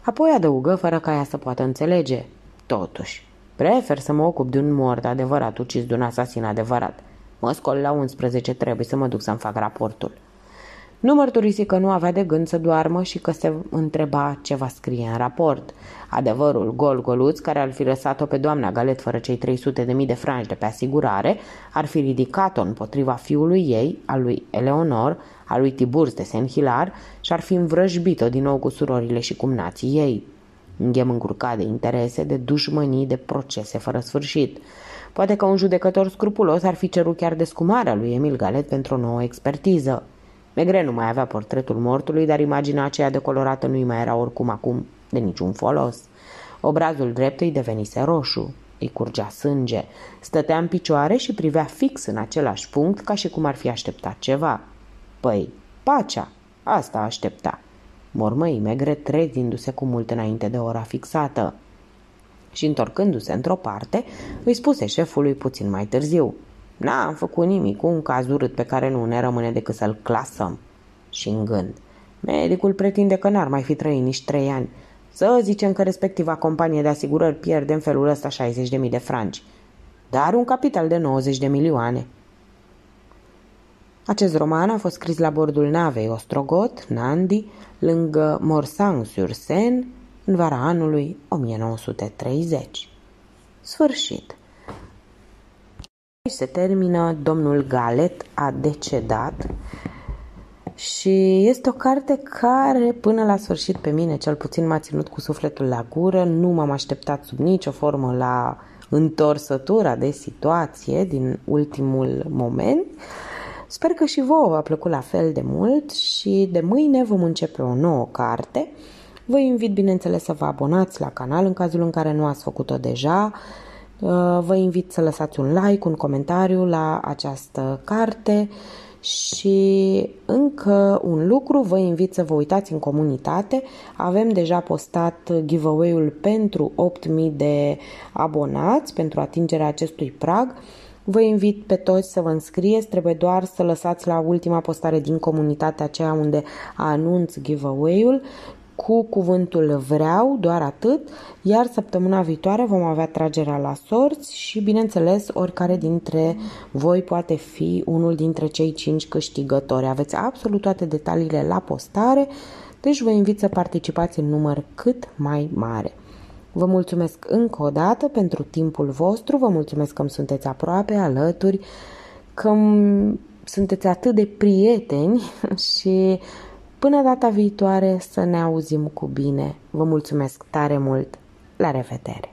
apoi adăugă fără ca ea să poată înțelege. Totuși, prefer să mă ocup de un mort adevărat ucis de un asasin adevărat. Mă scol la 11, trebuie să mă duc să-mi fac raportul. Nu mărturisi că nu avea de gând să doarmă și că se întreba ce va scrie în raport. Adevărul gol-goluț, care ar fi lăsat-o pe doamna Galet fără cei 300 de mii de franci de pe asigurare, ar fi ridicat-o împotriva fiului ei, al lui Eleonor, al lui Tiburs de Senhilar și ar fi învrăjbit-o din nou cu surorile și nații ei. Înghem încurcat de interese, de dușmănii, de procese fără sfârșit. Poate că un judecător scrupulos ar fi cerut chiar descumarea lui Emil Galet pentru o nouă expertiză. Megre nu mai avea portretul mortului, dar imaginea aceea decolorată nu-i mai era oricum acum de niciun folos. Obrazul drept îi devenise roșu, îi curgea sânge, stătea în picioare și privea fix în același punct ca și cum ar fi așteptat ceva. Păi, pacea, asta aștepta. Mormăi Megre trezindu-se cu mult înainte de ora fixată și întorcându-se într-o parte, îi spuse șefului puțin mai târziu – N-am făcut nimic cu un caz urât pe care nu ne rămâne decât să-l clasăm. Și în gând. Medicul pretinde că n-ar mai fi trăit nici trei ani. Să zicem că respectiva companie de asigurări pierde în felul ăsta 60.000 de franci, dar un capital de 90 de milioane. Acest roman a fost scris la bordul navei Ostrogot, Nandi, lângă Morsang-sur-Seine, în vara anului 1930. Sfârșit se termină, domnul Galet a decedat și este o carte care până la sfârșit pe mine cel puțin m-a ținut cu sufletul la gură, nu m-am așteptat sub nicio formă la întorsătura de situație din ultimul moment. Sper că și vouă v-a plăcut la fel de mult și de mâine vom începe o nouă carte. Vă invit bineînțeles să vă abonați la canal în cazul în care nu ați făcut-o deja Uh, vă invit să lăsați un like, un comentariu la această carte și încă un lucru, vă invit să vă uitați în comunitate. Avem deja postat giveaway-ul pentru 8000 de abonați pentru atingerea acestui prag. Vă invit pe toți să vă înscrieți, trebuie doar să lăsați la ultima postare din comunitatea aceea unde anunț giveaway-ul cu cuvântul vreau, doar atât, iar săptămâna viitoare vom avea tragerea la sorți și, bineînțeles, oricare dintre voi poate fi unul dintre cei cinci câștigători. Aveți absolut toate detaliile la postare, deci vă invit să participați în număr cât mai mare. Vă mulțumesc încă o dată pentru timpul vostru, vă mulțumesc că sunteți aproape, alături, că sunteți atât de prieteni și Până data viitoare să ne auzim cu bine. Vă mulțumesc tare mult. La revedere!